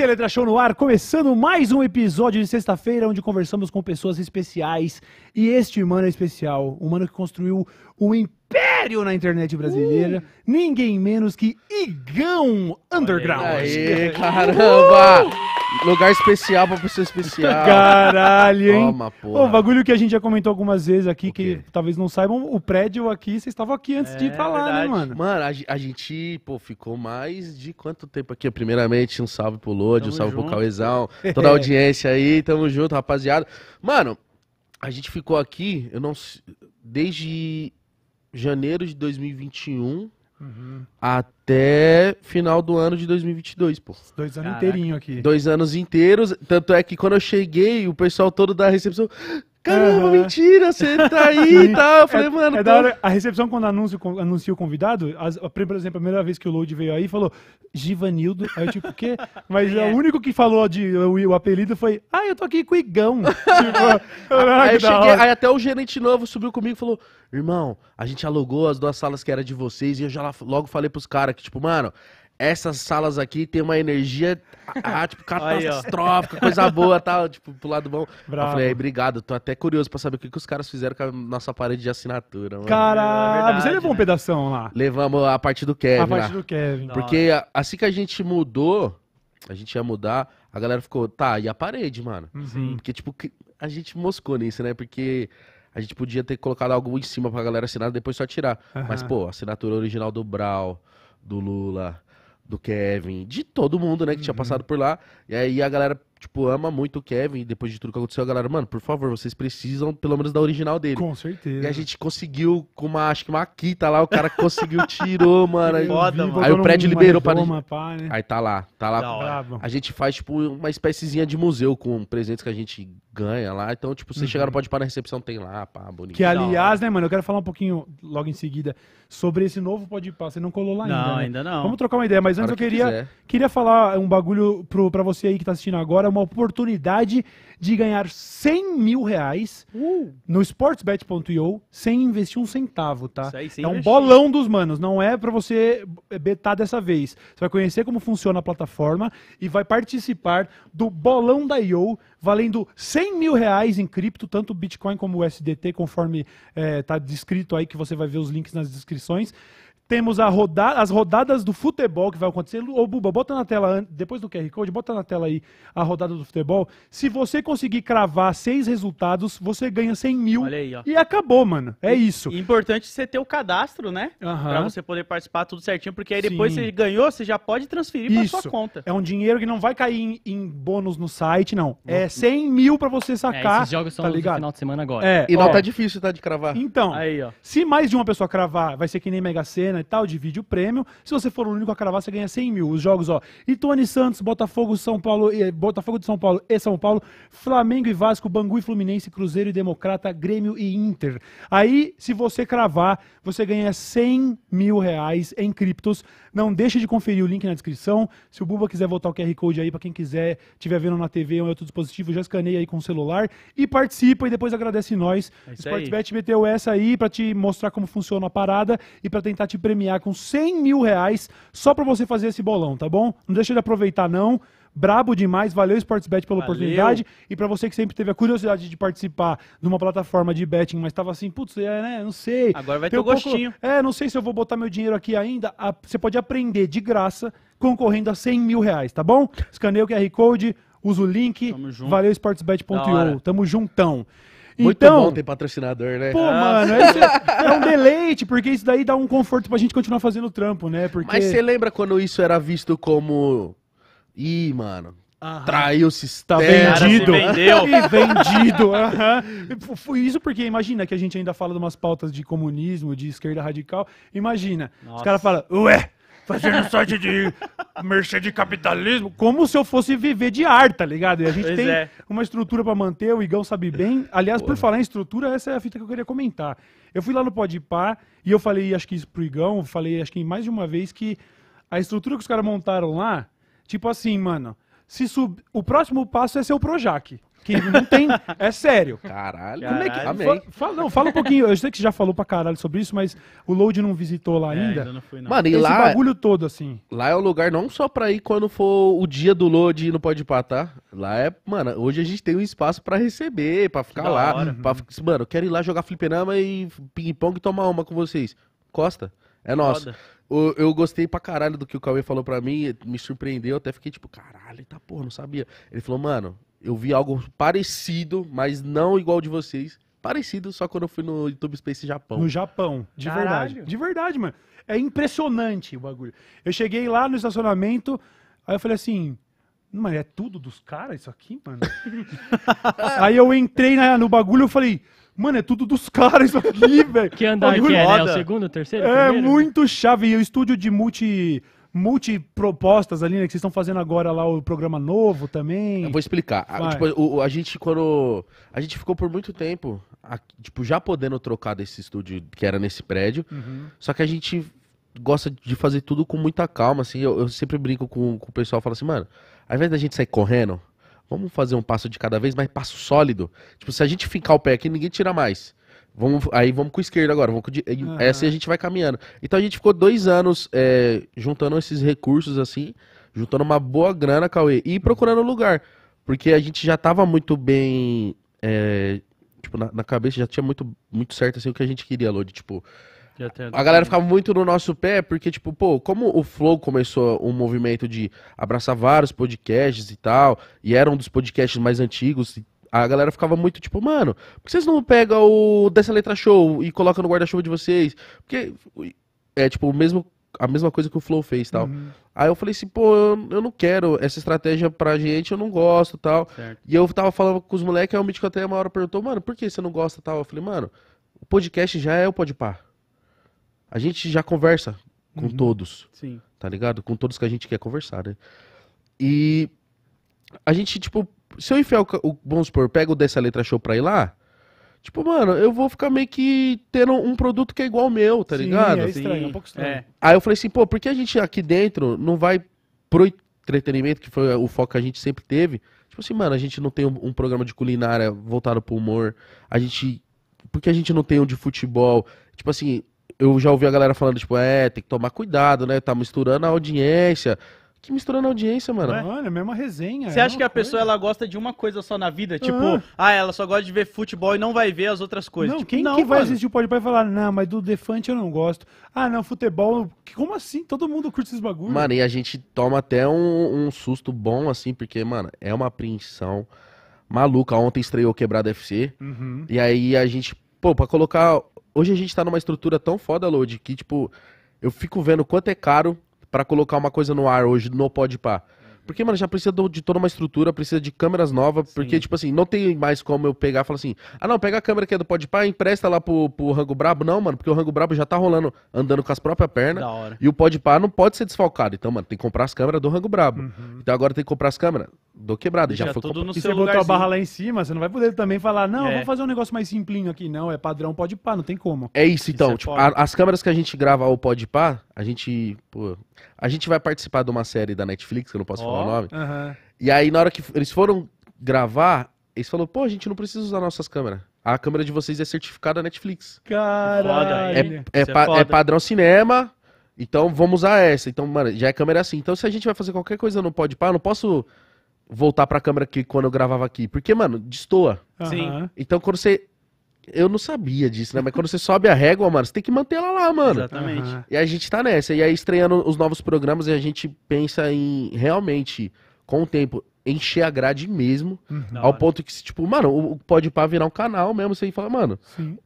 Esse é Letra Show no ar, começando mais um episódio de sexta-feira, onde conversamos com pessoas especiais. E este mano é especial, um mano que construiu um império na internet brasileira, uh! ninguém menos que Igão Underground. Aí, caramba! Uh! Lugar especial pra pessoa especial. Caralho, hein? Toma, porra. bagulho que a gente já comentou algumas vezes aqui, que talvez não saibam, o prédio aqui, vocês estavam aqui antes é, de ir é pra lá, né, verdade. né, mano? Mano, a, a, gente, pô, ficou mais de quanto tempo aqui? Primeiramente, um salve pro Lodi, um salve junto. pro Cauezão, toda a audiência aí, tamo junto, rapaziada. Mano, a gente ficou aqui, eu não desde janeiro de 2021 Uhum. Até final do ano de 2022, pô. Dois anos inteirinhos aqui. Dois anos inteiros. Tanto é que quando eu cheguei, o pessoal todo da recepção. Caramba, uhum. mentira, você tá aí e tal. Eu é, falei, é, mano. É da hora, a recepção quando anuncio, anuncia o convidado, as, por exemplo, a primeira vez que o Load veio aí, falou Givanildo. Aí eu, tipo, o quê? Mas é. o único que falou de, o, o, apelido foi, ah, eu tô aqui com o Igão. tipo, aí, eu cheguei, aí até o gerente novo subiu comigo e falou, irmão, a gente alugou as duas salas que era de vocês e eu já logo falei pros caras que, tipo, mano, essas salas aqui tem uma energia ah, tipo, catastrófica, Aí, coisa boa tal, tá, tipo, pro lado bom. Bravo. Eu falei, obrigado, tô até curioso pra saber o que, que os caras fizeram com a nossa parede de assinatura. Caralho, é você levou né? um pedação lá? Levamos a parte do Kevin. A parte lá. do Kevin. Porque assim que a gente mudou, a gente ia mudar, a galera ficou, tá, e a parede, mano? Uhum. Porque, tipo, a gente moscou nisso, né? Porque. A gente podia ter colocado algo em cima pra galera assinar depois só tirar. Uhum. Mas, pô, assinatura original do Brau, do Lula, do Kevin, de todo mundo, né, que uhum. tinha passado por lá. E aí a galera tipo, ama muito o Kevin, depois de tudo que aconteceu, a galera, mano, por favor, vocês precisam pelo menos da original dele. Com certeza. E a gente conseguiu, com uma, acho que uma Akita lá, o cara conseguiu, tirou, mano. Aí, Foda, mano. Aí o prédio liberou pra gente. Pá, né? Aí tá lá, tá lá. a gente faz, tipo, uma espéciezinha de museu com presentes que a gente ganha lá. Então, tipo, vocês uhum. chegaram, pode parar na recepção, tem lá, pá, bonito. Que, aliás, né, mano, eu quero falar um pouquinho, logo em seguida, sobre esse novo pode passar. Você não colou lá não, ainda. Não, né? ainda não. Vamos trocar uma ideia, mas antes eu queria, queria falar um bagulho pro, pra você aí que tá assistindo agora uma oportunidade de ganhar 100 mil reais uh. no sportsbet.io sem investir um centavo, tá? Aí, é um bolão dos manos, não é para você betar dessa vez. Você vai conhecer como funciona a plataforma e vai participar do bolão da IO valendo 100 mil reais em cripto, tanto Bitcoin como USDT, conforme está eh, é, descrito aí, que você vai ver os links nas descrições. Temos roda as rodadas do futebol que vai acontecer. Ô, Buba, bota na tela, depois do QR Code, bota na tela aí a rodada do futebol. Se você conseguir cravar seis resultados, você ganha 100 mil. Olha aí, ó. E acabou, mano. É isso. E importante você ter o cadastro, né? Uhum. Pra você poder participar tudo certinho, porque aí depois Sim. você ganhou, você já pode transferir isso. pra sua conta. É um dinheiro que não vai cair em, em bônus no site, não. É 100 mil pra você é, sacar. É, esses jogos tá são tá ligado? no final de semana agora. É, e ó, não tá difícil, tá, de cravar. Então, aí, ó. se mais de uma pessoa cravar, vai ser que nem Mega Sena, e tal, divide o prêmio. Se você for o único a cravar, você ganha 100 mil. Os jogos, ó, Ituane Santos, Botafogo, São Paulo, e, eh, Botafogo de São Paulo e São Paulo, Flamengo e Vasco, Bangu e Fluminense, Cruzeiro e Democrata, Grêmio e Inter. Aí, se você cravar, você ganha 100 mil reais em criptos. Não deixe de conferir o link na descrição. Se o Buba quiser voltar o QR Code aí, para quem quiser, tiver vendo na TV ou é em outro dispositivo, já escaneia aí com o celular e participa e depois agradece nós. É Sportbet meteu essa aí para te mostrar como funciona a parada e para tentar te premiar com 100 mil reais só para você fazer esse bolão, tá bom? Não deixa de aproveitar, não. Brabo demais, valeu Sportsbet pela valeu. oportunidade. E para você que sempre teve a curiosidade de participar de uma plataforma de betting, mas estava assim, putz, é, né, não sei. Agora vai ter um gostinho. Pouco, é, não sei se eu vou botar meu dinheiro aqui ainda. A, você pode aprender de graça concorrendo a 100 mil reais, tá bom? Escaneia o QR Code, usa o link. Valeu Sportsbet.io. Tamo juntão. Muito então, bom ter patrocinador, né? Pô, ah. mano, é, é, um deleite, porque isso daí dá um conforto pra gente continuar fazendo o trampo, né? Porque... Mas você lembra quando isso era visto como. Ih, mano, Aham. Traiu tá se tá vendido. vendeu. vendido. Aham. Foi isso porque imagina que a gente ainda fala de umas pautas de comunismo, de esquerda radical. Imagina, Nossa. os caras falam, ué, fazendo sorte de mercê de capitalismo. Como se eu fosse viver de ar, tá ligado? E a gente pois tem é. uma estrutura para manter, o Igão sabe bem. Aliás, Porra. por falar em estrutura, essa é a fita que eu queria comentar. Eu fui lá no Podpah e eu falei, acho que isso pro Igão, falei acho que mais de uma vez que a estrutura que os caras montaram lá, tipo assim, mano, se sub... o próximo passo é ser o Projac. Que não tem. É sério. Caralho. Como é que. Amei. Fala, não, fala um pouquinho. Eu sei que você já falou pra caralho sobre isso, mas o Load não visitou lá É, ainda não fui, não. Mano, e Esse lá, bagulho todo, assim. lá é o lugar não só pra ir quando for o dia do load e não pode patar. Tá? Lá é, mano, hoje a gente tem um espaço pra receber, pra ficar lá. Pra, mano, eu quero ir lá jogar fliperama e ping-pong e tomar uma com vocês. Costa, é nosso. Eu, eu gostei pra caralho do que o Cauê falou pra mim, me surpreendeu, até fiquei tipo, caralho, tá porra, não sabia. Ele falou, mano, eu vi algo parecido, mas não igual de vocês. Parecido, só quando eu fui no YouTube Space Japão. No Japão, de Caralho. verdade. De verdade, mano. É impressionante o bagulho. Eu cheguei lá no estacionamento, aí eu falei assim, mas é tudo dos caras isso aqui, mano? aí eu entrei na, no bagulho e falei, mano, é tudo dos caras isso aqui, velho. Que andar que é, né? O segundo, o terceiro? É, primeiro? muito chave. E o estúdio de multi multipropostas ali, né? Que vocês estão fazendo agora lá o programa novo também. Eu vou explicar. A, tipo, o, a, gente, quando. A gente ficou por muito tempo, a, tipo, já podendo trocar desse estúdio que era nesse prédio. Uhum. Só que a gente gosta de fazer tudo com muita calma, assim. Eu, eu sempre brinco com, com o pessoal, falo assim, mano, ao invés da gente sair correndo, vamos fazer um passo de cada vez, mas passo sólido. Tipo, se a gente ficar o pé aqui, ninguém tira mais. Vamos, aí vamos com esquerda agora, vamos com uhum. essa e a gente vai caminhando. Então a gente ficou dois anos é, juntando esses recursos assim, juntando uma boa grana, Cauê, e procurando lugar. Porque a gente já tava muito bem. É, tipo, na, na, cabeça já tinha muito, muito certo assim o que a gente queria, Lodi. Tipo, a galera ficava muito no nosso pé, porque, tipo, pô, como o Flow começou um movimento de abraçar vários podcasts e tal, e era um dos podcasts mais antigos, e a galera ficava muito tipo, mano, por que vocês não pegam o dessa letra show e colocam no guarda-chuva de vocês? Porque é tipo o mesmo a mesma coisa que o Flow fez tal. Uhum. Aí eu falei assim, pô, eu, eu, não quero essa estratégia pra gente, eu não gosto tal. Certo. E eu tava falando com os moleques, aí o Mítico até uma hora perguntou, mano, por que você não gosta tal? Eu falei, mano, o podcast já é o Podpar. A gente já conversa com uhum. todos. Sim. Tá ligado? Com todos que a gente quer conversar, né? E a gente, tipo, se eu enfiar o, o vamos supor, pego dessa letra show pra ir lá, tipo, mano, eu vou ficar meio que tendo um produto que é igual ao meu, tá Sim, ligado? É estranho, é um pouco estranho. É. Aí eu falei assim, pô, por que a gente aqui dentro não vai pro entretenimento, que foi o foco que a gente sempre teve? Tipo assim, mano, a gente não tem um, um programa de culinária voltado pro humor, a gente. Por que a gente não tem um de futebol? Tipo assim, eu já ouvi a galera falando, tipo, é, tem que tomar cuidado, né? Tá misturando a audiência, que misturando audiência, mano. Mano, é a mesma resenha. Você é acha que a coisa. pessoa ela gosta de uma coisa só na vida? Tipo, ah. ah. ela só gosta de ver futebol e não vai ver as outras coisas. Não, tipo, quem não, que vai assistir o Pode e falar, não, mas do Defante eu não gosto. Ah, não, futebol, como assim? Todo mundo curte esses bagulho. Mano, e a gente toma até um, um susto bom, assim, porque, mano, é uma apreensão maluca. Ontem estreou Quebrado FC. Uhum. E aí a gente, pô, pra colocar... Hoje a gente tá numa estrutura tão foda, Load, que, tipo, eu fico vendo quanto é caro para colocar uma coisa no ar hoje no Podpah. Uhum. Porque, mano, já precisa de toda uma estrutura, precisa de câmeras novas, porque, tipo assim, não tem mais como eu pegar e falar assim, ah, não, pega a câmera que é do Podpah e empresta lá pro, pro Rango Brabo. Não, mano, porque o Rango Brabo já tá rolando, andando com as próprias pernas. E o Podpah não pode ser desfalcado. Então, mano, tem que comprar as câmeras do Rango Brabo. Uhum. Então agora tem que comprar as câmeras do Quebrado. Já, já tá foi tudo comp... no E você botou a barra lá em cima, você não vai poder também falar, não, é. vamos fazer um negócio mais simplinho aqui. Não, é padrão Podpah, não tem como. É isso, então. Isso é tipo, a, as câmeras que a gente grava o Podpah, a gente, pô, a gente vai participar de uma série da Netflix, que eu não posso oh, falar o nome. Uh -huh. E aí, na hora que eles foram gravar, eles falaram, pô, a gente não precisa usar nossas câmeras. A câmera de vocês é certificada Netflix. Caralho! É, é, é, pa, é, é padrão cinema, então vamos usar essa. Então, mano, já é câmera assim. Então, se a gente vai fazer qualquer coisa não pode parar, eu não posso voltar pra câmera que quando eu gravava aqui. Porque, mano, destoa. Sim. Então, quando você eu não sabia disso, né? Mas quando você sobe a régua, mano, você tem que manter ela lá, mano. Exatamente. Uhum. E a gente tá nessa. E aí, estreando os novos programas, a gente pensa em realmente, com o tempo, encher a grade mesmo. Uhum. Ao ponto que, tipo, mano, o pode Par virar um canal mesmo. Você fala, mano,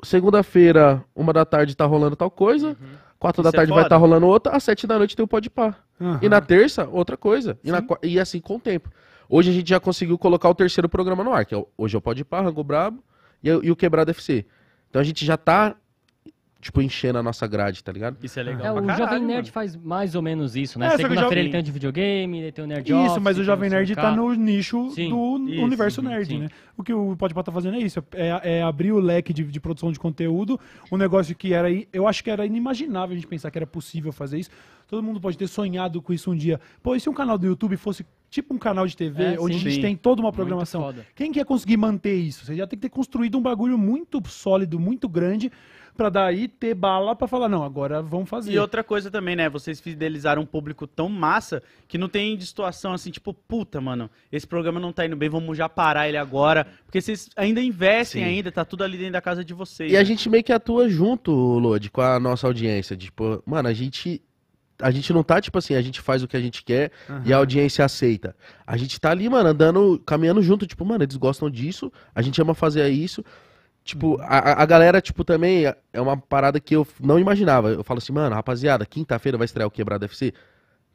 segunda-feira, uma da tarde tá rolando tal coisa. Uhum. Quatro da é tarde é vai estar tá rolando outra, às sete da noite tem o pode pá. E na terça, outra coisa. E, na, e assim com o tempo. Hoje a gente já conseguiu colocar o terceiro programa no ar, que é hoje é o Pode Pá, Rango Brabo e, e o Quebrado FC. Então a gente já tá tipo, enchendo a nossa grade, tá ligado? Isso é legal. É, o caralho, Jovem Nerd mano. faz mais ou menos isso, né? É, Segunda-feira ele tem de videogame, ele tem o Nerd Isso, Office, mas o Jovem Nerd tá no nicho sim, do isso, universo sim, nerd, sim. né? O que o Pode tá fazendo é isso, é, é abrir o leque de, de, produção de conteúdo, um negócio que era, eu acho que era inimaginável a gente pensar que era possível fazer isso. Todo mundo pode ter sonhado com isso um dia. Pô, e se um canal do YouTube fosse tipo um canal de TV, é, onde sim, a gente sim. tem toda uma programação. Quem quer conseguir manter isso? Você já tem que ter construído um bagulho muito sólido, muito grande, para daí ter bala para falar, não, agora vamos fazer. E outra coisa também, né? Vocês fidelizaram um público tão massa que não tem situação assim, tipo, puta, mano, esse programa não tá indo bem, vamos já parar ele agora. Porque vocês ainda investem, Sim. ainda, tá tudo ali dentro da casa de vocês. E né? a gente meio que atua junto, Lodi, com a nossa audiência. Tipo, mano, a gente a gente não tá, tipo assim, a gente faz o que a gente quer uhum. e a audiência aceita. A gente tá ali, mano, andando, caminhando junto, tipo, mano, eles gostam disso, a gente ama fazer isso. Tipo, uhum. a, a galera, tipo, também é uma parada que eu não imaginava. Eu falo assim, mano, rapaziada, quinta-feira vai estrear o Quebrado FC.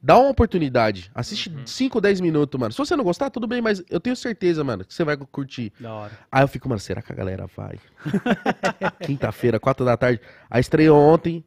Dá uma oportunidade. Assiste 5, uhum. 10 minutos, mano. Se você não gostar, tudo bem, mas eu tenho certeza, mano, que você vai curtir. Da hora. Aí eu fico, mano, será que a galera vai? Quinta-feira, quatro da tarde. A estreou ontem,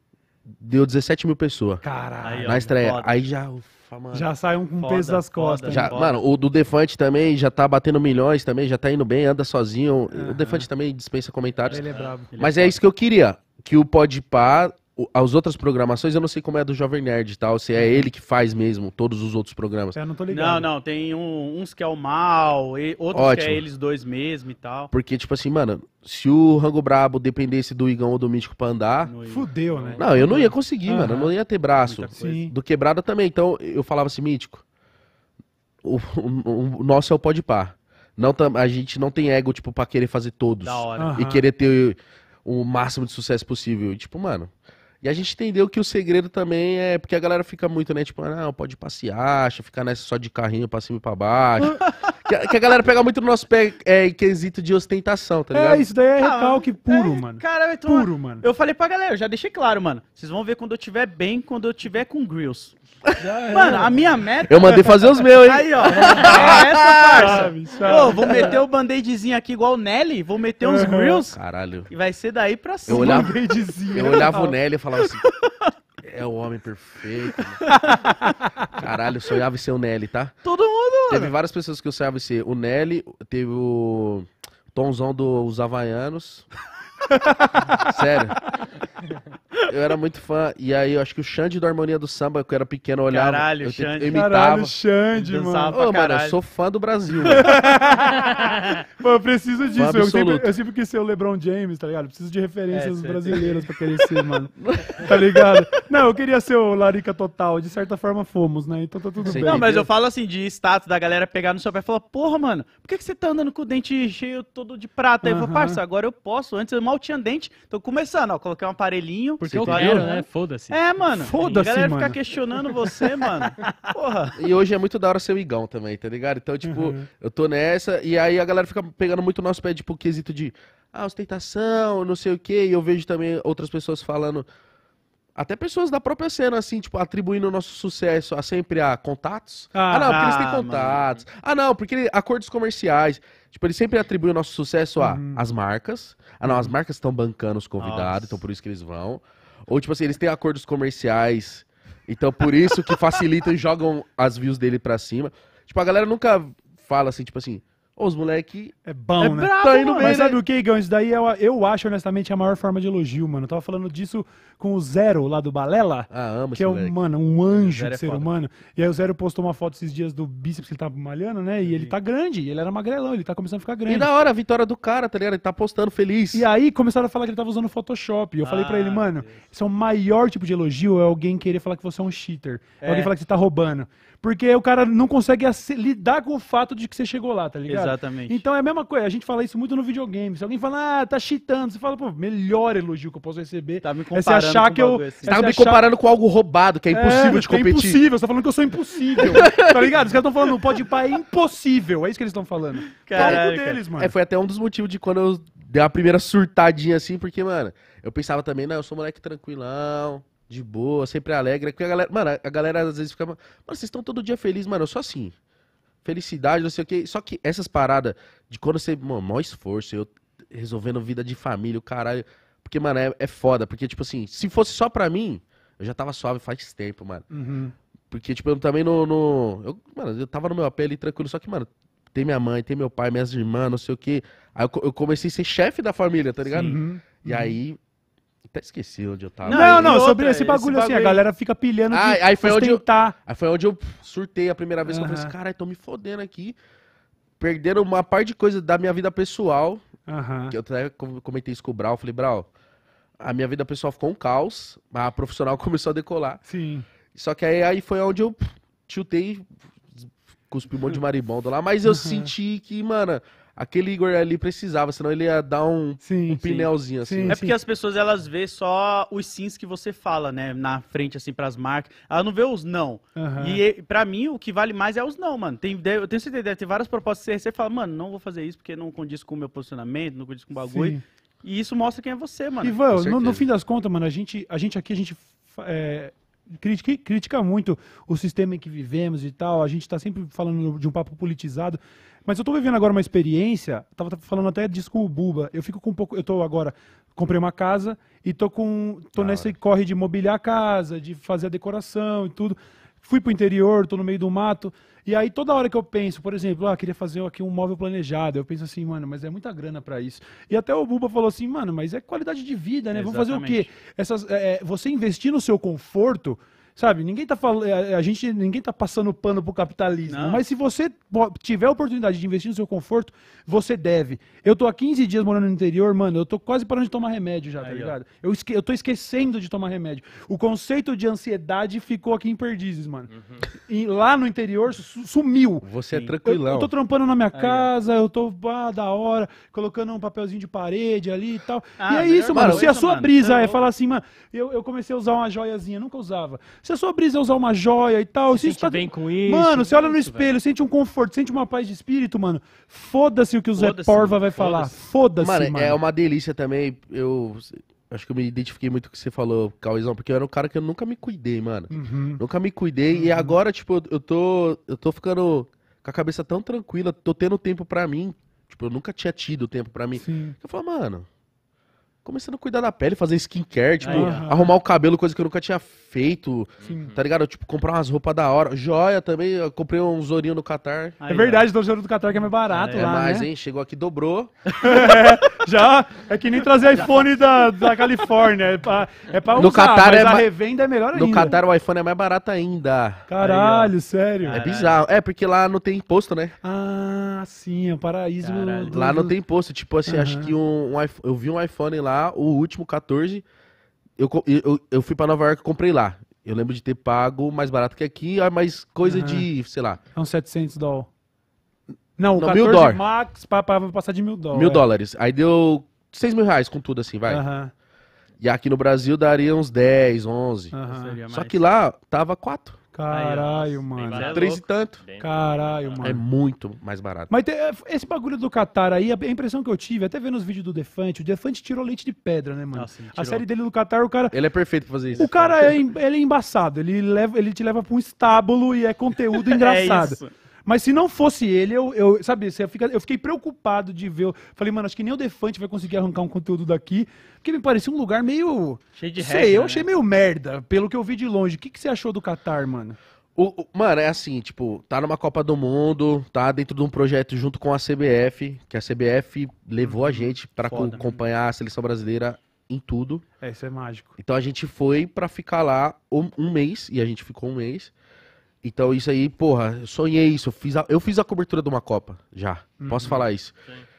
deu 17 mil pessoas. Caralho. Na estreia. Foda. Aí já. Ufa, mano, já saiu com foda, peso das costas. Já, mano, o do Defante também já tá batendo milhões também, já tá indo bem, anda sozinho. Uhum. O Defante também dispensa comentários. Ele é brabo. Mas é, é isso que eu queria. Que o Podpah as outras programações, eu não sei como é a do Jovem Nerd e tal, se é uhum. ele que faz mesmo todos os outros programas. É, eu não tô ligado. Não, não, tem um, uns que é o mal, e outros Ótimo. que é eles dois mesmo e tal. Porque, tipo assim, mano, se o Rango Brabo dependesse do Igão ou do Mítico pra andar... Fudeu, né? Não, eu não ia conseguir, uhum. mano, eu não ia ter braço. Do Quebrada também, então eu falava assim, Mítico, o, o, o nosso é o pode par. Não, a gente não tem ego, tipo, pra querer fazer todos. Da hora. Uhum. E querer ter o, o máximo de sucesso possível. E, tipo, mano... E a gente entendeu que o segredo também é. Porque a galera fica muito, né? Tipo, ah, não, pode passear, ficar nessa só de carrinho pra cima e pra baixo. que, a, que a galera pega muito no nosso pé é, em quesito de ostentação, tá é, ligado? É, isso daí é recalque é, puro, é, mano. Cara, eu tô- Puro, mano. Eu falei pra galera, eu já deixei claro, mano. Vocês vão ver quando eu tiver bem, quando eu tiver com grills. Mano, a minha meta. Eu mandei fazer os meus, hein? Aí, ó. É essa, parça. Pô, vou meter o band-aidzinho aqui igual o Nelly, vou meter uns Uhum. grills Caralho. e vai ser daí pra cima. Eu olhava, eu olhava o Nelly e falava assim, é o homem perfeito. Caralho, eu sonhava em ser o Nelly, tá? Todo mundo, mano. Teve várias pessoas que eu sonhava em ser. O Nelly, teve o Tomzão dos Havaianos. Sério. Eu era muito fã. E aí, eu acho que o Xande do Harmonia do Samba, que eu era pequeno, eu olhava. Caralho, eu, Xande. imitava. Caralho, Xande, mano. Ô, mano, eu sou fã do Brasil. mano, eu preciso disso. Eu sempre, eu sempre, quis ser o LeBron James, tá ligado? Eu preciso de referências é, brasileiras pra querer ser, mano. tá ligado? Não, eu queria ser o Larica Total. De certa forma, fomos, né? Então tá tudo bem. Não, mas eu falo assim, de status da galera pegar no seu pé e falar, porra, mano, por que, que você tá andando com o dente cheio todo de prata? Aí uhum. eu falo, parça, agora eu posso. Antes eu mal tinha dente. Tô começando, ó. Coloquei um aparelhinho porque eu quero, né? né? Foda-se. É, mano. Foda-se, A galera mano. fica questionando você, mano. Porra. E hoje é muito da hora ser o Igão também, tá ligado? Então, tipo, uhum. eu tô nessa e aí a galera fica pegando muito o nosso pé, tipo, quesito de ah, ostentação, não sei o quê. E eu vejo também outras pessoas falando... Até pessoas da própria cena, assim, tipo, atribuindo o nosso sucesso a sempre a contatos. Ah, ah não, porque eles têm ah, contatos. Mano. Ah, não, porque acordos comerciais. Tipo, eles sempre atribuem o nosso sucesso uhum. a as marcas. Ah, não, as uhum. marcas estão bancando os convidados, então Nossa. então por isso que eles vão. Ou, tipo assim, eles têm acordos comerciais, então por isso que facilitam e jogam as views dele pra cima. Tipo, a galera nunca fala assim, tipo assim, os moleque é bom, é né? Bravo, tá indo bem, Mas né? sabe o que, Igão? Isso daí eu, é eu acho, honestamente, a maior forma de elogio, mano. Eu tava falando disso com o Zero lá do Balela. Ah, amo Que é, um, mano, um é anjo de é ser foda. humano. E aí o Zero postou uma foto esses dias do bíceps que ele tava tá malhando, né? E Sim. ele tá grande. Ele era magrelão, ele tá começando a ficar grande. E da hora a vitória do cara, tá ligado? Ele tá postando feliz. E aí começaram a falar que ele tava usando Photoshop. E eu ah, falei pra ele, ah, mano, Deus. esse é o maior tipo de elogio, é alguém querer falar que você é um cheater. É, é alguém falar que você tá roubando. Porque o cara não consegue lidar com o fato de que você chegou lá, tá ligado? Exatamente. Então é a mesma coisa, a gente fala isso muito no videogame. Se alguém fala, ah, tá cheatando, você fala, pô, melhor elogio que eu posso receber. Tá me comparando. É você achar com que eu. Assim. É você tá me achar... comparando com algo roubado, que é, é impossível é, de competir. É impossível, você tá falando que eu sou impossível. tá ligado? Os caras estão falando, pode pra, é impossível. É isso que eles estão falando. Tá Caraca. deles, mano. É, foi até um dos motivos de quando eu dei a primeira surtadinha assim, porque, mano, eu pensava também, não, eu sou moleque tranquilão, de boa, sempre alegre. Porque a galera, mano, a galera às vezes fica. Mano, vocês estão todo dia felizes, mano. Eu sou assim. Felicidade, não sei o quê. Só que essas paradas de quando você. Mano, maior esforço, eu resolvendo vida de família, o caralho. Porque, mano, é, é foda. Porque, tipo assim, se fosse só pra mim, eu já tava suave faz tempo, mano. Uhum. Porque, tipo, eu também no. no eu, mano, eu tava no meu apelo ali tranquilo. Só que, mano, tem minha mãe, tem meu pai, minhas irmãs, não sei o quê. Aí eu, eu comecei a ser chefe da família, tá ligado? Sim. E uhum. aí até esqueci onde eu tava. Não, aí. não, sobre esse bagulho esse assim, bagulho... a galera fica pilhando aí, ah, aí foi onde eu, Aí foi onde eu surtei a primeira vez uhum. que eu falei assim, caralho, tô me fodendo aqui. Perderam uma parte de coisa da minha vida pessoal. Uhum. Que eu até comentei isso com o Brau, falei, Brau, a minha vida pessoal ficou um caos, a profissional começou a decolar. Sim. Só que aí, aí foi onde eu chutei, cuspi um monte de maribondo lá, mas eu uhum. senti que, mano, aquele Igor ali precisava, senão ele ia dar um, sim, um pneuzinho sim, assim. Sim, é né? porque as pessoas elas vê só os sims que você fala, né, na frente assim para as marcas. Ela não vê os não. Uhum. E para mim o que vale mais é os não, mano. Tem eu tenho certeza deve ter várias propostas que você recebe, fala, mano, não vou fazer isso porque não condiz com o meu posicionamento, não condiz com o bagulho. E isso mostra quem é você, mano. Ivan, no, no, fim das contas, mano, a gente, a gente aqui a gente é critica, critica muito o sistema em que vivemos e tal. A gente está sempre falando de um papo politizado. Mas eu estou vivendo agora uma experiência, estava falando até disso com o Buba, eu fico com um pouco, eu estou agora, comprei uma casa e estou com, tô nessa corre de mobiliar a casa, de fazer a decoração e tudo. Fui para o interior, estou no meio do mato, e aí toda hora que eu penso, por exemplo, ah, queria fazer aqui um móvel planejado, eu penso assim, mano, mas é muita grana para isso. E até o Buba falou assim, mano, mas é qualidade de vida, né? Exatamente. Vamos fazer o quê? Essas, é, é, você investir no seu conforto Sabe, ninguém tá falando, é, é, a gente, ninguém tá passando pano pro capitalismo, Não. mas se você tiver a oportunidade de investir no seu conforto, você deve. Eu tô há 15 dias morando no interior, mano, eu tô quase parando de tomar remédio já, tá Aí, tá ligado? Eu, esque, eu tô esquecendo de tomar remédio. O conceito de ansiedade ficou aqui em Perdizes, mano. Uhum. E lá no interior su sumiu. Você Sim. é tranquilão. Eu, eu, tô trampando na minha Aí, casa, eu tô ah, da hora, colocando um papelzinho de parede ali e tal. Ah, e é isso, mano. se a sua mano. brisa é, é falar assim, mano, eu, eu comecei a usar uma joiazinha, nunca usava. Se a sua brisa é usar uma joia e tal, se, se isso tá... bem com isso. Mano, você olha no espelho, velho. sente um conforto, sente uma paz de espírito, mano. Foda-se o que o Zé Porva vai falar. Foda-se, mano, mano. É uma delícia também. Eu acho que eu me identifiquei muito com o que você falou, Cauizão, porque eu era um cara que eu nunca me cuidei, mano. Uhum. Nunca me cuidei. Uhum. E agora, tipo, eu tô. Eu tô ficando com a cabeça tão tranquila, tô tendo tempo para mim. Tipo, eu nunca tinha tido tempo para mim. Sim. Eu falo, mano, começando a cuidar da pele, fazer skincare, tipo, arrumar o cabelo, coisa que eu nunca tinha feito. Sim. Tá ligado? Tipo, comprar umas roupas da hora. Joia também, eu comprei um zorinho no Catar. É verdade, tem então o zorinho do Catar que é mais barato é, lá, É mais, né? hein? Chegou aqui, dobrou. Já é que nem trazer iPhone da, da Califórnia. É pra, é pra no usar, Qatar é a revenda é melhor ainda. No Qatar o iPhone é mais barato ainda. Caralho, Aí, sério. É bizarro. É, porque lá não tem imposto, né? Ah, sim, é um paraíso. Do... Lá não tem imposto. Tipo assim, uhum. acho que um, um, eu vi um iPhone lá, o último 14. Eu, eu, eu fui pra Nova York e comprei lá. Eu lembro de ter pago mais barato que aqui, mas coisa uhum. de, sei lá. É uns 700 dólares. Não, não mil dólares. Max pra, pra, passar de mil dólares. Mil dólares. Aí deu 6 mil reais com tudo, assim, vai. Aham. E aqui no Brasil daria uns 10, 11. Uhum. Só que lá tava 4. Caralho, mano. É Três e tanto. Bem Caralho, é mano. É muito mais barato. Mas te, é, esse bagulho do Qatar aí, a impressão que eu tive, até vendo os vídeos do Defante, o Defante tirou leite de pedra, né, mano? Nossa, a série dele do Qatar, o cara. Ele é perfeito pra fazer isso. O cara é, ele é embaçado. Ele, leva, ele te leva pra um estábulo e é conteúdo é engraçado. é isso. Mas se não fosse ele, eu, eu sabe, eu, fica, eu fiquei preocupado de ver. Eu falei, mano, acho que nem o Defante vai conseguir arrancar um conteúdo daqui. Porque me parecia um lugar meio. Cheio de sei, regra, eu né? achei meio merda, pelo que eu vi de longe. O que, que você achou do Qatar, mano? O, o, mano, é assim, tipo, tá numa Copa do Mundo, tá dentro de um projeto junto com a CBF, que a CBF levou a uhum. gente para né? acompanhar a seleção brasileira em tudo. É, isso é mágico. Então a gente foi para ficar lá um, um mês, e a gente ficou um mês. Então isso aí, porra, eu sonhei isso. Eu fiz a, eu fiz a cobertura de uma Copa já. Uhum. Posso falar isso?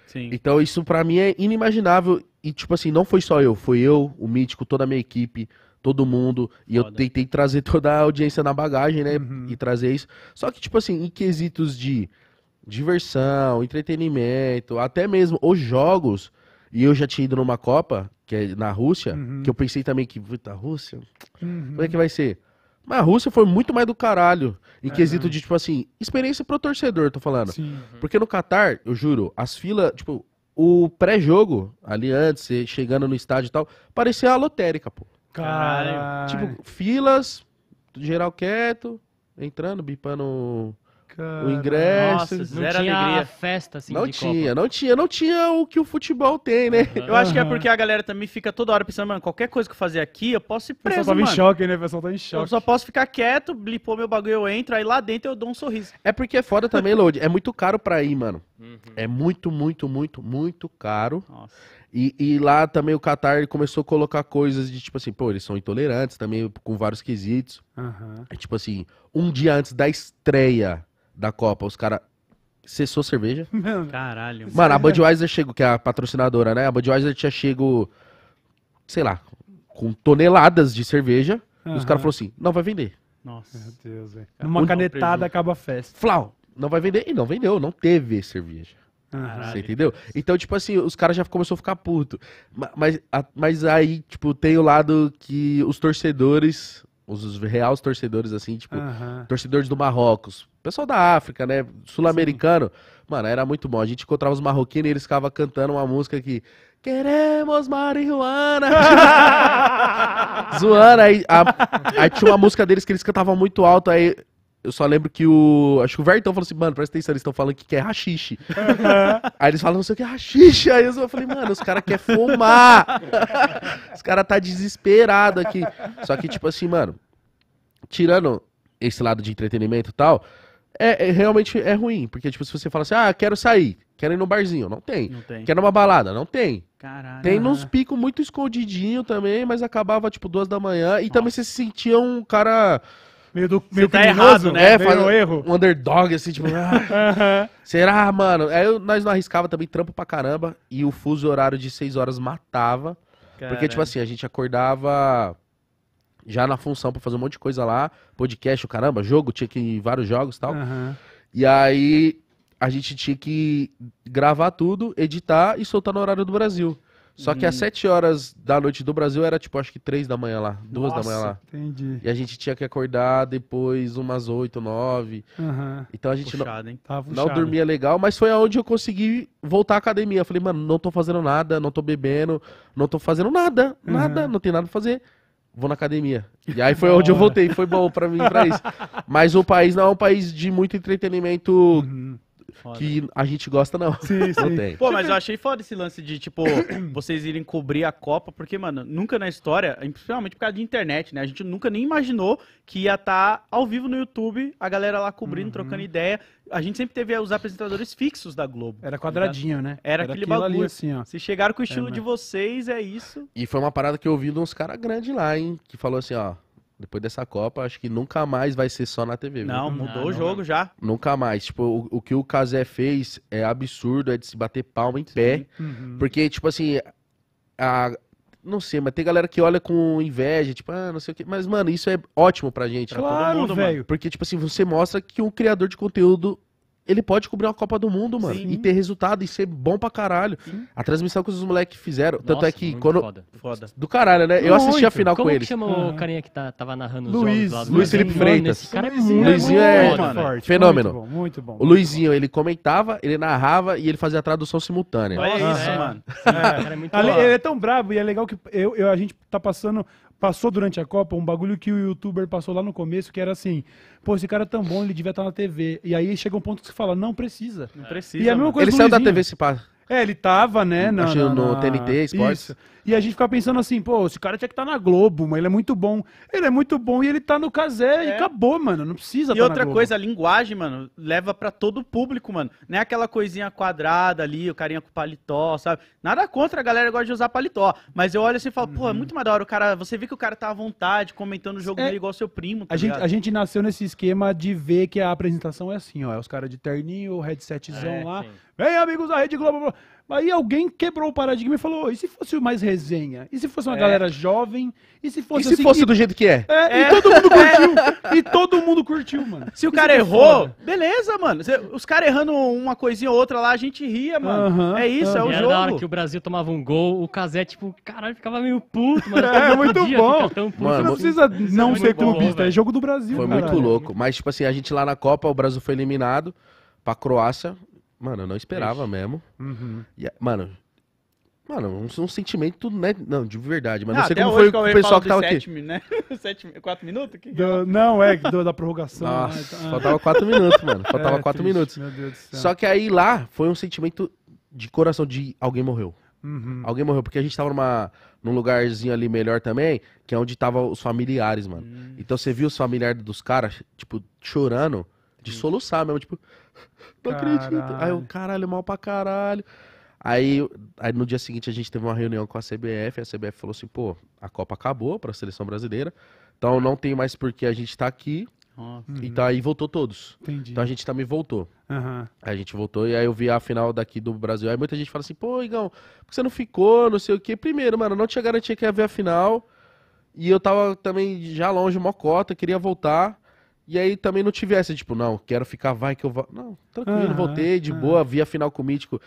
Sim. Então isso para mim é inimaginável. E tipo assim, não foi só eu. Foi eu, o Mítico, toda a minha equipe, todo mundo. E eu tentei trazer toda a audiência na bagagem, né? Uhum. E trazer isso. Só que tipo assim, em quesitos de diversão, entretenimento, até mesmo os jogos. E eu já tinha ido numa Copa, que é na Rússia, uhum. que eu pensei também que, puta, Rússia? Uhum. Como é que vai ser? Mas a Rússia foi muito mais do caralho. Em é, quesito né? de, tipo assim, experiência pro torcedor, tô falando. Sim. Porque no Catar, eu juro, as filas, tipo, o pré-jogo, ali antes, chegando no estádio e tal, parecia a lotérica, pô. Caralho. Tipo, filas, geral quieto, entrando, bipando Cara, o né? ingresso. Nossa, não tinha alegria. festa, assim, Não tinha, Copa. não tinha, não tinha o que o futebol tem, né? Uhum. Eu acho que é porque a galera também fica toda hora pensando, mano, qualquer coisa que eu fazer aqui, eu posso ir preso, mano pessoal em choque, né? O pessoal tá em choque. Eu só posso ficar quieto, blipou meu bagulho, eu entro, aí lá dentro eu dou um sorriso. É porque é foda também, Load. É muito caro pra ir, mano. Uhum. É muito, muito, muito, muito caro. Nossa. E, e, lá também o Qatar começou a colocar coisas de tipo assim, pô, eles são intolerantes também, com vários quesitos. Uhum. É tipo assim, um dia antes da estreia da Copa, os caras cessou cerveja. Caralho. Mano, mano a Budweiser chegou, que é a patrocinadora, né? A Budweiser tinha chego, sei lá, com toneladas de cerveja. Uhum. Os caras falaram assim, não vai vender. Nossa. Meu Deus, velho. uma canetada acaba a festa. Flau, não vai vender. E não vendeu, não teve cerveja. Caralho. Você entendeu? Então, tipo assim, os caras já começou a ficar puto. Mas, mas aí, tipo, tem o lado que os torcedores os reais torcedores, assim, tipo, torcedores do Marrocos, pessoal da África, né? Sul-americano. Mano, era muito bom. A gente encontrava os marroquinos e eles ficavam cantando uma música que. Queremos marihuana! Zoando, aí, a, aí tinha uma música deles que eles cantavam muito alto, aí eu só lembro que o. Acho que o Vertão falou assim, mano, presta atenção, eles estão falando que quer rachixe. Aí eles falam, não sei o que é rachixe. Aí eu falei, mano, os caras querem fumar. os caras tá desesperado aqui. Só que, tipo assim, mano, tirando esse lado de entretenimento e tal, é, é, realmente é ruim. Porque, tipo, se você fala assim, ah, quero sair, quero ir no barzinho, não tem. Não tem. Quero uma balada, não tem. Caralho. Tem uns picos muito escondidinho também, mas acabava, tipo, duas da manhã. E Nossa. também você se sentia um cara meio do meio tá errado, né? É, faz um erro. Um underdog, assim, tipo. Ah, será, mano? Aí nós não arriscava também trampo pra caramba. E o fuso horário de 6 horas matava. Caramba. Porque, tipo assim, a gente acordava já na função pra fazer um monte de coisa lá. Podcast, caramba, jogo, tinha que ir em vários jogos e tal. Uhum. E aí a gente tinha que gravar tudo, editar e soltar no horário do Brasil. Só que às 7 uhum. horas da noite do Brasil era tipo, acho que 3 da manhã lá, 2 Nossa, da manhã lá. Entendi. E a gente tinha que acordar depois umas 8, 9. Uhum. Então a gente puxado, não, Tava não dormia legal, mas foi aonde eu consegui voltar à academia. falei, mano, não tô fazendo nada, não tô bebendo, não tô fazendo nada, uhum. nada, não tem nada pra fazer. Vou na academia. E aí foi onde eu voltei, foi bom pra mim pra isso. Mas o país não é um país de muito entretenimento. Uhum foda. que a gente gosta, não. Sim, não Tem. Pô, mas eu achei foda esse lance de, tipo, vocês irem cobrir a Copa, porque, mano, nunca na história, principalmente por causa de internet, né? A gente nunca nem imaginou que ia estar tá ao vivo no YouTube, a galera lá cobrindo, uhum. trocando ideia. A gente sempre teve os apresentadores fixos da Globo. Era tá quadradinho, né? Era, Era aquele bagulho. Ali, assim, ó. Se assim. chegaram com o é, estilo é, de né? vocês, é isso. E foi uma parada que eu ouvi de uns caras grandes lá, hein? Que falou assim, ó. Depois dessa Copa, acho que nunca mais vai ser só na TV. Viu? Não, mudou não, o jogo não. já. Nunca mais. Tipo, o, o que o Casé fez é absurdo, é de se bater palma em Sim. pé. Uhum. Porque, tipo assim, a, não sei, mas tem galera que olha com inveja, tipo, ah, não sei o quê. Mas, mano, isso é ótimo pra gente. Claro, pra todo mundo, velho. Porque, tipo assim, você mostra que um criador de conteúdo ele pode cobrir uma Copa do Mundo, mano. Sim. E ter resultado e ser bom pra caralho. Sim. A transmissão que os moleques fizeram. Nossa, tanto é que. Quando... Foda, foda. Do caralho, né? Eu assisti a final Como com ele. Como que chama o uhum. carinha que tá, tava narrando os Luiz, jogos lá Luiz Felipe Freitas. Esse cara é muito é Luizinho é, muito forte, fenômeno. Muito bom, muito bom. O Luizinho, ele comentava, ele narrava e ele fazia a tradução simultânea. Olha isso, né? é. mano. É. Ele é tão brabo e é legal que eu, eu, a gente tá passando passou durante a Copa um bagulho que o youtuber passou lá no começo, que era assim, pô, esse cara é tão bom, ele devia estar tá na TV. E aí chega um ponto que você fala, não precisa. Não precisa. E é a mesma coisa ele saiu Luizinho. da TV se passa. É, ele tava, né? Na, na, no TNT, Esporte. Isso. E a gente fica pensando assim, pô, esse cara tinha que estar tá na Globo, mas ele é muito bom. Ele é muito bom e ele tá no casé e é. acabou, mano. Não precisa E tá outra coisa, a linguagem, mano, leva para todo o público, mano. Não é aquela coisinha quadrada ali, o carinha com paletó, sabe? Nada contra a galera gosta de usar paletó. Mas eu olho assim e falo, uhum. pô, é uhum. muito mais da hora o cara. Você vê que o cara tá à vontade, comentando o jogo é. dele igual seu primo. Tá a, gente, a gente nasceu nesse esquema de ver que a apresentação é assim, ó. É os caras de terninho, headsetzão é, lá. Sim. Vem, amigos da Rede Globo. Aí alguém quebrou o paradigma e falou: e se fosse mais resenha? E se fosse uma é. galera jovem? E se fosse. E se assim, fosse e... do jeito que é? É, é? E todo mundo é. curtiu. E todo mundo curtiu, mano. Se o cara é errou, beleza, mano. Os caras errando uma coisinha ou outra lá, a gente ria, mano. Uh -huh, é isso, uh -huh. é o e jogo. Na hora que o Brasil tomava um gol, o Casé, tipo, caralho, ficava meio puto, mano. É, muito bom. Puto, mano, é não precisa muito... não ser clubista, velho. é jogo do Brasil, Foi caralho. muito louco. Mas, tipo assim, a gente lá na Copa, o Brasil foi eliminado pra Croácia. Mano, eu não esperava Ixi. mesmo. Uhum. E, mano, Mano, um, um, sentimento, né? Não, de verdade, mas ah, não sei como foi o pessoal que tava sete, aqui. Né? Sete, quatro minutos? Que que é? não, é, do, da prorrogação. Né, Nossa, né? faltava quatro minutos, mano. Faltava é, quatro triste, minutos. Meu Deus do céu. Só que aí lá foi um sentimento de coração de alguém morreu. Uhum. Alguém morreu, porque a gente tava numa, num lugarzinho ali melhor também, que é onde tava os familiares, mano. Uhum. Então você viu os familiares dos caras, tipo, chorando, de uhum. soluçar mesmo, tipo... Não acredito. Aí eu, caralho, mal pra caralho. Aí, aí no dia seguinte a gente teve uma reunião com a CBF, a CBF falou assim, pô, a Copa acabou para a seleção brasileira, então não tem mais por que a gente tá aqui. Oh, então aí voltou todos. Entendi. Então a gente também voltou. Uhum. A gente voltou e aí eu vi a final daqui do Brasil. Aí muita gente fala assim, pô, Igão, por que você não ficou, não sei o quê? Primeiro, mano, não tinha garantia que ia ver a final. E eu tava também já longe, mocota, queria voltar. E aí também não tive essa, tipo, não, quero ficar, vai que eu vou. Não, tranquilo, ah, voltei, de boa, vi a final com o Mítico.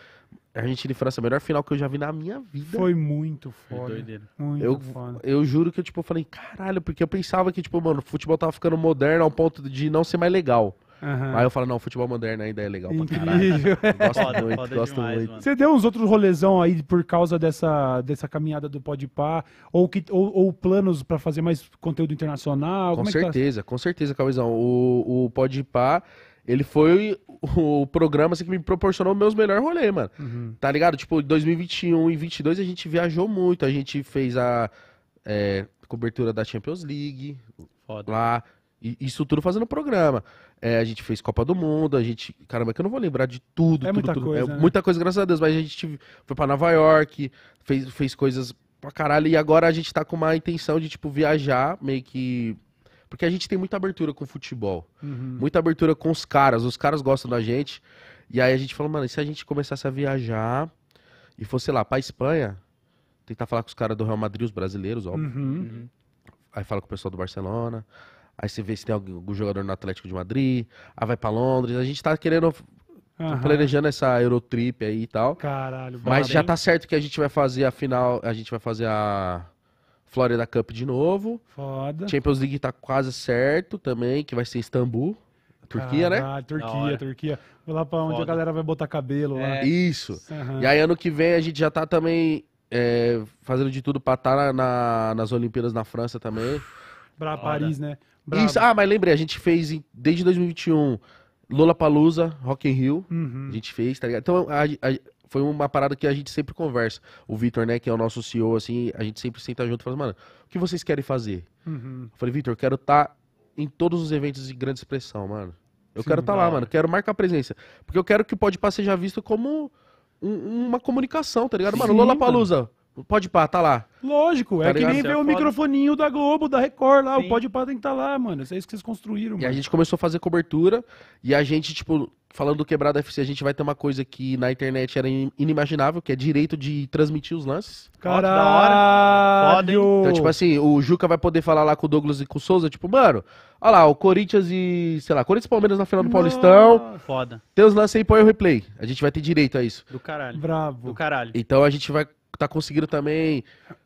gente de França, a melhor final que eu já vi na minha vida. Foi muito foda. Foi muito eu, foda. Eu juro que eu, tipo, falei, caralho, porque eu pensava que, tipo, mano, o futebol tava ficando moderno ao ponto de não ser mais legal. Uhum. Aí eu falo, não, futebol moderno ainda é legal pra caralho. Né? Gosto foda, muito, foda gosto demais, muito. Mano. Você deu uns outros rolezão aí por causa dessa, dessa caminhada do Podpah? Ou, que, ou, ou planos pra fazer mais conteúdo internacional? Com Como é tá? certeza, é tá? com certeza, Cauizão. O, o Podpah ele foi o programa assim, que me proporcionou meus melhores rolês, mano. Uhum. Tá ligado? Tipo, 2021 e 2022 a gente viajou muito. A gente fez a é, cobertura da Champions League Foda. lá. E isso tudo fazendo programa. É, a gente fez Copa do Mundo, a gente. Caramba, que eu não vou lembrar de tudo. É tudo, muita tudo. É coisa. É, né? Muita coisa, graças a Deus. Mas a gente foi para Nova York, fez, fez coisas pra caralho. E agora a gente tá com uma intenção de, tipo, viajar, meio que. Porque a gente tem muita abertura com o futebol. Uhum. Muita abertura com os caras. Os caras gostam da gente. E aí a gente falou, mano, e se a gente começasse a viajar e fosse lá pra Espanha, tentar falar com os caras do Real Madrid, os brasileiros, óbvio. Uhum. Aí fala com o pessoal do Barcelona Aí você vê se tem algum, algum jogador no Atlético de Madrid, aí vai para Londres. A gente tá querendo Uhum. planejando essa Eurotrip aí e tal. Caralho, Mas já tá certo que a gente vai fazer a final, a gente vai fazer a Florida Cup de novo. Foda. Champions League tá quase certo também, que vai ser Istambul. Turquia, né? Caralho, né? Turquia, Turquia. Vou lá pra onde Foda. a galera vai botar cabelo é. lá. Isso. Uhum. E aí ano que vem a gente já tá também é, fazendo de tudo pra estar tá na, nas Olimpíadas na França também. Pra Paris, né? Isso, ah, mas lembrei, a gente fez em, desde 2021 Lola Palusa, Rock in Rio. Uhum. A gente fez, tá ligado? Então a, a, foi uma parada que a gente sempre conversa. O Vitor, né, que é o nosso CEO, assim, a gente sempre senta junto e fala, mano, o que vocês querem fazer? Uhum. Eu falei, Vitor, quero estar tá em todos os eventos de grande expressão, mano. Eu Sim, quero estar tá lá, mano. Quero marcar presença. Porque eu quero que o Pode Passar seja visto como um, uma comunicação, tá ligado? Mano, Lola Palusa. Pode pá, tá lá. Lógico, é tá é que nem ver o microfoninho da Globo, da Record lá. Sim. O Pode pá tem que estar tá lá, mano. Isso é isso que vocês construíram. E mano. a gente começou a fazer cobertura e a gente, tipo, falando do quebrado, FC, a gente vai ter uma coisa que na internet era inimaginável, que é direito de transmitir os lances. Caralho! Então, tipo assim, o Juca vai poder falar lá com o Douglas e com o Souza, tipo, mano, olha lá, o Corinthians e, sei lá, Corinthians e Palmeiras na final do Paulistão. Foda. Tem os lances aí, põe o replay. A gente vai ter direito a isso. Do caralho. Bravo. Do caralho. Então a gente vai tá conseguindo também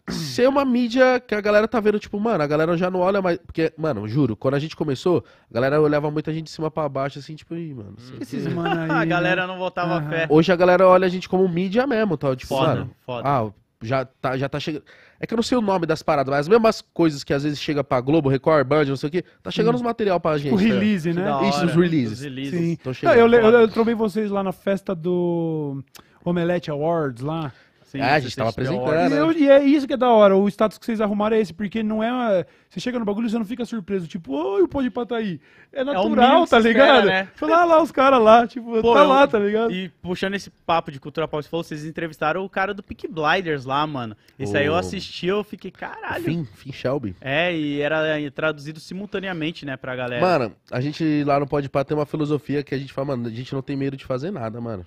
ser uma mídia que a galera tá vendo, tipo, mano, a galera já não olha mais. Porque, mano, juro, quando a gente começou, a galera olhava muita gente de cima pra baixo, assim, tipo, ih, mano. Esses mano aí, A galera não voltava uhum. fé. Hoje a galera olha a gente como mídia mesmo, tal, tipo, foda, mano, foda. Ah, já tá, já tá chegando. É que eu não sei o nome das paradas, mas as mesmas coisas que às vezes chega pra Globo, Record, Band, não sei o quê, tá chegando os material pra gente. O release, tá? né? Isso, os releases. Os releases. Sim. Não, eu, eu, eu, eu trovei vocês lá na festa do Omelete Awards lá. Sim, ah, a gente tava apresentando. E, eu, né? e, é isso que é da hora. O status que vocês arrumaram é esse, porque não é. Uma... Você chega no bagulho e você não fica surpreso. Tipo, oi, o pode de tá aí. É, é natural, é tá ligado? Espera, né? Ah lá os caras lá, tipo, Pô, tá lá, tá ligado? E puxando esse papo de cultura pop, você falou, vocês entrevistaram o cara do Peak Blinders lá, mano. Isso oh. aí eu assisti, eu fiquei, caralho. Fim, Fim Shelby. É, e era é, traduzido simultaneamente, né, pra galera. Mano, a gente lá no Pode Pá tem uma filosofia que a gente fala, mano, a gente não tem medo de fazer nada, mano.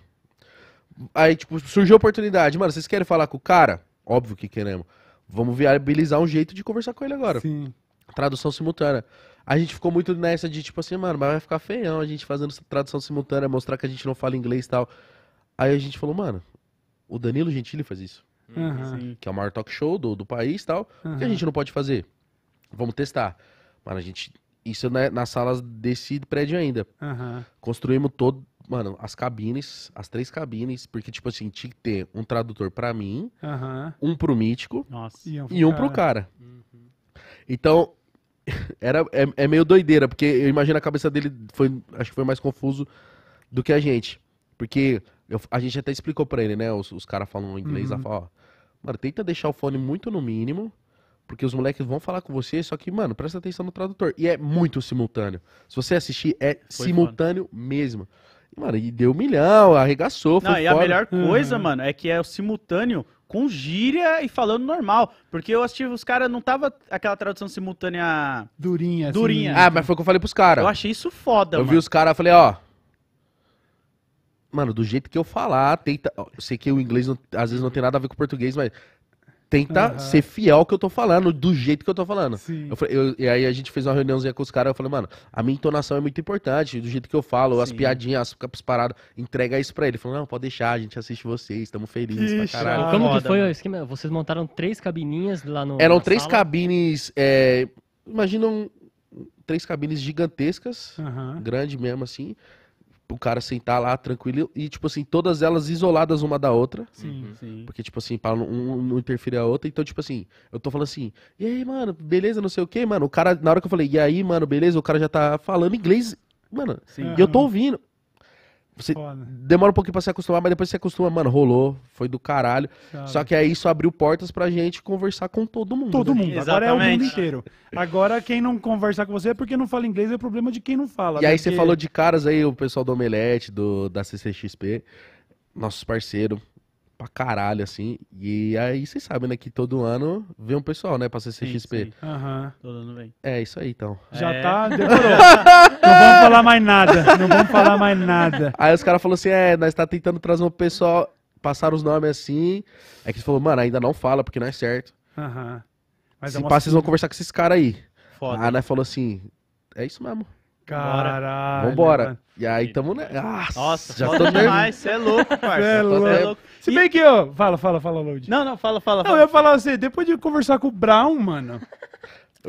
Aí, tipo, surgiu a oportunidade. Mano, vocês querem falar com o cara? Óbvio que queremos. Vamos viabilizar um jeito de conversar com ele agora. Sim. Tradução simultânea. A gente ficou muito nessa de, tipo assim, mano, mas vai ficar feião a gente fazendo tradução simultânea, mostrar que a gente não fala inglês e tal. Aí a gente falou, mano, o Danilo Gentili faz isso. Uhum. Que é o maior talk show do, do país e tal. Uhum. que a uhum. gente não pode fazer? Vamos testar. Mano, a gente. Isso é nas salas desse prédio ainda. Uhum. Construímos todo, Mano, as cabines, as três cabines, porque, tipo assim, tinha que ter um tradutor para mim, uhum. um pro mítico Nossa. e um pro cara. Uhum. Então, era, é, é, meio doideira, porque eu imagino a cabeça dele, foi, acho que foi mais confuso do que a gente. Porque eu, a gente até explicou pra ele, né? Os, os caras falam inglês uhum. lá, fala, ó, mano, tenta deixar o fone muito no mínimo, porque os moleques vão falar com você, só que, mano, presta atenção no tradutor. E é muito simultâneo. Se você assistir, é foi simultâneo mesmo. Mano, e deu um milhão, arregaçou, Não, e fora. a melhor uhum. coisa, mano, é que é o simultâneo com gíria e falando normal. Porque eu assisti os caras, não tava aquela tradução simultânea... Durinha. Assim. Durinha. Assim, ah, mas foi o que eu falei pros caras. Eu achei isso foda, eu mano. Eu vi os caras, falei, ó... Mano, do jeito que eu falar, tenta... Eu sei que o inglês não, às vezes não tem nada a ver com o português, mas tenta uhum. ser fiel ao que eu tô falando, do jeito que eu tô falando. Eu falei, eu, e aí a gente fez uma reuniãozinha com os caras, eu falei, mano, a minha entonação é muito importante, do jeito que eu falo, Sim. as piadinhas, as paradas, entrega isso pra ele. Ele falou, não, pode deixar, a gente assiste vocês, estamos felizes Ixi, pra caralho. Como que foi o esquema? Vocês montaram três cabininhas lá no Eram três sala. cabines, é, imaginam três cabines gigantescas, uhum. grande mesmo assim, o cara sentar lá tranquilo e, tipo assim, todas elas isoladas uma da outra. Sim, uhum. sim. Porque, tipo assim, para um não interferir a outra. Então, tipo assim, eu tô falando assim, e aí, mano, beleza, não sei o quê, mano. O cara, na hora que eu falei, e aí, mano, beleza, o cara já tá falando inglês, mano. Sim. E eu tô ouvindo. Você Foda. demora um pouquinho pra se acostumar, mas depois você acostuma, mano, rolou, foi do caralho. Só que aí isso abriu portas pra gente conversar com todo mundo. Todo né? mundo, Exatamente. agora é o mundo inteiro. Agora quem não conversar com você é porque não fala inglês, é problema de quem não fala. E aí né? você falou de caras aí, o pessoal do Omelete, do, da CCXP, nossos parceiros pra caralho, assim. E aí vocês sabem, né, que todo ano vem um pessoal, né, pra CCXP. Aham. Uhum. Todo ano vem. É, isso aí, então. Já é. tá, não vamos falar mais nada, não vamos falar mais nada. Aí os caras falaram assim, é, nós tá tentando trazer um pessoal, passar os nomes assim. é que falou mano, ainda não fala, porque não é certo. Aham. Uhum. Mas é Se é passa, vocês vão conversar com esses caras aí. Foda. Aí nós falou assim, é isso mesmo. Caralho. Vambora. Mano. E aí tamo. Ne... Nossa, Nossa já tô demais. Você é louco, parça. É, é louco. É louco. Se bem e... que eu. Fala, fala, fala, Load. Não, não, fala, fala. Não, fala. eu ia falar assim, depois de conversar com o Brown, mano.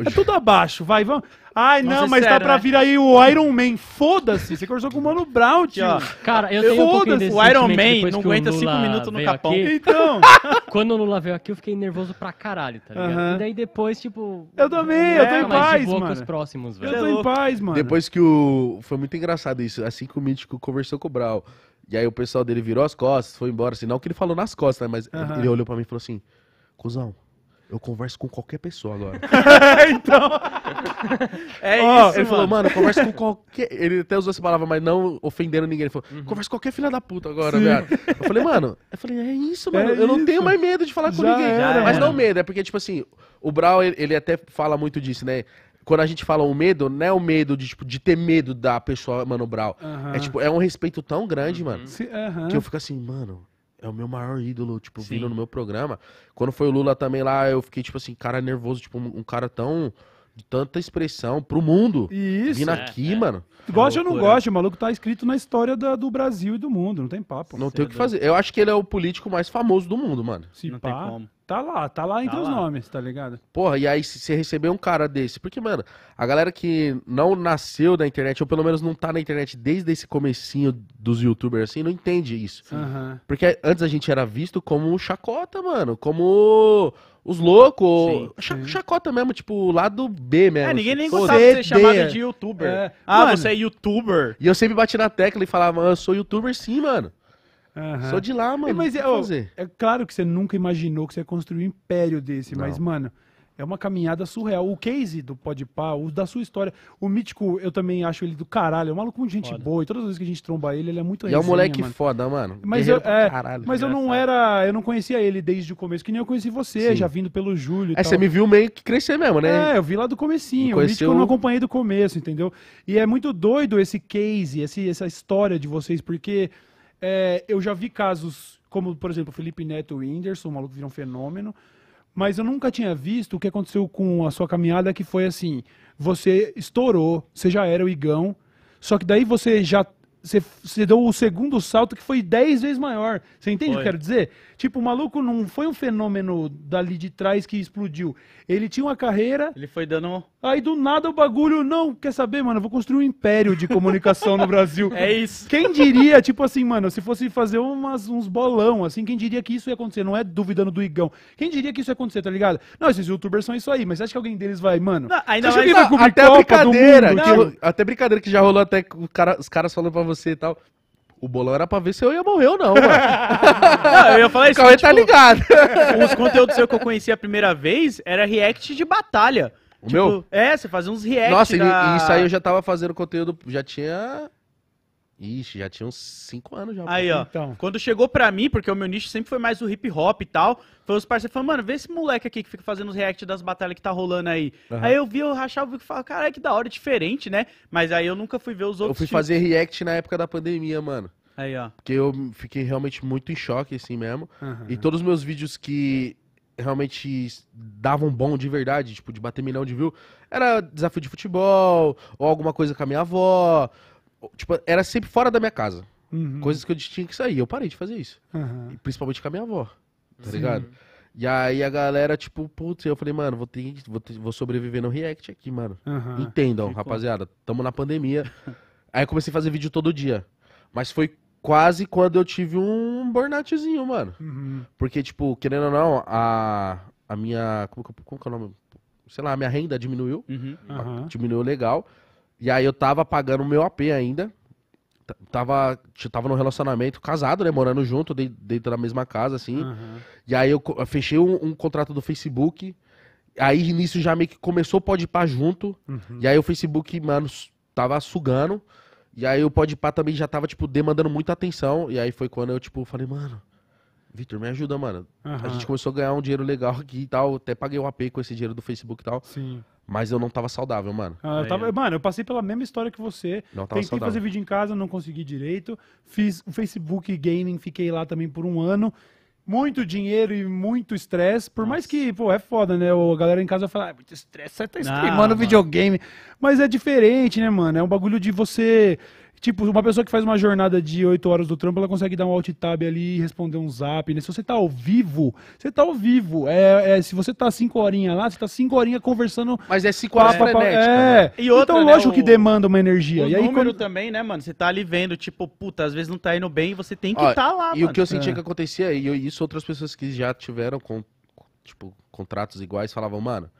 É tudo abaixo, vai, vamos. Ai, não, mas sério, dá pra né? vir aí o Iron Man. Foda-se, você conversou com o Mano Brown, tio. Cara, eu tenho um desse O Iron Man não aguenta 5 minutos no capão. Aqui, então. Quando o Lula veio aqui, eu fiquei nervoso pra caralho, tá ligado? Uh -huh. E daí depois, tipo. Eu também, eu tô em paz, mano. Os próximos, velho. Eu tô em é paz, mano. Depois que o. Foi muito engraçado isso. Assim que o Mítico conversou com o Brown. E aí o pessoal dele virou as costas, foi embora. Sinal assim, não que ele falou nas costas, né? Mas uh -huh. ele olhou pra mim e falou assim: Cusão eu converso com qualquer pessoa agora. então. É isso. ele mano. falou, mano, eu converso com qualquer. Ele até usou essa palavra, mas não ofendendo ninguém. Ele falou, uhum. converso com qualquer filha da puta agora, velho. Eu falei, mano, eu falei, é isso, mano. É eu isso. não tenho mais medo de falar Já com ninguém. Era, mas não medo, é porque, tipo assim, o Brau, ele, ele até fala muito disso, né? quando a gente fala o medo, não é o medo de, tipo, de ter medo da pessoa, mano, Brau. Uhum. É tipo, é um respeito tão grande, uhum. mano. Se, uhum. Que eu fico assim, mano é o meu maior ídolo, tipo, Sim. vindo no meu programa. Quando foi o Lula também lá, eu fiquei, tipo assim, cara nervoso, tipo, um cara tão tanta expressão pro mundo. Isso. Vindo é, aqui, é. é. mano. gosta é ou não gosto o maluco tá escrito na história da, do Brasil e do mundo, não tem papo. Não Cê tem o é que fazer. Eu acho que ele é o político mais famoso do mundo, mano. Se não pá, tem como. Tá lá, tá lá entre tá os lá. nomes, tá ligado? Porra, e aí se você receber um cara desse, porque, mano, a galera que não nasceu na internet, ou pelo menos não tá na internet desde esse comecinho dos youtubers assim, não entende isso. Uhum. Porque antes a gente era visto como chacota, mano, como os loucos, chacota mesmo, tipo, lado B mesmo. É, ninguém nem gostava de ser chamado de youtuber. É. Ah, mano, você é youtuber. E eu sempre bati na tecla e falava, ah, eu sou youtuber sim, mano. Uhum. Sou de lá, mano. É, mas é, ó, é claro que você nunca imaginou que você ia construir um império desse, Não. mas, mano, é uma caminhada surreal. O case do Podpah, o da sua história. O Mítico, eu também acho ele do caralho. É um maluco muito gente foda. boa. E todas as vezes que a gente tromba ele, ele é muito E é um moleque mano. foda, mano. Mas, eu, é, caralho, mas eu não é, é. era. Eu não conhecia ele desde o começo, que nem eu conheci você, Sim. já vindo pelo Júlio. É, você me viu meio que crescer mesmo, né? É, eu vi lá do comecinho. Não o Mítico eu não acompanhei do começo, entendeu? E é muito doido esse case, esse, essa história de vocês, porque é, eu já vi casos, como, por exemplo, Felipe Neto e Whindersson, o maluco virou um fenômeno mas eu nunca tinha visto o que aconteceu com a sua caminhada, que foi assim: você estourou, você já era o Igão, só que daí você já você, você deu o segundo salto que foi 10 vezes maior. Você entende foi. o que eu quero dizer? Tipo, o maluco não foi um fenômeno dali de trás que explodiu. Ele tinha uma carreira. Ele foi dando. Aí do nada o bagulho, não, quer saber, mano? Eu vou construir um império de comunicação no Brasil. É isso. Quem diria, tipo assim, mano, se fosse fazer umas, uns bolão, assim, quem diria que isso ia acontecer? Não é duvidando do Igão. Quem diria que isso ia acontecer, tá ligado? Não, esses youtubers são isso aí, mas acho que alguém deles vai, mano? Não, ainda Não, até a brincadeira. Mundo, tipo, que, até brincadeira que já rolou até cara, os caras falando pra você você e tal. O bolão era pra ver se eu ia morrer ou não, mano. não, eu ia falar isso. O tipo, tá ligado. Os conteúdos que eu conheci a primeira vez era react de batalha. O tipo, meu? É, você fazia uns react Nossa, da... e isso aí eu já tava fazendo conteúdo, já tinha Ixi, já tinha uns 5 anos já. Aí, ó. Então. Quando chegou pra mim, porque o meu nicho sempre foi mais o hip hop e tal, foi os parceiros falando, mano, vê esse moleque aqui que fica fazendo os react das batalhas que tá rolando aí. Uhum. Aí eu vi, eu rachava o bico e falava, caralho, que da hora, diferente, né? Mas aí eu nunca fui ver os outros. Eu fui tipos. fazer react na época da pandemia, mano. Aí, ó. Porque eu fiquei realmente muito em choque, assim mesmo. Uhum. E todos os meus vídeos que realmente davam bom de verdade, tipo, de bater milhão de views, era desafio de futebol, ou alguma coisa com a minha avó, Tipo, tipo, era sempre fora da minha casa. Uhum. Coisas que eu tinha que sair. Eu parei de fazer isso. Uhum. principalmente com a minha avó. Tá Sim. ligado? E aí a galera, tipo, putz, eu falei, mano, vou ter, vou, ter, vou sobreviver no React aqui, mano. Uhum. Entendam, Ficou. rapaziada. Tamo na pandemia. aí comecei a fazer vídeo todo dia. Mas foi quase quando eu tive um burnoutzinho, mano. Uhum. Porque, tipo, querendo ou não, a, a minha. Como, como que é o nome? Sei lá, a minha renda diminuiu. Uhum. Uhum. Diminuiu legal. E aí eu tava pagando o meu AP ainda. Tava, tava num relacionamento casado, né? Morando junto, dentro da mesma casa, assim. Uhum. E aí eu fechei um, um, contrato do Facebook. Aí início já meio que começou o Podpah junto. Uhum. E aí o Facebook, mano, tava sugando. E aí o Podpah também já tava, tipo, demandando muita atenção. E aí foi quando eu, tipo, falei, mano, Vitor, me ajuda, mano. Uhum. A gente começou a ganhar um dinheiro legal aqui e tal. Até paguei o AP com esse dinheiro do Facebook e tal. Sim. Mas eu não tava saudável, mano. Ah, eu tava, mano, eu passei pela mesma história que você. Não tava Tentei saudável. fazer vídeo em casa, não consegui direito. Fiz o Facebook Gaming, fiquei lá também por um ano. Muito dinheiro e muito estresse. Por Nossa. mais que, pô, é foda, né? A galera em casa fala, ah, muito estresse, você tá streamando não, videogame. Mas é diferente, né, mano? É um bagulho de você Tipo, uma pessoa que faz uma jornada de 8 horas do trampo, ela consegue dar um alt tab ali e responder um zap, né? Se você tá ao vivo, você tá ao vivo. É, é se você tá 5 horinhas lá, você tá 5 horinhas conversando. Mas é 5 horas pra, frenética, né? é. Né? E outra, então, né, lógico né, o, que demanda uma energia. O e aí, número quando... também, né, mano? Você tá ali vendo, tipo, puta, às vezes não tá indo bem, você tem que estar tá lá, E mano. o que eu sentia é. que acontecia, e isso outras pessoas que já tiveram, com, tipo, contratos iguais falavam, mano,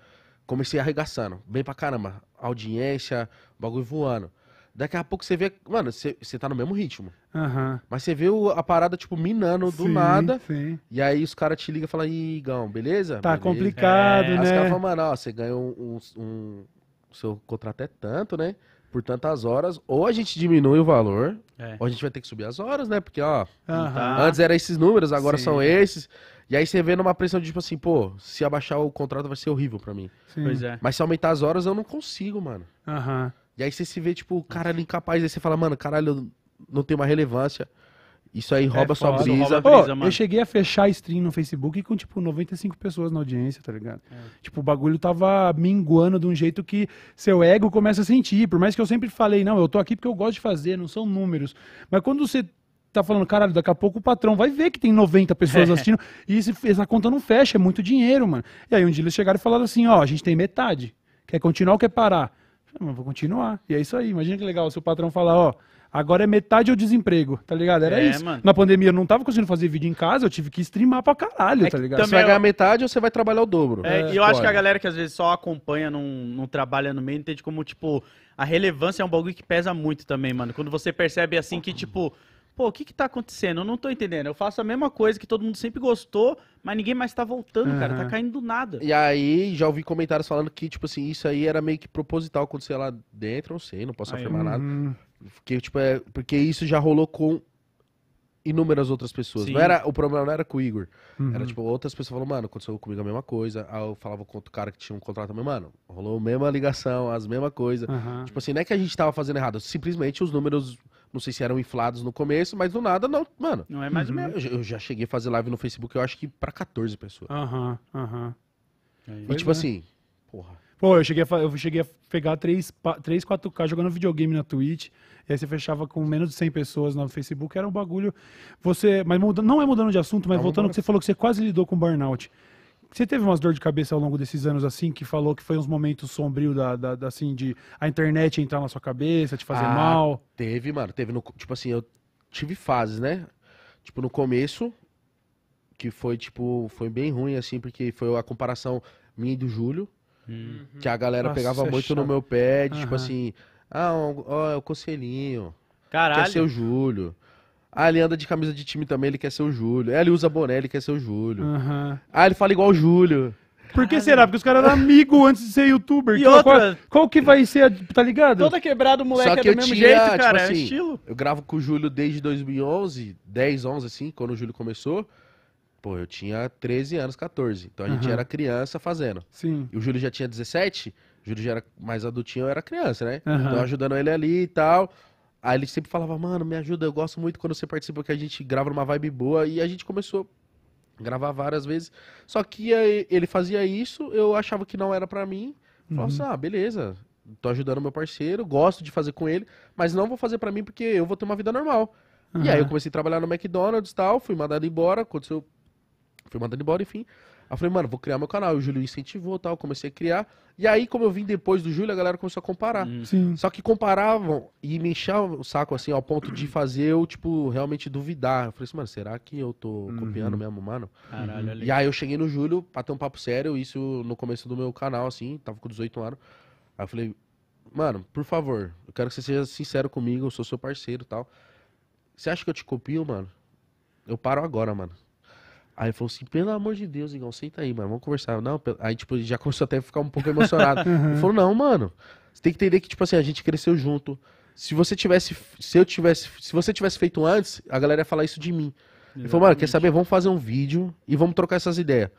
comecei arregaçando, bem pra caramba, audiência, bagulho voando. Daqui a pouco você vê. Mano, você, você tá no mesmo ritmo. Uhum. Mas você vê o, a parada, tipo, minando do sim, nada. Sim. E aí os caras te ligam e falam, Igão, beleza? Tá beleza. complicado, é. né? Aí os né? caras falam, mano, ó, você ganhou um, um, um. Seu contrato é tanto, né? Por tantas horas. Ou a gente diminui o valor, é. ou a gente vai ter que subir as horas, né? Porque, ó, uhum. antes eram esses números, agora sim. são esses. E aí você vê numa pressão de tipo assim, pô, se abaixar o contrato vai ser horrível para mim. Sim. Pois é. Mas se aumentar as horas eu não consigo, mano. Aham. Uhum. E aí você se vê, tipo, uhum. caralho, incapaz. Aí você fala, mano, caralho, não tem uma relevância. Isso aí é rouba é, sua foda, brisa. Rouba brisa oh, eu cheguei a fechar stream no Facebook com, tipo, 95 pessoas na audiência, tá ligado? É. Tipo, o bagulho tava minguando de um jeito que seu ego começa a sentir. Por mais que eu sempre falei, não, eu tô aqui porque eu gosto de fazer, não são números. Mas quando você tá falando, caralho, daqui a pouco o patrão vai ver que tem 90 pessoas é. assistindo e esse, essa conta não fecha, é muito dinheiro, mano. E aí um dia eles chegaram e falaram assim, ó, oh, a gente tem metade. Quer continuar ou quer parar? Falei, ah, vou continuar. E é isso aí. Imagina que legal, seu patrão falar, ó, agora é metade o desemprego, tá ligado? Era é, isso. Mano. Na pandemia eu não tava conseguindo fazer vídeo em casa, eu tive que streamar pra caralho, é tá ligado? Você vai eu... É ganhar metade ou você vai trabalhar o dobro. É, é e eu acho que a galera que às vezes só acompanha, não, não trabalha no meio, entende como, tipo, a relevância é um bagulho que pesa muito também, mano. Quando você percebe assim que, tipo pô, o que que tá acontecendo? Eu não tô entendendo. Eu faço a mesma coisa que todo mundo sempre gostou, mas ninguém mais tá voltando, uhum. cara. Tá caindo do nada. E aí, já ouvi comentários falando que, tipo assim, isso aí era meio que proposital acontecer lá dentro, não sei, não posso aí, afirmar hum. nada. Porque, tipo, é, porque isso já rolou com inúmeras outras pessoas. Não era, o problema não era com o Igor. Uhum. Era, tipo, outras pessoas falando, mano, aconteceu comigo a mesma coisa. Aí eu falava com outro cara que tinha um contrato também, mano, rolou a mesma ligação, as mesmas coisas. Uhum. Tipo assim, não é que a gente tava fazendo errado, simplesmente os números não sei se eram inflados no começo, mas do nada, não, mano. Não é mais uhum. o mesmo. Eu, eu, já cheguei a fazer live no Facebook, eu acho que para 14 pessoas. Aham, aham. E tipo né? assim, porra. Pô, eu cheguei a, eu cheguei a pegar 3, 4K jogando videogame na Twitch. E aí você fechava com menos de 100 pessoas no Facebook. Era um bagulho. Você. Mas mudando, não é mudando de assunto, mas é voltando ao que você falou que você quase lidou com burnout. Você teve umas dor de cabeça ao longo desses anos, assim, que falou que foi uns momentos sombrios da, da, da, assim, de a internet entrar na sua cabeça, te fazer ah, mal? Teve, mano. Teve, no, tipo assim, eu tive fases, né? Tipo, no começo, que foi, tipo, foi bem ruim, assim, porque foi a comparação minha e do Júlio, uhum. que a galera Nossa, pegava é muito chato. no meu pé, de, uhum. tipo assim, ah, ó, é o conselhinho. Caralho. Quer ser o Júlio. Ah, ele anda de camisa de time também, ele quer ser o Júlio. Ah, ele usa boné, ele quer ser o Júlio. Uhum. Ah, ele fala igual o Júlio. Por que será? Porque os caras eram amigos antes de ser youtuber. E então, outra... qual, qual, que vai ser, a, tá ligado? Toda quebrada, o moleque é que é do eu mesmo tinha, jeito, tipo cara, é assim, é estilo. Eu gravo com o Júlio desde 2011, 10, 11 assim, quando o Júlio começou. Pô, eu tinha 13 anos, 14. Então a gente uhum. era criança fazendo. Sim. E o Júlio já tinha 17, o Júlio já era mais adultinho, eu era criança, né? Uhum. Então ajudando ele ali e tal. Aí ele sempre falava, mano, me ajuda, eu gosto muito quando você participa, que a gente grava numa vibe boa. E a gente começou a gravar várias vezes. Só que ele fazia isso, eu achava que não era para mim. Uhum. Nossa, assim, ah, beleza. Tô ajudando meu parceiro, gosto de fazer com ele, mas não vou fazer para mim porque eu vou ter uma vida normal. Uhum. E aí eu comecei a trabalhar no McDonald's tal, fui mandado embora, aconteceu. Fui mandado embora, enfim eu falei, mano, vou criar meu canal. E o Júlio incentivou tal, comecei a criar. E aí, como eu vim depois do Júlio, a galera começou a comparar. Uhum. Sim. Só que comparavam e me enchiam o saco, assim, ao ponto de fazer eu, tipo, realmente duvidar. Eu falei assim, mano, será que eu tô uhum. copiando mesmo, mano? Caralho, E aí eu cheguei no Júlio pra ter um papo sério, isso no começo do meu canal, assim, tava com 18 anos. Aí eu falei, mano, por favor, eu quero que você seja sincero comigo, eu sou seu parceiro e tal. Você acha que eu te copio, mano? Eu paro agora, mano. Aí ele falou assim, pelo amor de Deus, igual senta aí, mano, vamos conversar. Não, aí, tipo, já começou até a ficar um pouco emocionado. uhum. Ele falou, não, mano, você tem que entender que, tipo assim, a gente cresceu junto. Se você tivesse, se eu tivesse, se você tivesse feito antes, a galera ia falar isso de mim. Exatamente. Ele falou, mano, quer saber, vamos fazer um vídeo e vamos trocar essas ideias.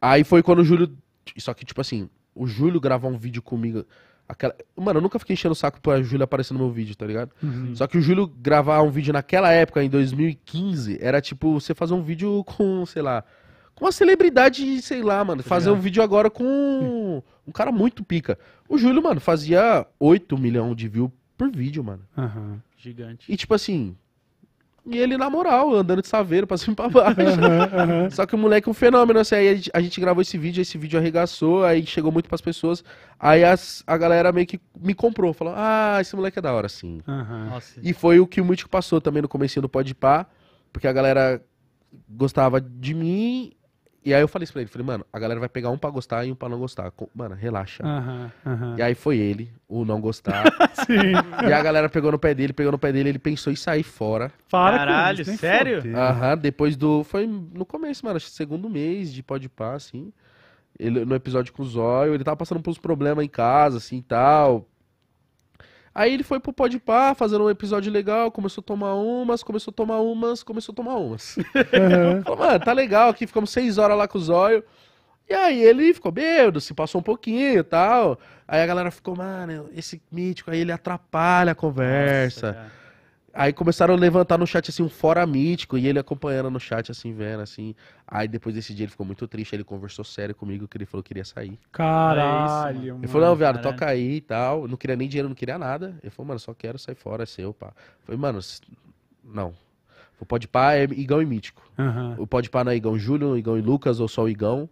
Aí foi quando o Júlio, só que, tipo assim, o Júlio gravar um vídeo comigo Aquela... Mano, eu nunca fiquei enchendo o saco pra Júlio aparecer no meu vídeo, tá ligado? Uhum. Só que o Júlio gravar um vídeo naquela época, em 2015, era tipo você fazer um vídeo com, sei lá, com uma celebridade, sei lá, mano. Tá fazer um vídeo agora com hum. um cara muito pica. O Júlio, mano, fazia 8 milhões de views por vídeo, mano. Uhum. Gigante. E tipo assim, e ele, na moral, andando de saveiro pra cima e pra baixo. Uhum, uhum. Só que o moleque é um fenômeno, assim. Aí a gente, a gente, gravou esse vídeo, esse vídeo arregaçou, aí chegou muito pras pessoas. Aí as, a galera meio que me comprou. Falou, ah, esse moleque é da hora, sim. Uhum. E foi o que o Mítico passou também no comecinho do Pode Pá. Porque a galera gostava de mim e aí eu falei isso pra ele, falei, mano, a galera vai pegar um pra gostar e um pra não gostar. Mano, relaxa. Uhum, uhum. E aí foi ele, o não gostar. Sim. E a galera pegou no pé dele, pegou no pé dele, ele pensou em sair fora. Para Caralho, isso, sério? Aham, uhum, depois do... Foi no começo, mano, acho que segundo mês de pode pá, assim. Ele, no episódio com o Zóio, ele tava passando por uns problemas em casa, assim, tal. Aí ele foi pro Pode Pá, fazendo um episódio legal, começou a tomar umas, começou a tomar umas, começou a tomar umas. Uhum. Falou, mano, tá legal aqui, ficamos seis horas lá com o zóio. E aí ele ficou bêbado, se passou um pouquinho e tal. Aí a galera ficou, mano, esse mítico aí ele atrapalha a conversa. Nossa, Aí começaram a levantar no chat, assim, um fora mítico, e ele acompanhando no chat, assim, vendo, assim. Aí depois desse dia ele ficou muito triste, ele conversou sério comigo, que ele falou que queria sair. Caralho, é mano. Ele falou, não, viado, toca aí e tal. não queria nem dinheiro, não queria nada. Ele falou, mano, só quero sair fora, é seu, pá. foi falei, mano, não. O pode Podpah é Igão e Mítico. Uhum. O Podpah não é Igão Júlio, Igão e Lucas, ou só o Igão.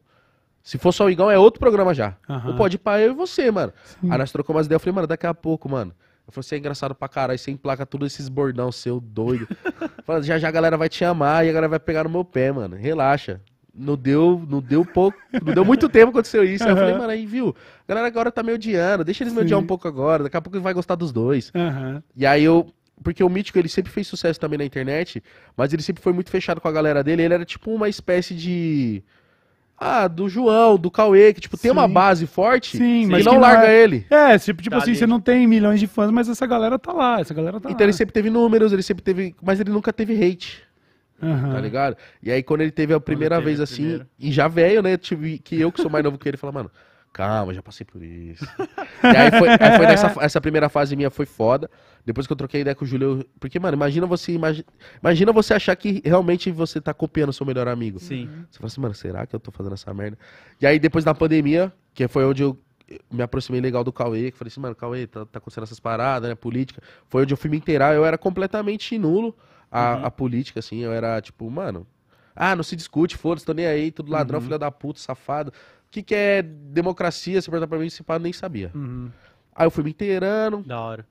Se for só o Igão, é outro programa já. Uhum. O Podpah é eu e você, mano. Sim. Aí nós trocamos as ideias, eu falei, mano, daqui a pouco, mano... Eu falei, você é engraçado pra caralho, você emplaca todos esses bordão seu doido. Falei, já já a galera vai te amar e a galera vai pegar no meu pé, mano. Relaxa. Não deu, não deu pouco, não deu muito tempo que aconteceu isso. Uhum. Aí eu falei, mano, aí viu, a galera agora tá me odiando, deixa eles Sim. me odiar um pouco agora, daqui a pouco ele vai gostar dos dois. Uhum. E aí eu, porque o Mítico ele sempre fez sucesso também na internet, mas ele sempre foi muito fechado com a galera dele, ele era tipo uma espécie de ah, do João, do Cauê, que, tipo, tem uma base forte Sim, mas e não larga é... ele. É, tipo, tipo tá assim, você não tem milhões de fãs, mas essa galera tá lá, essa galera tá Então lá. ele sempre teve números, ele sempre teve... Mas ele nunca teve hate. Uhum. Tá ligado? E aí, quando ele teve a primeira teve vez, a assim, primeira. e já velho, né? Tive, tipo, que eu que sou mais novo que ele, falar, mano, calma, já passei por isso. e aí foi, aí foi nessa, essa primeira fase minha foi foda. Depois que eu troquei ideia com o Julio, eu... porque, mano, imagina você imagina, imagina você achar que realmente você tá copiando seu melhor amigo. Sim. Uhum. Você fala assim, mano, será que eu tô fazendo essa merda? E aí depois da pandemia, que foi onde eu me aproximei legal do Cauê, que falei assim, mano, Cauê, tá, tá acontecendo essas paradas, né, política. Foi onde eu fui me inteirar, eu era completamente nulo a, uhum. a política, assim, eu era tipo, mano, ah, não se discute, foda-se, tô nem aí, tudo ladrão, uhum. filha da puta, safado que, que é democracia? Você perguntar pra mim, se pá, nem sabia. Uhum. Aí eu fui me inteirando. Da hora.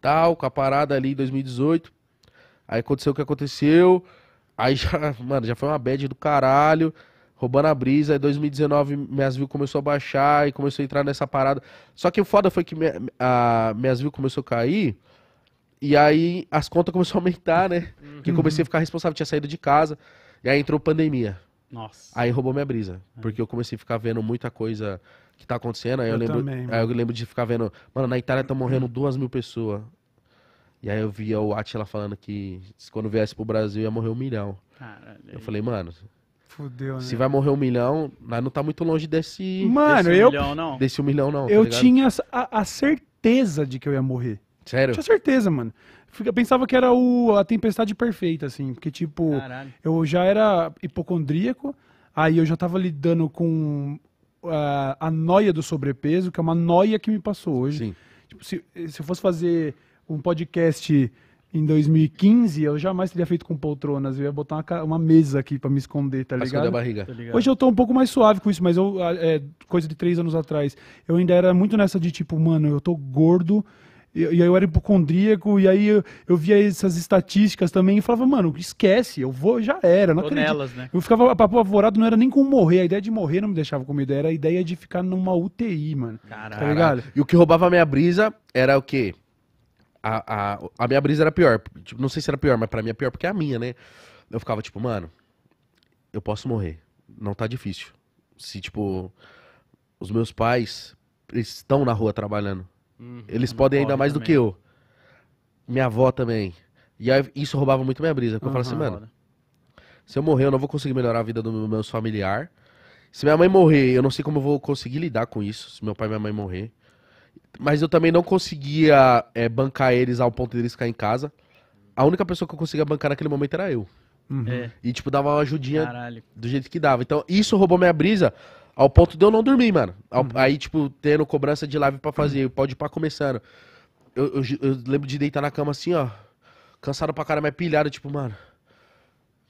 Tal, com a parada ali em 2018. Aí aconteceu o que aconteceu. Aí já, mano, já foi uma bad do caralho. Roubando a brisa. Aí 2019 minhas views começou a baixar e começou a entrar nessa parada. Só que o foda foi que minha, a, minhas views começou a cair. E aí as contas começaram a aumentar, né? Uhum. eu comecei a ficar responsável, tinha saído de casa. E aí entrou pandemia. Nossa. Aí roubou minha brisa. É. Porque eu comecei a ficar vendo muita coisa que tá acontecendo. Aí eu, eu lembro. Também, aí eu lembro de ficar vendo. Mano, na Itália tá morrendo uhum. duas mil pessoas. E aí eu via o Atila falando que quando viesse pro Brasil ia morrer um milhão. Caralho. Eu falei, mano. Fudeu, né? Se vai morrer um milhão, não tá muito longe desse. Mano, desse um Milhão, não. Desse um milhão, não. Tá eu tá tinha a, a certeza de que eu ia morrer. Sério? Tinha certeza, mano eu pensava que era o, a tempestade perfeita, assim, porque, tipo, Caralho. eu já era hipocondríaco, aí eu já tava lidando com uh, a noia do sobrepeso, que é uma noia que me passou hoje. Tipo, se, se eu fosse fazer um podcast em 2015, eu jamais teria feito com poltronas. Eu ia botar uma, uma mesa aqui para me esconder, tá ligado? a barriga. Hoje eu tô um pouco mais suave com isso, mas eu, ah, é, coisa de três anos atrás, eu ainda era muito nessa de tipo, mano, eu tô gordo e, aí eu era hipocondríaco, e aí eu, eu, via essas estatísticas também e falava, mano, esquece, eu vou, já era. Não acredito. Nelas, né? Eu ficava apavorado, não era nem com morrer. A ideia de morrer não me deixava com medo, era a ideia de ficar numa UTI, mano. Tá Caralho. Tá ligado? E o que roubava a minha brisa era o quê? A, a, a minha brisa era pior. Tipo, não sei se era pior, mas pra mim é pior porque é a minha, né? Eu ficava tipo, mano, eu posso morrer. Não tá difícil. Se, tipo, os meus pais estão na rua trabalhando. Uhum, Eles podem ainda mais também. do que eu. Minha avó também. E aí, isso roubava muito minha brisa. Porque uhum, eu falava assim, mano, se eu morrer, eu não vou conseguir melhorar a vida dos meus familiares. Se minha mãe morrer, eu não sei como eu vou conseguir lidar com isso, se meu pai e minha mãe morrer. Mas eu também não conseguia é, bancar eles ao ponto deles de ficar em casa. A única pessoa que eu conseguia bancar naquele momento era eu. Uhum. É. E, tipo, dava uma ajudinha Caralho. do jeito que dava. Então, isso roubou minha brisa ao ponto de eu não dormir, mano. Ao, uhum. Aí, tipo, tendo cobrança de live para fazer, pode ir pra começando. Eu, eu, eu, lembro de deitar na cama assim, ó. Cansado pra caramba, é pilhado, tipo, mano.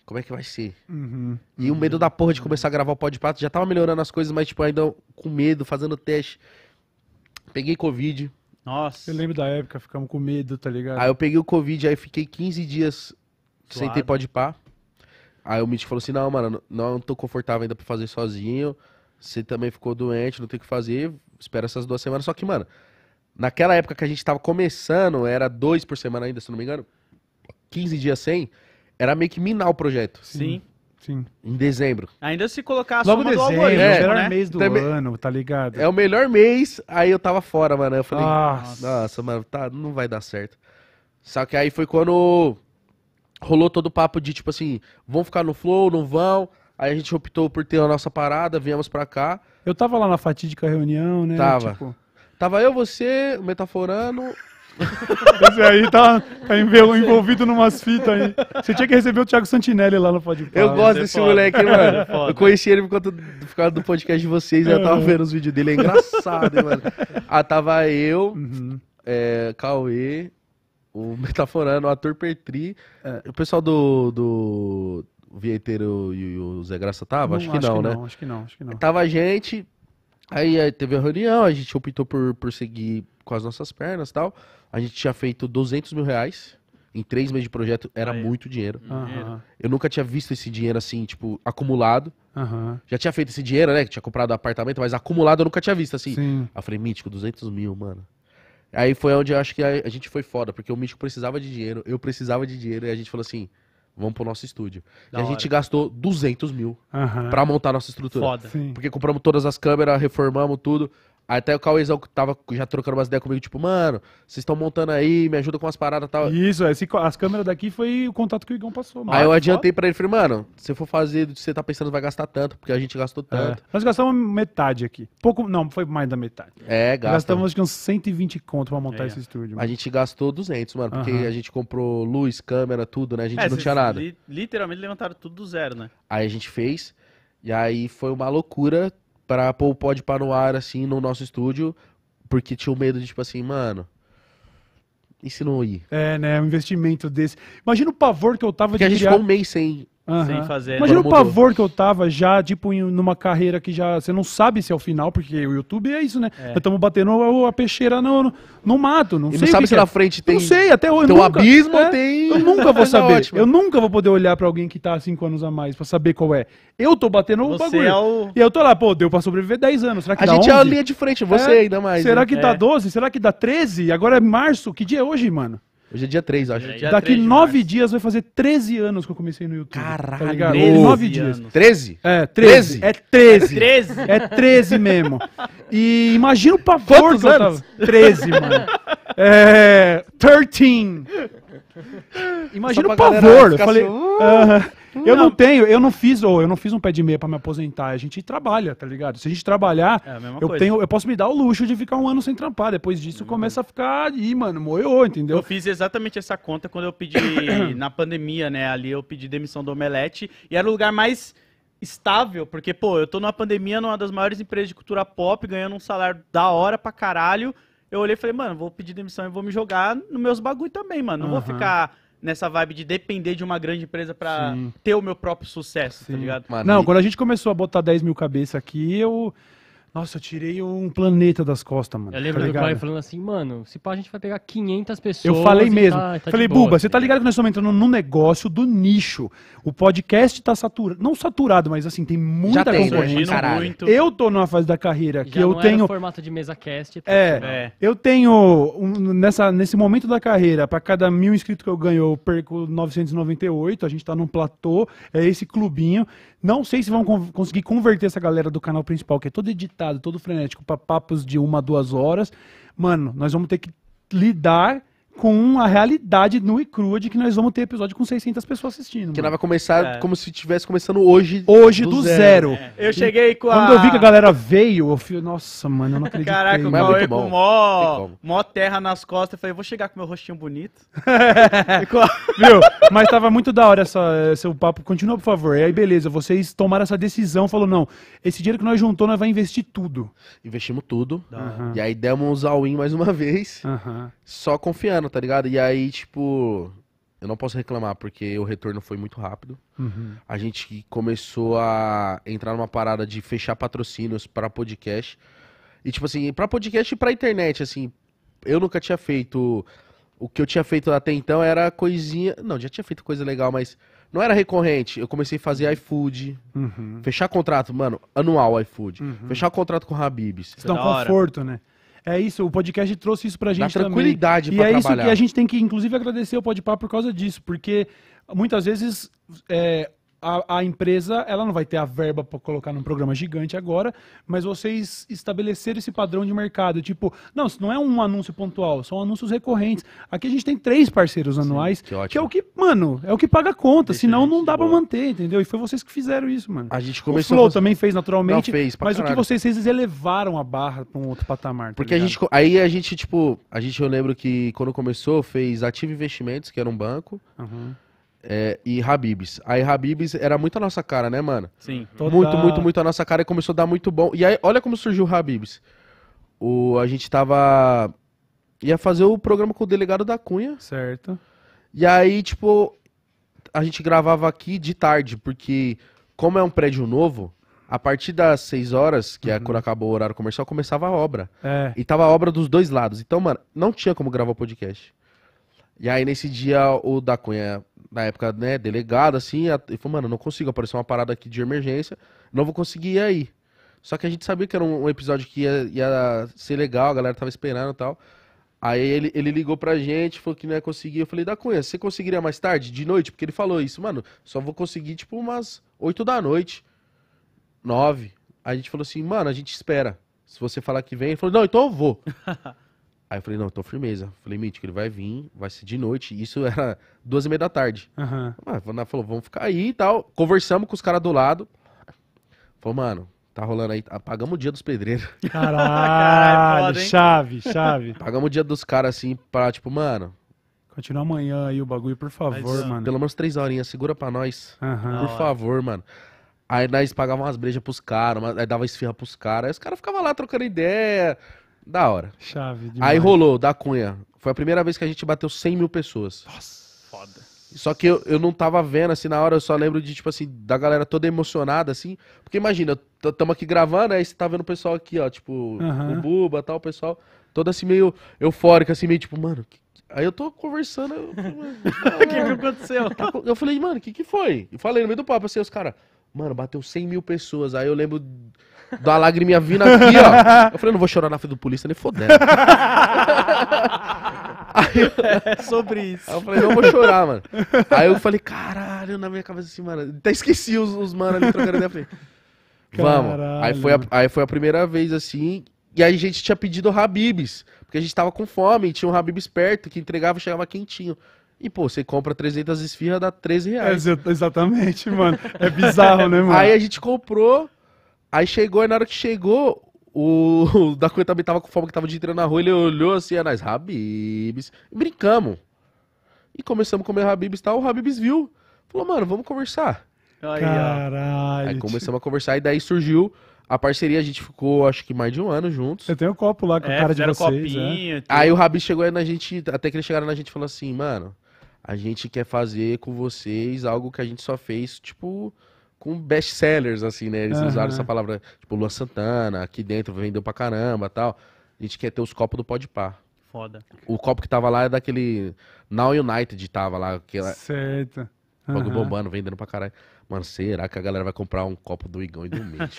Como é que vai ser? Uhum. E o medo uhum. da porra de começar a gravar o podpato. Já tava melhorando as coisas, mas, tipo, ainda com medo, fazendo teste. Peguei Covid. Nossa. Eu lembro da época, ficamos com medo, tá ligado? Aí eu peguei o Covid, aí fiquei 15 dias Suado. sem ter pode pá. Aí o Mitch falou assim: não, mano, não tô confortável ainda pra fazer sozinho. Você também ficou doente, não tem o que fazer, espera essas duas semanas. Só que, mano, naquela época que a gente tava começando, era dois por semana ainda, se não me engano, 15 dias sem, era meio que minar o projeto. Sim. Sim. Em dezembro. Ainda se colocar a Logo soma dezembro, do algoritmo, é, né? melhor mês do Também- ano, tá ligado? É o melhor mês, aí eu tava fora, mano. eu falei, nossa, Nossa. mano, tá, não vai dar certo. Só que aí foi quando rolou todo o papo de, tipo assim, vão ficar no flow, não vão. Aí a gente optou por ter a nossa parada, viemos pra cá. Eu tava lá na fatídica reunião, né? Tava. Tipo... Tava eu, você, o Metaforano. Esse aí tá, tá envolvido numas fitas aí. Você tinha que receber o Thiago Santinelli lá no podcast. Eu gosto é desse foda. moleque, é mano. Eu conheci ele por conta, por causa do podcast de vocês. Eu tava é. vendo os vídeos dele. É engraçado, hein, mano. Ah, tava eu, uhum. é, Cauê, o Metaforano, o ator Petri, é. o pessoal do, do Vieiteiro e o Zé Graça tava? Acho, acho que não, que né? Não, acho que não, acho que não. Tava a gente, aí, aí teve a reunião, a gente optou por, por seguir com as nossas pernas e tal. A gente tinha feito 200 mil reais em três meses de projeto era Aí. muito dinheiro. Uhum. Eu nunca tinha visto esse dinheiro assim, tipo, acumulado. Uhum. Já tinha feito esse dinheiro, né? Que Tinha comprado apartamento, mas acumulado eu nunca tinha visto assim. Sim. eu falei, Mítico, 200 mil, mano. Aí foi onde eu acho que a, gente foi foda, porque o Mítico precisava de dinheiro, eu precisava de dinheiro, e a gente falou assim: Vamos pro nosso estúdio. Da e a gente gastou 200 mil uhum. pra montar nossa estrutura. Foda. Sim. Porque compramos todas as câmeras, reformamos tudo. Até o Cauêzão tava já trocando umas ideias comigo, tipo, mano, vocês estão montando aí, me ajuda com umas paradas e tal. Isso, esse, as câmeras daqui foi o contato que o Igão passou. Mano. Aí eu adiantei pra ele, falei, mano, se for fazer você tá pensando vai gastar tanto, porque a gente gastou é. tanto. É. Nós gastamos metade aqui. Pouco, não, foi mais da metade. É, gasta. Gastamos acho que uns 120 conto pra montar é. esse estúdio. Mano. A gente gastou 200, mano, porque uhum. a gente comprou luz, câmera, tudo, né? A gente é, não tinha nada. Li literalmente levantaram tudo do zero, né? Aí a gente fez, e aí foi uma loucura pra pôr o pod pá no ar, assim, no nosso estúdio, porque tinha o medo de, tipo assim, mano. E se não ir? É, né? Um investimento desse. Imagina o pavor que eu tava porque de. Porque a gente criar... ficou um mês sem Uhum. Sem fazer. Imagina o pavor que eu tava já, tipo, em, numa carreira que já. Você não sabe se é o final, porque o YouTube é isso, né? É. estamos batendo a peixeira no, no, no mato. Não e sei. Não sabe se na é. frente tem. não sei, até hoje. Tem um abismo é, tem. Eu nunca vou é saber. eu nunca vou poder olhar pra alguém que tá há 5 anos a mais pra saber qual é. Eu tô batendo você o bagulho. É o... E eu tô lá, pô, deu pra sobreviver 10 anos. Será que a dá gente 11? é a linha de frente, você é. ainda mais. Será né? que dá 12? É. Será que dá 13? Agora é março. Que dia é hoje, mano? Hoje é dia 3, acho. É dia Daqui 3 nove dias vai fazer 13 anos que eu comecei no YouTube. Tá Caralho, tá ligado? 13 nove dias. 13? É, 13. 13? É 13. 13? É 13 é mesmo. E imagina o pavor Quantos anos? 13, mano. É. 13. Imagina o pavor. Eu falei. Assim, uh... Hum, eu não. não tenho, eu não fiz, ou eu não fiz um pé de meia para me aposentar. A gente trabalha, tá ligado? Se a gente trabalhar, é a eu coisa. tenho, eu posso me dar o luxo de ficar um ano sem trampar. Depois disso hum. começa a ficar aí, mano, moeu, entendeu? Eu fiz exatamente essa conta quando eu pedi na pandemia, né? Ali eu pedi demissão do Omelete e era o lugar mais estável, porque pô, eu tô numa pandemia numa das maiores empresas de cultura pop, ganhando um salário da hora pra caralho. Eu olhei e falei, mano, vou pedir demissão e vou me jogar nos meus bagulho também, mano. Não uhum. vou ficar nessa vibe de depender de uma grande empresa para ter o meu próprio sucesso, tá Sim. tá ligado? Mano, não, e... quando a gente começou a botar 10 mil cabeças aqui, eu. Nossa, eu tirei um planeta das costas, mano. Eu lembro tá do pai falando assim, mano, se pá, a gente vai pegar 500 pessoas. Eu falei tá- mesmo. Tá, tá falei, Buba, você tá ligado que nós estamos entrando num negócio do nicho. O podcast tá saturado. Não saturado, mas assim, tem muita Já concorrência. Né? Muito. Eu tô numa fase da carreira que Já eu tenho. formato de mesa cast. Tá é, é, Eu tenho. Um, nessa, nesse momento da carreira, pra cada mil inscritos que eu ganho, eu perco 998. A gente tá num platô. É esse clubinho. Não sei se vão con conseguir converter essa galera do canal principal, que é todo editado, todo frenético, para papos de uma, duas horas. Mano, nós vamos ter que lidar com a realidade nua e crua de que nós vamos ter episódio com 600 pessoas assistindo. Que mano. vai começar é. como se estivesse começando hoje. Hoje, do, do zero. zero. É. Eu e cheguei com a... Quando eu vi que a galera veio, eu falei, nossa, mano, eu não acredito. Caraca, o Cauê é com mó, mó terra nas costas. Eu falei, vou chegar com meu rostinho bonito. Viu? Mas tava muito da hora essa, seu papo. Continua, por favor. E aí, beleza, vocês tomaram essa decisão, falou, não, esse dinheiro que nós juntamos, nós vamos investir tudo. Investimos tudo. E aí demos all-in mais uma vez. Só confiando ano, tá ligado? E aí, tipo, eu não posso reclamar, porque o retorno foi muito rápido. Uhum. A gente começou a entrar numa parada de fechar patrocínios para podcast. E, tipo assim, para podcast e pra internet, assim, eu nunca tinha feito. O que eu tinha feito até então era coisinha. Não, já tinha feito coisa legal, mas não era recorrente. Eu comecei a fazer iFood, uhum. fechar contrato, mano, anual iFood, uhum. fechar contrato com Habibs. Isso dá um conforto, né? É isso, o podcast trouxe isso pra gente Dá tranquilidade também. Pra e é trabalhar. isso que a gente tem que, inclusive, agradecer o Podpah por causa disso, porque muitas vezes é, a, a, empresa ela não vai ter a verba para colocar num programa gigante agora, mas vocês estabeleceram esse padrão de mercado. Tipo, não, isso não é um anúncio pontual, são anúncios recorrentes. Aqui a gente tem três parceiros anuais, Sim, que, que, é o que, mano, é o que paga a conta, Deixa senão não dá para manter, entendeu? E foi vocês que fizeram isso, mano. A gente começou. O Flow fazer... também fez naturalmente, não, fez, mas caralho. o que vocês, vocês elevaram a barra para um outro patamar. Tá Porque ligado? a gente, aí a gente, tipo, a gente, eu lembro que quando começou, fez Ativo Investimentos, que era um banco. Uhum. É, e Habibs. Aí Habibs era muito a nossa cara, né, mano? Sim. Toda... Muito, muito, muito a nossa cara e começou a dar muito bom. E aí, olha como surgiu o Habibs. O, a gente tava... Ia fazer o programa com o delegado da Cunha. Certo. E aí, tipo, a gente gravava aqui de tarde, porque como é um prédio novo, a partir das 6 horas, que é uhum. quando acabou o horário comercial, começava a obra. É. E tava a obra dos dois lados. Então, mano, não tinha como gravar o podcast. E aí, nesse dia, o da Cunha na época, né, delegado, assim, e falou, mano, não consigo, aparecer uma parada aqui de emergência, não vou conseguir ir aí. Só que a gente sabia que era um, um episódio que ia, ia, ser legal, a galera tava esperando e tal. Aí ele, ele ligou pra gente, falou que não ia conseguir. Eu falei, da Cunha, você conseguiria mais tarde, de noite? Porque ele falou isso, mano, só vou conseguir, tipo, umas 8 da noite, 9. Aí a gente falou assim, mano, a gente espera. Se você falar que vem, ele falou, não, então eu vou. Aí eu falei, não, tô então firmeza. Falei, Mítico, ele vai vir, vai ser de noite. Isso era duas e meia da tarde. Uhum. falou, vamos ficar aí e tal. Conversamos com os caras do lado. Falou, mano, tá rolando aí. Apagamos o dia dos pedreiros. Caralho, é chave, chave. Apagamos o dia dos caras assim pra, tipo, mano. Continua amanhã aí o bagulho, por favor, Mas, ah, mano. Pelo menos três horinhas, segura pra nós. Uhum. Por favor, mano. Aí nós pagávamos umas brejas pros caras, aí dava esfirra pros caras. Aí os caras ficavam lá trocando ideia. Da hora. Chave. Demais. Aí rolou, da Cunha. Foi a primeira vez que a gente bateu 100 mil pessoas. Nossa. Foda. Só que eu, eu não tava vendo, assim, na hora eu só lembro de, tipo assim, da galera toda emocionada, assim. Porque imagina, tamo aqui gravando, aí você tá vendo o pessoal aqui, ó, tipo, uhum. o Buba tal, o pessoal. Todo assim, meio eufórico, assim, meio tipo, mano. Que... Aí eu tô conversando. O que, que aconteceu? Eu falei, mano, o tá que, que foi? Eu falei no meio do papo, assim, os caras, mano, bateu 100 mil pessoas. Aí eu lembro da lagriminha vindo aqui, ó. Eu falei, não vou chorar na frente do polícia nem fodendo. Aí, é sobre isso. Aí eu falei, não vou chorar, mano. Aí eu falei, caralho, na minha cabeça assim, mano. Até esqueci os, os manos ali trocando ideia. Eu falei, vamos. Aí foi, a, aí foi a primeira vez assim. E aí a gente tinha pedido Habibs. Porque a gente tava com fome. Tinha um Habibs perto que entregava e chegava quentinho. E, pô, você compra 300 esfirras, dá 13 reais. É, exatamente, mano. É bizarro, né, mano? Aí a gente comprou. Aí chegou, e na hora que chegou, o, o da Cunha também tava com fome, que tava de entrando na rua, ele olhou assim, é nós, Habibs. E brincamos. E começamos a comer Habibs e tal, o Habibs viu. Falou, mano, vamos conversar. Caralho. Aí começamos a conversar e daí surgiu a parceria. A gente ficou, acho que mais de um ano juntos. Eu tenho um copo lá com é, o cara de vocês. Copinha, é. Aí o Rabi chegou aí na gente, até que eles chegaram na gente e falou assim, mano, a gente quer fazer com vocês algo que a gente só fez, tipo, com best-sellers, assim, né? Eles uhum. usaram essa palavra, tipo, Lua Santana, aqui dentro vendeu pra caramba tal. A gente quer ter os copos do pó de pá. Foda. O copo que tava lá é daquele. Now United tava lá. Aquela... Certo. Uhum. bombando, vendendo pra caralho. Mano, será que a galera vai comprar um copo do Igão e do Mitch?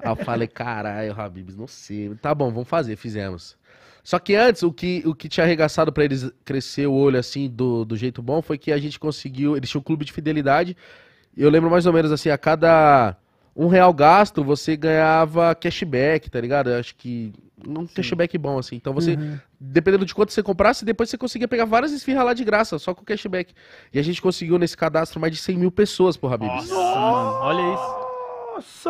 Aí eu falei, caralho, Habibs, não sei. Tá bom, vamos fazer, fizemos. Só que antes, o que, o que tinha arregaçado para eles crescer o olho assim do, do jeito bom foi que a gente conseguiu. Eles tinham um clube de fidelidade. Eu lembro mais ou menos assim, a cada um real gasto, você ganhava cashback, tá ligado? Eu acho que. Um Sim. cashback bom, assim. Então você, uhum. dependendo de quanto você comprasse, depois você conseguia pegar várias esfirras lá de graça, só com cashback. E a gente conseguiu nesse cadastro mais de 100 mil pessoas, porra, Bibi. Nossa, Nossa, mano, olha isso.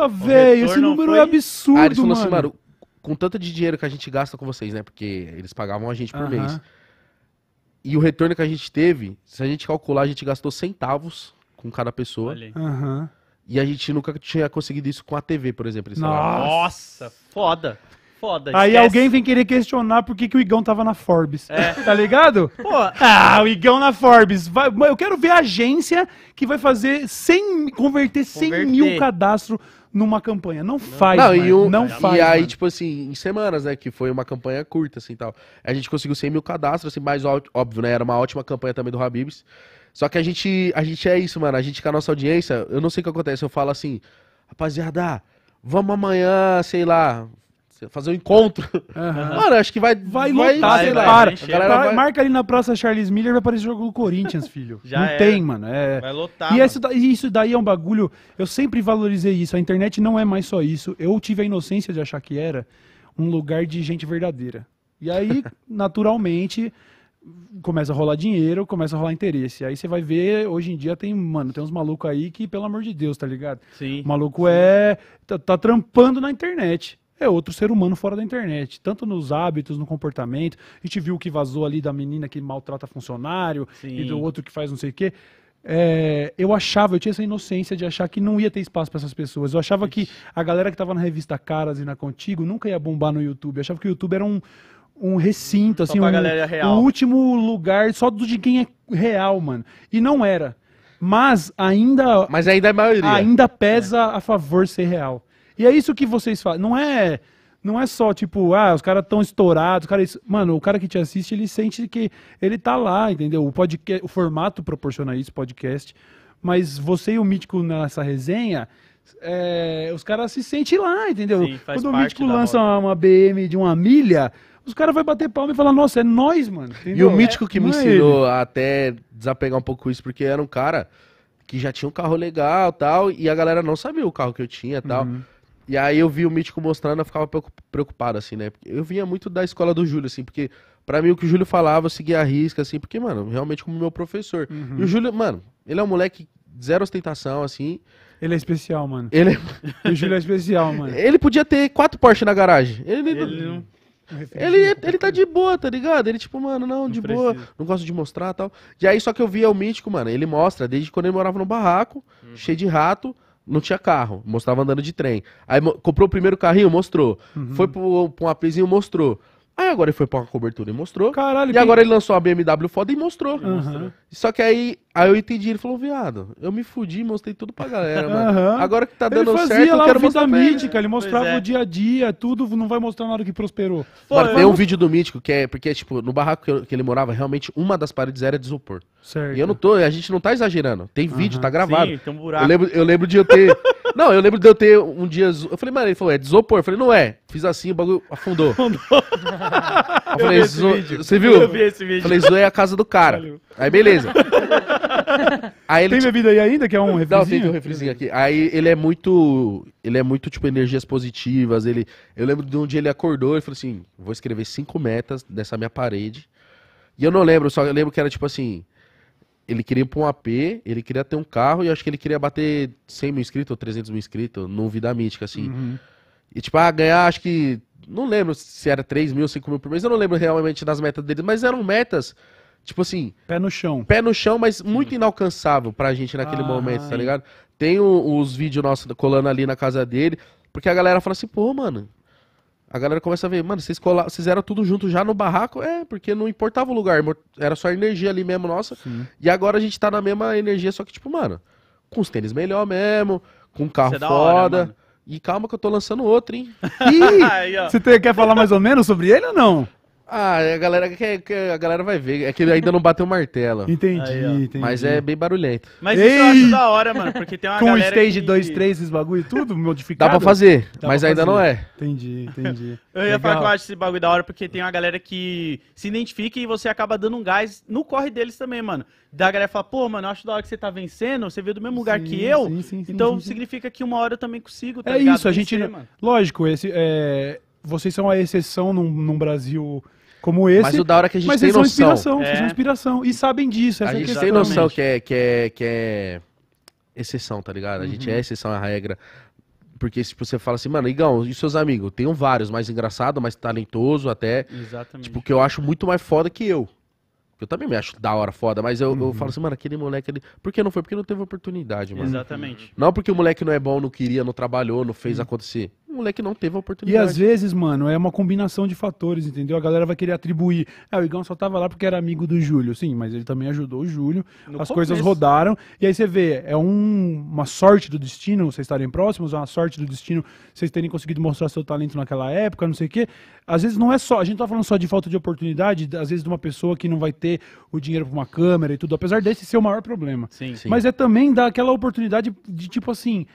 Nossa, velho, esse número é foi... é absurdo, ah, mano. Assim, mano com tanto de dinheiro que a gente gasta com vocês, né? Porque eles pagavam a gente por uhum. mês. E o retorno que a gente teve, se a gente calcular, a gente gastou centavos com cada pessoa. Uhum. E a gente nunca tinha conseguido isso com a TV, por exemplo. Nossa, Nossa foda foda. Aí esquece. alguém vem querer questionar por que, que o Igão tava na Forbes. É. Tá ligado? Pô, ah, o Igão na Forbes. Vai, eu quero ver a agência que vai fazer 100, converter 100 mil cadastros numa campanha. Não, faz, não, mano, e não faz. E aí, mano. tipo assim, em semanas, né? Que foi uma campanha curta, assim, tal. A gente conseguiu 100 mil cadastros, assim, mais óbvio, né? Era uma ótima campanha também do Habibs. Só que a gente, a gente é isso, mano. A gente com a nossa audiência, eu não sei o que acontece. Eu falo assim, rapaziada, vamos amanhã, sei lá, fazer um encontro. Uhum. Mano, acho que vai. Vai vai, lutar, para. galera vai... Marca ali na Praça Charles Miller, vai aparecer o jogo do Corinthians, filho. Já não é. tem, mano. É... Vai lotar. E isso, isso daí é um bagulho. Eu sempre valorizei isso. A internet não é mais só isso. Eu tive a inocência de achar que era um lugar de gente verdadeira. E aí, naturalmente começa a rolar dinheiro, começa a rolar interesse. Aí você vai ver, hoje em dia tem, mano, tem uns malucos aí que, pelo amor de Deus, tá ligado? Sim. O maluco sim. é. Tá, tá, trampando na internet é outro ser humano fora da internet, tanto nos hábitos, no comportamento. A gente viu o que vazou ali da menina que maltrata funcionário Sim. e do outro que faz não sei o quê. É, eu achava, eu tinha essa inocência de achar que não ia ter espaço para essas pessoas. Eu achava Ixi. que a galera que estava na revista Caras e na Contigo nunca ia bombar no YouTube. Eu achava que o YouTube era um, um recinto, só assim, um, o um último lugar só de quem é real, mano. E não era. Mas ainda. Mas ainda é maioria. Ainda pesa é. a favor ser real. E é isso que vocês fazem. Não é, não é só tipo, ah, os caras estão estourados, cara, isso... mano, o cara que te assiste, ele sente que ele tá lá, entendeu? O podcast, o formato proporciona isso, podcast. Mas você e o Mítico nessa resenha, é, os caras se sentem lá, entendeu? Sim, Quando o Mítico lança uma, uma BM de uma milha, os caras vão bater palma e falar, nossa, é nós, mano. Entendeu? E o Mítico que me é ensinou é a até desapegar um pouco isso, porque era um cara que já tinha um carro legal tal, e a galera não sabia o carro que eu tinha tal. Uhum. E aí eu vi o Mítico mostrando, eu ficava preocupado, assim, né? Eu vinha muito da escola do Júlio, assim, porque para mim o que o Júlio falava, eu seguia a risca, assim, porque, mano, realmente como meu professor. Uhum. E o Júlio, mano, ele é um moleque zero ostentação, assim. Ele é especial, mano. Ele é... o Júlio é especial, mano. Ele podia ter quatro Porsche na garagem. Ele, ele tá não... Ele, é ele tá de boa, tá ligado? Ele, tipo, mano, não, não de precisa. boa, não gosto de mostrar tal. E aí, só que eu via o mítico, mano, ele mostra, desde quando ele morava no barraco, uhum. cheio de rato, não tinha carro, mostrava andando de trem. Aí comprou o primeiro carrinho, mostrou. Uhum. Foi pro, pra um apezinho, mostrou. Aí agora ele foi pra uma cobertura e mostrou. Caralho, e agora ele lançou a BMW foda e mostrou. Uhum. Só que aí, aí eu entendi, ele falou, viado, eu me fudi, mostrei tudo pra galera, mano. Uhum. Agora que tá dando ele fazia certo, lá eu quero mostrar mítica, ele mostrava é. o dia a dia, tudo, não vai mostrar nada que prosperou. Pô, mano, tem um vídeo do Mítico, que é, porque, tipo, no barraco que, eu, que ele morava, realmente uma das paredes era de isopor. Certo. E eu não tô, a gente não tá exagerando. Tem vídeo, uhum. tá gravado. Sim, tem um buraco. Eu lembro, eu lembro de eu ter. não, eu lembro de eu ter um dia. Eu falei, mano, ele falou, é desopor. Eu falei, não é. Fiz assim, o bagulho afundou. Afundou. eu falei, eu zo... Você viu? Eu vi esse vídeo. Falei, zoei é a casa do cara. Valeu. Aí, beleza. aí ele, tem bebida aí ainda, que é um refrizinho? Não, tem um refrizinho aqui. Aí ele é muito. Ele é muito, tipo, energias positivas. Ele... Eu lembro de um dia ele acordou e falou assim: vou escrever cinco metas nessa minha parede. E eu não lembro, só eu lembro que era tipo assim ele queria ir pra um AP, ele queria ter um carro e acho que ele queria bater 100 mil inscritos ou 300 mil inscritos no Vida Mítica, assim. Uhum. E, tipo, ah, ganhar, acho que. Não lembro se era 3 mil, 5 mil por mês, eu não lembro realmente das metas dele, mas eram metas, tipo assim. Pé no chão. Pé no chão, mas muito inalcançável pra gente naquele ah, momento, tá ligado? Tem o, os vídeos nossos colando ali na casa dele, porque a galera fala assim, pô, mano, a galera começa a ver, mano, vocês, colar, vocês eram tudo junto já no barraco, é, porque não importava o lugar, era só a energia ali mesmo nossa. Sim. E agora a gente tá na mesma energia, só que, tipo, mano, com os tênis melhor mesmo, com carro é foda. Hora, e calma que eu tô lançando outro, hein? Ih, Aí, você tem, quer falar mais ou menos sobre ele ou não? Ah, é a galera, que, a galera vai ver. É que ele ainda não bateu o martelo. Entendi, Aí, entendi. Mas é bem barulhento. Mas Ei! isso eu acho da hora, mano, porque tem uma Com galera stage que... 2, 3, esses bagulho tudo modificado. Dá pra fazer, Dá mas pra ainda fazer. não é. Entendi, entendi. eu ia Legal. falar que eu acho esse bagulho da hora, porque tem uma galera que se identifica e você acaba dando um gás no corre deles também, mano. Da galera fala, pô, mano, eu acho da hora que você tá vencendo, você veio do mesmo lugar que eu. Sim, sim, então significa que uma hora eu também consigo, é tá É ligado? isso, a gente. lógico, esse. É vocês são a exceção num, num Brasil como esse. Mas o da hora é que a gente mas tem vocês noção. São inspiração, é. Vocês são é. inspiração. E sabem disso. É a gente questão, tem noção que é, que, é, que é exceção, tá ligado? A uhum. gente é exceção à regra. Porque se tipo, você fala assim, mano, Igão, e seus amigos? Tenho vários, mais engraçado, mais talentoso até. Exatamente. Tipo, que eu acho muito mais foda que eu. Eu também me acho da hora foda, mas eu, uhum. eu falo assim, mano, aquele moleque ali. Por que não foi? Porque não teve oportunidade, mano. Exatamente. Uhum. Não porque o moleque não é bom, não queria, não trabalhou, não fez uhum. acontecer o moleque não teve a oportunidade. E às vezes, mano, é uma combinação de fatores, entendeu? A galera vai querer atribuir. É, o Igão só tava lá porque era amigo do Júlio. Sim, mas ele também ajudou o Júlio. No as começo. coisas rodaram. E aí você vê, é um, uma sorte do destino vocês estarem próximos, uma sorte do destino vocês terem conseguido mostrar seu talento naquela época, não sei o quê. Às vezes não é só, a gente tá falando só de falta de oportunidade, às vezes de uma pessoa que não vai ter o dinheiro para uma câmera e tudo, apesar desse ser o maior problema. Sim, sim. Mas é também dar aquela oportunidade de tipo assim,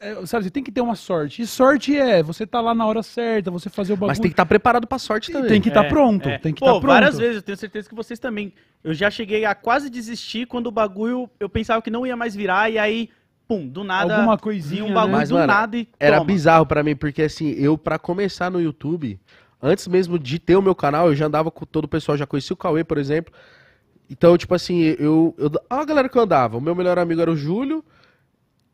é, sabe, você tem que ter uma sorte. E sorte é você tá lá na hora certa, você fazer o bagulho. Mas tem que estar tá preparado pra sorte tem, também. Tem que estar tá é, pronto. É. Tem que Pô, tá pronto. várias vezes, eu tenho certeza que vocês também. Eu já cheguei a quase desistir quando o bagulho eu pensava que não ia mais virar, e aí pum, do nada. Alguma coisinha, um bagulho né? Mas, do mano, nada e Era toma. bizarro para mim, porque assim, eu para começar no YouTube, antes mesmo de ter o meu canal, eu já andava com todo o pessoal, já conhecia o Cauê, por exemplo. Então, tipo assim, eu, eu a galera que eu andava, o meu melhor amigo era o Júlio,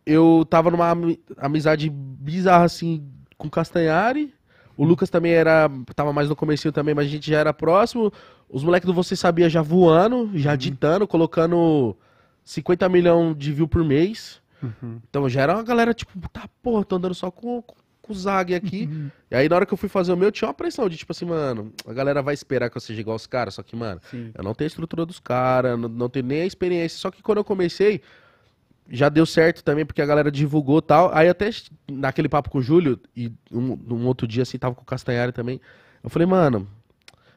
eu tava numa amizade bizarra, assim, com o Castanhari. O Lucas também era. Tava mais no comecinho também, mas a gente já era próximo. Os moleques do Você Sabia já voando, já uhum. ditando, colocando 50 milhões de views por mês. Uhum. Então já era uma galera, tipo, tá porra, tô andando só com, com, com o Zag aqui. Uhum. E aí, na hora que eu fui fazer o meu, tinha uma pressão de tipo assim, mano, a galera vai esperar que eu seja igual os caras. Só que, mano, Sim. eu não tenho a estrutura dos caras, não, não tenho nem a experiência. Só que quando eu comecei, já deu certo também, porque a galera divulgou tal. Aí até naquele papo com o Júlio, e um, um outro dia assim, tava com o Castanhari também. Eu falei, mano,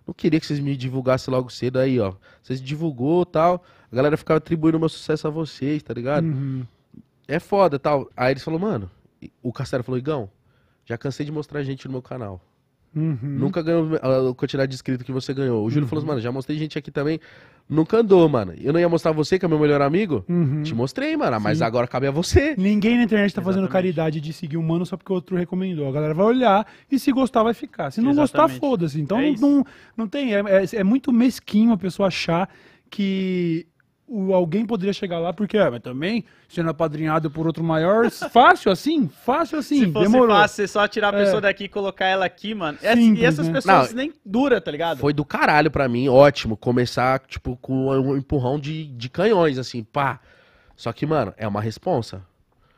não queria que vocês me divulgassem logo cedo aí, ó. Vocês divulgou tal. A galera ficava atribuindo o meu sucesso a vocês, tá ligado? Uhum. É foda tal. Aí eles falaram, mano, o Castanhari falou, Igão, já cansei de mostrar gente no meu canal. Uhum. Nunca ganhou a quantidade de inscrito que você ganhou. O Júlio uhum. falou assim, uhum. mano, já mostrei gente aqui também. Nunca andou, mano. Eu não ia mostrar você, que é meu melhor amigo? Uhum. Te mostrei, mano. Sim. Mas agora cabe a você. Ninguém na internet tá Exatamente. fazendo caridade de seguir um mano só porque o outro recomendou. A galera vai olhar e se gostar, vai ficar. Se não Exatamente. gostar, foda-se. Então é não, não, não tem. É, é, é muito mesquinho a pessoa achar que o, alguém poderia chegar lá, porque é, mas também, sendo apadrinhado por outro maior, fácil assim? Fácil assim, Se fosse demorou. fácil, é só tirar a é. pessoa é. daqui e colocar ela aqui, mano. Simples, assim, e essas né? pessoas Não, nem dura, tá ligado? Foi do caralho pra mim, ótimo, começar, tipo, com um empurrão de, de canhões, assim, pá. Só que, mano, é uma responsa.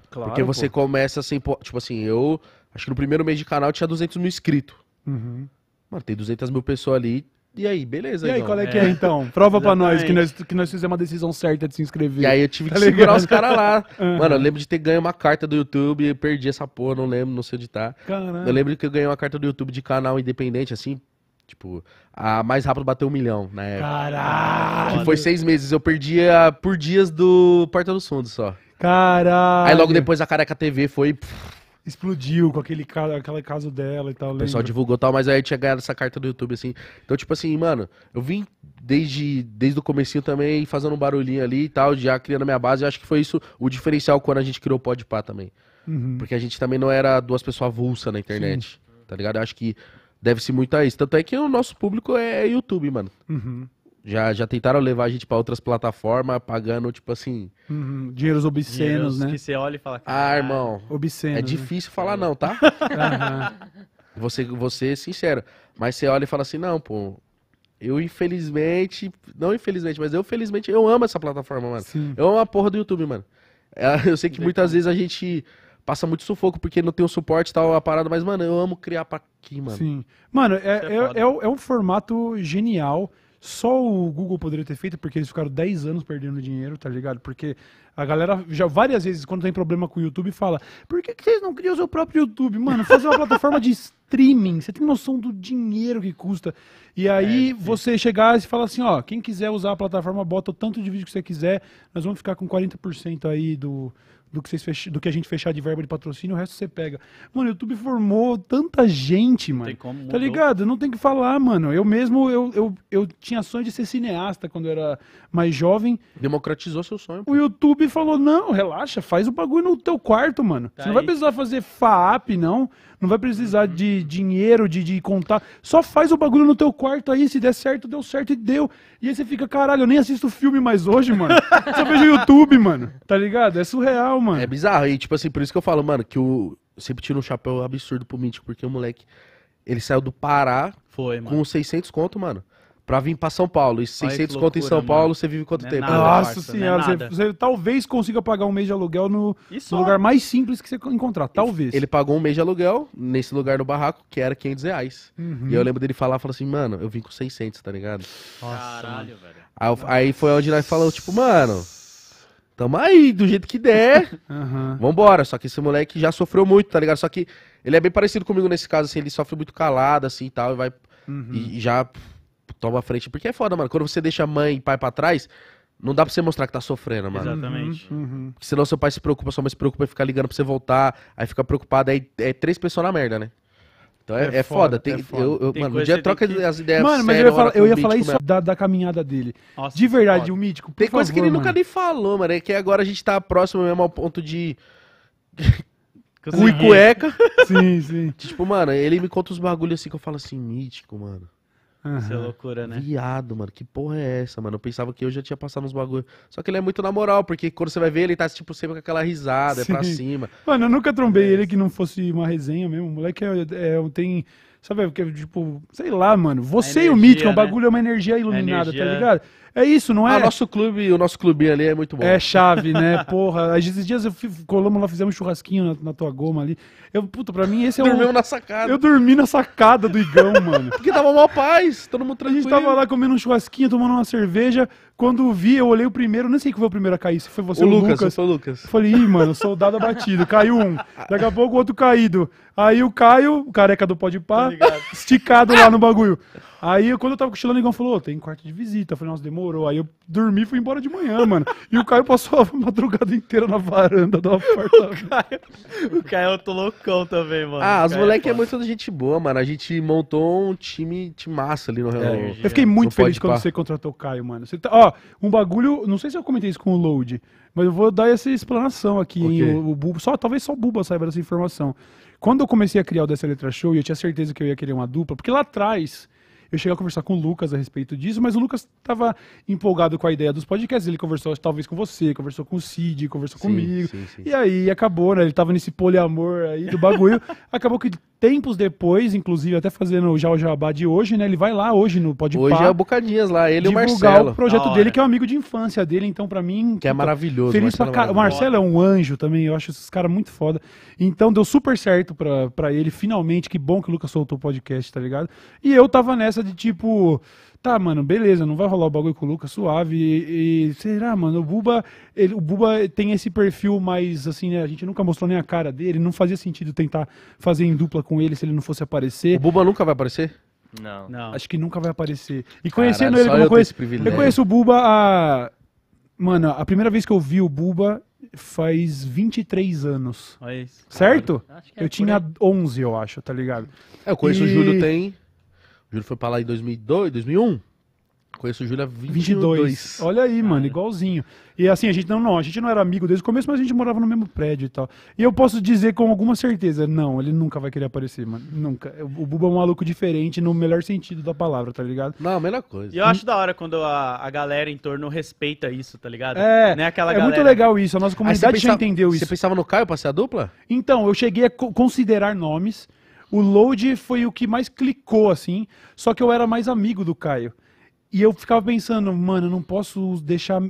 Claro, porque você pô. começa assim, tipo assim, eu acho que no primeiro mês de canal tinha 200 mil inscritos. Uhum. Mano, tem 200 mil pessoas ali e aí, beleza. E aí, então. qual é, que é. é então? Prova pra nós que, nós que nós fizemos a decisão certa de se inscrever. E aí eu tive tá que ligado? segurar os caras lá. Uhum. Mano, eu lembro de ter ganho uma carta do YouTube, e perdi essa porra, não lembro, não sei onde tá. Caramba. Eu lembro que eu ganhei uma carta do YouTube de canal independente, assim, Tipo, a mais rápido bateu um milhão na época. Caralho! Que foi seis meses. Eu perdia por dias do Porta dos Fundos só. Caralho! Aí logo depois a Careca TV foi. Pff, explodiu com aquele, aquele caso dela e tal. O lembra? pessoal divulgou tal, mas aí eu tinha ganhado essa carta do YouTube, assim. Então, tipo assim, mano, eu vim desde, desde o comecinho também fazendo um barulhinho ali e tal, já criando a minha base. Eu acho que foi isso o diferencial quando a gente criou o Pá também. Uhum. Porque a gente também não era duas pessoas avulsas na internet, Sim. tá ligado? Eu acho que deve-se muito a isso. Tanto é que o nosso público é YouTube, mano. Uhum. Já, já tentaram levar a gente para outras plataformas pagando, tipo assim. Uhum, dinheiros obscenos, dinheiros né? Que você olha e fala. ah, irmão. Obsceno. É difícil né? falar não, tá? uhum. Você, você sincero. Mas você olha e fala assim: não, pô. Eu, infelizmente. Não, infelizmente, mas eu, felizmente, eu amo essa plataforma, mano. Sim. Eu amo a porra do YouTube, mano. Eu sei que muitas vezes a gente passa muito sufoco porque não tem o suporte e tal, a parada, mas, mano, eu amo criar pra aqui, mano. Sim. Mano, é, é, é, é, um formato genial. Só o Google poderia ter feito, porque eles ficaram 10 anos perdendo dinheiro, tá ligado? Porque a galera já várias vezes, quando tem problema com o YouTube, fala: por que, que vocês não criam o seu próprio YouTube? Mano, fazer uma plataforma de streaming, você tem noção do dinheiro que custa. E aí é, você chegar e falar assim: ó, quem quiser usar a plataforma, bota o tanto de vídeo que você quiser, nós vamos ficar com 40% aí do do que, vocês fech... do que a gente fechar de verba de patrocínio, o resto você pega. Mano, o YouTube formou tanta gente, mano. Tem como, tá ligado? Não tem que falar, mano. Eu mesmo, eu, eu, eu tinha sonho de ser cineasta quando eu era mais jovem. Democratizou seu sonho. Pô. O YouTube falou, não, relaxa, faz o bagulho no teu quarto, mano. Tá você não aí. vai precisar fazer FAAP, não não vai precisar de dinheiro, de, de contar. Só faz o bagulho no teu quarto aí, se der certo, deu certo e deu. E aí você fica, caralho, eu nem assisto filme mais hoje, mano. Só vejo o YouTube, mano. Tá ligado? É surreal, mano. É bizarro. E tipo assim, por isso que eu falo, mano, que o. Eu sempre tiro um chapéu absurdo pro Mítico, porque o moleque. Ele saiu do Pará Foi, com 600 conto, mano pra vir pra São Paulo. E 600 conto em São mano. Paulo, você vive quanto é tempo? nada, Nossa parça, é senhora, você, você talvez consiga pagar um mês de aluguel no, no lugar mais simples que você encontrar, talvez. Ele pagou um mês de aluguel nesse lugar no barraco, que era 500 reais. Uhum. E eu lembro dele falar, falou assim, mano, eu vim com 600, tá ligado? Nossa, Caralho, velho. Aí, aí foi onde nós falamos, tipo, mano, tamo aí, do jeito que der, mano. vambora. Só que esse moleque já sofreu muito, tá ligado? Só que ele é bem parecido comigo nesse caso, assim, ele sofre muito calado, assim, e tal, e vai... Uhum. E e já Toma a frente. Porque é foda, mano. Quando você deixa mãe e pai pra trás, não dá pra você mostrar que tá sofrendo, mano. Exatamente. Uhum. uhum. Porque senão seu pai se preocupa, sua mãe se preocupa e fica ligando pra você voltar, aí fica preocupado, aí é três pessoas na merda, né? Então é, é, é foda. foda. Tem, é foda. Eu, eu, tem mano, um dia troca que... as ideias. Mano, mas eu ia falar, eu ia falar isso da, da, caminhada dele. Nossa, de verdade, foda. o mítico. tem favor, coisa que ele mano. nunca nem falou, mano. É que agora a gente tá próximo mesmo ao ponto de. Cu cueca. sim, sim. tipo, mano, ele me conta uns bagulhos assim que eu falo assim, mítico, mano. Isso é loucura, né? Viado, mano. Que porra é essa, mano? Eu pensava que eu já tinha passado uns bagulho. Só que ele é muito na moral, porque quando você vai ver, ele tá, tipo, sempre com aquela risada, Sim. é pra cima. Mano, eu nunca trombei é. ele que não fosse uma resenha mesmo. O moleque é, é, é tem. Sabe, porque, é tipo, sei lá, mano. Você energia, e o Mítico, é né? o bagulho é uma energia iluminada, tá energia... tá ligado? É isso, não ah, é? Ah, nosso clube, o nosso clube ali é muito bom. É chave, né? Porra, esses dias eu colamos lá, fizemos um churrasquinho na, na, tua goma ali. Eu, puta, pra mim esse é o... Dormiu um... na sacada. Eu dormi na sacada do Igão, mano. Porque tava mal paz, todo mundo tranquilo. A gente tava lá comendo um churrasquinho, tomando uma cerveja. Quando vi, eu olhei o primeiro, não sei quem foi o primeiro a cair, se foi você o ou Lucas. Lucas. Eu o Lucas. falei, ih, mano, soldado abatido, caiu um. Daqui a pouco o outro caído. Aí o Caio, o careca do pó de pá, esticado lá no bagulho. Aí, quando eu tava cochilando, o Igão falou, tem quarto de visita. Eu falei, nossa, demorou. Aí eu dormi e fui embora de manhã, mano. E o Caio passou a madrugada inteira na varanda do apartamento. o, Caio, o Caio, eu é tô loucão também, mano. Ah, os moleques é, muito é muito gente boa, mano. A gente montou um time, de massa ali no Real. É, eu fiquei muito feliz quando você contratou o Caio, mano. Você tá, ó, um bagulho, não sei se eu comentei isso com o Load, mas eu vou dar essa explanação aqui, okay. hein, o, o só, talvez só o Buba saiba dessa informação. Quando eu comecei a criar o Dessa Letra Show, eu tinha certeza que eu ia querer uma dupla, porque lá atrás eu cheguei a conversar com o Lucas a respeito disso, mas o Lucas estava empolgado com a ideia dos podcasts. Ele conversou talvez com você, conversou com o Cid, conversou sim, comigo. Sim, sim. E aí acabou, né? Ele estava nesse poliamor aí do bagulho. acabou que tempos depois, inclusive até fazendo já o jabá de hoje, né? Ele vai lá hoje no Pode Hoje é o Bocadinhas lá, ele e o Marcelo. o projeto dele, é. que é um amigo de infância dele, então para mim... Que é maravilhoso. Feliz Marcelo pra é O Marcelo é um anjo também, eu acho esses caras muito foda. Então deu super certo para pra ele, finalmente, que bom que o Lucas soltou o podcast, tá ligado? E eu tava nessa de tipo tá, mano, beleza, não vai rolar o bagulho com o Lucas, suave. E, e será, mano, o Buba, ele, o Buba tem esse perfil mas assim, né, a gente nunca mostrou nem a cara dele, não fazia sentido tentar fazer em dupla com ele se ele não fosse aparecer. O Buba nunca vai aparecer? Não. não. Acho que nunca vai aparecer. E conhecendo Caralho, ele, como eu conheço, eu conheço o Buba a... Mano, a primeira vez que eu vi o Buba faz 23 anos. É isso. Certo? É eu tinha 11, eu acho, tá ligado? É, eu conheço e... o Júlio tem... Júlio foi pra lá em 2002, 2001. Conheço o Júlio há 22. 22. Olha aí, mano, igualzinho. E assim, a gente não, não, a gente não era amigo desde o começo, mas a gente morava no mesmo prédio e tal. E eu posso dizer com alguma certeza, não, ele nunca vai querer aparecer, mano. Nunca. O Buba é um maluco diferente no melhor sentido da palavra, tá ligado? Não, a melhor coisa. E eu acho da hora quando a, a galera em torno respeita isso, tá ligado? É, né, aquela é galera... muito legal isso, a nossa comunidade pensava, já entendeu isso. Você pensava no Caio pra ser a dupla? Então, eu cheguei a co considerar nomes, o Load foi o que mais clicou, assim. Só que eu era mais amigo do Caio. E eu ficava pensando, mano, eu não posso deixar.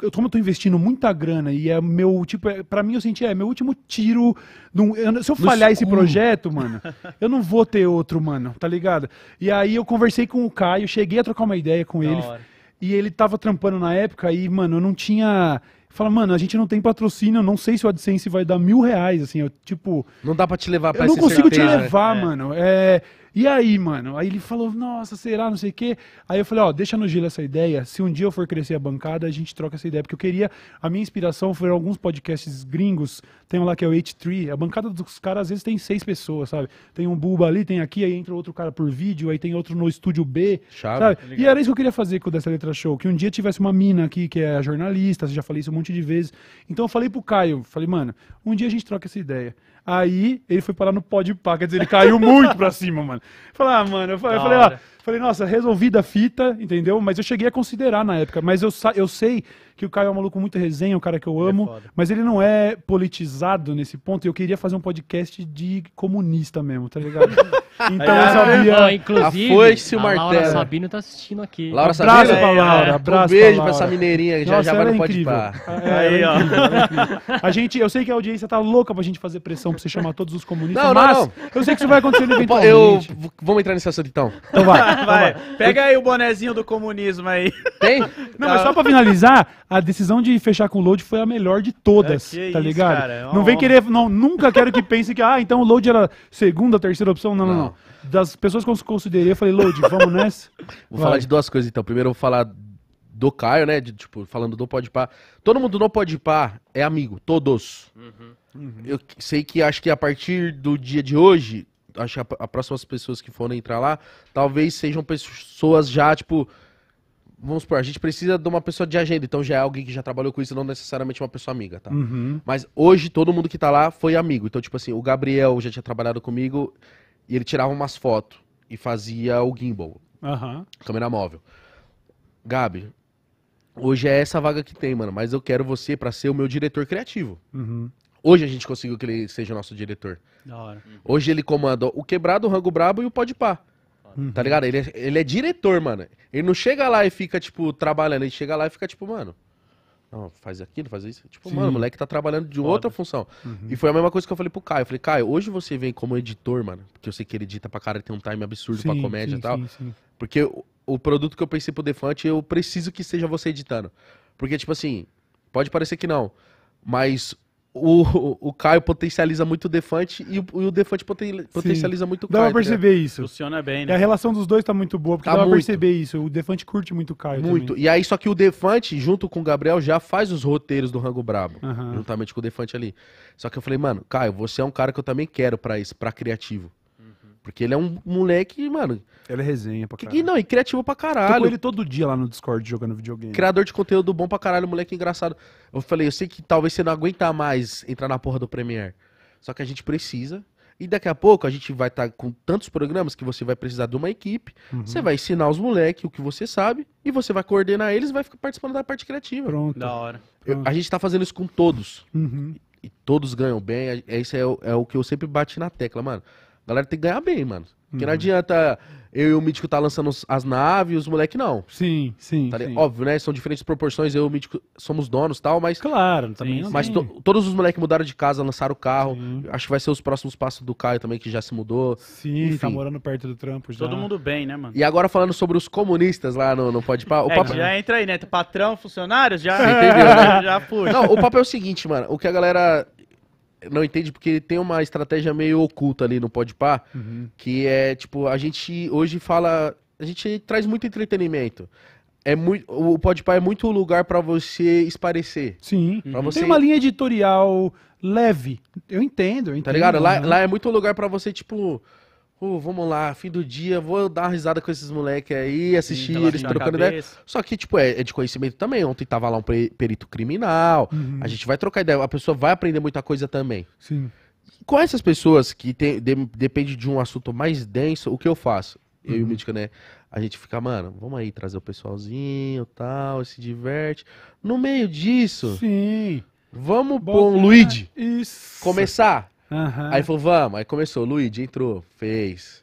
Eu, como eu tô investindo muita grana e é meu, tipo, é, pra mim eu senti, é meu último tiro. eu, se eu no falhar escuro. esse projeto, mano, eu não vou ter outro, mano, tá ligado? E aí eu conversei com o Caio, cheguei a trocar uma ideia com da ele. Hora. E ele tava trampando na época e, mano, eu não tinha fala, mano, a gente não tem patrocínio, não sei se o AdSense vai dar mil reais, assim, eu, tipo... Não dá pra te levar pra Eu não consigo te né? levar, é. mano. É, e aí, mano? Aí ele falou, nossa, será, não sei o quê. Aí eu falei, ó, deixa no gelo essa ideia. Se um dia eu for crescer a bancada, a gente troca essa ideia. Porque eu queria, a minha inspiração foi alguns podcasts gringos. Tem um lá que é o H3. A bancada dos caras, às vezes, tem seis pessoas, sabe? Tem um buba ali, tem aqui, aí entra outro cara por vídeo, aí tem outro no estúdio B. Chave, sabe? Tá e era isso que eu queria fazer com o Dessa Letra Show. Que um dia tivesse uma mina aqui, que é a jornalista, já falei isso um monte de vezes. Então eu falei pro Caio, falei, mano, um dia a gente troca essa ideia. Aí ele foi parar no pó de pá, quer dizer, ele caiu muito pra cima, mano. Falar, ah, mano, eu falei, ó, ah, Falei, nossa, resolvi da fita, entendeu? Mas eu cheguei a considerar na época. Mas eu, eu sei que o Caio é um maluco muito resenha, um cara que eu é amo. É mas ele não é politizado nesse ponto. E eu queria fazer um podcast de comunista mesmo, tá ligado? então eu ah, sabia. Ah, inclusive, a foice, o martelo. Laura Sabino tá assistindo aqui. Laura Sabino. É, é. Abraço pra Laura. Abraço um beijo pra, pra essa mineirinha que nossa, já, já vai no incrível. Ah, é, aí, ó. a gente, eu sei que a audiência tá louca pra gente fazer pressão pra você chamar todos os comunistas. Não, mas não, eu sei que isso vai acontecer eventualmente. Eu, vamos entrar nesse assunto então. Então vai. Vai, pega aí o bonezinho do comunismo aí. Tem? Não, mas só pra finalizar, a decisão de fechar com o load foi a melhor de todas, É, tá isso, ligado? cara, é não vem querer, não, nunca quero que pense que, ah, então o load era segunda, terceira opção, não, não, não. Das pessoas que eu considerei, eu falei, load, vamos nessa? Vou falar de duas coisas, então. Primeiro, eu vou falar do Caio, né? De, tipo, falando do Podpah. Todo mundo no Podpah é amigo, todos. Uhum. Eu sei que acho que a partir do dia de hoje, acho que a, próximas pessoas que forem entrar lá, talvez sejam pessoas já, tipo, vamos supor, a gente precisa de uma pessoa de agenda, então já é alguém que já trabalhou com isso, não necessariamente uma pessoa amiga, tá? Uhum. Mas hoje todo mundo que tá lá foi amigo. Então, tipo assim, o Gabriel já tinha trabalhado comigo e ele tirava umas fotos e fazia o gimbal, uhum. câmera móvel. Gabi, hoje é essa vaga que tem, mano, mas eu quero você para ser o meu diretor criativo. Uhum. Hoje a gente conseguiu que ele seja o nosso diretor. Da hora. Hoje ele comanda o Quebrado, o Rango Brabo e o Pode Pá. Uhum. Tá ligado? Ele é, ele é diretor, mano. Ele não chega lá e fica, tipo, trabalhando. Ele chega lá e fica, tipo, mano. Não, faz aquilo, faz isso. Tipo, Sim. mano, o moleque tá trabalhando de Foda. outra função. Uhum. E foi a mesma coisa que eu falei pro Caio. Eu falei, Caio, hoje você vem como editor, mano. Porque eu sei que ele edita pra cara, e tem um time absurdo sim, pra comédia sim, e tal. Sim, porque o, o produto que eu pensei pro Defante, eu preciso que seja você editando. Porque, tipo assim, pode parecer que não. Mas o, o Caio potencializa muito o Defante e o, e o Defante poten, potencializa muito o Caio. Dá pra né? perceber né? isso. Funciona bem, né? E a relação dos dois tá muito boa, porque tá dá muito. pra perceber isso. O Defante curte muito o Caio. Muito. Também. E aí, só que o Defante, junto com o Gabriel, já faz os roteiros do Rango Brabo, uhum. juntamente com o Defante ali. Só que eu falei, mano, Caio, você é um cara que eu também quero para isso, para criativo. Porque ele é um moleque, mano. Ele é resenha pra caralho. não, e criativo pra caralho. Tô com ele todo dia lá no Discord jogando videogame. Criador de conteúdo bom pra caralho, moleque engraçado. Eu falei, eu sei que talvez você não aguenta mais entrar na porra do Premiere. Só que a gente precisa. E daqui a pouco a gente vai estar tá com tantos programas que você vai precisar de uma equipe. Uhum. Você vai ensinar os moleques o que você sabe. E você vai coordenar eles e vai ficar participando da parte criativa. Pronto. Da hora. Eu, a gente tá fazendo isso com todos. Uhum. E, todos ganham bem. É, isso é, é o que eu sempre bati na tecla, mano. A galera tem que ganhar bem, mano. Porque hum. não uhum. adianta eu e o Mítico tá lançando as naves, os moleque não. Sim, sim, tá sim. Óbvio, né? São diferentes proporções, eu e o Mítico somos donos tal, mas. Claro, também. Sim, mas to todos os moleques mudaram de casa, lançaram o carro. Sim. Acho que vai ser os próximos passos do Caio também, que já se mudou. Sim, Enfim. tá morando perto do trampo já. Todo mundo bem, né, mano? E agora falando sobre os comunistas lá no, no Pode Pá. O é, Já entra aí, né? Patrão, funcionários, já. Você entendeu, né? já fui. Não, o papo é o seguinte, mano. O que a galera não entende porque ele tem uma estratégia meio oculta ali no Podpah, uhum. que é tipo, a gente hoje fala, a gente traz muito entretenimento. É muito, o Podpah é muito lugar para você esparecer. Sim. Uhum. Você... Tem uma linha editorial leve. Eu entendo, eu entendo. Tá ligado? Lá, uhum. lá é muito lugar para você, tipo, vamos lá, fim do dia, vou dar uma risada com esses moleques aí, assistir Sim, eles trocando ideia. Só que, tipo, é, é, de conhecimento também. Ontem tava lá um perito criminal, uhum. a gente vai trocar ideia, a pessoa vai aprender muita coisa também. Sim. Com essas pessoas que tem, de, depende de um assunto mais denso, o que eu faço? Eu uhum. e o uhum. Mítica, né? A gente fica, mano, vamos aí trazer o pessoalzinho tal, se diverte. No meio disso. Sim. Vamos Bom, pôr um Luigi. Isso. Começar. Uhum. Aí falou, vamos. Aí começou, Luigi entrou, fez.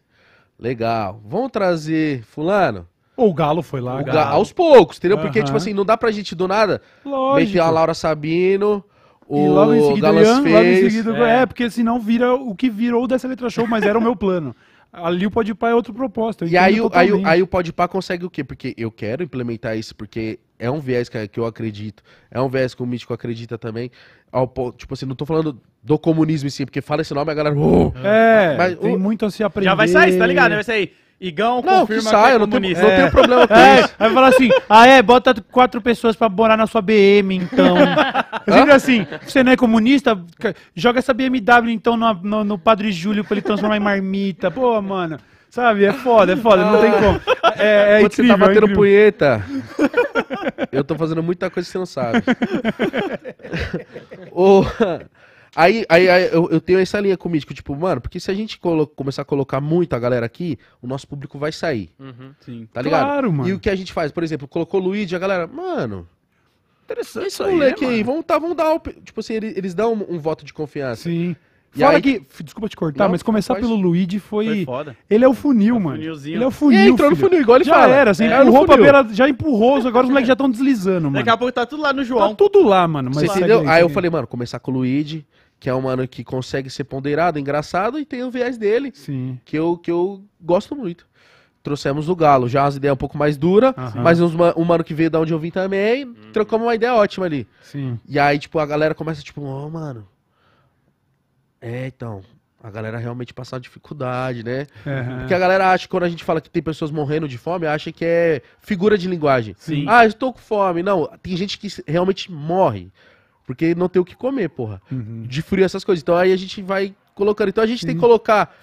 Legal. Vamos trazer fulano? O Galo foi lá, o Galo. Aos poucos, entendeu? Porque, tipo assim, não dá pra gente do nada Lógico. a Laura Sabino, o e logo em seguida, Ian, fez. Logo em seguida, é. é, porque senão vira o que virou dessa letra show, mas era o meu plano. Ali o Pá é outro propósito. E aí, o, aí, aí o Podpah consegue o quê? Porque eu quero implementar isso, porque é um viés que, eu acredito, é um viés que o Mítico acredita também. Ao, tipo assim, não tô falando do comunismo em si, porque fala esse nome, a galera. Oh! É, mas, tem o... muito a se aprender. Já vai sair, tá ligado? Né? vai sair. Igão não, confirma que, sai, que é não tem é. não problema com é, isso. Aí vai falar assim, ah é, bota quatro pessoas pra morar na sua BM, então. Sempre assim, você não é comunista? Joga essa BMW, então, no, no, no Padre Júlio pra ele transformar em marmita. Pô, mano, sabe, é foda, é foda, não tem como. É, é Quando incrível, você tá é batendo é punheta, eu tô fazendo muita coisa que você não sabe. Ô... oh, Aí, aí, aí eu, eu, tenho essa linha comigo, tipo, mano, porque se a gente começar a colocar muito a galera aqui, o nosso público vai sair. Uhum, sim. Tá ligado? Claro, mano. E o que a gente faz? Por exemplo, colocou o Luigi, a galera, mano. Interessante esse né, moleque aí, né, aí vamos, tá, vamos dar. Tipo assim, eles, eles dão um, um voto de confiança. Sim. Fora aí... que, desculpa te cortar, não, mas começar pelo Luigi foi. foi ele é o funil, é mano. Ele é o funil. E entrou filho. no funil, igual ele já fala. Já era, assim, é, empurrou é pra beira, já empurrou, agora os moleques já estão deslizando, mano. Daqui a pouco tá tudo lá no João. Tá tudo lá, mano. Mas Você entendeu? Aí, aí eu falei, mano, começar com o Luigi, que é um mano que consegue ser ponderado, engraçado, e tem o viés dele. Sim. Que eu, que eu gosto muito trouxemos o Galo. Já as ideias um pouco mais duras, mas um um mano que veio da onde eu vim também, hum. trocamos uma ideia ótima ali. Sim. E aí, tipo, a galera começa, tipo, oh, mano, é, então. A galera realmente passar dificuldade, né? Uhum. Porque a galera acha, quando a gente fala que tem pessoas morrendo de fome, acha que é figura de linguagem. Sim. Ah, estou com fome. Não, tem gente que realmente morre. Porque não tem o que comer, porra. Uhum. De frio, essas coisas. Então aí a gente vai colocando. Então a gente tem que colocar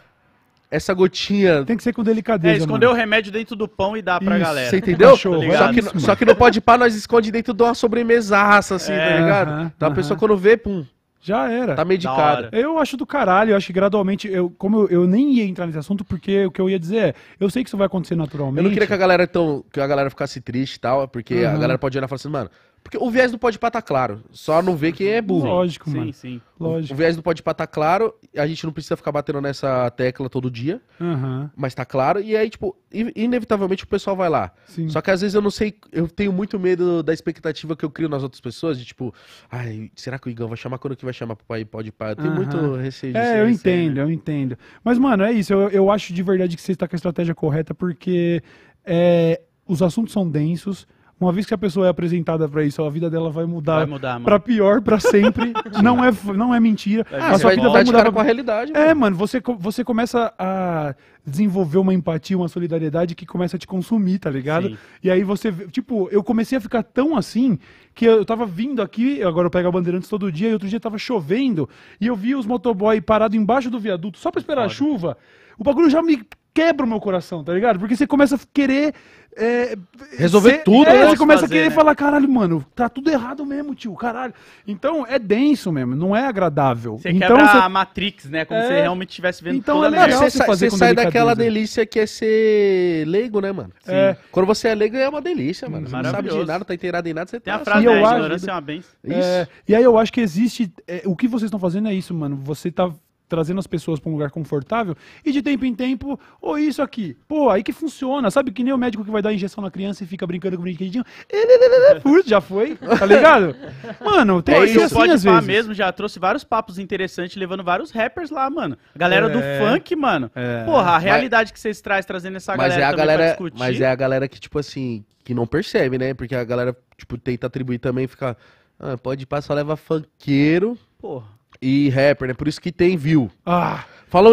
essa gotinha. Tem que ser com delicadeza. É, esconder mano. o remédio dentro do pão e dar pra Isso, galera. Você tá entendeu? Show, só, que, só que não pode pá, nós esconde dentro de uma sobremesaça, assim, tá é, tá ligado? então a pessoa quando vê, pum, já era. Tá medicada. Eu acho do caralho, eu acho que gradualmente, eu, como eu, eu, nem ia entrar nesse assunto, porque o que eu ia dizer é, eu sei que isso vai acontecer naturalmente. Eu não queria que a galera, então, que a galera ficasse triste e tal, porque uhum. a galera pode olhar e falar assim, mano, porque o viés do pode tá claro. Só não vê quem é burro. Lógico, sim, mano. Sim, Lógico. O viés do pode tá claro. A gente não precisa ficar batendo nessa tecla todo dia. Uhum. Mas tá claro. E aí, tipo, inevitavelmente o pessoal vai lá. Sim. Só que às vezes eu não sei. Eu tenho muito medo da expectativa que eu crio nas outras pessoas. De tipo, ai, será que o Igão vai chamar quando que vai chamar pro ir pode pá? Eu tenho uhum. muito receio é, disso. É, eu entendo, né? eu entendo. Mas, mano, é isso. Eu, eu acho de verdade que você está com a estratégia correta, porque é, os assuntos são densos uma vez que a pessoa é apresentada para isso, a vida dela vai mudar, vai mudar para pior para sempre. não é não é mentira. Ah, a sua vida vai mudar pra... com a realidade. É, mano, você você começa a desenvolver uma empatia, uma solidariedade que começa a te consumir, tá ligado? Sim. E aí você, tipo, eu comecei a ficar tão assim que eu tava vindo aqui, agora eu pego a Bandeirantes todo dia, e outro dia tava chovendo, e eu vi os motoboy parado embaixo do viaduto só para esperar a chuva. O bagulho já me quebra o meu coração, tá ligado? Porque você começa a querer é, Resolver cê, tudo, é, Você começa fazer, a querer né? falar, caralho, mano, tá tudo errado mesmo, tio, caralho. Então, é denso mesmo, não é agradável. Você então, quebra cê... a Matrix, né? Como é... se realmente estivesse vendo então, é legal Você, você sai daquela delícia que é ser leigo, né, mano? É. Quando você é leigo, é uma delícia, mano. Você não sabe de nada, tá inteirado em nada, você tem tá... Tem a frase, assim, né? ignorância é uma benção. É, e aí eu acho que existe... É, o que vocês estão fazendo é isso, mano. Você tá trazendo as pessoas para um lugar confortável e de tempo em tempo, ou oh, isso aqui. Pô, aí que funciona, sabe? Que nem o médico que vai dar injeção na criança e fica brincando com o brinquedinho. Putz, já foi, tá ligado? Mano, tem é, isso assim, pode às vezes. mesmo já trouxe vários papos interessantes levando vários rappers lá, mano. galera é. do funk, mano. É. Porra, a realidade que vocês trazem trazendo essa é galera, é a galera discutir. Mas é a galera que, tipo assim, que não percebe, né? Porque a galera, tipo, tenta atribuir também, fica... Ah, pode passar, leva funkeiro. Porra e rapper, né? Por isso que tem view. Ah.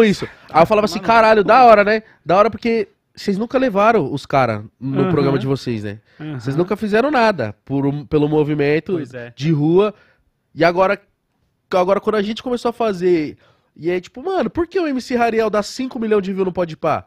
isso. Aí eu falava assim, caralho, da hora, né? Da hora porque vocês nunca levaram os caras no uhum. programa de vocês, né? Uhum. Vocês nunca fizeram nada por, pelo movimento é. de rua. E agora, agora, quando a gente começou a fazer. E é tipo, mano, por que o MC Rariel dá 5 milhões de views no Podpah?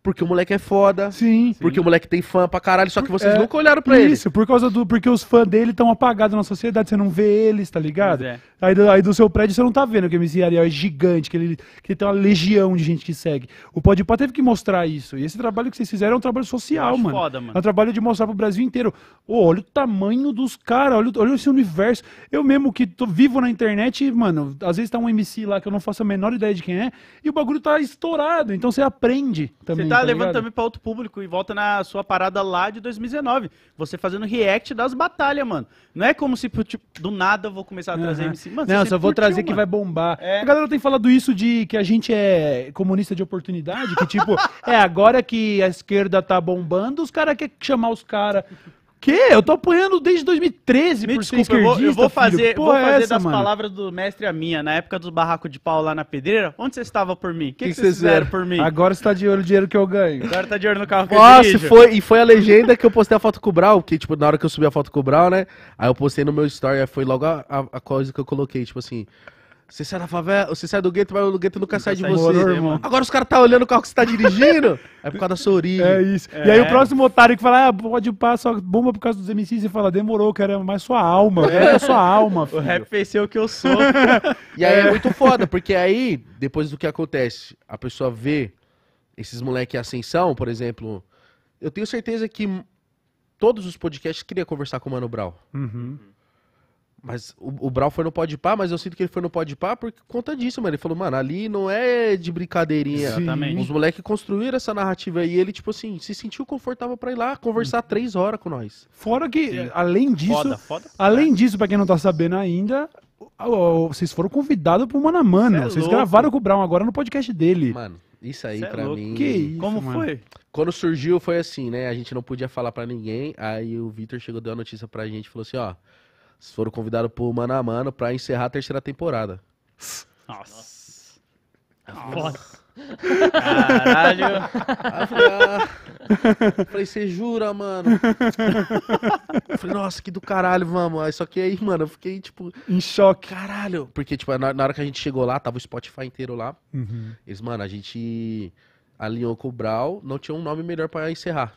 Porque o moleque é foda. Sim. Porque Sim. o moleque tem fã pra caralho, só que vocês é, nunca olharam pra isso, ele. Isso, por causa do. Porque os fãs dele estão apagados na sociedade, você não vê eles, tá ligado? É. Aí do, aí do seu prédio você não tá vendo que o MC Ariel é gigante, que ele, que ele tem uma legião de gente que segue. O Pode Pá teve que mostrar isso. E esse trabalho que vocês fizeram é um trabalho social, mano. Foda, mano. É um trabalho de mostrar pro Brasil inteiro. Oh, olha o tamanho dos caras, olha, olha esse universo. Eu mesmo que tô vivo na internet, mano, às vezes tá um MC lá que eu não faço a menor ideia de quem é, e o bagulho tá estourado. Então você aprende também. Você tá, tá levando ligado? também pra outro público e volta na sua parada lá de 2019. Você fazendo react das batalhas, mano. Não é como se, tipo, do nada eu vou começar a trazer uhum. MC Mano, não, só vou trazer mano. que vai bombar. É. A galera tem falado isso de que a gente é comunista de oportunidade, que tipo, é, agora que a esquerda tá bombando, os caras querem chamar os caras quê? Eu tô apanhando desde 2013 Me por desculpa, eu vou, eu vou fazer, vou é fazer é essa, das mano? palavras do mestre a minha. Na época do barraco de pau lá na pedreira, onde você estava por mim? O que, que, que vocês fizeram por mim? Agora está de olho no dinheiro que eu ganho. Agora está de olho no carro que Nossa, eu dirijo. foi, e foi a legenda que eu postei a foto com o Brau, que, tipo, na hora que eu subi a foto com o Brau, né? Aí eu postei no meu story, foi logo a, a, a coisa que eu coloquei, tipo assim... Você sai da favela, você sai do gueto, mas o gueto nunca, nunca sai de você. Horror, Agora os caras tá olhando o carro que você tá dirigindo. é por causa da sua origem. É isso. É. E aí o próximo otário que fala, ah, pode passar bomba por causa dos MCs e fala, demorou, que mais sua alma. a sua alma, filho. O rap fez o que eu sou. e aí é. é muito foda, porque aí, depois do que acontece, a pessoa vê esses moleques em ascensão, por exemplo. Eu tenho certeza que todos os podcasts queria conversar com o Mano Brown. Uhum. Mas o, o Brau foi no pode pá, mas eu sinto que ele foi no pode pá por conta disso, mano. Ele falou, mano, ali não é de brincadeirinha. Exatamente. Os moleques construíram essa narrativa aí. Ele, tipo assim, se sentiu confortável para ir lá conversar três horas com nós. Fora que, Sim. além disso, foda, foda, além disso, pra quem não tá sabendo ainda, vocês foram convidados pro Manamana. É vocês gravaram com o Brown agora no podcast dele. Mano, isso aí Cê é pra é mim. Que é isso, Como mano? foi? Quando surgiu, foi assim, né? A gente não podia falar para ninguém. Aí o Vitor chegou, deu a notícia pra gente falou assim: ó. Oh, eles foram convidados pro Mano a Mano pra encerrar a terceira temporada. Nossa. Nossa. Ah. Caralho. eu falei, ah. você jura, mano? Eu falei, nossa, que do caralho, vamos. Aí, só que aí, mano, eu fiquei, tipo... Em choque. Caralho. Porque, tipo, na, na hora que a gente chegou lá, tava o Spotify inteiro lá. Uhum. Eles, mano, a gente alinhou com o Brau, não tinha um nome melhor para encerrar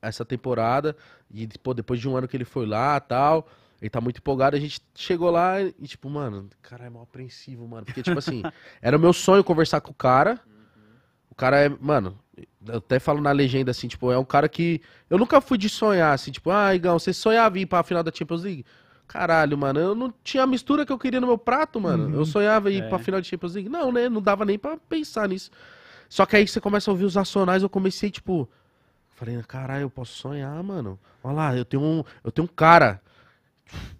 essa temporada. E, pô, depois de um ano que ele foi lá, tal... Ele tá muito empolgado. A gente chegou lá e, tipo, mano, cara é mal apreensivo, mano. Porque, tipo assim, era o meu sonho conversar com o cara. Uhum. O cara é, mano, eu até falo na legenda assim, tipo, é um cara que. Eu nunca fui de sonhar, assim, tipo, ah, Igão, você sonhava ir pra final da Champions League? Caralho, mano, eu não tinha a mistura que eu queria no meu prato, mano. Uhum. Eu sonhava ir é. pra final de Champions League? Não, né? Não dava nem pra pensar nisso. Só que aí você começa a ouvir os acionais, eu comecei, tipo. Falei, caralho, eu posso sonhar, mano. Olha lá, eu tenho um, eu tenho um cara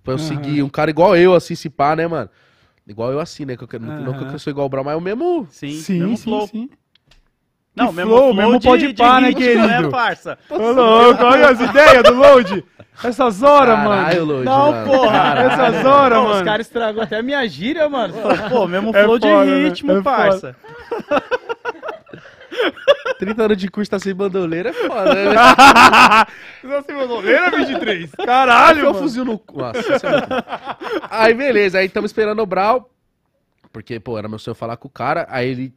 pra eu uhum. seguir. Um cara igual eu, assim, se pá, né, mano? Igual eu assim, né? Que eu, quero, uhum. Não que eu sou igual o Brau, mas é o mesmo. Sim, sim, mesmo sim. Não, mesmo flow, mesmo pode pá, né, querido? Né, parça? louco, olha as ideias do Load. Essas horas, mano. Load, não, mano. porra. Essas horas, mano. Os caras estragam até a minha gíria, mano. Pô, mesmo é flow né? é foda, de ritmo, né? é parça. 30 anos de curso tá sem bandoleira é foda, né? Você tá sem bandoleira, 23? Caralho! Eu fuzil no. Nossa, isso é muito... Aí beleza, aí estamos esperando o Brau. Porque, pô, era meu sonho falar com o cara. Aí ele.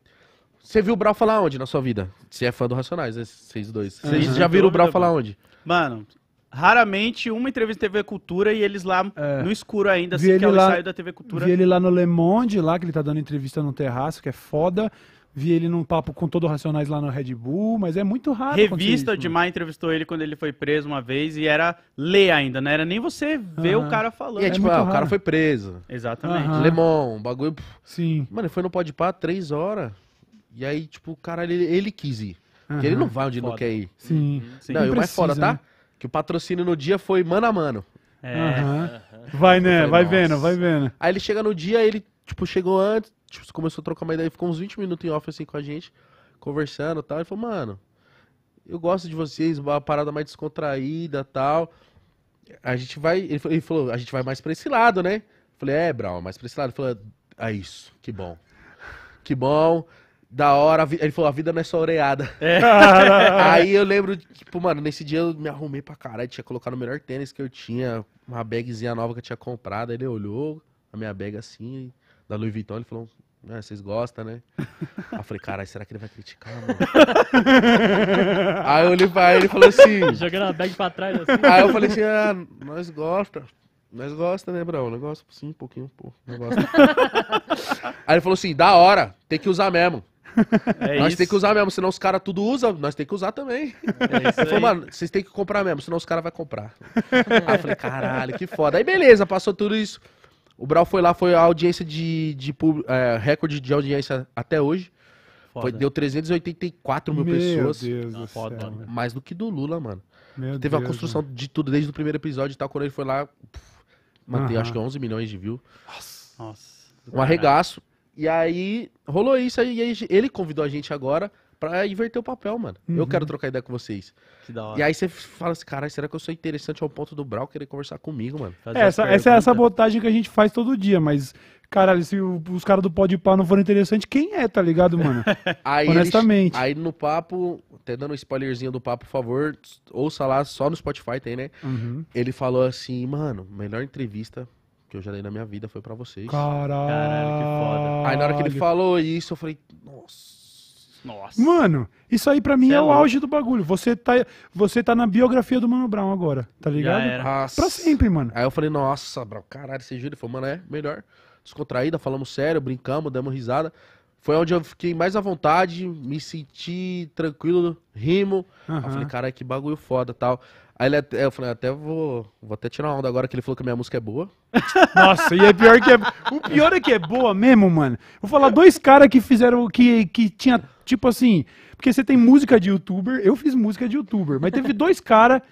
Você viu o Brau falar onde na sua vida? Você é fã do Racionais, né? Vocês dois. Vocês já viram o Brau uhum. falar onde? Mano, raramente uma entrevista TV Cultura e eles lá é. no escuro ainda, assim, vi que é da TV Cultura. Vi ele lá no Le Monde, lá, que ele tá dando entrevista no terraço, que é foda vi ele num papo com todo o Racionais lá no Red Bull, mas é muito raro. Revista né? de Mar entrevistou ele quando ele foi preso uma vez e era ler ainda, não né? era nem você ver uhum. o cara falando. E é, é tipo, é ah, o cara foi preso. Exatamente. Uhum. Lemon, bagulho. Sim. Mano, ele foi no Pode Pá três horas. E aí, tipo, o cara, ele, ele quis ir. Uhum. Porque ele não vai onde não quer ir. Sim. Uhum. Sim. Não, e o mais foda, tá? Né? Que o patrocínio no dia foi mano a mano. É. Vai, né? Falei, vai nossa. vendo, vai vendo. Aí ele chega no dia, ele, tipo, chegou antes, tipo, começou a trocar uma ideia, ficou uns 20 minutos em off assim com a gente, conversando e tal. Ele falou, mano, eu gosto de vocês, uma parada mais descontraída tal. A gente vai. Ele falou, a gente vai mais pra esse lado, né? Eu falei, é, Brown, mais pra esse lado. Ele falou, é isso, que bom. Que bom. Da hora, ele falou, a vida não é só oreada. É. Aí eu lembro, tipo, mano, nesse dia eu me arrumei pra caralho, tinha colocado o melhor tênis que eu tinha, uma bagzinha nova que eu tinha comprado. Aí ele olhou a minha bag assim, da Louis Vuitton, ele falou, ah, vocês gostam, né? Aí eu falei, caralho, será que ele vai criticar, mano? aí eu olhei pra ele e falou assim. Jogando a bag pra trás assim. Aí eu falei assim, ah, nós gosta. Nós gosta, né, Brão? Nós gosta sim, um pouquinho, um pouco, aí ele falou assim, da hora, tem que usar mesmo. É nós isso. tem que usar mesmo, senão os caras tudo usam, nós tem que usar também. É falei, mano, vocês tem que comprar mesmo, senão os caras vão comprar. Aí eu falei, caralho, que foda. Aí beleza, passou tudo isso. O Brau foi lá, foi a audiência de, de, de é, recorde de audiência até hoje. Foi, deu 384 mil Meu pessoas. Deus do Foda, céu. Né? Mais do que do Lula, mano. Meu Teve Deus, a construção mano. de tudo, desde o primeiro episódio e tal. Quando ele foi lá, matei uhum. acho que 11 milhões de views. Nossa. Um arregaço. E aí rolou isso aí. E aí, ele convidou a gente agora pra inverter o papel, mano. Uhum. Eu quero trocar ideia com vocês. Que da hora. E aí você fala assim, caralho, será que eu sou interessante ao ponto do Brau querer conversar comigo, mano? Fazer é, essa, essa é a sabotagem que a gente faz todo dia, mas caralho, se os caras do Pode Pá não foram interessantes, quem é, tá ligado, mano? aí Honestamente. aí no papo, até dando um spoilerzinho do papo, por favor, ouça lá, só no Spotify tem, né? Uhum. Ele falou assim, mano, melhor entrevista que eu já dei na minha vida foi para vocês. Caralho, caralho, que foda. Aí na hora que ele falou isso, eu falei, nossa. Nossa. Mano, isso aí pra mim Cê é, é o auge do bagulho. Você tá, você tá na biografia do Mano Brown agora, tá ligado? Já era. Pra sempre, mano. Aí eu falei, nossa, Brown, caralho, você jura? Ele falou, mano, é melhor. Descontraída, falamos sério, brincamos, damos risada. Foi onde eu fiquei mais à vontade, me senti tranquilo, rimo. Uhum. Eu falei, cara, que bagulho foda tal. Aí ele, eu falei, ah, até vou, vou até tirar uma onda agora que ele falou que a minha música é boa. Nossa, e é pior que é. O pior é que é boa mesmo, mano. Vou falar dois caras que fizeram. Que, que tinha, tipo assim. Porque você tem música de youtuber, eu fiz música de youtuber, mas teve dois caras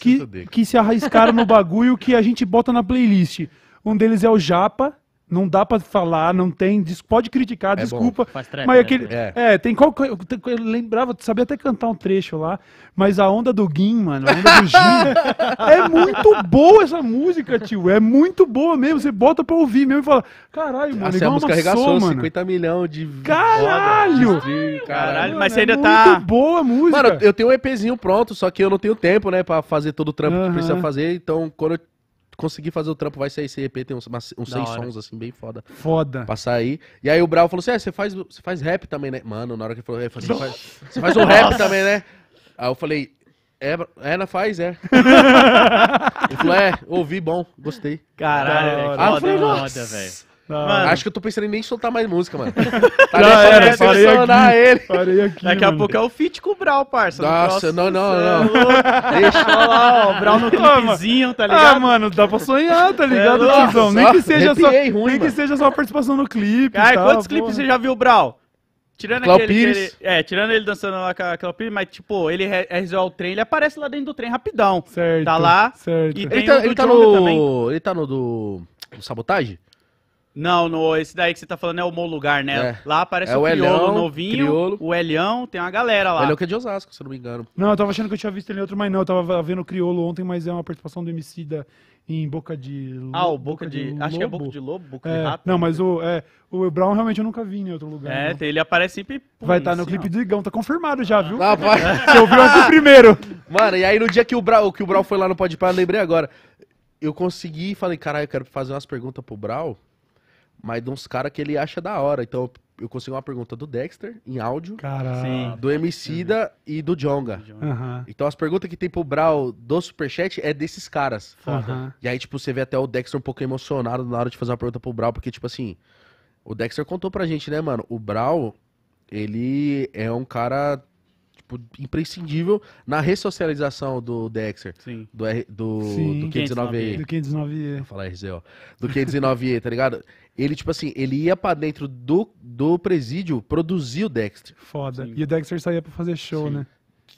que, que se arriscaram no bagulho que a gente bota na playlist. Um deles é o Japa não dá para falar, não tem. Pode criticar, é desculpa. Track, mas né? aquele. Né? É. é, tem qual. Eu lembrava, sabia até cantar um trecho lá. Mas a onda do Guin, mano, a onda do Gin. é muito boa essa música, tio. É muito boa mesmo. Você bota pra ouvir mesmo e fala. Caralho, mano, Nossa, igual a música amassou, 50 milhões de. Caralho! De... Caralho, caralho, mas mano, é você ainda é tá. Muito boa a música. Mano, eu tenho um EPzinho pronto, só que eu não tenho tempo, né, pra fazer todo o trampo uh -huh. que precisa fazer. Então, quando eu conseguir fazer o trampo, vai sair esse EP, tem uns, uns seis hora. sons, assim, bem foda. Foda. Pra sair. E aí o Brau falou assim: é, você faz, você faz rap também, né? Mano, na hora que ele falou, você é, faz, você faz um rap também, né? Aí eu falei, é, é faz, é. ele falou, é, ouvi, bom, gostei. Caralho, ah, foda, foda, velho. Não. Acho que eu tô pensando em nem soltar mais música, mano. Tá já era, é, parei aqui, ele. parei aqui. Daqui mano. a pouco é o feat com o Brau, parça. Nossa, no não, não, é não. Deixa lá, ó, o Brau no clipezinho, tá ah, ligado? Ah, mano, dá pra sonhar, tá é ligado, é, Nem que seja só, ruim, nem mano. que seja só a participação no clipe. Ai, tal, quantos porra. clipes você já viu, Brau? Tirando Clau aquele, ele, é, tirando ele dançando lá com a Clau mas tipo, ele resolve o trem, ele aparece lá dentro do trem rapidão. Tá certo. Tá lá. Certo. ele, tá, ele, tá no, ele tá no do, do sabotagem? Não, no, esse daí que você tá falando é o meu Lugar, né? É. Lá aparece é o, o Elhão, Criolo novinho, Criolo. o Elhão, tem uma galera lá. O Elhão que é de Osasco, se eu não me engano. Não, eu tava achando que eu tinha visto ele em outro, mas não. Eu tava vendo o Criolo ontem, mas é uma participação do MC da em Boca de Lobo. Ah, o Boca, Boca de, de Acho que é Boca de Lobo, Boca é, de Rato. Não, né? mas o, é, o Brown realmente eu nunca vi em outro lugar. É, não. ele aparece sempre. Pum, Vai estar tá assim, no clipe do Igão, tá confirmado já, viu? Ah, pá. Tá, você ouviu aqui primeiro. Mano, e aí no dia que o Brau, que o foi lá no Pode Parar, lembrei agora. Eu consegui e falei, caralho, eu quero fazer umas perguntas pro Brau mas de uns caras que ele acha da hora. Então eu consegui uma pergunta do Dexter, em áudio, Caralho. do Emicida uhum. e do Jonga. Uhum. Então as perguntas que tem pro Brawl do Superchat é desses caras. Uhum. E aí, tipo, você vê até o Dexter um pouco emocionado na hora de fazer uma pergunta pro Brawl, porque, tipo assim, o Dexter contou pra gente, né, mano? O Brawl, ele é um cara tipo, imprescindível na ressocialização do Dexter. Sim. Do, R, do, Sim. do 519E. É do 519E. Vou falar Do e tá ligado? Ele, tipo assim, ele ia pra dentro do, do presídio produzir o Dexter. Foda. Sim. E o Dexter saía pra fazer show, Sim. né?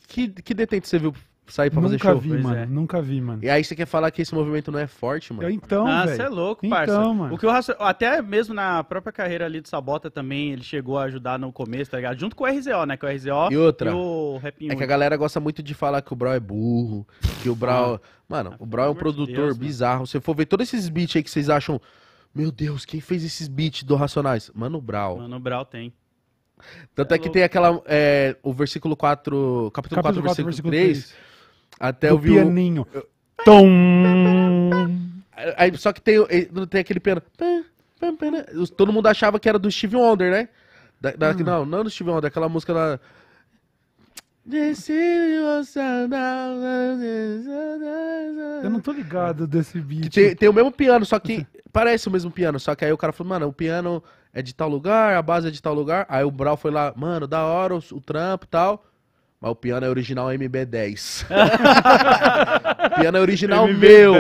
Que, que detento você viu sair pra nunca fazer show. Vi, pois mano, é. Nunca vi, mano. E aí você quer falar que esse movimento não é forte, mano? Então, Ah, você é louco, então, parça. Então, mano. O que eu Até mesmo na própria carreira ali do Sabota também, ele chegou a ajudar no começo, tá ligado? Junto com o RZO, né? Que o RZO E outra, o Rapinho. é que a galera gosta muito de falar que o Brawl é burro, que o Brawl... Ah. Mano, Ah, o Brawl é um produtor Deus, mano. bizarro. Se você for ver todos esses beats aí que vocês acham... Meu Deus, quem fez esses beats do Racionais? Mano, o Brawl. Mano, o Brawl tem. Tanto é, é que louco. tem aquela. é, o versículo 4. Capítulo, 4, versículo 3. Até o pianinho. O... Tom. Aí, só que tem, eh, tem aquele piano. Todo mundo achava que era do Steve Wonder, né? Da, da, hum. Não, não é do Steve Wonder, é aquela música lá. Eu não tô ligado desse beat. Tem, tem, o mesmo piano, só que parece o mesmo piano. Só que aí o cara falou, mano, o piano é de tal lugar, a base é de tal lugar. Aí o Brau foi lá, mano, da hora o, o trampo e tal. Mas o piano é original MB10. o piano é original MB10. meu.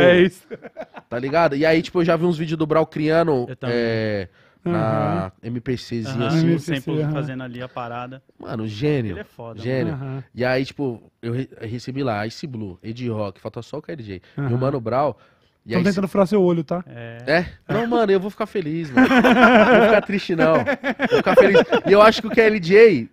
Tá ligado? E aí, tipo, eu já vi uns vídeos do Brau criando é, na uhum. MPCzinha uhum. assim. Sempre uhum. fazendo ali a parada. Mano, gênio. Ele é foda. Gênio. Uhum. E aí, tipo, eu recebi lá Ice Blue, Ed Rock, falta só o KLJ. Uhum. E o Mano Brau. Tô tentando furar seu olho, tá? É. é. Não, mano, eu vou ficar feliz, mano. não vou ficar triste, não. Vou ficar feliz. E eu acho que o KLJ,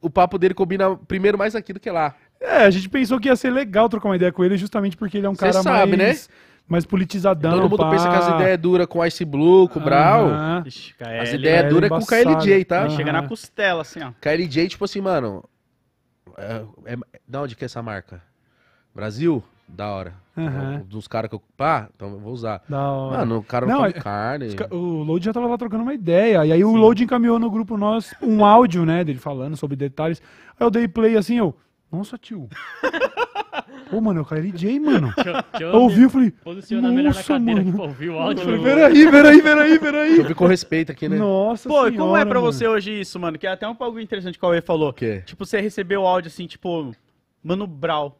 o papo dele combina primeiro mais aqui do que lá. É, a gente pensou que ia ser legal trocar uma ideia com ele, justamente porque ele é um Cê cara sabe, mais... Né? mais politizadão. Todo mundo pá. pensa que as ideias é duras com Ice Blue, com o Brau. Uhum. Ixi, as ideias é duras é com o KLJ, tá? Uhum. Chega na costela, assim, ó. KLJ, tipo assim, mano. É, é, da onde que é essa marca? Brasil? Da hora. Uhum. Dos caras que eu. Pá, então eu vou usar. Da hora. Mano, o cara não, não come é, carne. O Load já tava lá trocando uma ideia. E aí Sim. o Load encaminhou no grupo nós um áudio, né, dele falando sobre detalhes. Aí eu dei play assim, eu. Nossa, tio. Pô, mano, eu caí DJ, mano. Que, que eu ouvi, eu falei. Posiciona melhor na cadeira mano. que ouviu o áudio. Falei, peraí, peraí, peraí, peraí. Eu vi com respeito aqui, né? Nossa, Pô, senhora, como é pra mano. você hoje isso, mano? Que é até um pouco interessante que o Cauê falou. Que? Tipo, você recebeu o áudio assim, tipo, Mano Brau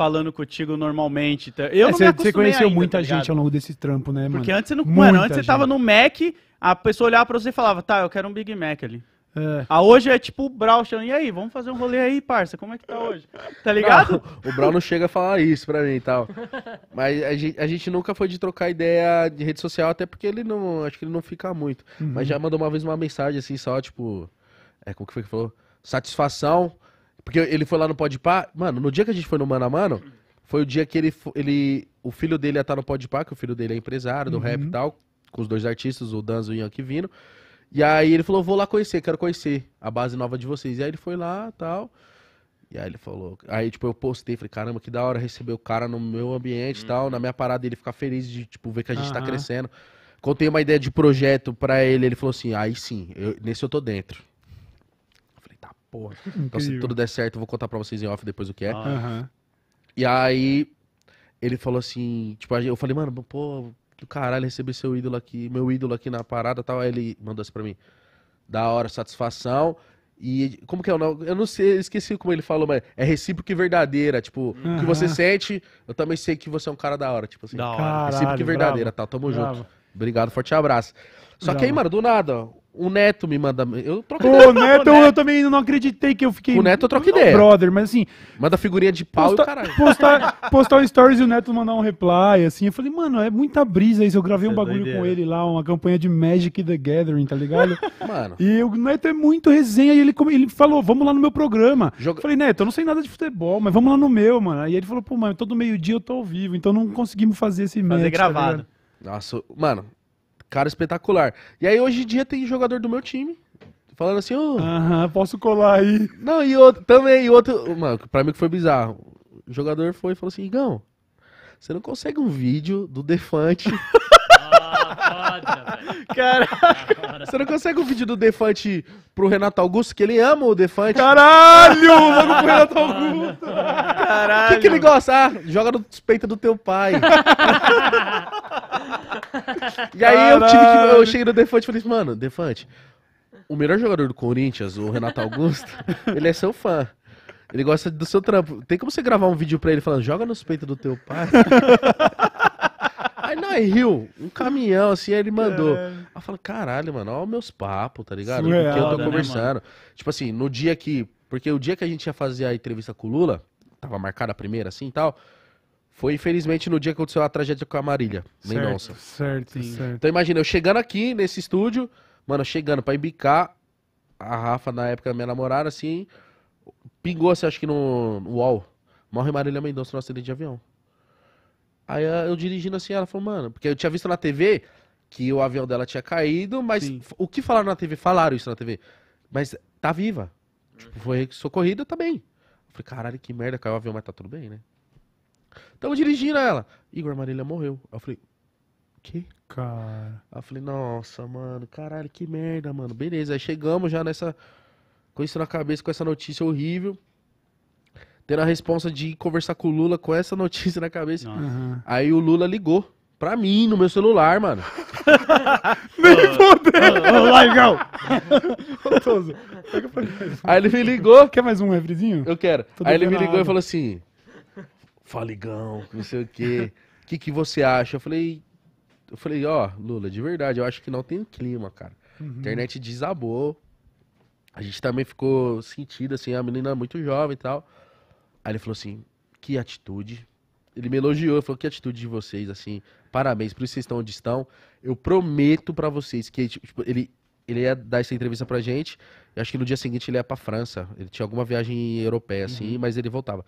falando contigo normalmente. Então, eu é, não cê, me Você conheceu ainda, tá muita tá gente ao longo desse trampo, né, mano? Porque antes você não. mano, antes você tava no Mac, a pessoa olhava pra você e falava, tá, eu quero um Big Mac ali. É. Ah, hoje é tipo o Brau chama, e aí, vamos fazer um rolê aí, parça, como é que tá hoje? Tá ligado? Não, o Brau não chega a falar isso pra mim e tal. Mas a gente, a gente, nunca foi de trocar ideia de rede social, até porque ele não, acho que ele não fica muito. Uhum. Mas já mandou uma vez uma mensagem assim, só tipo, é, como que foi que falou? Satisfação, porque ele foi lá no Podpah. Mano, no dia que a gente foi no Mano a Mano, foi o dia que ele. ele o filho dele ia estar tá no Podpah, que o filho dele é empresário do uhum. rap e tal, com os dois artistas, o Danzo e o Yankee vindo. E aí ele falou: vou lá conhecer, quero conhecer a base nova de vocês. E aí ele foi lá tal. E aí ele falou. Aí, tipo, eu postei, falei, caramba, que da hora receber o cara no meu ambiente e uhum. tal, na minha parada, ele ficar feliz de, tipo, ver que a gente uhum. tá crescendo. Contei uma ideia de projeto para ele, ele falou assim: aí sim, eu, nesse eu tô dentro. Porra. Então, se tudo der certo, eu vou contar pra vocês em off depois o que é. Uhum. E aí, ele falou assim, tipo, eu falei, mano, pô, do caralho, recebi seu ídolo aqui, meu ídolo aqui na parada tal. Aí ele mandou assim pra mim, da hora, satisfação. E como que é o nome? Eu não sei, esqueci como ele falou, mas é recíproca e verdadeira. Tipo, uhum. o que você sente, eu também sei que você é um cara da hora. Tipo assim, da hora. e verdadeira, bravo, tal. Tá? Tamo bravo. junto. Obrigado, forte abraço. Só bravo. que aí, mano, do nada, ó, o Neto me manda. Eu troquei O Neto, eu Neto. também não acreditei que eu fiquei. O Neto eu troquei ideia. brother, mas assim. Manda figurinha de pau e o caralho. Postar, postar um stories e o Neto mandar um reply, assim. Eu falei, mano, é muita brisa isso. Eu gravei um é bagulho com ele lá, uma campanha de Magic the Gathering, tá ligado? Mano. E o Neto é muito resenha. E ele, ele falou, vamos lá no meu programa. Joga... Eu falei, Neto, eu não sei nada de futebol, mas vamos lá no meu, mano. E ele falou, pô, mano, todo meio-dia eu tô ao vivo, então não conseguimos fazer esse Fazer é gravado. Tá Nossa, mano, Cara espetacular. E aí hoje em dia tem jogador do meu time falando assim, ô. Oh, Aham, posso colar aí. Não, e outro também, e outro. Mano, pra mim que foi bizarro. O jogador foi e falou assim, Igão, você não consegue um vídeo do Defante ah, velho. Você não consegue o um vídeo do Defante pro Renato Augusto, que ele ama o Defante. Caralho! Logo pro Renato Augusto. Caralho. O que, que ele gosta? Ah, joga no peito do teu pai. e aí eu tive que. Eu cheguei no Defante e falei, mano, Defante, o melhor jogador do Corinthians, o Renato Augusto, ele é seu fã. Ele gosta do seu trampo. Tem como você gravar um vídeo pra ele falando, joga nos peitos do teu pai? Aí na Rio, um caminhão, assim, aí ele mandou. É. Aí eu falo, caralho, mano, olha meus papos, tá ligado? Surreal, que eu tô né, conversando. tipo assim, no dia que. Porque o dia que a gente ia fazer a entrevista com o Lula, tava marcada a primeira, assim e tal. Foi, infelizmente, no dia que aconteceu a tragédia com a Marília, Mendonça. Certo, certo, certo. Então imagina, eu chegando aqui nesse estúdio, mano, chegando pra embicar, a Rafa, na época, minha namorada, assim, pingou, assim, acho que no, no UOL. Morre Marília Mendonça no acidente de avião. Aí ah, eu dirigindo assim, ela falou, mano, porque eu tinha visto na TV que o avião dela tinha caído, mas Sim. o que falaram na TV? Falaram isso na TV. Mas tá viva. Hum. Tipo, foi socorrida, tá bem. Eu falei, caralho, que merda, caiu o avião, mas tá tudo bem, né? Tamo dirigindo ela. Igor Marília morreu. Eu falei, que? Cara. eu falei, nossa, mano, caralho, que merda, mano. Beleza, aí chegamos já nessa. Com isso na cabeça, com essa notícia horrível tendo a responsa de conversar com o Lula com essa notícia na cabeça. Uhum. Aí o Lula ligou pra mim, no meu celular, mano. Nem poder! Aí ele me ligou. Quer mais um refrizinho? Eu quero. Tô Aí ele me ligou e falou assim: falegão não sei o quê. O que, que você acha? Eu falei, eu falei, ó, oh, Lula, de verdade, eu acho que não tem clima, cara. Uhum. Internet desabou. A gente também ficou sentido, assim, a menina é muito jovem e tal. Aí ele falou assim: que atitude. Ele me elogiou, falou: que atitude de vocês, assim, parabéns, por isso vocês estão onde estão. Eu prometo para vocês que tipo, ele, ele ia dar essa entrevista pra gente. Eu acho que no dia seguinte ele ia pra França. Ele tinha alguma viagem europeia, assim, uhum. mas ele voltava.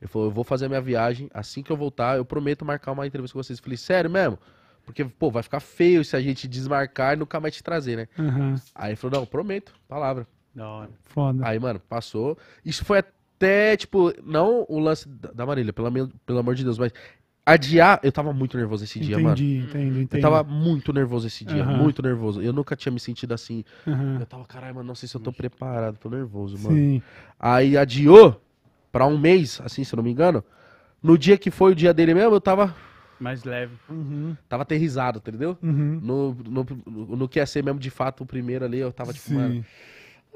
Ele falou: eu vou fazer a minha viagem, assim que eu voltar, eu prometo marcar uma entrevista com vocês. Eu falei: sério mesmo? Porque, pô, vai ficar feio se a gente desmarcar e nunca mais te trazer, né? Uhum. Aí ele falou: não, prometo, palavra. Da hora. Foda. Aí, mano, passou. Isso foi até, tipo, não o lance da Marília, pelo, pelo amor de Deus, mas adiar. Eu tava muito nervoso esse entendi, dia, mano. Entendi, entendi, entendi. Eu tava muito nervoso esse dia, uhum. muito nervoso. Eu nunca tinha me sentido assim. Uhum. Eu tava, caralho, mano, não sei se eu tô preparado, tô nervoso, mano. Sim. Aí adiou pra um mês, assim, se eu não me engano. No dia que foi o dia dele mesmo, eu tava. Mais leve. Uhum. Tava aterrizado, entendeu? No, uhum. no, no, no que ia ser mesmo de fato o primeiro ali, eu tava tipo, Sim. mano.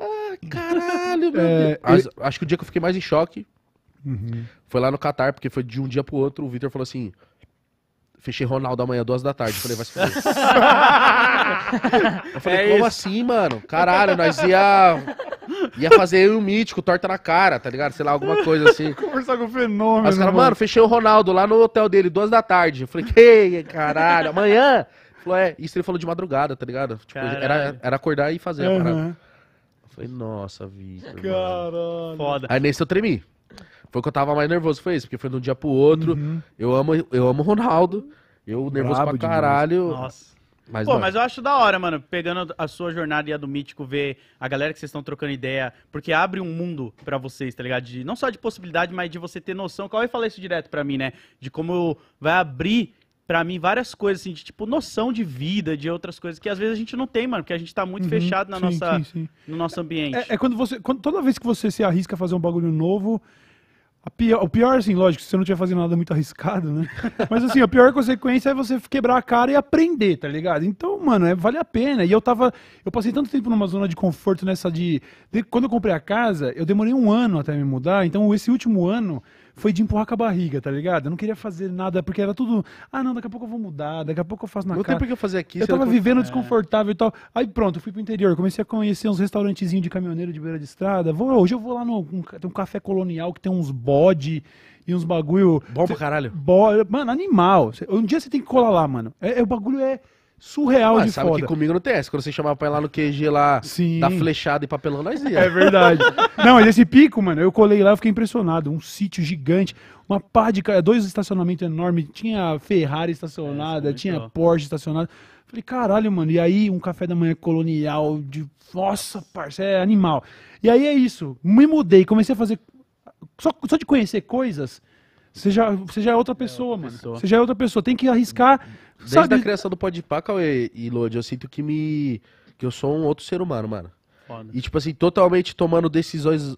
Ah, caralho, meu é, Deus. Ele... Acho que o dia que eu fiquei mais em choque uhum. foi lá no Catar, porque foi de um dia pro outro. O Vitor falou assim: fechei Ronaldo amanhã, duas da tarde. Eu falei, vai se fuder. eu falei, é como isso. assim, mano? Caralho, nós ia. Ia fazer o um mítico, torta na cara, tá ligado? Sei lá, alguma coisa assim. Conversar com o fenômeno. Né, mano, fechei o Ronaldo lá no hotel dele, duas da tarde. Eu falei, que caralho, amanhã? Ele falou, é, isso ele falou de madrugada, tá ligado? Tipo, era, era acordar e fazer uhum. a parada. Falei, nossa, Vitor. Caralho. Foda. Aí nesse eu tremi. Foi que eu tava mais nervoso, foi isso, porque foi de um dia pro outro. Uhum. Eu amo eu amo Ronaldo. Eu nervoso pra caralho. Demais. Nossa. Mas, Pô, mas eu acho da hora, mano, pegando a sua jornada e a do Mítico, ver a galera que vocês estão trocando ideia, porque abre um mundo para vocês, tá ligado? De, não só de possibilidade, mas de você ter noção. Qual eu falei isso direto para mim, né? De como vai abrir para mim várias coisas, assim, de tipo noção de vida, de outras coisas que às vezes a gente não tem, mano, porque a gente tá muito uhum, fechado na sim, nossa, sim, sim. no nosso ambiente. É, é, quando você. Quando, toda vez que você se arrisca a fazer um bagulho novo. Pior, o pior, assim, lógico, se você não tiver fazendo nada muito arriscado, né? Mas assim, a pior consequência é você quebrar a cara e aprender, tá ligado? Então, mano, é, vale a pena. E eu tava. Eu passei tanto tempo numa zona de conforto nessa de, de. Quando eu comprei a casa, eu demorei um ano até me mudar. Então, esse último ano, foi de empurrar com a barriga, tá ligado? Eu não queria fazer nada, porque era tudo. Ah, não, daqui a pouco eu vou mudar, daqui a pouco eu faço na não cara. Não tem porque eu fazer aqui. Eu é tava vivendo é. desconfortável e tal. Aí pronto, eu fui pro interior, comecei a conhecer uns restaurantezinhos de caminhoneiro de beira de estrada. Vou, hoje eu vou lá no. Um, tem um café colonial que tem uns bode e uns bagulho. Bom pra caralho. Bo, mano, animal. Um dia você tem que colar lá, mano. É, é o bagulho é surreal Mas, de sabe foda. que comigo não tem essa. Quando você chamava pra ir lá no QG lá, Sim. dar flechada e papelão, nós ia. É verdade. não, mas esse pico, mano, eu colei lá, eu fiquei impressionado. Um sítio gigante, uma pá de... Dois estacionamentos enormes. Tinha Ferrari estacionada, é, é tinha Porsche estacionada. Falei, caralho, mano. E aí, um café da manhã colonial de... Nossa, parça, é animal. E aí é isso. Me mudei, comecei a fazer... Só, só de conhecer coisas... Você já, você já é outra pessoa, é outra mano. Pessoa. Você já é outra pessoa. Tem que arriscar. Desde Sabe... a criação do Podpah, Cauê e Lodi, eu sinto que me... que eu sou um outro ser humano, mano. Foda. E, tipo assim, totalmente tomando decisões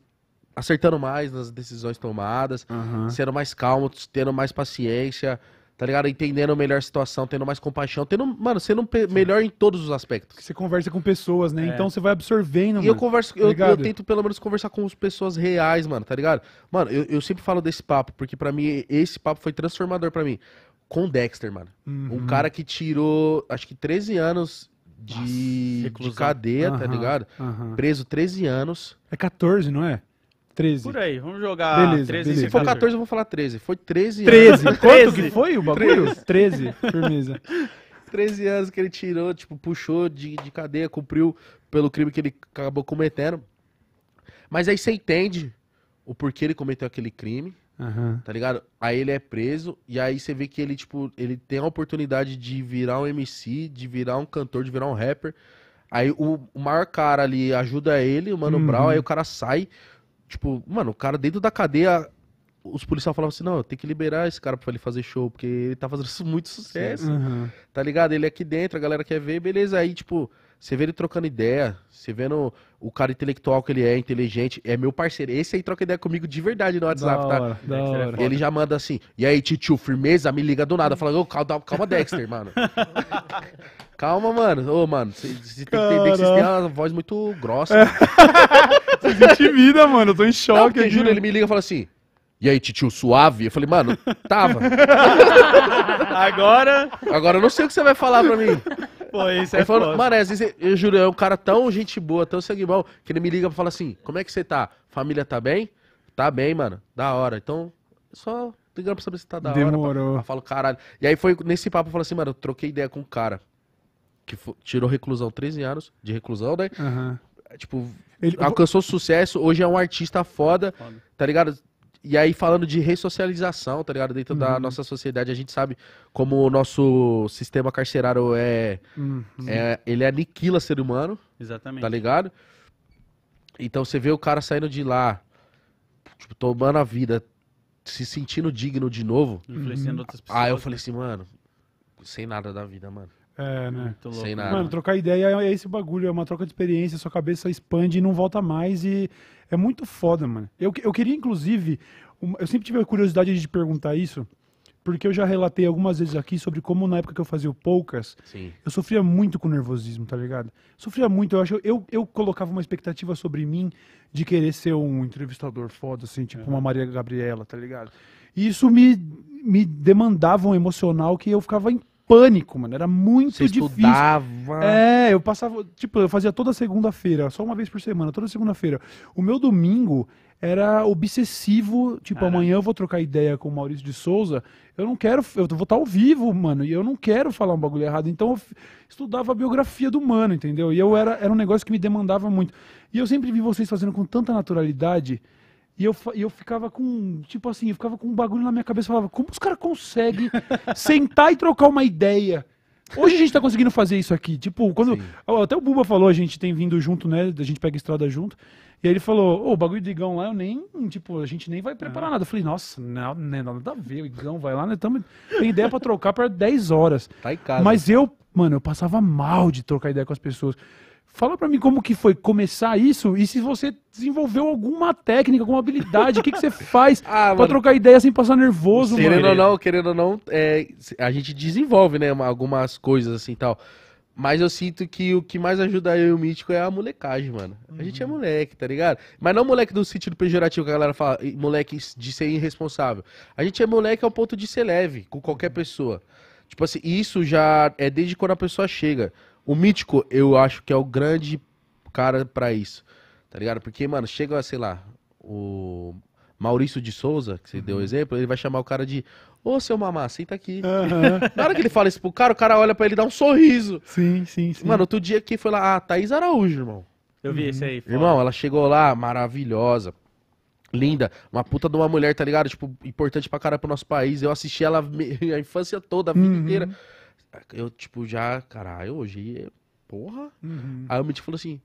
acertando mais nas decisões tomadas, uhum. sendo mais calmo, tendo mais paciência, tá ligado? Entendendo melhor a situação, tendo mais compaixão, tendo, mano, sendo melhor em todos os aspectos. Você conversa com pessoas, né? É. Então você vai absorvendo, mano. E eu converso, tá eu, eu, tento pelo menos conversar com as pessoas reais, mano, tá ligado? Mano, eu, eu sempre falo desse papo, porque para mim esse papo foi transformador para mim com Dexter, mano. Uhum. Um cara que tirou, acho que 13 anos de, Nossa, de cadeia, uhum, tá ligado? Uhum. Preso 13 anos. É 14, não é? 13. Por aí, vamos jogar beleza, 13 beleza. Se for 14, eu vou falar 13. Foi 13, 13. anos. 13? Quanto que foi o bagulho? 13, firmeza. 13 anos que ele tirou, tipo, puxou de, de cadeia, cumpriu pelo crime que ele acabou cometendo. Mas aí você entende o porquê ele cometeu aquele crime. Uhum. Tá ligado? Aí ele é preso e aí você vê que ele, tipo, ele tem a oportunidade de virar um MC, de virar um cantor, de virar um rapper. Aí o, o maior cara ali ajuda ele, o Mano uhum. Brown, aí o cara sai. Tipo, mano, o cara dentro da cadeia, os policiais falavam assim, não, tem que liberar esse cara pra ele fazer show, porque ele tá fazendo muito sucesso. Uhum. Tá ligado? Ele é aqui dentro, a galera quer ver, beleza. Aí, tipo, você vê ele trocando ideia, você vendo o cara intelectual que ele é, inteligente, é meu parceiro. Esse aí troca ideia comigo de verdade no WhatsApp, tá? hora, tá? Ele hora. já manda assim, e aí, Titio, firmeza? Me liga do nada. Fala, oh, calma, calma, Dexter, mano. calma, mano. Ô, oh, mano, você tem que entender que vocês têm uma voz muito grossa. É. Vocês intimidam, mano. Eu tô em choque. Não, porque, aqui, juro, né? ele me liga e fala assim, e aí, titio, suave? Eu falei, mano, tava. Agora. Agora eu não sei o que você vai falar pra mim. Pô, isso aí é falou, mano, às vezes eu, eu juro, é um cara tão gente boa, tão sangue bom, que ele me liga pra falar assim: como é que você tá? Família tá bem? Tá bem, mano. Da hora. Então, só ligando pra saber se tá da Demorou. hora. Demorou. Eu falo, caralho. E aí foi nesse papo, eu falei assim, mano, eu troquei ideia com um cara que foi, tirou reclusão 13 anos de reclusão, né? Uhum. Tipo, ele... alcançou sucesso, hoje é um artista foda, foda. tá ligado? E aí, falando de ressocialização, tá ligado? Dentro uhum. da nossa sociedade, a gente sabe como o nosso sistema carcerário é. Uhum. é ele aniquila ser humano. Tá Exatamente. Tá ligado? Então você vê o cara saindo de lá, tipo, tomando a vida, se sentindo digno de novo. Influenciando uhum. outras pessoas. Aí eu né? falei assim, mano, sem nada da vida, mano. É, né? Muito louco. Sem né? nada. Mano, trocar ideia é, é esse bagulho, é uma troca de experiência, sua cabeça expande e não volta mais e é muito foda, mano. Eu, eu queria, inclusive, eu sempre tive a curiosidade de perguntar isso, porque eu já relatei algumas vezes aqui sobre como na época que eu fazia o poucas, eu sofria muito com nervosismo, tá ligado? Sofria muito, eu acho, eu, eu colocava uma expectativa sobre mim de querer ser um entrevistador foda, assim, tipo uma Maria Gabriela, tá ligado? E isso me, me demandava um emocional que eu ficava em pânico, mano. Era muito Você difícil. Estudava. É, eu passava. Tipo, eu fazia toda segunda-feira, só uma vez por semana, toda segunda-feira. O meu domingo era obsessivo. Tipo, Caraca. amanhã eu vou trocar ideia com o Maurício de Souza. Eu não quero. Eu vou estar ao vivo, mano. E eu não quero falar um bagulho errado. Então eu estudava a biografia do mano, entendeu? E eu era, era um negócio que me demandava muito. E eu sempre vi vocês fazendo com tanta naturalidade. E eu, e eu ficava com, tipo assim, eu ficava com um bagulho na minha cabeça, falava, como os caras conseguem sentar e trocar uma ideia? Hoje a gente tá conseguindo fazer isso aqui. Tipo, quando. Sim. Até o Buba falou, a gente tem vindo junto, né? A gente pega estrada junto. E aí ele falou, ô, o bagulho do Igão lá, eu nem, tipo, a gente nem vai preparar ah. nada. Eu falei, nossa, não, não, né, nada a ver, o Igão vai lá, né? Tamo, tem ideia pra trocar pra 10 horas. Tá em casa. Mas eu, mano, eu passava mal de trocar ideia com as pessoas. Fala para mim como que foi começar isso e se você desenvolveu alguma técnica, alguma habilidade, o que, que você faz ah, para trocar ideia sem passar nervoso, querendo mano? Ou não, querendo ou não, é, a gente desenvolve, né, algumas coisas assim tal. Mas eu sinto que o que mais ajuda eu e o Mítico é a molecagem, mano. Uhum. A gente é uhum. moleque, tá ligado? Mas não moleque do sentido pejorativo que a galera fala, moleque de ser irresponsável. A gente é moleque ao ponto de ser leve com qualquer uhum. pessoa. Tipo assim, isso já é desde quando a pessoa chega. O Mítico, eu acho que é o grande cara para isso, tá ligado? Porque, mano, chega, sei lá, o Maurício de Souza, que você uhum. deu o exemplo, ele vai chamar o cara de Ô, seu mamá, senta aqui. Uhum. Na hora que ele fala isso pro cara, o cara olha pra ele e dá um sorriso. Sim, sim, sim. Mano, outro dia que foi lá, ah, Thaís Araújo, irmão. Eu vi isso uhum. aí. Foda. Irmão, ela chegou lá, maravilhosa, linda, uma puta de uma mulher, tá ligado? Tipo, importante pra caralho pro nosso país. Eu assisti ela a infância toda, a vida uhum. inteira eu, tipo, já, caralho, hoje, é porra. Uhum. Aí o Mitch falou assim,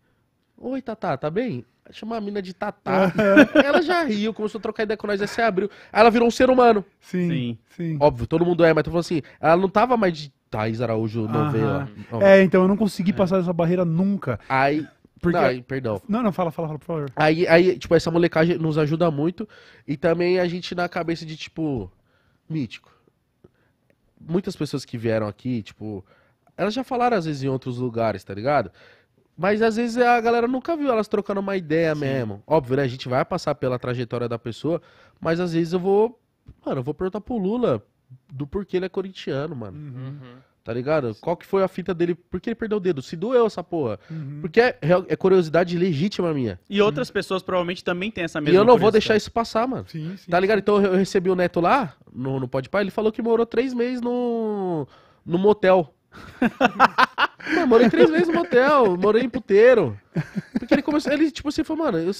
Oi, Tatá, tá bem? Chamar a mina de Tatá. ela já riu, começou a trocar ideia com nós, aí você abriu. Aí ela virou um ser humano. Sim, sim. sim. Óbvio, todo mundo é, mas tu falou assim, ela não tava mais de Thais Araújo novela. Não. É, então eu não consegui é. passar essa barreira nunca. Aí. Porque... Não, perdão. Não, não, fala, fala, fala, por favor. Aí, aí, tipo, essa molecagem nos ajuda muito. E também a gente na cabeça de, tipo, mítico muitas pessoas que vieram aqui, tipo, elas já falaram às vezes em outros lugares, tá ligado? Mas às vezes a galera nunca viu elas trocando uma ideia Sim. mesmo. Óbvio, né? A gente vai passar pela trajetória da pessoa, mas às vezes eu vou. Mano, eu vou perguntar pro Lula do porquê ele é corintiano, mano. Uhum. uhum. Tá ligado? Qual que foi a fita dele? Por que ele perdeu o dedo? Se doeu essa porra. Uhum. Porque é, é, curiosidade legítima minha. E outras uhum. pessoas provavelmente também têm essa mesma E eu não vou deixar isso passar, mano. Sim, sim, tá ligado? Sim. Então eu recebi o neto lá, no, no Pai, ele falou que morou três meses no, no motel. mano, morei três meses no motel, morei em puteiro. Porque ele começou, ele tipo assim, falou, mano, eu,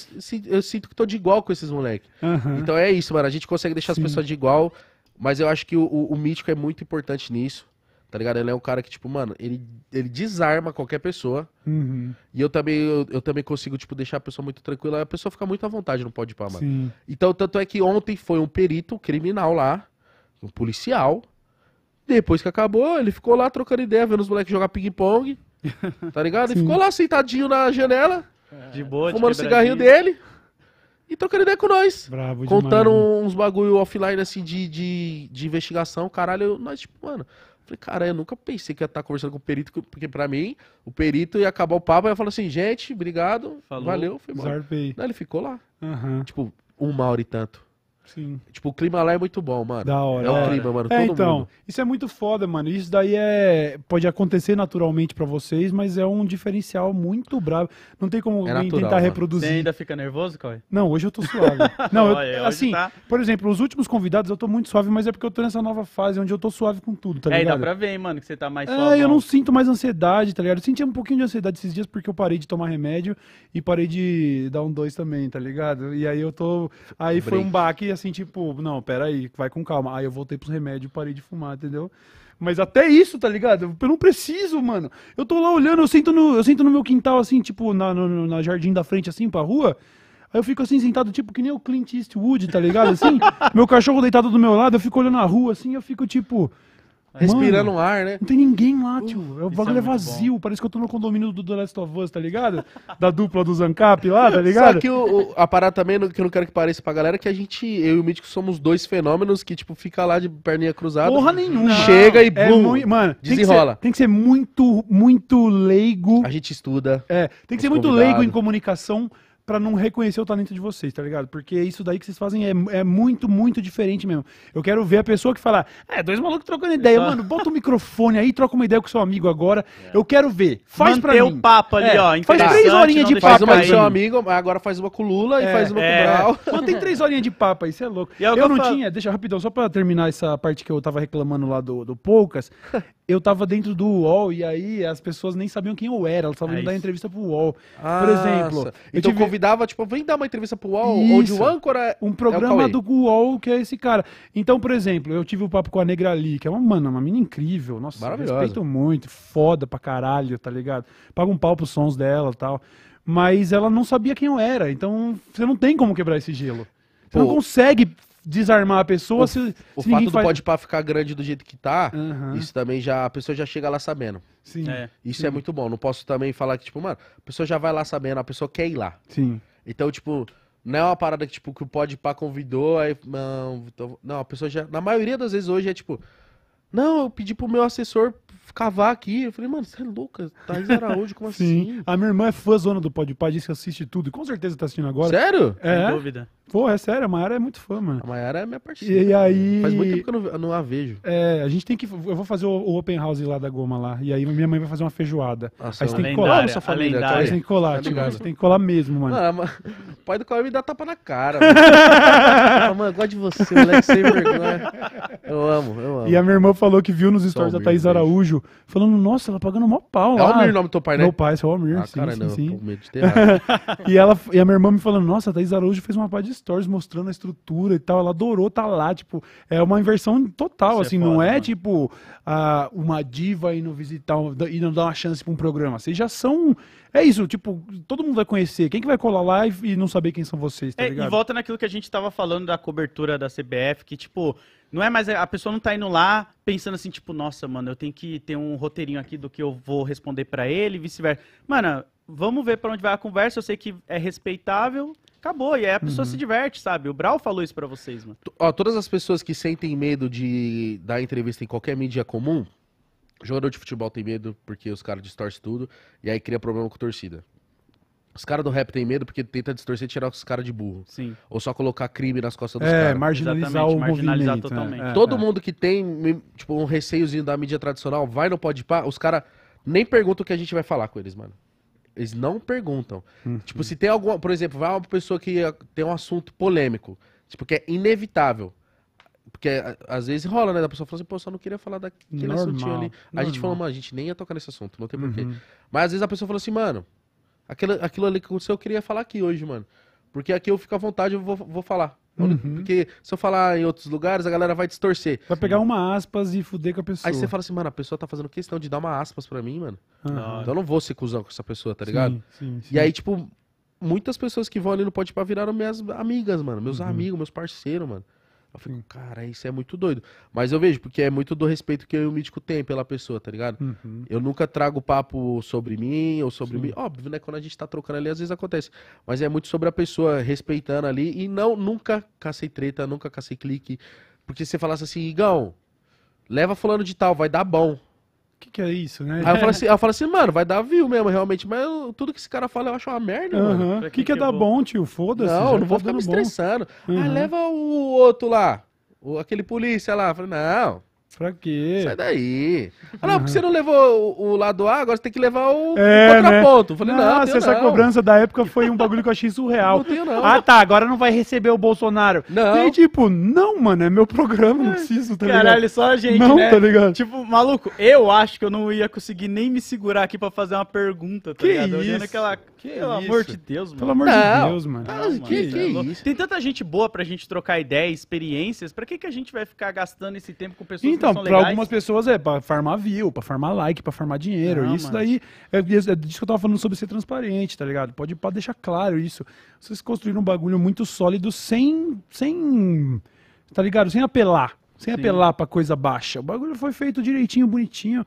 eu sinto que tô de igual com esses moleques. Uhum. Então é isso, mano, a gente consegue deixar as pessoas de igual, mas eu acho que o, o, o mítico é muito importante nisso. Tá ligado? Ele é um cara que, tipo, mano, ele, ele desarma qualquer pessoa. Uhum. E eu também, eu, eu, também consigo, tipo, deixar a pessoa muito tranquila. A pessoa fica muito à vontade, não pode ir pra, mano. Sim. Então, tanto é que ontem foi um perito criminal lá, um policial. Depois que acabou, ele ficou lá trocando ideia, vendo os moleques jogar ping-pong. Tá ligado? Ele ficou lá sentadinho na janela. É. De boa, Fumando o cigarrinho dele. E trocando ideia com nós. Bravo contando demais, uns bagulho offline, assim, de, de, de investigação. Caralho, nós, tipo, mano Falei, cara, eu nunca pensei que ia estar conversando com o perito, porque pra mim, o perito ia acabar o papo, ia falar assim, gente, obrigado, Falou, valeu, foi mal Não, ele ficou lá. Uhum. Tipo, uma hora e tanto. Sim. Tipo, o clima lá é muito bom, mano. Da hora. É o um clima, mano. É, Todo então, mundo. isso é muito foda, mano. Isso daí é. Pode acontecer naturalmente pra vocês, mas é um diferencial muito bravo. Não tem como é natural, tentar mano. reproduzir. Você ainda fica nervoso, Cauê? Não, hoje eu tô suave. Não, eu, assim, tá... por exemplo, os últimos convidados eu tô muito suave, mas é porque eu tô nessa nova fase onde eu tô suave com tudo, tá é, ligado? É, dá pra ver, hein, mano, que você tá mais suave. É, eu não sinto mais ansiedade, tá ligado? Eu sentia um pouquinho de ansiedade esses dias porque eu parei de tomar remédio e parei de dar um dois também, tá ligado? E aí eu tô. Aí Break. foi um baque assim, tipo, não, peraí, vai com calma. Aí eu voltei pros remédios, parei de fumar, entendeu? Mas até isso, tá ligado? Eu não preciso, mano. Eu tô lá olhando, eu sento no, eu sinto no meu quintal, assim, tipo, na, no, na jardim da frente, assim, pra rua. Aí eu fico assim, sentado, tipo, que nem o Clint Eastwood, tá ligado? Assim, meu cachorro deitado do meu lado, eu fico olhando a rua, assim, eu fico tipo. É. Respirando Mano, ar, né? Não tem ninguém lá, tio. Uh, o é bagulho é, vazio. Bom. Parece que eu tô no condomínio do The Last of Us, tá ligado? Da dupla do Zancap lá, tá ligado? Só que o, o, a parada também, que eu não quero que pareça pra galera, que a gente, eu e o Mítico, somos dois fenômenos que, tipo, fica lá de perninha cruzada. Porra nenhuma. Chega e é Mano, desenrola. Tem que, ser, tem que ser muito, muito leigo. A gente estuda. É, tem que ser muito leigo em comunicação para não reconhecer o talento de vocês, tá ligado? Porque isso daí que vocês fazem é, é muito, muito diferente mesmo. Eu quero ver a pessoa que falar, ah, é, dois malucos trocando ideia, mano, bota o microfone aí, troca uma ideia com seu amigo agora. É. Eu quero ver. Faz Manter pra mim. o papo ali, é, ó. Faz três horinhas de papo. Faz uma com seu amigo, agora faz uma com o Lula é, e faz uma é. com o é. Brau. Mantém três horinhas de papo aí, você é louco. É eu não tinha, deixa rapidão, só pra terminar essa parte que eu tava reclamando lá do, do Poucas eu tava dentro do UOL e aí as pessoas nem sabiam quem eu era. Elas estavam é ah, dar entrevista pro UOL. Ah, Por exemplo. Nossa. Então tive... convidava, tipo, vem dar uma entrevista pro UOL, Isso. onde o âncora. É- um é programa é do UOL que é esse cara. Então, por exemplo, eu tive o um papo com a Negra Ali, que é uma, mano, uma menina incrível. Nossa, respeito muito, foda pra caralho, tá ligado? Paga um pau pros sons dela e tal. Mas ela não sabia quem eu era. Então, você não tem como quebrar esse gelo. Você Pô. não consegue desarmar a pessoa o, se, o se fato do pode pá ficar grande do jeito que tá, uhum. isso também já a pessoa já chega lá sabendo. Sim. É. Isso é Sim. é muito bom. Não posso também falar que tipo, mano, a pessoa já vai lá sabendo, a pessoa quer ir lá. Sim. Então, tipo, não é uma parada que tipo que o pode pá convidou, aí não, tô... Então, não, a pessoa já, na maioria das vezes hoje é tipo, não, eu pedi pro meu assessor cavar aqui. Eu falei, mano, você é louca. Thaís tá Araújo, como Sim. assim? A minha irmã é fã zona do Pá, disse que assiste tudo. E com certeza tá assistindo agora. Sério? É. Sem dúvida. Pô, é sério, a Mayara é muito fã, mano. A Mayara é minha parceira. E, né? aí. Faz muito tempo que eu não, não, a vejo. É, a gente tem que. Eu vou fazer o, o, open house lá da Goma lá. E aí minha mãe vai fazer uma feijoada. Nossa, aí você tem que colar nossa família. Aí você tem que colar, tá tipo, você tem que colar mesmo, mano. Não, mas... O pai do Cauê me dá tapa na cara. mano, mano gosto de você, moleque sem vergonha. Eu amo, eu amo. E a minha irmã falou que viu nos stories da Thaís Araújo, falando, nossa, ela pagando mó pau lá. É o Almir o nome do teu pai, né? Meu pai, é o Almir, ah, sim, cara, sim, não, sim. Medo de ter e, ela, e a minha irmã me falando, nossa, a Thaís Araújo fez uma pá de stories mostrando a estrutura e tal. Ela adorou estar tá lá, tipo, é uma inversão total, é assim, é foda, não é mano. tipo a, uma diva indo visitar e não dar uma chance para um programa. Vocês já são. É isso, tipo, todo mundo vai conhecer. Quem que vai colar lá e, não saber quem são vocês, tá é, ligado? E volta naquilo que a gente tava falando da cobertura da CBF, que, tipo, não é mais. A pessoa não tá indo lá pensando assim, tipo, nossa, mano, eu tenho que ter um roteirinho aqui do que eu vou responder para ele, vice-versa. Mano, vamos ver para onde vai a conversa. Eu sei que é respeitável, Acabou, e aí a pessoa uhum. se diverte, sabe? O Brau falou isso para vocês, mano. Ó, todas as pessoas que sentem medo de dar entrevista em qualquer mídia comum, jogador de futebol tem medo porque os caras distorcem tudo e aí cria problema com a torcida. Os caras do rap tem medo porque tenta distorcer e tirar os caras de burro. Sim. Ou só colocar crime nas costas dos é, caras. Marginalizar Exatamente, o marginalizar movimento, né? totalmente. É, né? Todo é. mundo que tem, tipo, um receiozinho da mídia tradicional, vai no podpar, os caras nem perguntam o que a gente vai falar com eles, mano eles não perguntam. Uhum. Tipo, se tem alguma. Por exemplo, vai uma pessoa que ah, tem um assunto polêmico. Tipo, que é inevitável. Porque às vezes rola, né? Da pessoa fala assim, pô, só não queria falar daquele normal, assuntinho ali. A gente falou, mano, a gente nem ia tocar nesse assunto, não tem porquê. Uhum. Mas às vezes a pessoa falou assim, mano, aquilo, aquilo ali que aconteceu eu queria falar aqui hoje, mano. Porque aqui eu fico à vontade, eu vou, vou falar. Uhum. Porque se eu falar em outros lugares, a galera vai distorcer. Vai pegar uma aspas e fuder com a pessoa. Aí você fala assim, mano, a pessoa tá fazendo questão de dar uma aspas pra mim, mano. Então eu não vou ser cuzão com essa pessoa, tá ligado? Sim, sim, sim. E aí, tipo, muitas pessoas que vão ali no Pode Pá viraram minhas amigas, mano. Meus uhum. amigos, meus parceiros, mano. Eu fico, cara, isso é muito doido. Mas eu vejo, porque é muito do respeito que eu e o Mítico tem pela pessoa, tá ligado? Uhum. Eu nunca trago papo sobre mim ou sobre Sim. mim. Óbvio, né? Quando a gente tá trocando ali, às vezes acontece. Mas é muito sobre a pessoa, respeitando ali. E não, nunca cacei treta, nunca cacei clique. Porque se você falasse assim, Igão, leva falando de tal, vai dar bom que, que é isso, né? Aí eu falo, assim, eu falo assim, mano, vai dar view mesmo, realmente. Mas eu, tudo que esse cara fala eu acho uma merda, uhum. mano. O que, que, que é dar bom, tio? Foda-se. Não, não tá vou ficar me estressando. Uhum. leva o outro lá. O, aquele polícia lá. Eu não, Pra quê? Sai daí. Ah, não, uhum. porque você não levou o, lado A, agora você tem que levar o, é, o contraponto. Né? Falei, não, Nossa, essa não. cobrança da época foi um bagulho que eu achei surreal. Não tenho, não. Ah, tá, agora não vai receber o Bolsonaro. Não. E tipo, não, mano, é meu programa, não preciso, tá Caralho, ligado? Caralho, só a gente, não, né? tá ligado? Tipo, maluco, eu acho que eu não ia conseguir nem me segurar aqui pra fazer uma pergunta, tá que ligado? Isso? aquela... Que Pelo isso? amor de Deus, mano. Pelo ah, amor não. de Deus, mano. Não, mano que, que, que é isso? Tem tanta gente boa pra gente trocar ideia, experiências, pra que que a gente vai ficar gastando esse tempo com pessoas então, então, pra legais. algumas pessoas é pra farmar view, pra farmar like, pra farmar dinheiro. Não, isso mano. daí é, é, é disso que eu tava falando sobre ser transparente, tá ligado? Pode pode deixar claro isso. Vocês construíram um bagulho muito sólido sem. sem. tá ligado? Sem apelar. Sem Sim. apelar pra coisa baixa. O bagulho foi feito direitinho, bonitinho.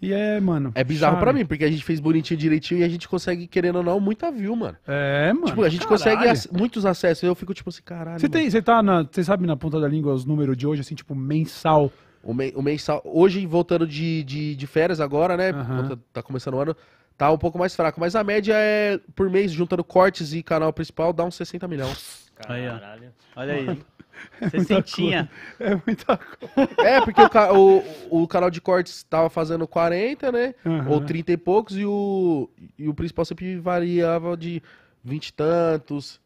E é, mano. É bizarro para mim, porque a gente fez bonitinho direitinho e a gente consegue, querendo ou não, muita view, mano. É, mano. Tipo, a gente caralho. consegue ac muitos acessos. Eu fico, tipo assim, caralho. Você tem, você tá na. Você sabe na ponta da língua os números de hoje, assim, tipo, mensal o, me, o mensal. Tá, hoje, voltando de, de, de férias agora, né? Uhum. Tá começando o ano. Tá um pouco mais fraco. Mas a média é por mês, juntando cortes e canal principal, dá uns 60 milhões. Caralho. Olha aí. É Mano. 60. É muita coisa. É, porque o, o, o, canal de cortes tava fazendo 40, né? Uhum. Ou 30 e poucos, e o, e o principal sempre variava de 20 e tantos,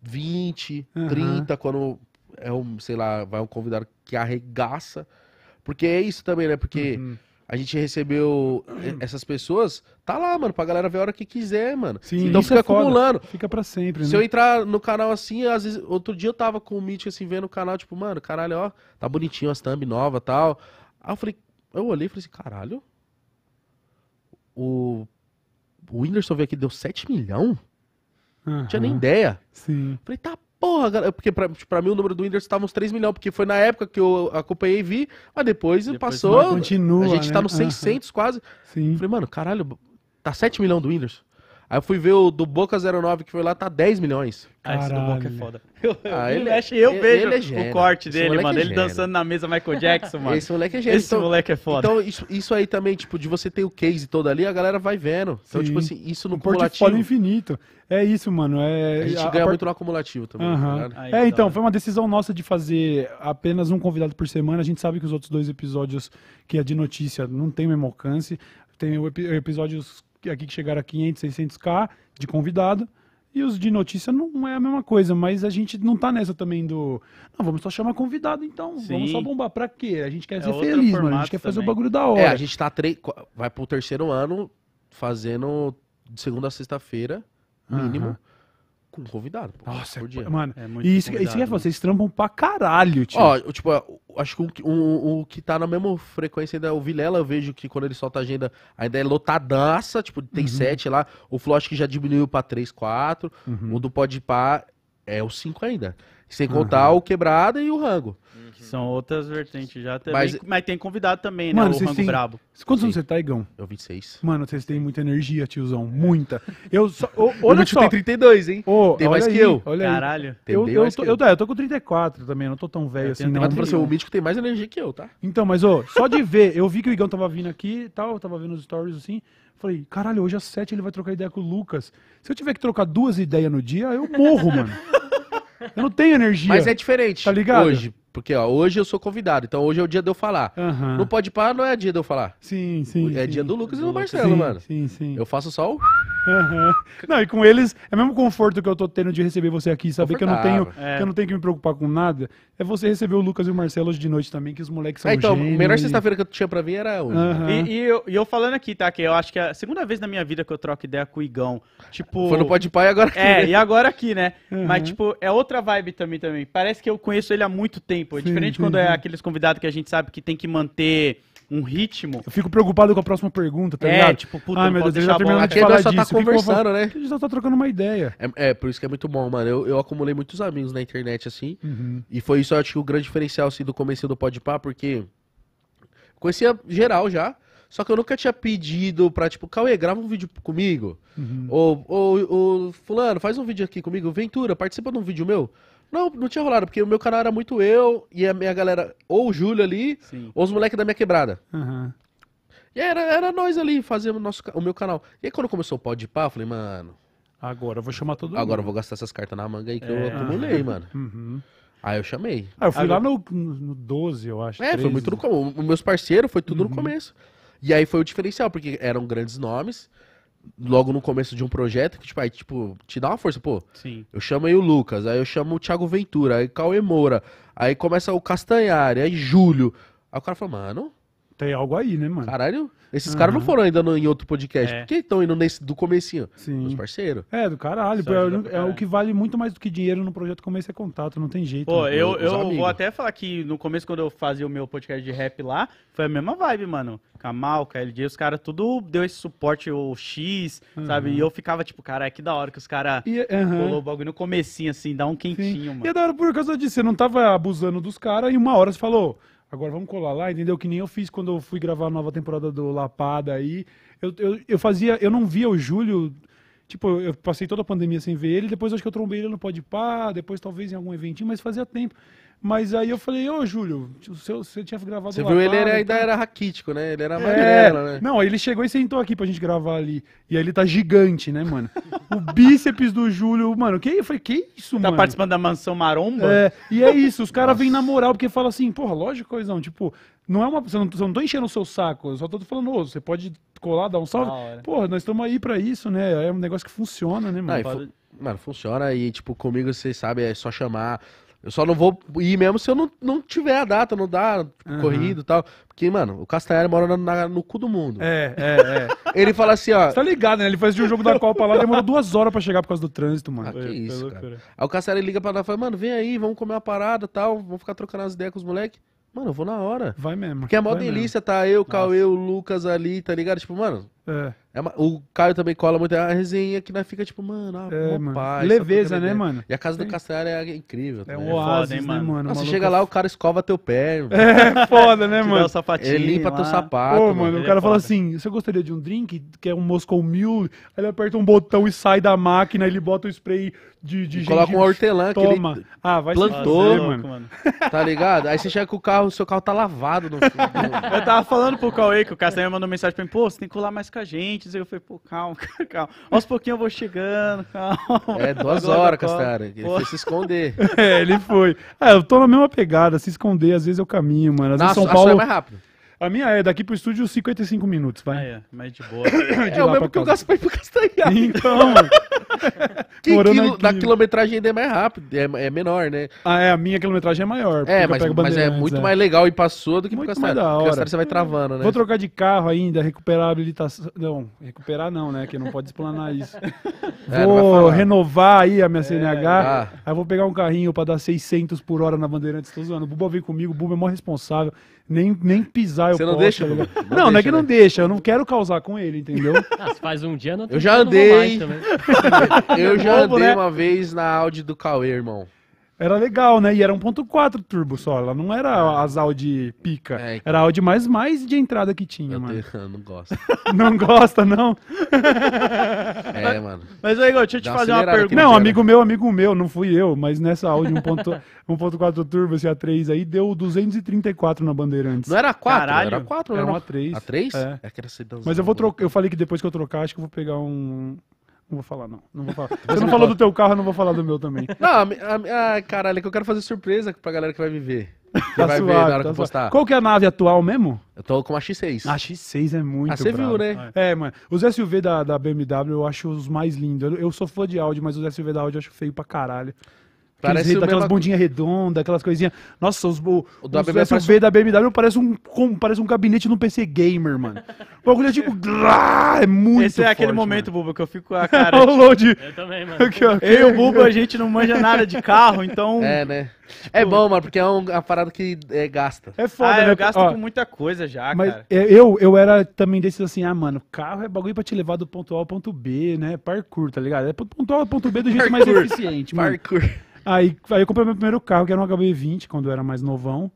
20, uhum. 30, quando é um, sei lá, vai um convidado que arregaça. Porque é isso também, né? Porque uhum. a gente recebeu essas pessoas, tá lá, mano, pra galera ver a hora que quiser, mano. Sim, então fica é acumulando. Fica pra sempre, né? Se eu entrar no canal assim, às vezes, outro dia eu tava com o Mitch assim, vendo o canal, tipo, mano, caralho, ó, tá bonitinho as thumb nova tal. Aí eu falei, eu olhei e falei assim, caralho. O. O Whindersson veio aqui deu 7 milhões? Uhum. Não tinha nem ideia. Sim. Falei, tá porra, galera, é porque pra, tipo, pra mim o número do Whindersson tava uns 3 milhões, porque foi na época que eu acompanhei e vi, mas depois, depois passou. Continua, a gente né? tá nos 600 uhum. quase. Sim. Falei, mano, caralho, tá 7 milhões do Whindersson. Aí eu fui ver o do Boca 09 que foi lá, tá 10 milhões. Ah, esse do Boca é foda. ah, ele, é- mexe, eu ele, vejo ele é o corte dele, mano. É ele dançando na mesa Michael Jackson, mano. Esse moleque é gênio. Esse então, moleque é foda. Então, isso, isso, aí também, tipo, de você ter o case todo ali, a galera vai vendo. Então, tipo Sim. tipo assim, isso no um cumulativo. infinito. É isso, mano. É, a gente a, ganha a... muito no acumulativo também. tá aí, é, então, foi uma decisão nossa de fazer apenas um convidado por semana. A gente sabe que os outros dois episódios, que é de notícia, não tem mesmo alcance. Tem episódios aqui que chegaram a 500, 600k de convidado. E os de notícia não é a mesma coisa, mas a gente não tá nessa também do. Não, vamos só chamar convidado então. Sim. Vamos só bombar. Pra quê? A gente quer é ser feliz, mano. A gente quer fazer também. o bagulho da hora. É, a gente tá. Tre... Vai pro terceiro ano fazendo de segunda a sexta-feira, mínimo com convidado. Pô, Nossa, é por dia. mano. É muito e isso, isso que é, vocês trampam pra caralho, tipo. Ó, é, tipo, acho que o que tá na mesma frequência ainda é o Vilela. Eu vejo que quando ele solta a agenda, ainda é lotadaça, tipo, tem uhum. sete lá. O Flo acho que já diminuiu pra três, quatro. Uhum. O do Pode Pá é o cinco ainda. Sem contar uhum. o quebrada e o rango. Uhum. são outras vertentes já. Também, mas, mas tem convidado também, né, mano, né? O rango têm... brabo. Quantos anos você tá, Igão? Eu 26. Mano, vocês têm muita energia, tiozão. Muita. Eu só. Oh, olha só. tem 32, hein? Oh, tem mais aí, que eu. Olha aí. Caralho. Tem eu, eu, tô, eu. É, eu, tô com 34 também, eu não tô tão velho é, assim, não. Mas o Mítico tem mais energia que eu, tá? Então, mas ô, oh, só de ver, eu vi que o Igão tava vindo aqui e tal, tava vendo os stories assim. Falei, caralho, hoje às 7 ele vai trocar ideia com o Lucas. Se eu tiver que trocar duas ideias no dia, eu morro, mano. Eu não tenho energia. Mas é diferente. Tá ligado? Hoje. Porque, ó, hoje eu sou convidado, então hoje é o dia de eu falar. Uhum. Não pode parar, não é dia de eu falar. Sim, sim. É sim. dia do Lucas do e do Marcelo, sim, mano. Sim, sim. Eu faço só o. Uhum. Não, e com eles é o mesmo conforto que eu tô tendo de receber você aqui, saber que eu não tenho, é. que eu não tenho que me preocupar com nada. É você receber o Lucas e o Marcelo hoje de noite também, que os moleques são é, então, gênios. melhor sexta-feira que eu tinha pra vir era hoje. Uhum. E, e, eu, e, eu, falando aqui, tá, que eu acho que é a segunda vez na minha vida que eu troco ideia com o Igão. Tipo, foi no Pode Pai agora é, aqui. É, e agora aqui, né? Uhum. Mas tipo, é outra vibe também também. Parece que eu conheço ele há muito tempo, é diferente Sim. quando é aqueles convidados que a gente sabe que tem que manter um ritmo. Eu fico preocupado com a próxima pergunta, tá é, ligado? É, tipo, puta, Ai, meu Deus, já terminou de falar tá disso. Tá conversando, né? A gente só tá trocando uma ideia. É, é, por isso que é muito bom, mano. Eu, eu acumulei muitos amigos na internet, assim. Uhum. E foi isso, eu acho que o grande diferencial, assim, do começo do Podpah, porque conhecia geral já. Só que eu nunca tinha pedido pra, tipo, Cauê, grava um vídeo comigo. Uhum. Ou, ou, ou, Fulano, faz um vídeo aqui comigo. Ventura, participa de um vídeo meu. Não, não tinha rolado, porque o meu canal era muito eu e a minha galera, ou o Júlio ali, Sim. ou os moleques da minha quebrada. Uhum. E era, era nós ali, fazendo nosso, o meu canal. E aí quando começou o de Pá, eu falei, mano. Agora eu vou chamar todo agora mundo. Agora eu vou gastar essas cartas na manga aí que é, eu acumulei, mano. Uhum. Aí eu chamei. Ah, eu fui lá no, no 12, eu acho. É, 13. foi muito no começo. Meus parceiros, foi tudo uhum. no começo. E aí foi o diferencial, porque eram grandes nomes, logo no começo de um projeto, que tipo, aí, tipo, te dá uma força, pô. Sim. Eu chamo aí o Lucas, aí eu chamo o Thiago Ventura, aí Cauê Moura, aí começa o Castanhari, aí Júlio. Aí o cara fala, mano. Tem algo aí, né, mano? Caralho. Esses uhum. caras não uhum. foram ainda no, em outro podcast. É. Por que estão indo nesse do comecinho? Sim. Os parceiros. É, do caralho. É, é, o que vale muito mais do que dinheiro no projeto começo é contato, não tem jeito. Pô, né? eu, eu vou até falar que no começo, quando eu fazia o meu podcast de rap lá, foi a mesma vibe, mano. Kamal, KLJ, os caras tudo deu esse suporte, o X, uhum. sabe? E uhum. eu ficava tipo, cara, que da hora que os caras uhum. É, colou o bagulho no comecinho, assim, dá um quentinho, Sim. mano. E é da hora por causa disso, você não tava abusando dos caras e uma hora você falou... Agora vamos colar lá, entendeu? Que nem eu fiz quando eu fui gravar a nova temporada do Lapada aí. Eu, eu, eu fazia, eu não via o Júlio. Tipo, eu passei toda a pandemia sem ver ele, depois acho que eu trombei ele no pá, depois talvez em algum eventinho, mas fazia tempo. Mas aí eu falei, ô Júlio, você, você tinha gravado Você viu, ele era, ainda era raquítico, né? Ele era amarelo, é. né? Não, ele chegou e sentou aqui pra gente gravar ali. E aí ele tá gigante, né, mano? o bíceps do Júlio, mano, que, eu falei, que isso, tá mano? Tá participando da mansão maromba? É, e é isso, os caras vêm na moral, porque falam assim, porra, lógico, coisão, tipo, não é uma. Você não, você não tô enchendo o seu saco, eu só tô falando, ô, você pode colar, dar um salve. Porra, nós estamos aí pra isso, né? É um negócio que funciona, né, mano? Não, Mano, funciona e, tipo, comigo, vocês sabem, é só chamar. Eu só não vou ir mesmo se eu não, não tiver a data, não dá uhum. corrido e tal. Porque, mano, o Castanheira mora na, na, no cu do mundo. É, é, é. Ele fala assim, ó. Você tá ligado, né? Ele faz de um jogo da Copa lá, demorou duas horas pra chegar por causa do trânsito, mano. Ah, que é, isso, cara. Aí o Castanheira liga pra nós e fala, mano, vem aí, vamos comer uma parada e tal, vamos ficar trocando as ideias com os moleques. Mano, eu vou na hora. Vai mesmo. Porque é mó delícia, mesmo. tá? Eu, Nossa. Cauê, o Lucas ali, tá ligado? Tipo, mano, é. É uma- o Caio também cola muito. É uma resenha que nós fica tipo, mano, ah, É, mano. paz. Leveza, né, mano? E a casa do castelar é incrível. É um né? foda, oásis, hein, né, mano? você chega lá, o cara escova teu pé. mano. É, é foda, né, mano? Ele limpa teu sapato. Pô, mano, o cara é fala assim: você gostaria de um drink? Que é um Moscow Mule? Aí ele aperta um botão e sai da máquina, ele bota o spray de, de coloca um hortelã que Toma. ele, Ah, vai plantou, mano. tá ligado? Aí você chega com o carro, o seu carro tá lavado no, no- Eu tava falando pro Cauê que o Castanha mandou mensagem pra mim, pô, você tem que colar mais com a gente. Eu falei, pô, calma, calma. Aos pouquinho eu vou chegando, calma. É, duas horas, cara. Ele pô. foi se esconder. É, ele foi. É, eu tô na mesma pegada, se esconder, às vezes eu caminho, mano. Às Nossa, vezes São Paulo... mais rápido. A minha é daqui pro estúdio 55 minutos, vai. Ah, é, mas de boa. de é, é o mesmo que eu gasto pra ir pro Castanhar. Então. que quilo, da quilometragem ainda é mais rápido, é, é, menor, né? Ah, é, a minha quilometragem é maior. É, mas, mas é muito é. mais legal ir pra sua do que muito pro Castanhar. Pro Castanhar você vai travando, né? Vou trocar de carro ainda, recuperar a habilitação. Não, recuperar não, né? Que não pode explanar isso. É, vou renovar aí a minha é, CNH. Ah. Aí vou pegar um carrinho pra dar 600 por hora na Bandeirantes. Tô zoando. O Buba vem comigo, o Buba é maior responsável nem, nem pisar Você eu não posso, deixa? Tá não, não, é deixa, é que né? não deixa, eu não quero causar com ele, entendeu? Ah, se faz um dia, não tem Eu já andei. Eu já andei uma vez na Audi do Cauê, irmão era legal, né? E era 1.4 turbo só, ela não era as Audi pica. É, então. era a Audi mais mais de entrada que tinha, mano. eu não gosto. não gosta, não? é, mano. Mas aí, deixa eu te fazer uma pergunta. Não, amigo meu, amigo meu, não fui eu, mas nessa Audi 1.4 turbo, esse A3 aí, deu 234 na Bandeirantes. Não era 4? Caralho. Era 4, era, né? era um A3. A3? É. é que era mas eu vou né? trocar, eu falei que depois que eu trocar, acho que eu vou pegar um... Não vou falar, não. Não vou falar. Você não falou do teu carro, eu não vou falar do meu também. Não, a, a, a, caralho, é que eu quero fazer surpresa pra galera que vai me ver. tá vai suave, ver na hora tá que eu postar. Qual que é a nave atual mesmo? Eu tô com uma X6. A X6 é muito Ah, você viu, né? É, mano. Os SUV da, da BMW eu acho os mais lindos. Eu, eu sou fã de áudio, mas os SUV da áudio eu acho feio pra caralho. Parece aquelas mesma... bundinhas redondas, aquelas coisinhas. Nossa, os, o, o da BMW SUV da BMW parece um, com, parece um gabinete no PC Gamer, mano. O bagulho é tipo. é muito Esse é forte, aquele momento, Buba, que eu fico a cara. Download. eu também, mano. Okay, okay. Eu e o Buba, a gente não manja nada de carro, então. É, né? Tipo... É bom, mano, porque é, é uma parada que é, gasta. É foda, ah, né? Eu gasto Ó, com muita coisa já, mas cara. É, eu, eu era também desses assim, ah, mano, carro é bagulho pra te levar do ponto A ao ponto B, né? Parkour, tá ligado? É ponto A ao ponto B do jeito mais eficiente, mano. Parkour. Aí, aí eu comprei meu primeiro carro, que era um HB20, quando eu era mais novão.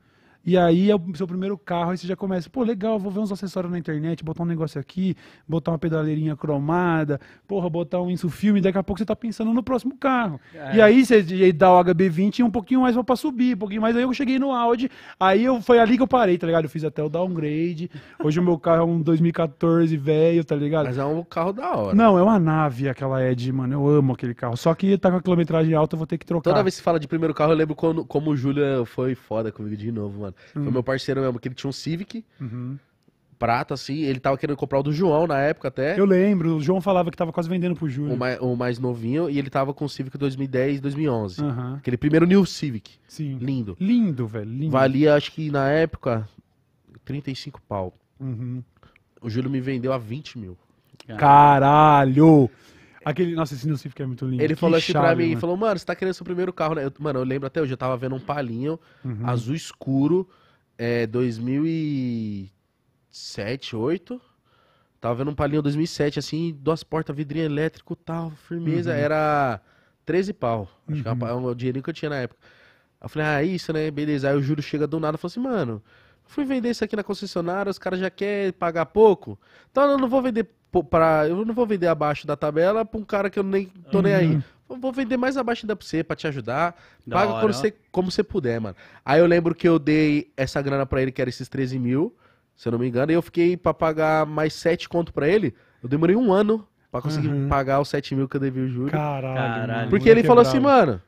E aí é o seu primeiro carro, aí você já começa, pô, legal, vou ver uns acessórios na internet, botar um negócio aqui, botar uma pedaleirinha cromada, porra, botar um insufilme, daqui a pouco você tá pensando no próximo carro. É. E aí você dá o HB20 e um pouquinho mais pra subir, um pouquinho mais, aí eu cheguei no Audi, aí eu, foi ali que eu parei, tá ligado? Eu fiz até o downgrade, hoje o meu carro é um 2014 velho, tá ligado? Mas é um carro da hora. Não, é uma nave aquela Ed, mano, eu amo aquele carro, só que tá com a quilometragem alta, eu vou ter que trocar. Toda vez que fala de primeiro carro, eu lembro quando, como o Júlio foi foda comigo de novo, mano mano. Uhum. Foi hum. meu parceiro mesmo, que ele tinha um Civic. Uhum. Prata, assim, ele tava querendo comprar o do João na época até. Eu lembro, o João falava que tava quase vendendo pro Júlio. O mais, o mais novinho, e ele tava com o Civic 2010, 2011. Uhum. Aquele primeiro New Civic. Sim. Lindo. Lindo, velho, lindo. Valia, acho que na época, 35 pau. Uhum. O Júlio me vendeu a 20 mil. Caralho! Aquele, nossa, esse Nilcif que é muito lindo. Ele que falou assim chave, pra mim, mano. falou, mano, você tá querendo seu primeiro carro, né? Eu, mano, eu lembro até hoje, eu tava vendo um palinho uhum. azul escuro, é, 2007, 8. Tava vendo um palinho 2007, assim, duas portas, vidrinho elétrico tal, firmeza. Uhum. Era 13 pau. Acho que era uhum. é o dinheirinho que eu tinha na época. Eu falei, ah, é isso, né? Beleza. Aí o juro chega do nada e falou assim, mano, fui vender isso aqui na concessionária, os caras já querem pagar pouco. Então eu não vou vender para eu não vou vender abaixo da tabela para um cara que eu nem tô nem aí. Uhum. Eu vou vender mais abaixo ainda pra você, pra te ajudar. Paga como você, como você puder, mano. Aí eu lembro que eu dei essa grana pra ele, que era esses 13 mil, se eu não me engano, e eu fiquei pra pagar mais 7 conto pra ele. Eu demorei um ano pra conseguir uhum. pagar os 7 mil que eu devia o juro Caralho. Caralho porque ele falou assim, mano,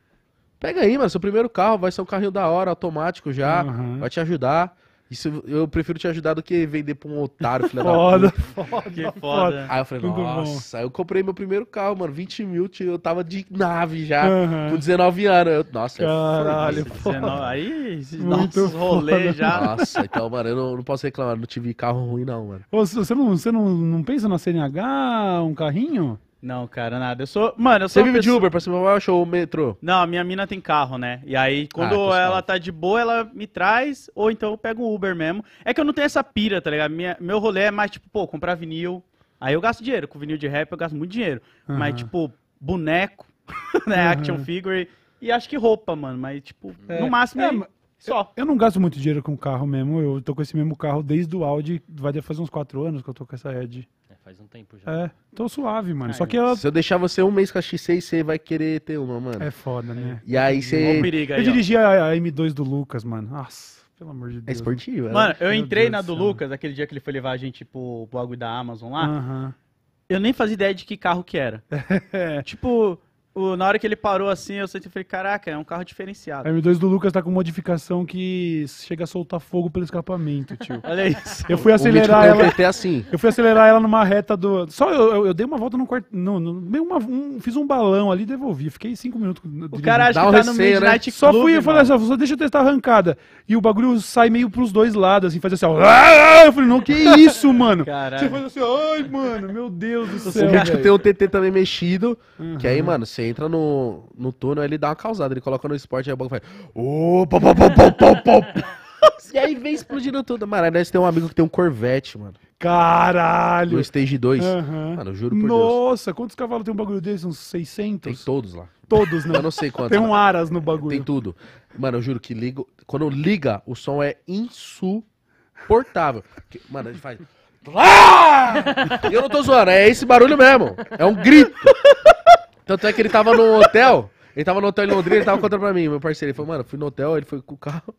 pega aí, mano, seu primeiro carro vai ser um carrinho da hora, automático já, uhum. vai te ajudar. Isso eu prefiro te ajudar do que vender pra um otário, filha foda, da puta. Foda, foda. foda. Aí eu falei, Tudo nossa, aí eu comprei meu primeiro carro, mano. 20 mil, eu tava de nave já, uhum. com 19 anos. Eu, nossa, é Caralho, foda. 19, aí, Muito nossa, rolê já. Nossa, então, mano, eu não, não, posso reclamar, não tive carro ruim, não, mano. Ô, você não, você não, não pensa na CNH, um carrinho? Não, cara, nada. Eu sou. Mano, eu sou. Você vive pessoa... de Uber pra cima baixo ou metrô? Não, a minha mina tem carro, né? E aí, quando ah, tá ela tá de boa, ela me traz, ou então eu pego um Uber mesmo. É que eu não tenho essa pira, tá ligado? Minha... Meu rolê é mais, tipo, pô, comprar vinil. Aí eu gasto dinheiro. Com vinil de rap eu gasto muito dinheiro. Uhum. Mas, tipo, boneco, né? Uhum. Action figure. E acho que roupa, mano. Mas, tipo, é. no máximo. É, Só. Eu, não gasto muito dinheiro com carro mesmo. Eu tô com esse mesmo carro desde o Audi. Vai fazer uns 4 anos que eu tô com essa Edge. Faz um tempo já. É, tô suave, mano. Só que ela. Se eu deixar você um mês com a X6, você vai querer ter uma, mano. É foda, né? E aí você. Eu dirigi a, a M2 do Lucas, mano. Nossa. Pelo amor de é Deus. É esportivo Mano, eu entrei na do céu. Lucas, aquele dia que ele foi levar a gente pro blog da Amazon lá. Uhum. Eu nem fazia ideia de que carro que era. tipo, o, na hora que ele parou assim, eu senti, falei, caraca, é um carro diferenciado. A M2 do Lucas tá com modificação que chega a soltar fogo pelo escapamento, tio. Olha isso. Eu fui acelerar o ela. É assim. Eu fui acelerar ela numa reta do. Só eu, eu, eu dei uma volta no quarto. No, no, uma, um, fiz um balão ali e devolvi. Fiquei cinco minutos. O cara acha que um tá receio, no Midnight né? Só fui eu falei assim, só deixa eu testar a arrancada. E o bagulho sai meio pros dois lados, assim, faz assim, ó. Eu falei, não, que isso, mano? Caralho. Você faz assim, ai, mano, meu Deus do céu. O bicho tem um TT também mexido, uhum. que aí, mano, você entra no, no túnel, ele dá uma causada, ele coloca no esporte e a bola faz. Oh, pop, pop, pop, pop, e aí vem explodindo tudo. Mano, nós tem um amigo que tem um Corvette, mano. Caralho! No Stage 2. Uhum. Mano, juro por Nossa, Deus. Nossa, quantos cavalos tem um bagulho desse? Uns 600? Tem todos lá. Todos, né? Eu não sei quantos. tem um aras no bagulho. Tem tudo. Mano, eu juro que ligo... Quando liga, o som é insuportável. mano, ele faz... Ah! eu não tô zoando, é esse barulho mesmo. É um grito. Tanto é que ele tava no hotel. Ele tava no hotel em Londrina, ele tava contando pra mim, meu parceiro. Ele falou, mano, fui no hotel, ele foi com o carro.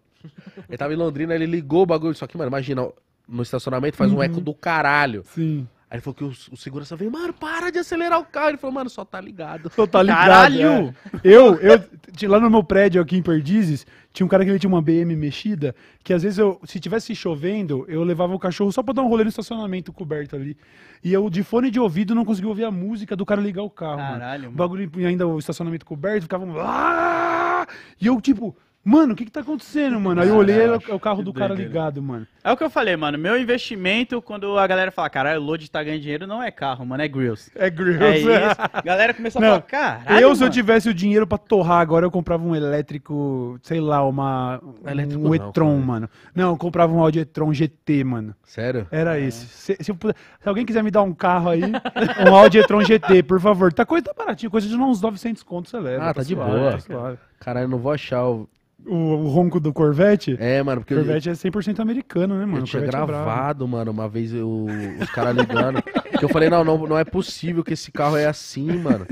Ele tava em Londrina, ele ligou o bagulho. Só que, mano, imagina, no estacionamento faz uhum. um eco do caralho. Sim. Aí ele falou que o, o, segurança veio, mano, para de acelerar o carro. Ele falou, mano, só tá ligado. Só tá ligado. Caralho! É. Eu, eu, lá no meu prédio aqui em Perdizes, tinha um cara que ele tinha uma BM mexida, que às vezes eu, se tivesse chovendo, eu levava o cachorro só pra dar um rolê no estacionamento coberto ali. E eu, de fone de ouvido, não conseguia ouvir a música do cara ligar o carro. Caralho, mano. mano. O bagulho, ainda o estacionamento coberto, ficava. Um... E eu, tipo Mano, o que que tá acontecendo, mano? Aí eu olhei, era é é o carro do cara ligado, mano. É o que eu falei, mano. Meu investimento, quando a galera fala, caralho, o Load tá ganhando dinheiro, não é carro, mano, é grills. É grills. É, é. isso. A galera começou a falar, caralho, Eu, se eu tivesse o dinheiro pra torrar agora, eu comprava um elétrico, sei lá, uma. Elétrico um e-tron, mano. Não, eu comprava um Audi e-tron GT, mano. Sério? Era esse. Se, se eu puder- se alguém quiser me dar um carro aí, um Audi e-tron GT, por favor. Tá coisa tá baratinho, coisa de uns 900 contos, você leva. Ah, tá, tá de suave, boa. Tá suave. Caralho, eu não vou achar o o, o, ronco do Corvette? É, mano, porque. Corvette eu, é 100% americano, né, mano? Eu tinha Corvette é gravado, é mano, uma vez eu, os caras ligando. que eu falei, não, não, não é possível que esse carro é assim, mano.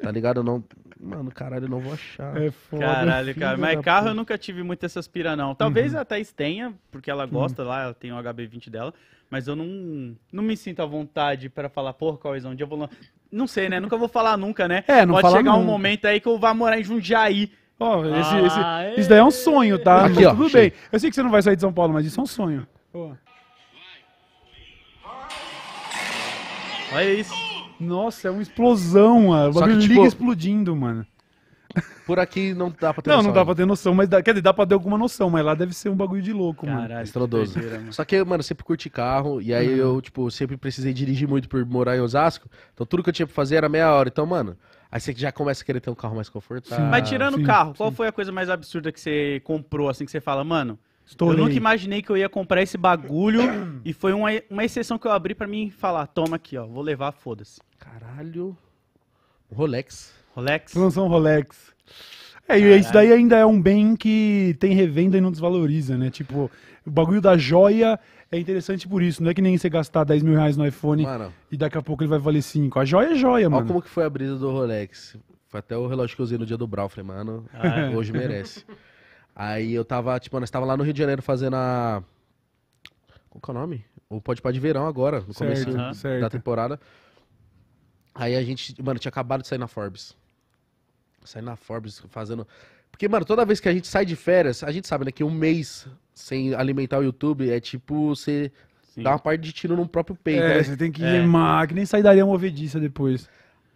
Tá ligado? Não. Mano, caralho, eu não vou achar. É foda. Caralho, cara. Mas carro puta. eu nunca tive muito essas pira, não. Talvez uhum. a Thaís tenha, porque ela gosta uhum. lá, ela tem o HB20 dela. Mas eu não, não me sinto à vontade para falar, porra, Cauizão, um dia eu vou. Não sei, né? Nunca vou falar nunca, né? É, não Pode chegar nunca. um momento aí que eu vá morar em Jundiaí. Ó, oh, esse, ah, esse, isso daí é um sonho, tá? Aqui, tudo ó, bem. Cheio. Eu sei que você não vai sair de São Paulo, mas isso é um sonho. Oh. Olha isso. Nossa, é uma explosão, mano. O bagulho tipo, explodindo, mano. Por aqui não dá pra ter não, noção. Não, não dá pra ter noção, mas dá, quer dizer, dá pra ter alguma noção, mas lá deve ser um bagulho de louco, Caralho, mano. Estrondoso. Só que, mano, eu sempre curti carro, e aí uhum. eu, tipo, sempre precisei dirigir muito por morar em Osasco, então tudo que eu tinha pra fazer era meia hora. Então, mano, Aí você já começa a querer ter um carro mais confortável. Mas tirando o carro, sim. qual foi a coisa mais absurda que você comprou, assim, que você fala, mano, Estourei. eu nunca imaginei que eu ia comprar esse bagulho e foi uma, uma exceção que eu abri para mim falar, toma aqui, ó, vou levar, foda-se. Caralho. Rolex. Rolex? Lançou um Rolex. É, e isso daí ainda é um bem que tem revenda e não desvaloriza, né? Tipo, o bagulho da joia é interessante por isso. Não é que nem você gastar 10 mil reais no iPhone mano, e daqui a pouco ele vai valer 5. A joia é joia, mano. Olha como que foi a brisa do Rolex. Foi até o relógio que eu usei no dia do Brau. Falei, mano, ah, hoje é. merece. Aí eu tava, tipo, nós tava lá no Rio de Janeiro fazendo a... Qual que é o nome? O Pode Pá de Verão agora, no começo uhum. da certo. temporada. Aí a gente, mano, tinha acabado de sair na Forbes. Sair na Forbes fazendo porque, mano, toda vez que a gente sai de férias, a gente sabe, né, que um mês sem alimentar o YouTube é tipo você dar uma parte de tiro no próprio peito. É, né? você tem que é. remar, que nem sair daria uma movediça depois.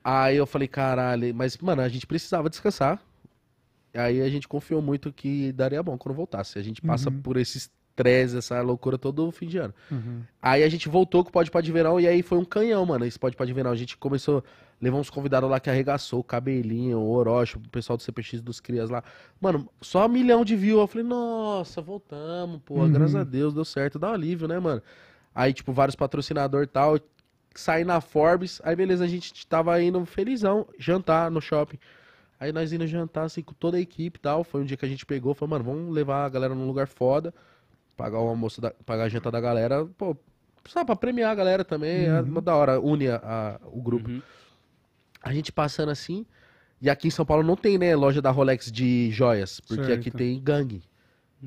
Aí eu falei, caralho, mas, mano, a gente precisava descansar. Aí a gente confiou muito que daria bom quando voltasse. A gente passa uhum. por esses 13, essa loucura todo fim de ano. Uhum. Aí a gente voltou com o Pode Pá de Verão e aí foi um canhão, mano, esse Pode Pá de Verão. A gente começou, levou uns convidados lá que arregaçou, o Cabelinho, o Orochi, o pessoal do CPX dos Crias lá. Mano, só um milhão de views. Eu falei, nossa, voltamos, pô, uhum. graças a Deus, deu certo. Dá um alívio, né, mano? Aí, tipo, vários patrocinadores e tal, saí na Forbes, aí beleza, a gente tava indo felizão, jantar no shopping. Aí nós indo jantar, assim, com toda a equipe e tal. Foi um dia que a gente pegou, falou, mano, vamos levar a galera num lugar foda pagar o almoço, da, pagar a janta da galera, pô, sabe, pra premiar a galera também, é uhum. é uma da hora, une a, a o grupo. Uhum. A gente passando assim, e aqui em São Paulo não tem, né, loja da Rolex de joias, porque certo. aqui tem gangue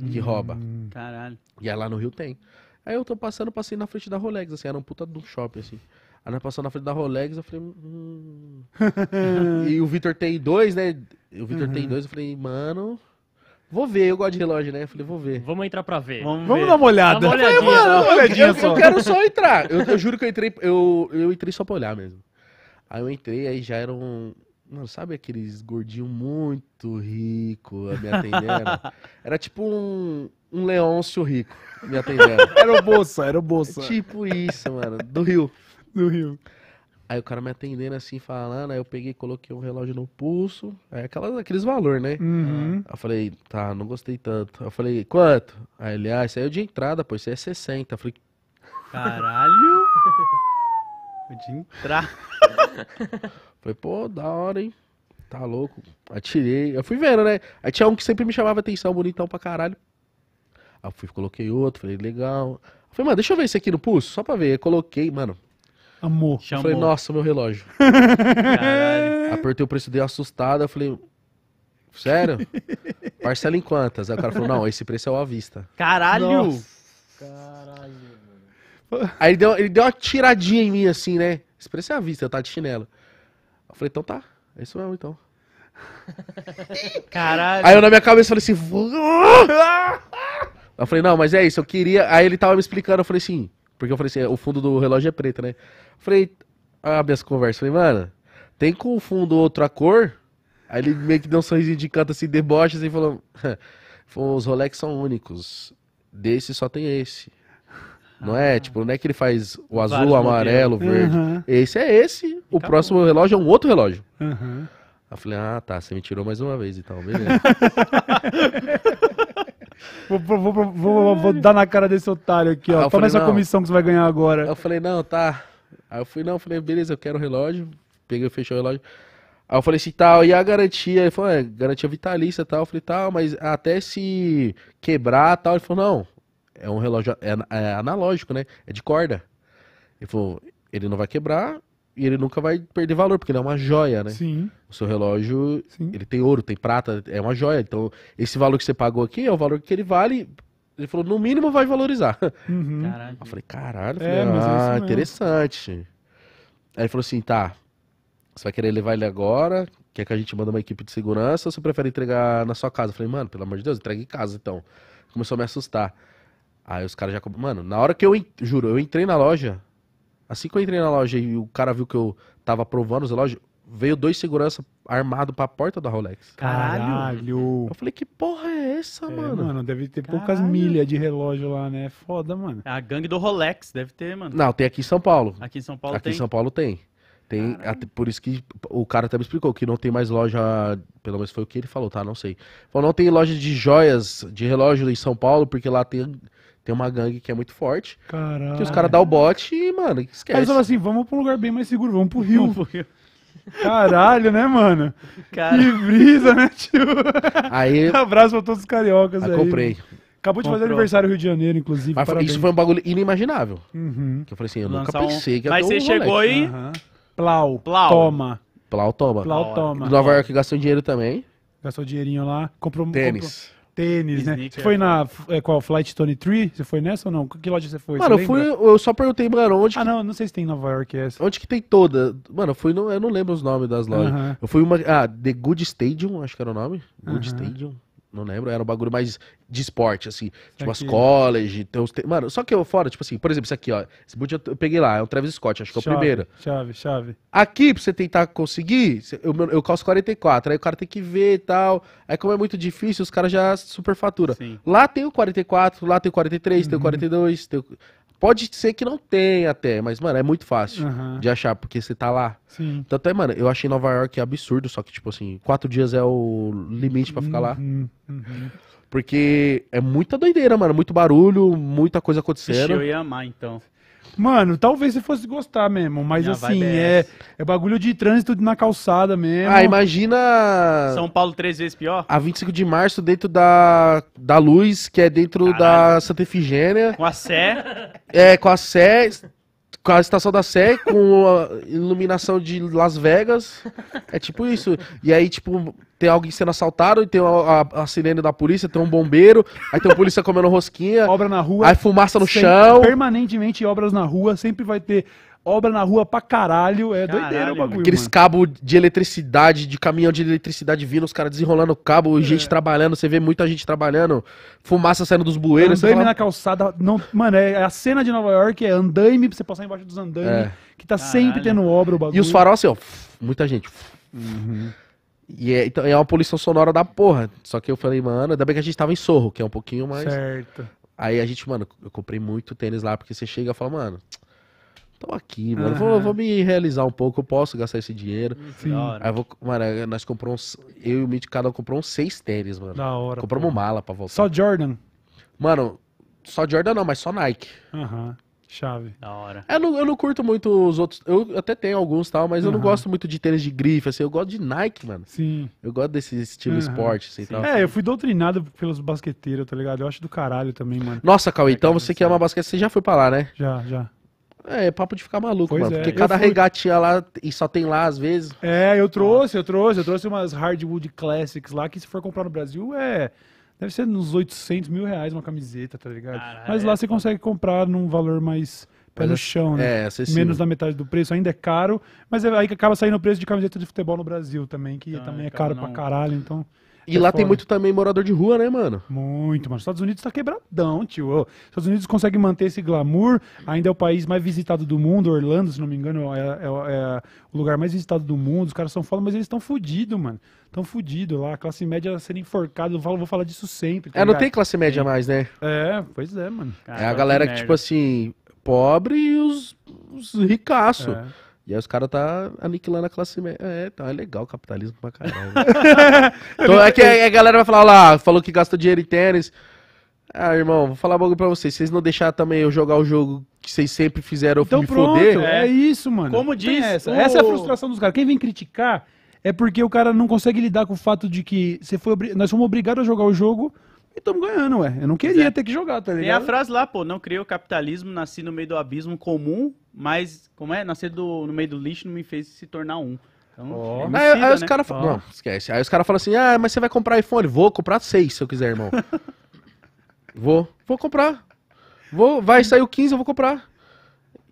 que hum. rouba. Caralho. E aí lá no Rio tem. Aí eu tô passando, passei na frente da Rolex, assim, era um puta do shopping, assim. Aí nós passamos na frente da Rolex, eu falei. Hum. hum, hum. e o Vitor tem dois, né? o Vitor uhum. tem dois, eu falei, mano. Vou ver, eu gosto de relógio, né? Eu falei, vou ver. Vamos entrar pra ver. Vamos, Vamos ver. dar uma olhada. Dá uma olhadinha, Ei, mano, uma olhadinha eu, eu, quero só entrar. Eu, eu, juro que eu entrei, eu, eu entrei só pra olhar mesmo. Aí eu entrei, aí já era um. Mano, sabe aqueles gordinho muito rico me atendendo? Era tipo um, um Leôncio rico me atendendo. Era o Bolsa, era o Bolsa. É tipo isso, mano. Do Rio. Do Rio. Aí o cara me atendendo assim, falando, aí eu peguei, coloquei um relógio no pulso, aí aquelas, aqueles valor, né? Uhum. Aí eu falei, tá, não gostei tanto. Aí eu falei, quanto? Aí ele, ah, isso aí é de entrada, pô, isso aí é 60. Eu falei, caralho! de entrada. falei, pô, da hora, hein? Tá louco. Atirei. Eu fui vendo, né? Aí tinha um que sempre me chamava atenção, bonitão pra caralho. Aí eu fui, coloquei outro, falei, legal. Eu falei, mano, deixa eu ver esse aqui no pulso, só pra ver. Eu coloquei, mano, Amor. Chamou. Falei, nossa, meu relógio. Caralho. Apertei o preço, dei assustada. Falei, sério? Parcela em quantas? Aí o cara falou, não, esse preço é o à vista. Caralho! Nossa. Caralho, Aí ele deu, ele deu uma tiradinha em mim, assim, né? Esse preço é à vista, eu tá tava de chinelo. Eu falei, então tá, é isso mesmo, então. Caralho. Aí eu na minha cabeça falei assim. Eu falei, não, mas é isso, eu queria. Aí ele tava me explicando, eu falei assim. Porque eu falei assim, é, o fundo do relógio é preto, né? Eu falei, abre as conversas. Falei, mano, tem com o fundo outra cor? Aí ele meio que deu um sorrisinho de canto assim, deboche, assim, falou: os Rolex são únicos. Desse só tem esse. Não é? Ah, tipo, não é que ele faz o azul, amarelo, verde. Uhum. Esse é esse. O próximo relógio é um outro relógio. Uhum. Eu falei, ah, tá, você me tirou mais uma vez e então, tal, beleza. Vou, vou, vou, vou, dar na cara desse otário aqui, ó. Toma essa não. comissão que você vai ganhar agora. Eu falei, não, tá. Aí eu fui, não, eu falei, beleza, eu quero o relógio. Peguei, fechou o relógio. Aí eu falei assim, tal, tá, e a garantia? Ele falou, é, garantia vitalícia tal. Eu falei, tal, tá, mas até se quebrar tal. Ele falou, não, é um relógio é, é analógico, né? É de corda. Ele falou, ele não vai quebrar, e ele nunca vai perder valor, porque ele é uma joia, né? Sim. O seu relógio, Sim. ele tem ouro, tem prata, é uma joia. Então, esse valor que você pagou aqui é o valor que ele vale. Ele falou, no mínimo vai valorizar. Uhum. Caralho. Eu falei, caralho, é, falei, é, ah, é interessante. Aí ele falou assim, tá, você vai querer levar ele agora? Quer que a gente manda uma equipe de segurança ou você prefere entregar na sua casa? Eu falei, mano, pelo amor de Deus, entrega em casa então. Começou a me assustar. Aí os caras já. Mano, na hora que eu. Juro, eu entrei na loja, Assim que eu entrei na loja e o cara viu que eu tava provando os relógios, veio dois segurança armado pra porta da Rolex. Caralho! Eu falei, que porra é essa, é, mano? Mano, deve ter Caralho. poucas milhas de relógio lá, né? Foda, mano. É A gangue do Rolex, deve ter, mano. Não, tem aqui em São Paulo. Aqui em São Paulo aqui tem. Aqui em São Paulo tem. Tem, até, por isso que o cara até me explicou que não tem mais loja, pelo menos foi o que ele falou, tá? Não sei. Falou, não tem loja de joias, de relógio em São Paulo, porque lá tem tem uma gangue que é muito forte. Caralho. Que os caras dão o bote e, mano, esquece. Aí eles falam assim, vamos pra um lugar bem mais seguro, vamos pro rio. Vamos pro rio. Caralho, né, mano? Cara... Que brisa, né, tio? Aí... Abraço pra todos os cariocas aí. aí comprei. Acabou de fazer aniversário no Rio de Janeiro, inclusive. Mas isso foi um bagulho inimaginável. Uhum. Que eu falei assim, eu Lançar nunca pensei um... que ia Mas você um chegou aí. E... Uhum. Plau, Plau. Toma. Plau toma. Plau toma. Nova York gastou dinheiro também. Gastou dinheirinho lá. Comprou um. Tênis. Comprou... Tênis, né? você foi na é, é qual? Flight Tony Tree? Você foi nessa ou não? Que loja você foi? Mano, você eu fui. Eu só perguntei, mano, onde. Ah, que... não, não sei se tem em Nova York essa. Onde que tem toda? Mano, eu fui. No, eu não lembro os nomes das lojas. Uh -huh. Eu fui uma. Ah, The Good Stadium, acho que era o nome. Good uh -huh. Stadium. Não lembro, era um bagulho mais de esporte, assim. Isso tipo, aqui, as né? college, tem uns. Mano, só que eu fora, tipo assim, por exemplo, isso aqui, ó. Esse boot eu, peguei lá, é o Travis Scott, acho que chave, é o primeiro. Chave, chave. Aqui, pra você tentar conseguir, eu, eu calço 44, aí o cara tem que ver e tal. Aí, como é muito difícil, os caras já superfaturam. Lá tem o 44, lá tem o 43, uhum. tem o 42. Uhum. Tem o... Pode ser que não tenha até, mas, mano, é muito fácil uhum. de achar, porque você tá lá. Sim. Então, é, mano, eu achei Nova York absurdo, só que, tipo assim, quatro dias é o limite para ficar lá. Uhum, uhum. Porque é muita doideira, mano. Muito barulho, muita coisa acontecendo. Ixi, eu ia amar, então. Mano, talvez você fosse gostar mesmo, mas Minha assim, é é, é, bagulho de trânsito na calçada mesmo. Ah, imagina São Paulo três vezes pior? a 25 de março dentro da, da luz, que é dentro da Santa Efigênia. Com a Sé. É, com a Sé com a estação da Sé, com a iluminação de Las Vegas. É tipo isso. E aí, tipo, tem alguém sendo assaltado, e tem a, a, a sirene da polícia, tem um bombeiro, aí tem a polícia comendo rosquinha. Obra na rua. Aí fumaça no sempre, chão. Permanentemente obras na rua, sempre vai ter obra na rua pra caralho. É caralho, doideira o bagulho. Aqueles cabos de eletricidade, de caminhão de eletricidade vindo, os caras desenrolando o cabo, é. gente trabalhando, você vê muita gente trabalhando, fumaça saindo dos bueiros. Andaime fala... na calçada. Não, mano, é, a cena de Nova York é andaime pra você passar embaixo dos andaimes, é. que tá caralho. sempre tendo obra o bagulho. E os faróis, assim, ó, muita gente. Uhum. E é, então, é uma poluição sonora da porra. Só que eu falei, mano, ainda bem que a gente tava em Sorro, que é um pouquinho mais. Certo. Aí a gente, mano, eu comprei muito tênis lá, porque você chega e fala, mano, Tô aqui, mano. Uhum. Vou, vou, me realizar um pouco, eu posso gastar esse dinheiro. Sim. Aí vou, mano, nós compramos. Eu e o Mitch, cada um comprou uns seis tênis, mano. Da hora. Compramos pô. mala pra voltar. Só Jordan? Mano, só Jordan não, mas só Nike. Aham. Uhum. Chave. Da hora. É, eu não, eu não curto muito os outros. Eu até tenho alguns tal, mas uhum. eu não gosto muito de tênis de grife, assim. Eu gosto de Nike, mano. Sim. Eu gosto desse estilo uhum. esporte, assim, tal. É, eu fui doutrinado pelos basqueteiros, tá ligado? Eu acho do caralho também, mano. Nossa, Cauê, então você que ama basquete, você já foi pra lá, né? Já, já. É, é papo de ficar maluco, pois mano. É. Porque eu cada fui... regatinha lá, e só tem lá às vezes. É, eu trouxe, eu trouxe, eu trouxe umas hardwood classics lá que se for comprar no Brasil é. Deve ser uns 800 mil reais uma camiseta, tá ligado? Mas é lá você consegue comprar num valor mais pé no chão, né? É, Menos da metade do preço, ainda é caro, mas é, aí acaba saindo o preço de camiseta de futebol no Brasil também, que então, também é, é caro não. pra caralho, então. E é lá foda. tem muito também morador de rua, né, mano? Muito, mano. Os Estados Unidos tá quebradão, tio. Os Estados Unidos consegue manter esse glamour. Ainda é o país mais visitado do mundo. Orlando, se não me engano, é, é, é o lugar mais visitado do mundo. Os caras são foda, mas eles estão fodidos, mano. Estão fodidos lá. A classe média sendo enforcada. Eu falo, vou falar disso sempre. Tá é, não tem classe média mais, né? É, pois é, mano. Cara, é a galera que, que tipo assim, pobre e os, os ricaços. É. E aí os caras tá aniquilando a classe média. É, tá é legal o capitalismo pra caralho. então, é que a galera vai falar, lá, falou que gasta dinheiro em tênis. Ah, irmão, vou falar um bagulho pra vocês. Vocês não deixar também eu jogar o jogo que vocês sempre fizeram então, me pronto, foder. É, é isso, mano. Como diz. Essa. O... essa é a frustração dos caras. Quem vem criticar é porque o cara não consegue lidar com o fato de que você foi obri... nós fomos obrigados a jogar o jogo e estamos ganhando, ué. Eu não queria é. ter que jogar, tá ligado? Tem a frase lá, pô, não criei o capitalismo, nasci no meio do abismo comum, mas, como é? Nascer do, no meio do lixo não me fez se tornar um. Então, oh. aí, aí né? os caras oh. Não, esquece. Aí os caras falam assim, ah, mas você vai comprar iPhone? Vou comprar seis, se eu quiser, irmão. vou. Vou comprar. Vou, vai sair o 15, eu vou comprar.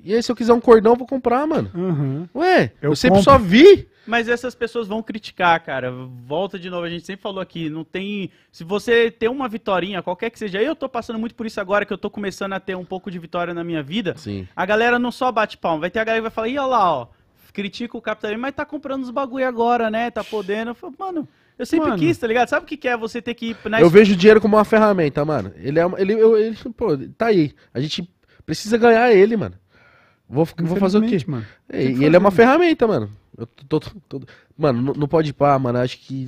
E aí, se eu quiser um cordão, eu vou comprar, mano. Uhum. Ué, eu, eu sempre compro. só vi. Mas essas pessoas vão criticar, cara. Volta de novo, a gente sempre falou aqui, não tem. Se você tem uma vitorinha, qualquer que seja, eu tô passando muito por isso agora, que eu tô começando a ter um pouco de vitória na minha vida. Sim. A galera não só bate palma, vai ter a galera que vai falar, ih, olha lá, ó, critica o capitalismo, mas tá comprando os bagulho agora, né? Tá podendo. Eu falo, mano. Eu sempre mano, quis, tá ligado? Sabe o que, é você ter que ir na... Eu vejo o dinheiro como uma ferramenta, mano. Ele é. Ele, eu, ele, pô, tá aí. A gente precisa ganhar ele, mano. Vou, vou fazer o quê? Mano, é, e ele é uma ferramenta, mano. Eu tô, tô, tô, tô... Mano, não, pode pá, mano. Acho que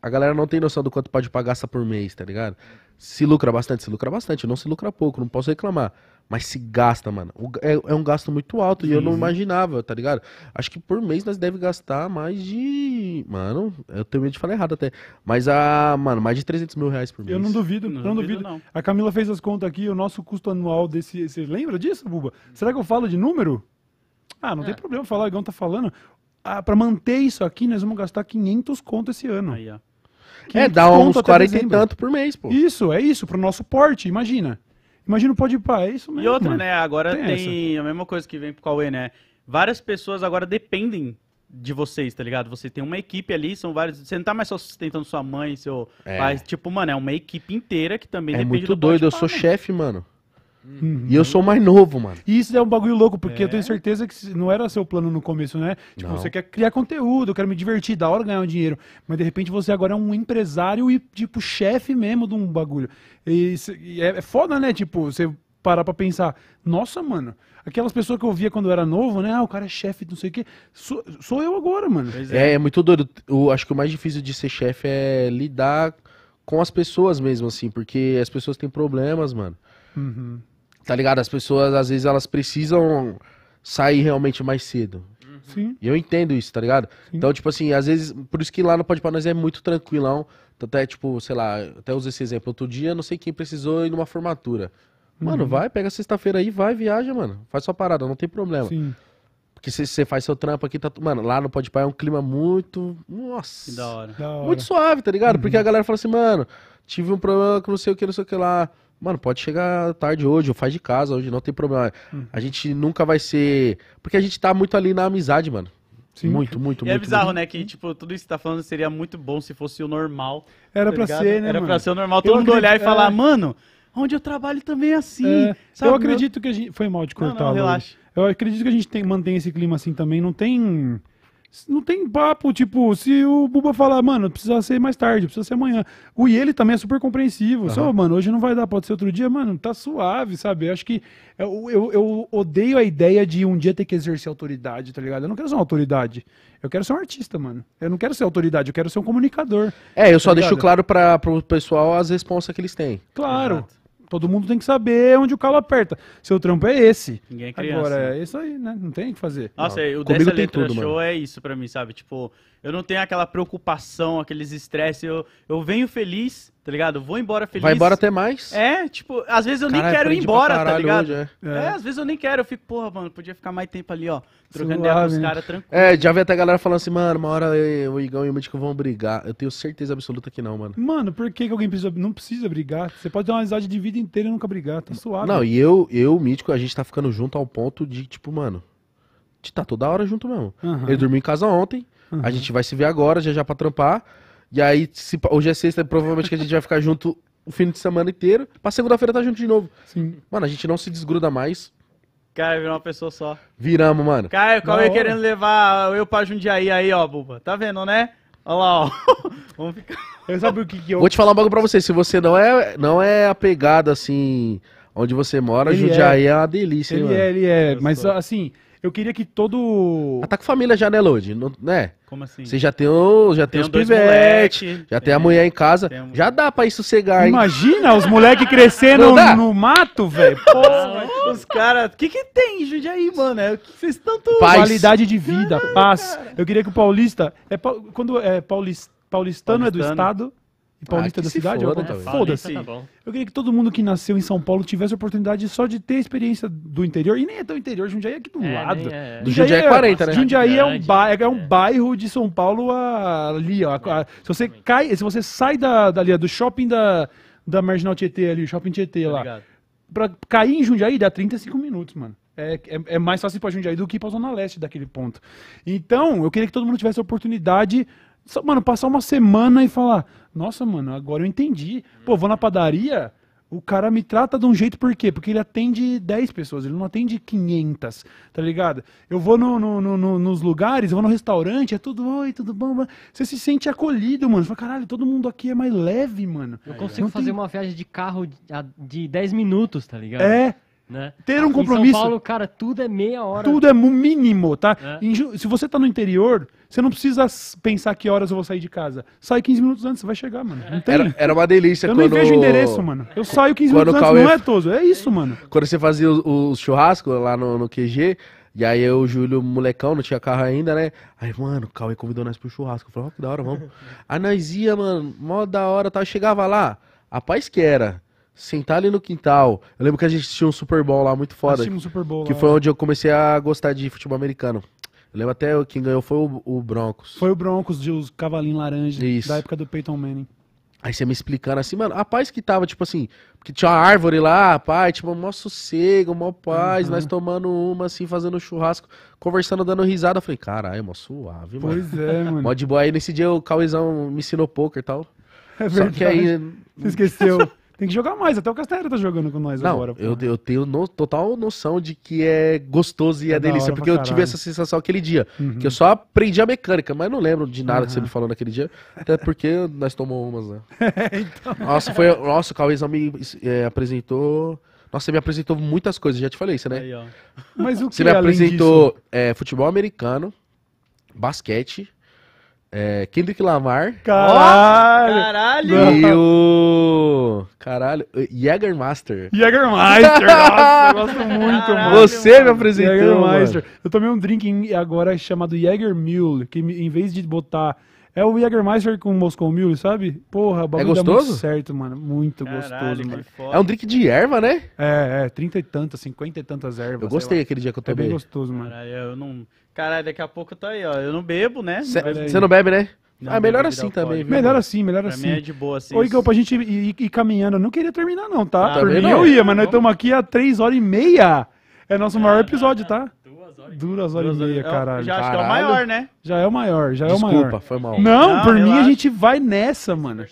a galera não tem noção do quanto pode pagar essa por mês, tá ligado? Se lucra bastante, se lucra bastante. Não se lucra pouco, não posso reclamar. Mas se gasta, mano. É, é um gasto muito alto e eu não uhum. imaginava, tá ligado? Acho que por mês nós deve gastar mais de. Mano, eu tenho medo de falar errado até. Mas a. Mano, mais de 300 mil reais por mês. Eu não duvido, não, não duvido, duvido. Não. A Camila fez as contas aqui, o nosso custo anual desse. Você lembra disso, Buba? Será que eu falo de número? Ah, não é. tem problema falar, o Igão tá falando. Ah, pra manter isso aqui, nós vamos gastar 500 conto esse ano. Aí, ó. É, dá uns 40 e tanto por mês, pô. Isso, é isso, pro nosso porte, imagina. Imagina o pode pá, é isso mesmo. E outra, mano. né? Agora tem, tem a mesma coisa que vem pro Cauê, né? Várias pessoas agora dependem de vocês, tá ligado? Você tem uma equipe ali, são vários. Você não tá mais só sustentando sua mãe, seu é. pai. Tipo, mano, é uma equipe inteira que também é depende muito do doido. Eu sou né? chefe, mano. Uhum. E eu sou mais novo, mano. E isso é um bagulho louco, porque é. eu tenho certeza que não era seu plano no começo, né? Tipo, não. você quer criar conteúdo, eu quero me divertir, da hora ganhar um dinheiro. Mas de repente você agora é um empresário e, tipo, chefe mesmo de um bagulho. E, e é, é foda, né? Tipo, você parar pra pensar, nossa, mano, aquelas pessoas que eu via quando eu era novo, né? Ah, o cara é chefe, não sei o quê. Sou, sou eu agora, mano. É. é, é muito doido. Eu acho que o mais difícil de ser chefe é lidar com as pessoas mesmo, assim, porque as pessoas têm problemas, mano. Uhum. Tá ligado? As pessoas, às vezes, elas precisam sair realmente mais cedo. Uhum. Sim. E eu entendo isso, tá ligado? Sim. Então, tipo assim, às vezes, por isso que lá no Pode para Nós é muito tranquilão. Tanto é, tipo, sei lá, até uso esse exemplo. Outro dia, não sei quem precisou ir numa formatura. Uhum. Mano, uhum. vai, pega sexta-feira aí, vai, viaja, mano. Faz sua parada, não tem problema. Sim. Porque se você faz seu trampo aqui, tá. Mano, lá no Pode Pai é um clima muito. Nossa. Da hora. Da hora. Muito suave, tá ligado? Uhum. Porque a uhum. galera fala assim, mano, tive um problema com não sei o que, não sei o que lá. Mano, pode chegar tarde hoje, ou faz de casa hoje, não tem problema. Hum. A gente nunca vai ser. Porque a gente tá muito ali na amizade, mano. Sim. Muito, muito, e é muito. é bizarro, muito. né? Que, tipo, tudo isso que tá falando seria muito bom se fosse o normal. Era tá pra ligado? ser, né? Era mano? pra ser o normal. Todo eu mundo olhar e falar, é... mano, onde eu trabalho também é assim. É... Sabe, eu acredito meu... que a gente. Foi mal de cortar, não, não, relaxa. Eu acredito que a gente tem, mantém esse clima assim também. Não tem não tem papo, tipo, se o Buba falar, mano, precisa ser mais tarde, precisa ser amanhã. O e ele também é super compreensivo. Uhum. Só, mano, hoje não vai dar, pode ser outro dia, mano, tá suave, sabe? Eu acho que eu, é eu, eu, odeio a ideia de um dia ter que exercer autoridade, tá ligado? Eu não quero ser uma autoridade. Eu quero ser um artista, mano. Eu não quero ser autoridade, eu quero ser um comunicador. É, eu tá só ligado? deixo claro para o pessoal as responsas que eles têm. Claro. Exato. Todo mundo tem que saber onde o calo aperta. Seu trampo é esse. Ninguém é criança. Agora, é isso aí, né? Não tem o que fazer. Nossa, não. o Comigo dessa tudo, show mano. é isso pra mim, sabe? Tipo, eu não tenho aquela preocupação, aqueles estresse. Eu, eu venho feliz Tá ligado? Vou embora feliz. Vai embora até mais. É, tipo, às vezes eu nem quero ir embora, tá ligado? hoje, é. é. É, às vezes eu nem quero, eu fico, porra, mano, podia ficar mais tempo ali, ó, trocando ideia com os caras tranquilo. É, já vi até a galera falando assim, mano, uma hora o Igão e o Mítico vão brigar. Eu tenho certeza absoluta que não, mano. Mano, por que, que alguém precisa. Não precisa brigar. Você pode ter uma amizade de vida inteira e nunca brigar. Tá suave. Não, e eu, eu, o Mítico, a gente tá ficando junto ao ponto de, tipo, mano, de tá toda hora junto mesmo. Aham. Ele dormiu em casa ontem, a gente vai se ver agora, já já pra trampar. E aí, se, hoje é sexta, provavelmente que a gente vai ficar junto o fim de semana inteiro. Pra segunda-feira tá junto de novo. Sim. Mano, a gente não se desgruda mais. Cara, virou uma pessoa só. Viramos, mano. Caio, qual é querendo levar eu pra Jundiaí aí, ó, Buba. Tá vendo, né? Olha lá, ó. Vamos ficar. Eu sabia o que, que eu... Vou te falar um bagulho pra você. Se você não é, não é apegado, assim, onde você mora, ele é. Jundiaí é. é uma delícia, ele mano. Ele é, ele é. Mas, assim... Eu queria que todo. Ataque Família já, né, Lodi? Não, né? Como assim? Você já tem, o, já tem, tem os pivetes, já tem, a mulher em casa. Já dá pra ir sossegar, hein? Imagina os moleques crescendo no mato, velho. os caras. O que que tem, aí, mano? É, que fez tanto. Paz. Qualidade de vida, paz. Eu queria que o paulista. É, quando é paulista. Paulistano, paulistano, é do estado e paulista ah, da cidade? Foda-se. É foda -se. Tá eu queria que todo mundo que nasceu em São Paulo tivesse a oportunidade só de ter a experiência do interior. E nem é tão interior, Jundiaí é aqui do é, lado. É. Do Jundiaí, Jundiaí é 40, é- né? Jundiaí é um, bairro, é um é. bairro de São Paulo ali, ó. se você cai, se você sai da, dali, do shopping da, da Marginal Tietê ali, shopping Tietê lá. Obrigado. Pra cair em Jundiaí dá 35 minutos, mano. É, é, é, mais fácil para Jundiaí do que para a Zona Leste daquele ponto. Então, eu queria que todo mundo tivesse a oportunidade só, mano, passar uma semana e falar: Nossa, mano, agora eu entendi. Pô, vou na padaria. O cara me trata de um jeito por quê? Porque ele atende 10 pessoas, ele não atende 500, tá ligado? Eu vou no, no, no, nos lugares, eu vou no restaurante, é tudo, oi, tudo bom? Mano? Você se sente acolhido, mano. Você fala, caralho, todo mundo aqui é mais leve, mano. Eu consigo fazer tem... uma viagem de carro de 10 minutos, tá ligado? É, né? Ter um compromisso. Em São Paulo, cara, tudo é meia hora. Tudo é mínimo, tá? É. Se você tá no interior, você não precisa pensar que horas eu vou sair de casa. Sai 15 minutos antes, você vai chegar, mano. Não tem. Era, era uma delícia eu quando... não vejo o endereço, mano. Eu saio 15 quando minutos Cauê... antes, não é toso. É isso, mano. Quando você fazia o churrasco lá no, no QG, e aí eu, o Júlio, molecão, não tinha carro ainda, né? Aí, mano, o Cauê convidou nós pro churrasco. Eu falei, ó, oh, que da hora, vamos. aí nós ia, mano, mó da hora, tá? Eu chegava lá, a paz que era sentar ali no quintal. Eu lembro que a gente tinha um Super Bowl lá muito foda. Um Super Bowl que lá. foi né? onde eu comecei a gostar de futebol americano. Eu lembro até quem ganhou foi o, o Broncos. Foi o Broncos de os cavalinhos laranja Isso. da época do Peyton Manning. Aí você me explicando assim, mano, a paz que tava, tipo assim, porque tinha uma árvore lá, pai, tipo, mó sossego, mó paz, uhum. nós tomando uma, assim, fazendo churrasco, conversando, dando risada. Eu falei, caralho, mó suave, mano. Pois é, mano. Mó de boa. Aí nesse dia o Cauizão me ensinou poker e tal. É verdade. Só que aí. Você esqueceu. Tem que jogar mais, até o Castelo tá jogando com nós Não, agora. Eu, eu tenho no, total noção de que é gostoso e é, é delícia, porque eu caralho. tive essa sensação aquele dia, uhum. que eu só aprendi a mecânica, mas não lembro de nada uhum. que você me falou naquele dia, até porque nós tomamos umas, né? É, então... Nossa, foi, nossa, o me é, apresentou... Nossa, você me apresentou muitas coisas, já te falei isso, né? Aí, mas o que Você me apresentou é, futebol americano, basquete, é, Kendrick Lamar. Caralho! Oh, caralho! E o. Caralho. Jägermaster. Jägermaster! Nossa, eu gosto muito, caralho, mano. Você me apresentou. Jägermeister. Mano. Eu tomei um drink agora chamado mule que em vez de botar. É o Jägermeister com Moscou Mule, sabe? Porra, o bagulho é gostoso? muito certo, mano. Muito Caralho, gostoso, mano. É um drink de erva, né? É, é. Trinta e tantas, cinquenta e tantas ervas. Eu gostei aquele dia que eu tomei. É bem gostoso, mano. Caralho, eu não... Caralho, daqui a pouco tá aí, ó. Eu não bebo, né? Você não bebe, né? Não, ah, melhor assim também. Viu? Melhor assim, melhor pra assim. Mim é assim. de boa assim. Ô, Igor, pra gente ir, ir, ir, caminhando, eu não queria terminar não, tá? Ah, Por mim eu né? ia, mas nós estamos aqui há três horas e meia. É nosso é, maior tá, episódio, não, tá. não. tá? Duas horas, duas e meia, caralho. Já acho caralho. que é o maior, né? Já é o maior, já Desculpa, é o maior. Desculpa, foi mal. Não, não por mim a gente vai nessa, mano. Né?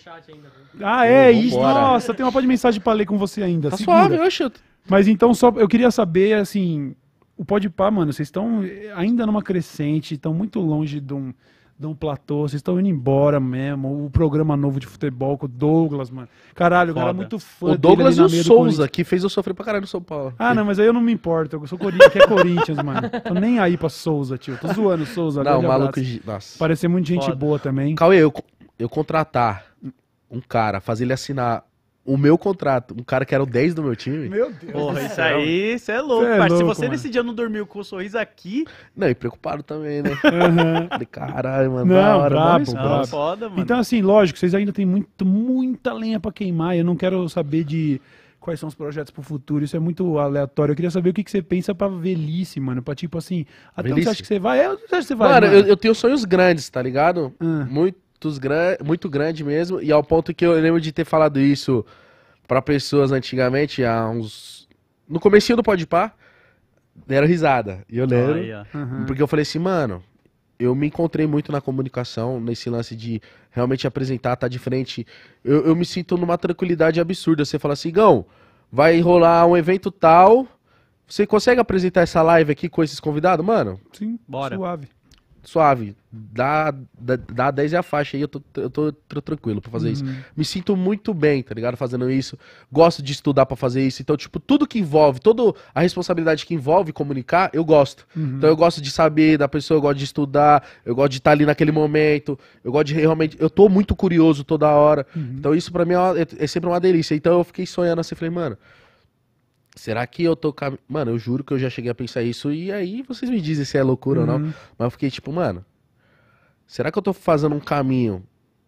Ah, é, isso. Nossa, tem uma pode de mensagem pra ler com você ainda. Tá Segura. suave, eu acho Mas então, só eu queria saber, assim, o Podpah, mano, vocês estão eh, ainda numa crescente, estão muito longe de um, de um platô, vocês estão indo embora mesmo. O programa novo de futebol com o Douglas, mano. Caralho, o cara é muito fã. O Douglas e o Souza, que fez eu sofrer pra caralho no São Paulo. Ah, não, mas aí eu não me importo. Eu sou Corinthians, que é Corinthians, mano. Tô nem aí pra Souza, tio. Tô zoando Souza. Não, o maluco. De... Nossa. Parece muito gente Foda. boa também. Cauê, eu, eu contratar um cara, fazer ele assinar o meu contrato, um cara que era o 10 do meu time. Meu Deus. Porra, isso aí, você é louco, cê é Se você mano. nesse dia não dormiu com o sorriso aqui. Não, e preocupado também, né? Uhum. Falei, caralho, mano. Não, hora, brabo, mano, brabo. É foda, mano. Então, assim, lógico, vocês ainda têm muito, muita lenha para queimar. Eu não quero saber de quais são os projetos pro futuro. Isso é muito aleatório. Eu queria saber o que, que você pensa pra velhice, mano. Pra tipo assim, até onde você acha que você vai? É, onde você acha que você vai? Cara, mano, eu, eu, tenho sonhos grandes, tá ligado? Ah. Muito muito grande mesmo. E ao ponto que eu lembro de ter falado isso para pessoas antigamente, há uns. No começo do pode par deram risada. E eu lembro. yeah. uhum. Porque eu falei assim, mano, eu me encontrei muito na comunicação, nesse lance de realmente apresentar, tá de frente. Eu, eu me sinto numa tranquilidade absurda. Você fala assim, Gão, vai rolar um evento tal. Você consegue apresentar essa live aqui com esses convidados? Mano, sim, bora. Suave suave. Dá, dá, dá 10 é a faixa aí, eu tô, eu tô, tô tranquilo pra fazer uhum. isso. Me sinto muito bem, tá ligado? Fazendo isso. Gosto de estudar para fazer isso. Então, tipo, tudo que envolve, toda a responsabilidade que envolve comunicar, eu gosto. Uhum. Então, eu gosto de saber da pessoa, eu gosto de estudar, eu gosto de estar tá ali naquele momento, eu gosto de realmente. Eu tô muito curioso toda hora. Uhum. Então, isso para mim é, é, é sempre uma delícia. Então, eu fiquei sonhando assim, falei, mano. Será que eu tô caminhando. Mano, eu juro que eu já cheguei a pensar isso. E aí vocês me dizem se é loucura uhum. ou não. Uhum. Mas eu fiquei tipo, mano. Será que eu tô fazendo um caminho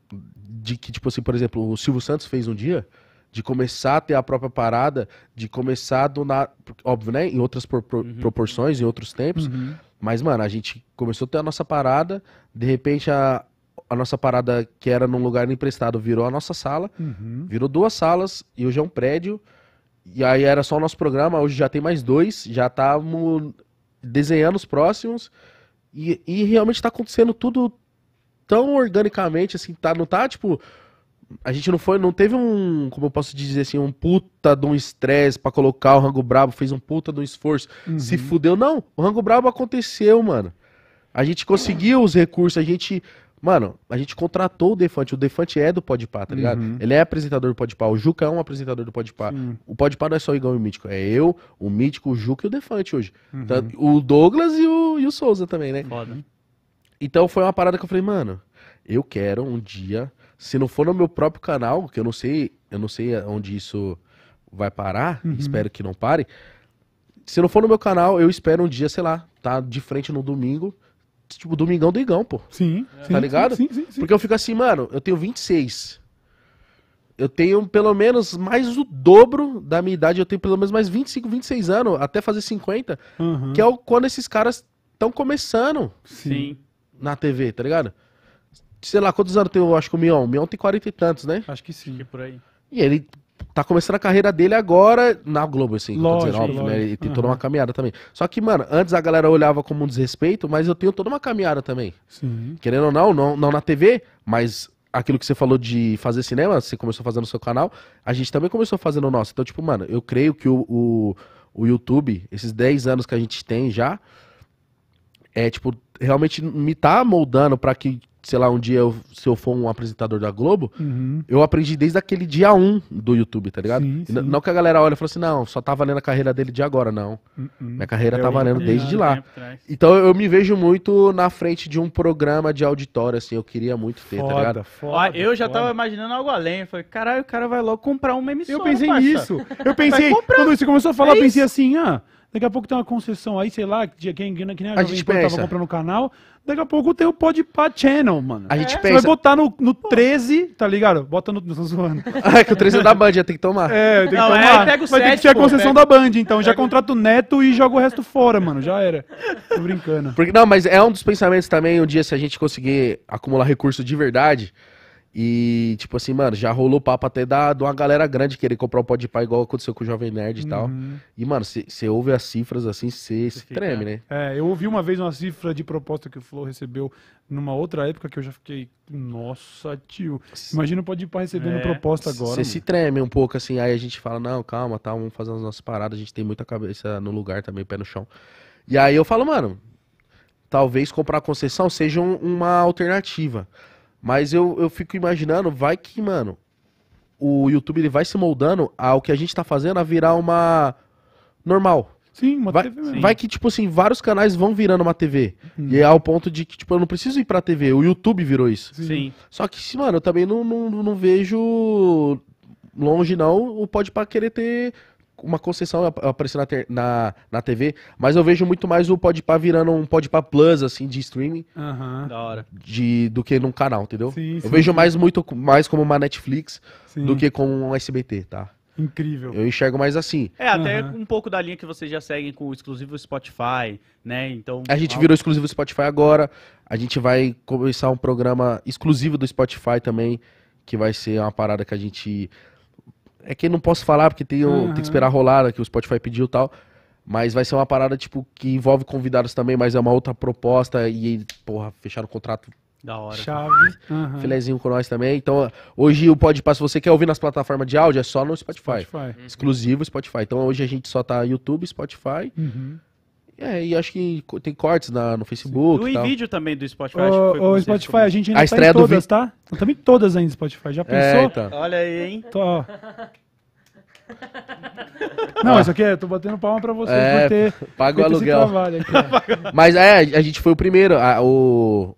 de que, tipo assim, por exemplo, o Silvio Santos fez um dia? De começar a ter a própria parada, de começar do nada. Óbvio, né? Em outras pro... uhum. proporções, em outros tempos. Uhum. Mas, mano, a gente começou a ter a nossa parada. De repente, a, a nossa parada que era num lugar emprestado virou a nossa sala. Uhum. Virou duas salas e hoje é um prédio. E aí era só o nosso programa, hoje já tem mais dois, já estamos desenhando os próximos. E, e realmente está acontecendo tudo tão organicamente, assim, tá, não tá, tipo, a gente não foi, não teve um, como eu posso dizer assim, um puta de um estresse para colocar o Rango Brabo, fez um puta de um esforço, uhum. se fudeu. Não, o Rango Brabo aconteceu, mano. A gente conseguiu os recursos, a gente Mano, a gente contratou o Defante. O Defante é do Podpah, tá ligado? Uhum. Ele é apresentador do Podpah. O Juca é um apresentador do Podpah. O Podpah não é só o Igão e o Mítico. É eu, o Mítico, o Juca e o Defante hoje. Uhum. o Douglas e o, e o Souza também, né? Foda. Então foi uma parada que eu falei, mano, eu quero um dia, se não for no meu próprio canal, que eu não sei, eu não sei onde isso vai parar, uhum. espero que não pare. Se não for no meu canal, eu espero um dia, sei lá, tá de frente no domingo, tipo, Domingão do Igão, pô. Sim. Tá sim, ligado? Sim, sim, sim, Porque eu fico assim, mano, eu tenho 26. Eu tenho pelo menos mais o dobro da minha idade, eu tenho pelo menos mais 25, 26 anos, até fazer 50, uhum. que é o, quando esses caras estão começando. Sim. Na TV, tá ligado? Sei lá, quantos anos tem, eu acho que o Mion? O Mion tem 40 e tantos, né? Acho que sim. Acho que por aí. E ele tá começando a carreira dele agora na Globo, assim. Lógico, dizendo, óbvio, né? Ele tem toda uma caminhada também. Só que, mano, antes a galera olhava como um desrespeito, mas eu tenho toda uma caminhada também. Sim. Querendo ou não, não, não na TV, mas aquilo que você falou de fazer cinema, você começou fazendo no seu canal, a gente também começou fazendo o nosso. Então, tipo, mano, eu creio que o, o, o YouTube, esses 10 anos que a gente tem já, é, tipo, realmente me tá moldando para que sei lá, um dia, eu, se eu for um apresentador da Globo, uhum. eu aprendi desde aquele dia 1 um do YouTube, tá ligado? Sim, sim. Não que a galera olha e fala assim, não, só tá valendo a carreira dele de agora, não. Uhum. Minha carreira eu tá valendo desde de é, lá. Então eu me vejo muito na frente de um programa de auditório, assim, eu queria muito ter, tá foda, tá ligado? Foda, Ó, eu já foda. tava imaginando algo além. Eu falei, caralho, o cara vai logo comprar uma emissora. Eu pensei nisso. Eu pensei, quando você começou a falar, é eu pensei assim, ah. Daqui a pouco tem uma concessão aí, sei lá, que, que, que, que nem a, a gente pensa. tava comprando o canal. Daqui a pouco tem o Podpah Channel, mano. A gente é. pensa. Você vai botar no, no 13, tá ligado? Bota no. Não tô zoando. Ah, é que o 13 é da Band, já tem que tomar. É, tem que não, tomar. É, pega o 7, tem que ter a concessão da Band, então. Já contrato o Neto e joga o resto fora, mano. Já era. Tô brincando. Porque, não, mas é um dos pensamentos também, um dia, se a gente conseguir acumular recurso de verdade. E, tipo assim, mano, já rolou papo até da, de uma galera grande querer comprar o um pode pai igual aconteceu com o Jovem Nerd e uhum. tal. E, mano, você ouve as cifras assim, você treme, né? É, eu ouvi uma vez uma cifra de proposta que o Flow recebeu numa outra época que eu já fiquei, nossa, tio. Imagina o pode pai recebendo é. proposta agora. Você se treme um pouco assim, aí a gente fala, não, calma, tá, vamos fazer as nossas paradas, a gente tem muita cabeça no lugar também, pé no chão. E aí eu falo, mano, talvez comprar a concessão seja um, uma alternativa. Mas eu, eu fico imaginando, vai que, mano, o YouTube ele vai se moldando ao que a gente tá fazendo a virar uma normal. Sim, uma vai, TV mesmo. Vai que, tipo assim, vários canais vão virando uma TV. Uhum. E é ao ponto de que, tipo, eu não preciso ir pra TV. O YouTube virou isso. Sim. Sim. Só que, mano, eu também não, não, não vejo longe, não, o pode querer ter uma concessão aparecer na, na, na TV, mas eu vejo muito mais o Podpah virando um Podpah Plus, assim, de streaming. Aham. Da hora. De, do que num canal, entendeu? Sim, eu sim. vejo mais muito mais como uma Netflix sim. do que como um SBT, tá? Incrível. Eu enxergo mais assim. É, até uhum. um pouco da linha que vocês já seguem com o exclusivo Spotify, né? Então. A gente virou exclusivo Spotify agora. A gente vai começar um programa exclusivo do Spotify também, que vai ser uma parada que a gente é que não posso falar, porque tem, uhum. tem que esperar rolar, né, que o Spotify pediu e tal. Mas vai ser uma parada, tipo, que envolve convidados também, mas é uma outra proposta. E, porra, fecharam o contrato. Da hora. Chave. Uhum. com nós também. Então, hoje o podcast, se você quer ouvir nas plataformas de áudio, é só no Spotify. Spotify. Exclusivo Spotify. Então, hoje a gente só tá YouTube, Spotify. Uhum. É, e acho que tem cortes na, no Facebook. E o vídeo também do Spotify. O, o Spotify, a gente ainda a estreia tá em todas, tá? Estamos em todas ainda Spotify. Já é, pensou? É, então. Olha aí, hein? Tô. Não, ah. isso aqui é, tô batendo palma pra você é, por ter. Paga o aluguel. Aqui, Mas é, a gente foi o primeiro. A, o,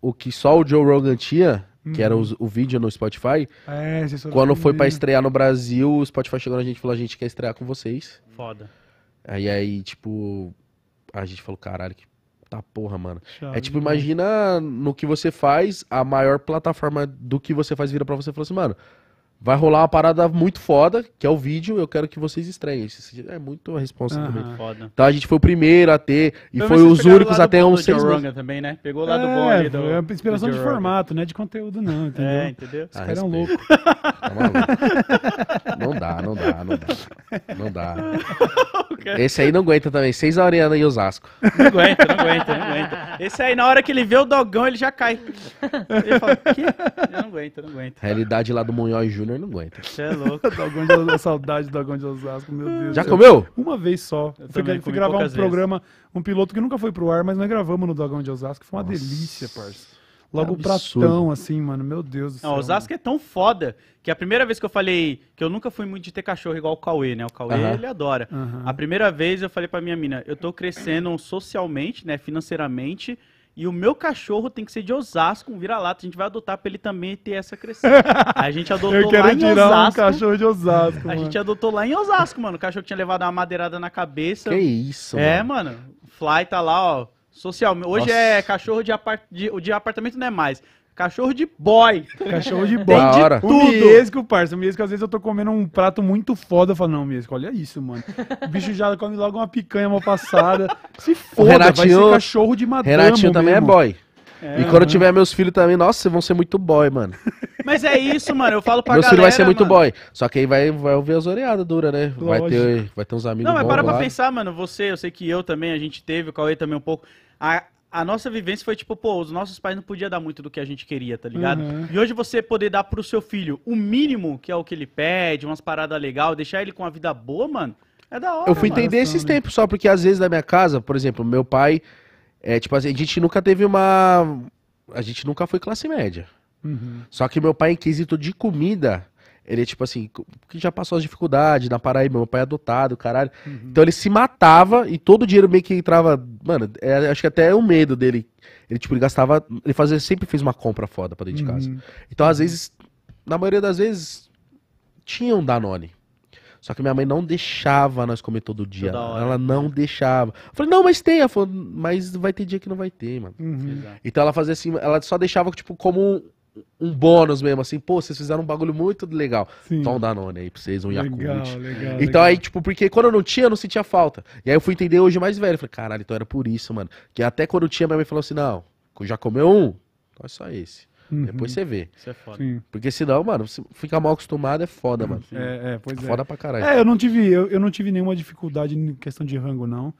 o que só o Joe Rogan tinha, que era o, o, vídeo no Spotify. É, quando foi pra estrear no Brasil, o Spotify chegou na gente e falou: a gente quer estrear com vocês. Foda. Aí, aí, tipo, a gente falou, caralho, que tá porra, mano. É Chave, é tipo, né? imagina no que você faz, a maior plataforma do que você faz vira pra você e fala assim, mano, vai rolar uma parada muito foda, que é o vídeo, eu quero que vocês estreiem. Isso é muito responsabilidade. Uhum. Foda. Então a gente foi o primeiro a ter, e Pelo foi os únicos até uns seis meses. também, né? Pegou o lado é, bom ali do... É inspiração do de formato, não é de conteúdo não, é, entendeu? É, entendeu? Os caras é um louco. Não dá, não dá, não dá. Não dá. Esse aí não aguenta também, seis Ariana e Osasco. Não aguenta, não aguenta, não aguenta. Esse aí, na hora que ele vê o dogão, ele já cai. Ele fala, o quê? não aguenta, não aguento. Realidade lá do Munhoz Júnior eu não aguenta. Você é louco. de Osasco, saudade do Dogão de Osasco, meu ah. Deus. Já comeu? Uma vez só. Eu fui, fui gravar um vezes. programa, um piloto que nunca foi pro ar, mas nós gravamos no Dogão de Osasco, foi uma Nossa. delícia, parça. É Logo é Um pratão, assim, mano. Meu Deus do céu. Não, Osasco mano. é tão foda que a primeira vez que eu falei que eu nunca fui muito de ter cachorro igual o Cauê, né? O Cauê, ele adora. A primeira vez eu falei pra minha mina, eu tô crescendo socialmente, né? Financeiramente e o meu cachorro tem que ser de Osasco, um vira-lata. A gente vai adotar pra ele também ter essa crescida. A gente adotou Eu quero lá em tirar Osasco. um cachorro de Osasco. A mano. gente adotou lá em Osasco, mano. O cachorro tinha levado uma madeirada na cabeça. Que isso, É, mano. mano. Fly tá lá, ó. Social. Hoje Nossa. é cachorro de, apart... de... de apartamento, não é mais. Cachorro de boy. Cachorro de boy. Tem de hora. tudo. O miesco, parça. O miesco, às vezes eu tô comendo um prato muito foda. Eu falo, não, miesco, olha isso, mano. O bicho já come logo uma picanha mal passada. Se foda, Renatinho, vai ser cachorro de madame Renatinho também é mesmo. é boy. É, e quando né? tiver meus filhos também, nossa, vão ser muito boy, mano. Mas é isso, mano. Eu falo pra Meu galera. Meu filho vai ser muito boy. Só que aí vai, vai ouvir as oreadas duras, né? Vai ter, vai ter uns amigos. Não, mas é para lá. pra pensar, mano. Você, eu sei que eu também, a gente teve, o Cauê também um pouco. A, a nossa vivência foi tipo, pô, os nossos pais não podiam dar muito do que a gente queria, tá ligado? Uhum. E hoje você poder dar pro seu filho o mínimo, que é o que ele pede, umas paradas legal, deixar ele com a vida boa, mano, é da hora. Eu fui entender mano. esses tempos só, porque às vezes na minha casa, por exemplo, meu pai, é tipo assim, a gente nunca teve uma. A gente nunca foi classe média. Uhum. Só que meu pai, em quesito de comida, ele, tipo assim, que já passou as dificuldades na Paraíba, meu pai é adotado, caralho. Uhum. Então ele se matava e todo o dinheiro meio que entrava. Mano, é, acho que até é o medo dele. Ele, tipo, ele gastava. Ele fazia, sempre fez uma compra foda pra dentro uhum. de casa. Uhum. Então, às uhum. vezes, na maioria das vezes, tinha um Danone. Só que minha mãe não deixava nós comer todo dia. Ela não deixava. Eu falei, não, mas tem. Ela falou, mas vai ter dia que não vai ter, mano. Uhum. Então ela fazia assim, ela só deixava, tipo, como um bônus mesmo, assim, pô, vocês fizeram um bagulho muito legal. Sim. Então um Danone aí pra vocês, um Yakult. Legal, legal, então legal. aí, tipo, porque quando eu não tinha, eu não sentia falta. E aí eu fui entender hoje mais velho. Falei, caralho, então era por isso, mano. Que até quando tinha, minha mãe falou assim, não, já comeu um, então é só esse. Uhum. Depois você vê. Isso é foda. Sim. Porque senão, mano, fica mal acostumado é foda, mano. É, é, pois é, é. Foda pra caralho. É, eu não tive, eu, eu não tive nenhuma dificuldade em questão de rango, não.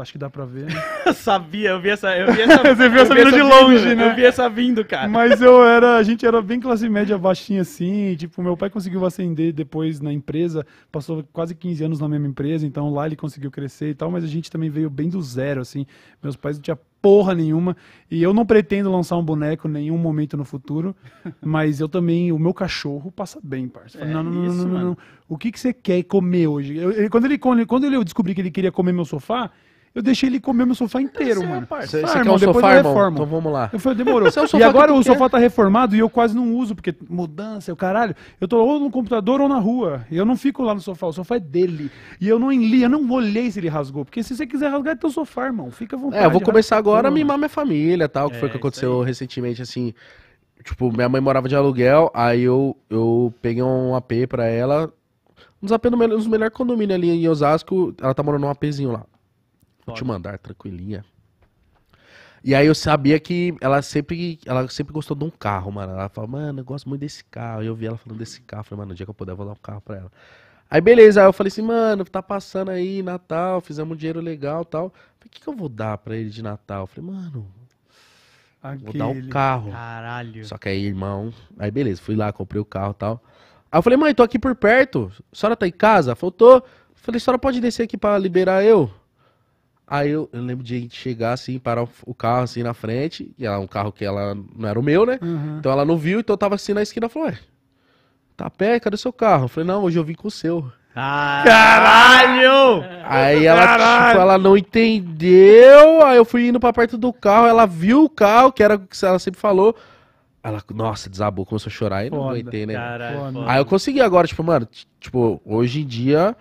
Acho que dá pra ver. Né? sabia, eu vi essa. Eu vi essa Você viu essa vindo de longe, vindo, né? Eu vi essa vindo, cara. Mas eu era. A gente era bem classe média baixinha assim. Tipo, meu pai conseguiu ascender depois na empresa. Passou quase 15 anos na mesma empresa. Então lá ele conseguiu crescer e tal. Mas a gente também veio bem do zero, assim. Meus pais não tinham porra nenhuma. E eu não pretendo lançar um boneco em nenhum momento no futuro. mas eu também. O meu cachorro passa bem, parça. É, não, não, isso, não, não, não, O que, que você quer comer hoje? Eu, ele, quando, ele, quando eu descobri que ele queria comer meu sofá. Eu deixei ele comer meu sofá inteiro, é mano. Você, você ah, quer um sofá, irmão? Reforma. Então vamos lá. Eu falei, demorou. É e agora o quer. sofá tá reformado e eu quase não uso, porque mudança, o caralho. Eu tô ou no computador ou na rua. Eu não fico lá no sofá, o sofá é dele. E eu não li, eu não olhei se ele rasgou. Porque se você quiser rasgar, é teu sofá, irmão. Fica à vontade. É, eu vou né? começar agora a mimar minha família tal, que é, foi o é, que aconteceu recentemente, assim. Tipo, minha mãe morava de aluguel, aí eu, eu peguei um AP pra ela. Um AP nos melhores melhor condomínios ali em Osasco. Ela tá morando num APzinho lá. Vou te mandar tranquilinha. E aí eu sabia que ela sempre, ela sempre gostou de um carro, mano. Ela falou, mano, eu gosto muito desse carro. E eu vi ela falando desse carro. Falei, mano, no dia que eu puder, eu vou dar um carro pra ela. Aí beleza, aí eu falei assim, mano, tá passando aí Natal, fizemos um dinheiro legal tal. Falei, o que, que eu vou dar pra ele de Natal? falei, mano, Aquele... vou dar um carro. Caralho. Só que aí, irmão, aí beleza, fui lá, comprei o carro tal. Aí eu falei, mãe, tô aqui por perto, a senhora tá em casa? Faltou. Falei, a senhora pode descer aqui pra liberar eu? Aí eu, eu, lembro de a gente chegar assim, parar o carro assim na frente, e era é um carro que ela não era o meu, né? Uhum. Então ela não viu, então eu tava assim na esquina, falou, ué, tá pé, cadê seu carro? Eu falei, não, hoje eu vim com o seu. Ah. Caralho! Aí ela, tipo, Caralho! tipo, ela não entendeu. Aí eu fui indo pra perto do carro, ela viu o carro, que era o que ela sempre falou. Ela, nossa, desabou, começou a chorar e não aguentei, né? Caralho, Aí eu consegui agora, tipo, mano, tipo, hoje em dia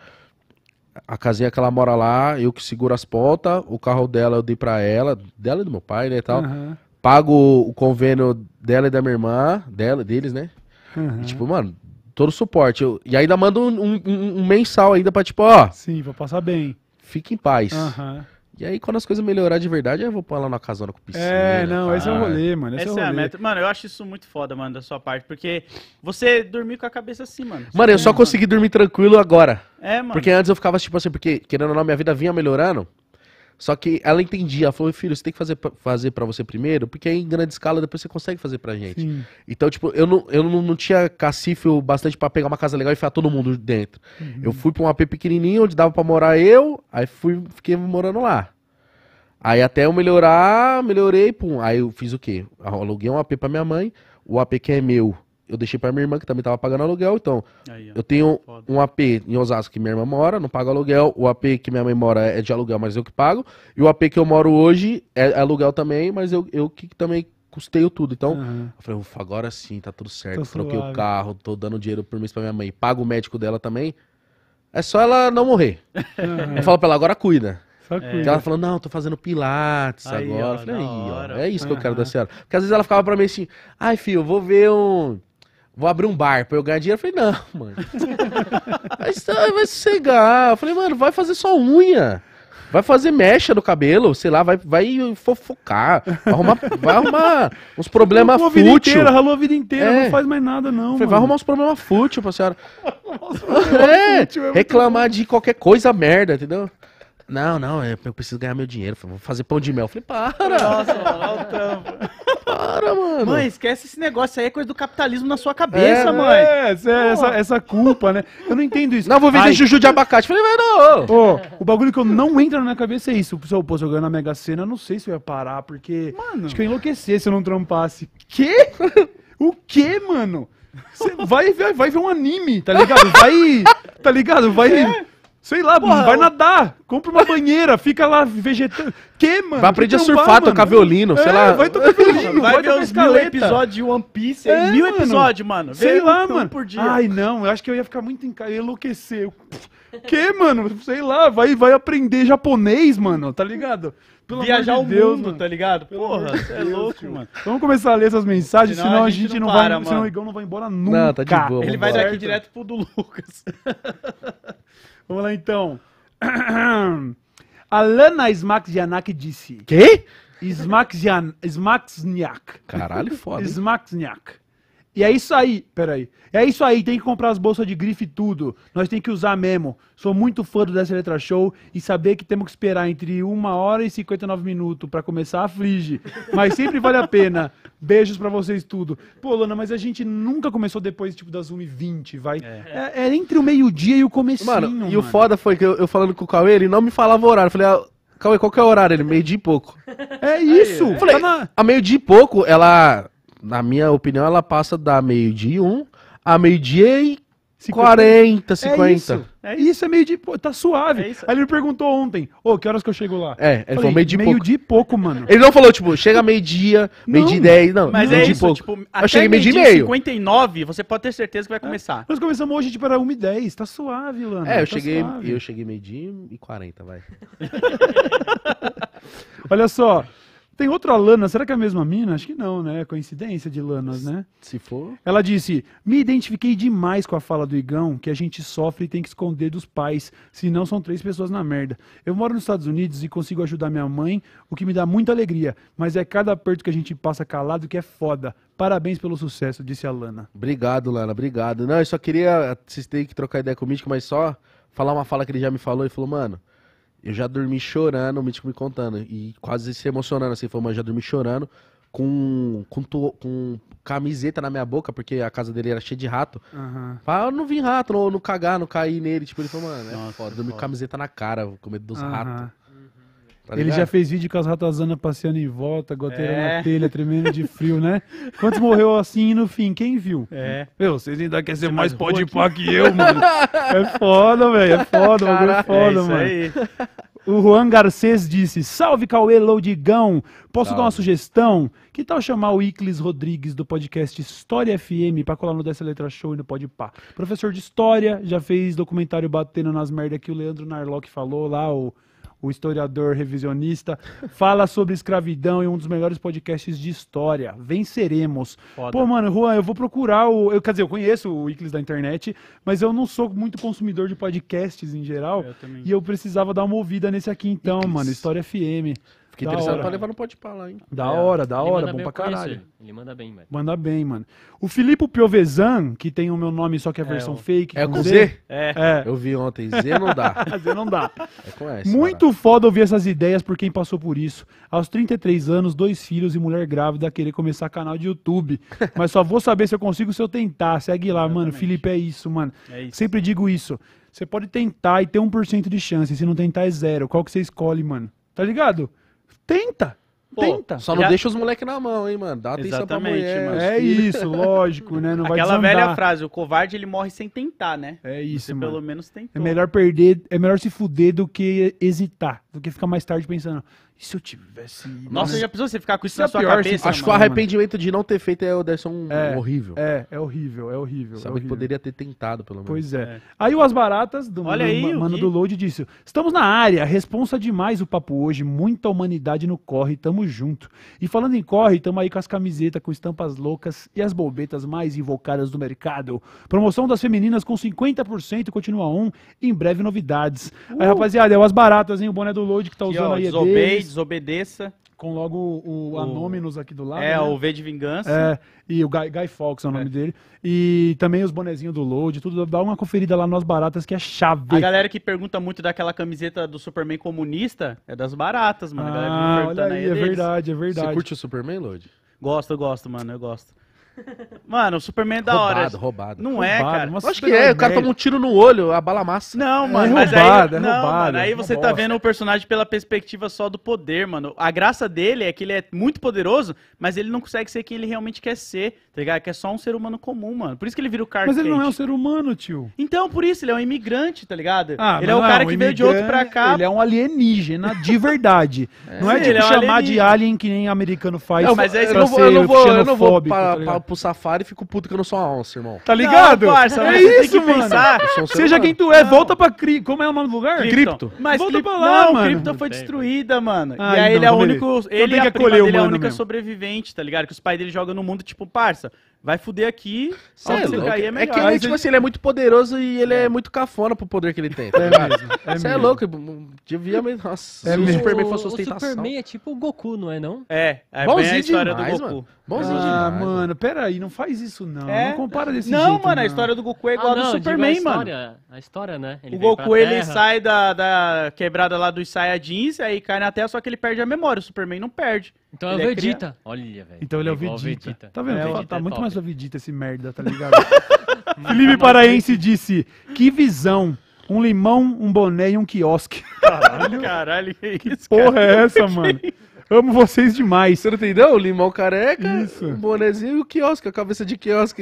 a casinha que ela mora lá, eu que seguro as pontas, o carro dela eu dei pra ela, dela e do meu pai, né, e tal. Uhum. Pago o convênio dela e da minha irmã, dela, deles, né? Uhum. E, tipo, mano, todo o suporte. Eu, e ainda mando um, um, um, mensal ainda pra, tipo, ó... Sim, vou passar bem. Fique em paz. Aham. Uhum. E aí, quando as coisas melhorar de verdade, eu vou pôr lá na casona com piscina. É, não, esse é o rolê, mano. Esse é, é a meta. Mano, eu acho isso muito foda, mano, da sua parte. Porque você dormir com a cabeça assim, mano. Mano, eu só consegui dormir tranquilo agora. É, mano. Porque antes eu ficava tipo assim, porque querendo ou não, minha vida vinha melhorando. Só que ela entendia, ela falou, filho, você tem que fazer, fazer para você primeiro, porque aí em grande escala depois você consegue fazer pra gente. Sim. Então, tipo, eu não, eu não, não tinha cacife bastante para pegar uma casa legal e ficar todo mundo dentro. Uhum. Eu fui pra um AP pequenininho, onde dava para morar eu, aí fui, fiquei morando lá. Aí até eu melhorar, melhorei, pum. Aí eu fiz o quê? Aluguei um AP pra minha mãe, o AP que é meu, eu deixei para minha irmã, que também tava pagando aluguel. Então, Aí, eu tenho é foda. um AP em Osasco que minha irmã mora, não paga aluguel. O AP que minha mãe mora é de aluguel, mas eu que pago. E o AP que eu moro hoje é, é aluguel também, mas eu, eu que também custeio tudo. Então, uhum. eu falei, ufa, agora sim, tá tudo certo. Tô Troquei suave. o carro, tô dando dinheiro por mês pra minha mãe. Pago o médico dela também. É só ela não morrer. Uhum. Eu falo pra ela, agora cuida. Só é. Ela falou, não, tô fazendo pilates aí, agora. Ó, eu falei, aí, ó, é isso que uhum. eu quero da senhora. Porque às vezes ela ficava pra mim assim, ai, filho, vou ver um Vou abrir um bar pra eu ganhar dinheiro. Eu falei, não, mano. Aí tá, vai sossegar. Eu falei, mano, vai fazer só unha. Vai fazer mecha no cabelo, sei lá, vai, vai fofocar, vai arrumar, vai arrumar uns problemas fútil. Vida inteira, ralou a vida inteira, é. não faz mais nada não, Falei, Vai arrumar uns problemas fútil pra senhora. Nossa, é, é reclamar bom. de qualquer coisa merda, entendeu? Não, não, é, eu preciso ganhar meu dinheiro. Falei, vou fazer pão de mel. Falei, para! Nossa, mano, o trampo. Para, mano. Mãe, esquece esse negócio aí, é coisa do capitalismo na sua cabeça, é, mãe. É, é essa, essa culpa, né? Eu não entendo isso. Não, vou vender Ai. juju de abacate. Falei, mas não. Oh, o bagulho que eu não entra na minha cabeça é isso. Pô, se eu ganhar na Mega Sena, eu não sei se eu ia parar, porque. Mano. Acho que eu ia enlouquecer se eu não trampasse. Quê? O quê, mano? vai, vai, vai ver um anime, tá ligado? Vai. Tá ligado? Vai. É. Sei lá, Porra, vai nadar. Compra uma banheira, fica lá vegetando. Que, mano? Vai aprender a surfar, mano. tocar violino, é, sei lá. Vai tocar violino, vai, vai ver os mil episódios de One Piece. É, mil episódios, mano. Sei lá, um mano. Por dia. Ai, não, eu acho que eu ia ficar muito enca... enlouquecer. que, mano? Sei lá, vai, vai aprender japonês, mano, tá ligado? Pelo Viajar de Deus, o mundo, mano. tá ligado? Porra, é louco, mano. Vamos começar a ler essas mensagens, senão, senão a, gente a gente, não, não para, vai. Mano. Senão o Igão não vai embora nunca. Não, tá de boa. Ele vai daqui direto pro do Lucas. Vamos lá então. Alana Smaxianak disse. Quê? Smaxian... Smaxniak. Caralho, foda. Smaxniak. E é isso aí, peraí. É isso aí, tem que comprar as bolsas de grife e tudo. Nós tem que usar mesmo. Sou muito fã do Dessa Letra Show e saber que temos que esperar entre 1 hora e 59 minutos para começar aflige. Mas sempre vale a pena. Beijos para vocês tudo. Pô, Lana, mas a gente nunca começou depois tipo das 1h20, vai. É. É, é entre o meio-dia e o comecinho, mano. E mano. o foda foi que eu, eu, falando com o Cauê, ele não me falava o horário. Eu falei, ah, Cauê, qual que é o horário? Ele, meio-dia e pouco. É isso! Aí, Falei, tá a meio-dia e pouco, ela na minha opinião, ela passa da meio-dia 1 a meio-dia e 40, 50. É, é isso, é isso, é meio de. Pô, tá suave. É Aí ele me perguntou ontem, ô, oh, que horas que eu chego lá? É, ele Falei, falou meio dia meio pouco. Meio de pouco, mano. Ele não falou, tipo, chega meio-dia, meio-dia e dez, não. Mas meio é isso, pouco. tipo, eu cheguei meio-dia meio e meio. 59, você pode ter certeza que vai começar. É. Nós começamos hoje, tipo, era 1 e 10, tá suave, mano. É, eu tá cheguei, eu cheguei meio-dia e 40, vai. Olha só, tem outra Lana, será que é a mesma mina? Acho que não, né? Coincidência de Lanas, né? Se for. Ela disse: Me identifiquei demais com a fala do Igão, que a gente sofre e tem que esconder dos pais, senão são três pessoas na merda. Eu moro nos Estados Unidos e consigo ajudar minha mãe, o que me dá muita alegria, mas é cada aperto que a gente passa calado que é foda. Parabéns pelo sucesso, disse a Lana. Obrigado, Lana, obrigado. Não, eu só queria. Vocês têm que trocar ideia comigo, mas só falar uma fala que ele já me falou e falou, mano. Eu já dormi chorando, o Mítico me contando, e quase se emocionando, assim, falou, mas já dormi chorando, com, com, com camiseta na minha boca, porque a casa dele era cheia de rato. Uhum. eu não vir rato, não, não cagar, não cair nele. Tipo, ele falou, mano, é Nossa, foda. É dormi com camiseta na cara, com medo dos uhum. ratos. Tá ele já fez vídeo com as ratazanas passeando em volta, goteira é. na telha, tremendo de frio, né? Quantos morreu assim no fim? Quem viu? É. Meu, vocês ainda querem ser mais, mais pode pá que eu, mano. É foda, velho. É foda, Cara, é foda, é mano. Aí. O Juan Garcês disse: Salve Cauê Loudigão! Posso Salve. dar uma sugestão? Que tal chamar o Iclis Rodrigues do podcast História FM para colar no Dessa Letra Show e no Pode Pá? Professor de História, já fez documentário batendo nas merdas que o Leandro Narlock falou lá, o. Ou o historiador revisionista, fala sobre escravidão e um dos melhores podcasts de história. Venceremos. Foda. Pô, mano, Juan, eu vou procurar o. Eu, quer dizer, eu conheço o Iclis da internet, mas eu não sou muito consumidor de podcasts em geral. Eu e eu precisava dar uma ouvida nesse aqui, então, Iclis. mano. História FM. Fiquei da interessado hora. pra levar no pode lá, hein? Da é. hora, da ele hora, bom pra caralho. Ele. ele. manda bem, mano. Manda bem, mano. O Filipe Piovesan, que tem o meu nome, só que é a é versão fake. É com Z? Z? É. é. Eu vi ontem, Z não dá. Z não dá. É com S. Muito cara. foda ouvir essas ideias por quem passou por isso. Aos 33 anos, dois filhos e mulher grávida querer começar canal de YouTube. Mas só vou saber se eu consigo se eu tentar. Segue lá, Exatamente. mano. Felipe é isso, mano. É isso. Sempre digo isso. Você pode tentar e ter 1% de chance. Se não tentar, é zero. Qual que você escolhe, mano? Tá ligado? Tenta. Pô, tenta. Só não Já... deixa os moleques na mão, hein, mano. Dá atenção Exatamente, pra mulher. É isso, lógico, né? Não Aquela velha frase, o covarde ele morre sem tentar, né? É isso, Você mano. pelo menos tentou. É melhor perder, é melhor se fuder do que hesitar, do que ficar mais tarde pensando, e se eu tivesse. Nossa, já pensou você ficar com isso, isso na é sua pior, cabeça? Assim, Acho que o arrependimento de não ter feito é, o Derson um, é, horrível. É, é horrível, é horrível. Sabe é horrível. que poderia ter tentado, pelo menos. Pois é. é. Aí o As Baratas, do Olha aí, mano do Load, disse: Estamos na área, responsa demais o papo hoje, muita humanidade no corre, tamo junto. E falando em corre, tamo aí com as camisetas com estampas loucas e as bobetas mais invocadas do mercado. Promoção das femininas com 50%, continua um em breve novidades. Uh. Aí, rapaziada, é o As Baratas, hein? O boné do Load que tá usando ó, aí é desobedeça. Com logo o, o aqui do lado. É, né? o V de Vingança. É, e o Guy, Guy Fawkes é o nome é. dele. E também os bonezinhos do Load, tudo. Dá uma conferida lá nas baratas que é chave. A galera que pergunta muito daquela camiseta do Superman comunista é das baratas, mano. Ah, olha aí, aí é, é verdade, é verdade. Você curte o Superman, Load? Gosto, gosto, mano, eu gosto. Mano, o Superman é da roubado, hora. Roubado, roubado. Não é, roubado, é, cara. Mas acho que é. O cara toma um tiro no olho, a bala massa. É é não, mano. É mas roubado, aí, é não, roubado. Mano, aí você tá vendo o personagem pela perspectiva só do poder, mano. A graça dele é que ele é muito poderoso, mas ele não consegue ser quem ele realmente quer ser, tá ligado? Que é só um ser humano comum, mano. Por isso que ele vira o cara. Mas ele não é um ser humano, tio. Então, por isso, ele é um imigrante, tá ligado? Ah, ele é o não, cara que veio de outro pra cá. Ele é um alienígena de verdade. é. Não é de tipo é um chamar alienígena. de alien que nem americano faz. Não, mas é isso. Eu não vou, eu eu não vou pro safari e fico puto que eu não sou a onça, irmão. Tá ligado? Não, parça, é isso, mano. Pensar, seja quem tu é, não. volta pra Cri. Como é o nome do lugar? Cripto. Então, mas volta pra lá, não, mano. Cripto foi destruída, mano. Ai, e aí ele é o único. Ele é a prima é a única sobrevivente, tá ligado? Que os pais dele jogam no mundo, tipo, parça. Vai fuder aqui, se é ele cair é, é melhor. É que ele, tipo assim, ele é muito poderoso e ele é, é. muito cafona pro poder que ele tem. É tá é mesmo. Você é, é, louco, devia mesmo. Nossa, é se mesmo. o Superman fosse ostentação. O Superman é tipo o Goku, não é não? É, é Bonzinho bem a história demais, do Goku. Mano. Bonzinho ah, demais. mano, mano. peraí, não faz isso não. É? Não compara desse não, jeito. Mano, não, mano, a história do Goku é ah, igual ah, não, a do Superman, a história, mano. A história, né? Ele o Goku, ele sai da, da quebrada lá dos Saiyajins, aí cai na Terra, só que ele perde a memória. O Superman não perde. Então é ele é o Vegeta. Cria... Olha, velho. Então ele é o é Vegeta. Vegeta. Tá vendo? É, tá é muito top. mais o Vegeta esse merda, tá ligado? Felipe Paraense disse: Que visão. Um limão, um boné e um quiosque. Caralho, caralho, que, que isso, porra cara? é essa, mano? Amo vocês demais. Você não entendeu? limão careca, o um bonezinho e o quiosque, a cabeça de quiosque.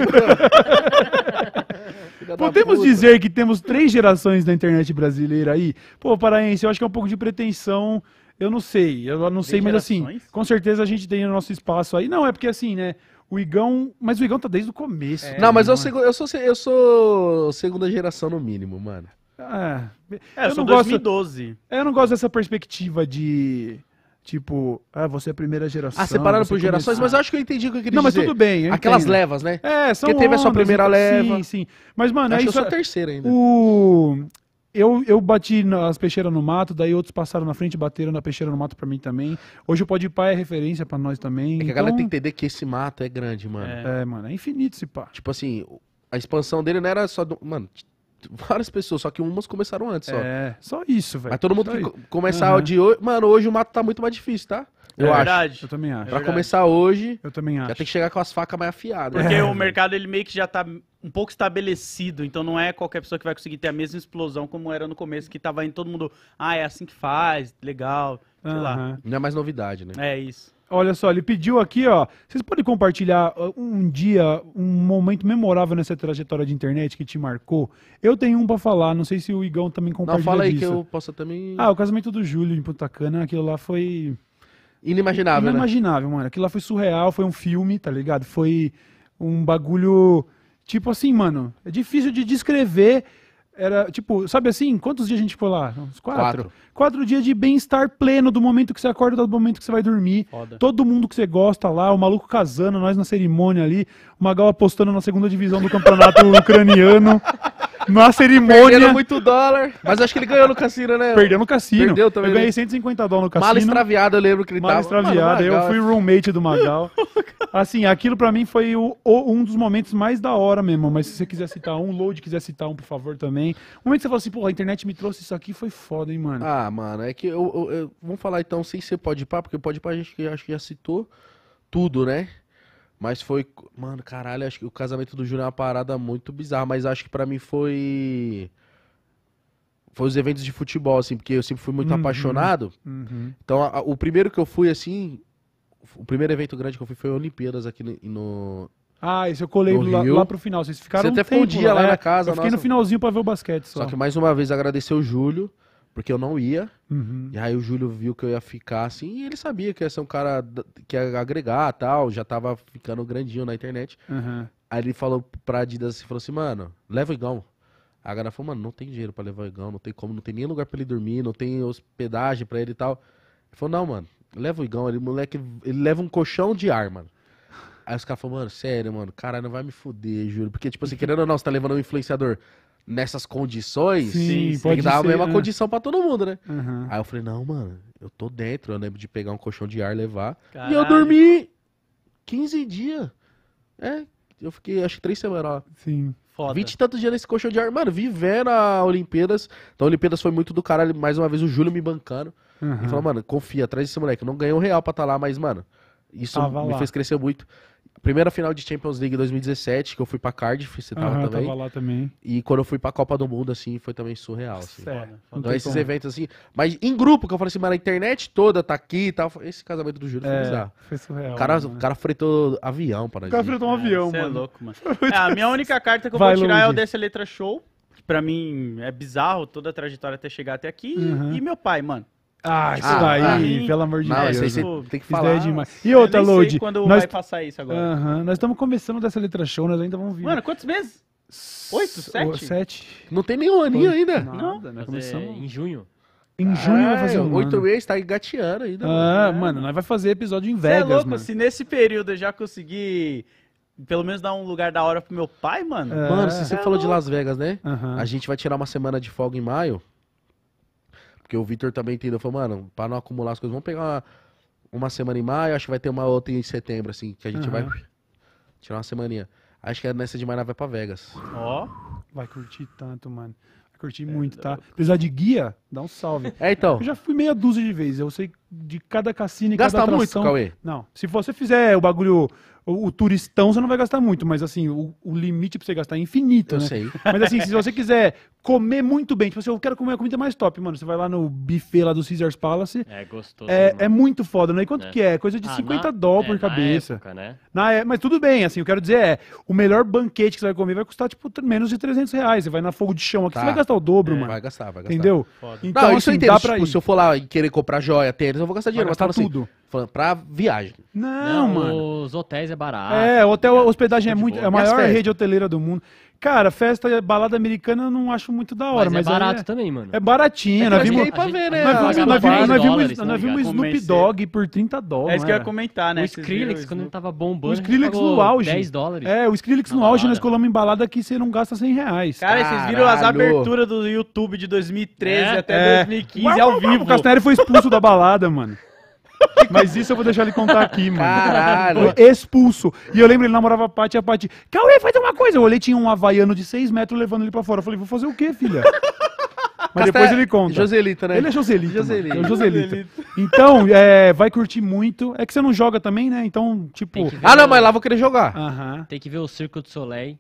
Podemos dizer que temos três gerações da internet brasileira aí? Pô, paraense, eu acho que é um pouco de pretensão eu não sei, eu não sei, mas assim, com certeza a gente tem o nosso espaço aí. Não, é porque assim, né? O Igão. Mas o Igão tá desde o começo. É, não, mas eu, é? segu... eu, sou, eu sou segunda geração no mínimo, mano. Ah, é, eu, eu não 2012. Gosto, é, eu não gosto dessa perspectiva de. Tipo, ah, você é a primeira geração. Ah, separaram por gerações, mas eu acho que eu entendi o que ele queria não, dizer. mas tudo bem. Aquelas levas, né? É, são Porque teve ondas, a sua primeira então, leva. Sim, sim. Mas, mano, acho é isso. Eu sou a terceira ainda. O eu, eu bati as peixeiras no mato, daí outros passaram na frente, bateram na peixeira no mato pra mim também. Hoje o Pode Pá é referência pra nós também. É que então... a galera tem que entender que esse mato é grande, mano. É, é mano, é infinito esse pá. Tipo assim, a expansão dele não era só do. Mano, várias pessoas, só que umas começaram antes só. É, só isso, velho. Mas todo mundo só que isso. começar uhum. de hoje. Mano, hoje o mato tá muito mais difícil, tá? É eu é acho. verdade. Eu também é acho. Pra é começar hoje, eu também acho. já tem que chegar com as facas mais afiadas. Porque é. o mercado ele meio que já tá um pouco estabelecido, então não é qualquer pessoa que vai conseguir ter a mesma explosão como era no começo, que tava em todo mundo, ah, é assim que faz, legal, sei uhum. lá. Não é mais novidade, né? É isso. Olha só, ele pediu aqui, ó. Vocês podem compartilhar um dia, um momento memorável nessa trajetória de internet que te marcou? Eu tenho um para falar, não sei se o Igão também compartilha. Não, fala aí disso. que eu possa também. Ah, o casamento do Júlio em Punta Cana, aquilo lá foi. Inimaginável. Né? Inimaginável, né? mano. Aquilo lá foi surreal, foi um filme, tá ligado? Foi um bagulho. Tipo assim, mano, é difícil de descrever era, tipo, sabe assim, quantos dias a gente foi lá? Uns quatro. Quatro, quatro dias de bem-estar pleno, do momento que você acorda do momento que você vai dormir. Foda. Todo mundo que você gosta lá, o maluco casando, nós na cerimônia ali, o Magal apostando na segunda divisão do campeonato ucraniano na cerimônia. Perdendo muito dólar. Mas acho que ele ganhou no cassino, né? Perdeu no cassino. Perdeu também. Eu ganhei 150 né? dólares no cassino. Mala extraviada, eu lembro que ele Mala tava. Mala extraviada. Mano, eu fui é roommate do Magal. É assim, aquilo pra mim foi o, o, um dos momentos mais da hora mesmo. Mas se você quiser citar um, Load quiser citar um, por favor, também. O momento que você falou assim, pô, a internet me trouxe isso aqui foi foda, hein, mano. Ah, mano, é que eu. eu, eu vamos falar então sem ser pode pá, porque pode pá a gente acho que já citou tudo, né? Mas foi. Mano, caralho, acho que o casamento do Júnior é uma parada muito bizarra. Mas acho que para mim foi. Foi os eventos de futebol, assim, porque eu sempre fui muito uhum. apaixonado. Uhum. Então, a, a, o primeiro que eu fui, assim. O primeiro evento grande que eu fui foi Olimpíadas aqui no, no ah, isso eu colei lá, lá pro final. Vocês ficaram Você até um ficou um dia né? lá na casa. Eu fiquei nossa... no finalzinho pra ver o basquete só. Só que mais uma vez agradecer o Júlio porque eu não ia. Uhum. E aí o Júlio viu que eu ia ficar assim, e ele sabia que ia ser um cara que ia agregar tal, já tava ficando grandinho na internet. Uhum. Aí ele falou pra Adidas assim, falou assim, mano, leva o Igão. A galera falou, mano, não tem dinheiro pra levar o Igão, não tem como, não tem nem lugar pra ele dormir, não tem hospedagem pra ele e tal. Ele falou, não, mano, leva o Igão, ele, moleque, ele leva um colchão de ar, mano. Aí os caras falaram, mano, sério, mano, cara, não vai me fuder, juro. Porque, tipo assim, querendo ou não, você tá levando um influenciador nessas condições, Sim, tem que dar ser, a mesma né? condição para todo mundo, né? Uhum. Aí eu falei, não, mano, eu tô dentro. Eu lembro de pegar um colchão de ar, levar. Caralho. E eu dormi 15 dias. É, eu fiquei acho que 3 semanas ó. Sim. Foda. 20 e tantos dias nesse colchão de ar. Mano, vivendo a Olimpíadas. Então a Olimpíadas foi muito do caralho. Mais uma vez o Júlio me bancando. Uhum. E falou, mano, confia, traz esse moleque. Eu não ganhei um real pra estar tá lá, mas, mano, isso me lá. fez crescer muito primeira final de Champions League 2017, que eu fui pra Cardiff, você tava uhum, também. Tava lá também. E quando eu fui pra Copa do Mundo, assim, foi também surreal. Assim. então, esses como. eventos, assim. Mas em grupo, que eu falei assim, mano, a internet toda tá aqui e tal. Esse casamento do Júlio é, foi bizarro. Foi surreal. O cara, o cara fretou avião para nós. O cara fretou um avião, é mano. é louco, mano. É, a minha única carta que eu Vai vou tirar longe. é o dessa letra show. Que pra mim é bizarro toda a trajetória até chegar até aqui. Uhum. E, e meu pai, mano. Ah, isso ah, daí, ah, pelo amor de não, Deus. Isso aí tem que é falar. É e outra, Load. quando nós... vai passar isso agora. nós estamos começando dessa letra show, nós ainda vamos vir. Mano, quantos meses? Oito? Sete? Sete. Não tem nenhum aninho Oito. ainda. Não, não nós começamos... É em junho. Em junho ah, vai fazer é, um Oito meses, tá engateando ainda. Ah, mano, é. mano nós vai fazer episódio em Vegas, Você é louco, mano. se nesse período eu já conseguir pelo menos dar um lugar da hora pro meu pai, mano. É, mano, se você é falou louco. de Las Vegas, né? Uhum. A gente vai tirar uma semana de folga em maio. Porque o Vitor também entendeu. Falou, mano, pra não acumular as coisas, vamos pegar uma, uma semana em maio, acho que vai ter uma outra em setembro, assim, que a gente uhum. vai tirar uma semaninha. Acho que é nessa de maio vai pra Vegas. Ó. Oh. Vai curtir tanto, mano vai é, muito, tá? É. Apesar de guia, dá um salve. É, então. Eu já fui meia dúzia de vezes. Eu sei de cada cassino e cada atração. muito, Cauê? Não. Se você fizer o bagulho, o, o turistão, você não vai gastar muito, mas assim, o, o limite pra você gastar é infinito, Eu né? sei. Mas assim, se você quiser comer muito bem, tipo assim, eu quero comer a comida mais top, mano, você vai lá no buffet lá do Caesars Palace, É gostoso. é, é muito foda, né? E quanto É. que é? Coisa de Ah, 50 dólares dólar é, por na cabeça. época, né? Na é, mas tudo bem, assim, eu quero dizer, é, o melhor banquete que você vai comer vai custar, tipo, menos de 300 reais. Você vai na fogo de chão aqui, Tá. você vai gastar o dobro, é, mano. Vai gastar, vai gastar. Entendeu? Foda. Então, Não, isso eu assim, entendo. dá Tipo, se eu for lá e querer comprar joia, tênis, eu vou gastar dinheiro. Vai gastar mas assim, tudo. Assim, pra viagem. Não, não, mano. Os hotéis é barato. É, hotel, hospedagem é muito. É a maior rede hoteleira do mundo. Cara, festa, balada americana eu não acho muito da hora. Mas, é mas é barato é, também, mano. É baratinho. É nós vimos, pra ver, né? Nós vimos, nós vimos, Snoop Dogg por 30 dólares. É isso que eu ia é? comentar, né? O Skrillex, quando né? tava bombando, o Skrillex no auge. 10 dólares. É, o Skrillex no auge, nós colamos em balada que você não gasta 100 reais. Cara, vocês viram as aberturas do YouTube de 2013 é? até 2015 ao vivo. O Castanheira foi expulso da balada, mano. Mas isso eu vou deixar ele contar aqui, mano. Caralho. expulso. E eu lembro, ele namorava a Paty, a Paty, Cauê, faz uma coisa. Eu olhei, tinha um havaiano de 6 metros levando ele pra fora. Eu falei, vou fazer o quê, filha? Mas depois ele conta. Joselita, né? Ele é Joselita. Joselita. É Joselita. Então, é, vai curtir muito. É que você não joga também, né? Então, tipo. Ah, não, o... mas lá vou querer jogar. Aham. Tem que ver o Circo do Soleil.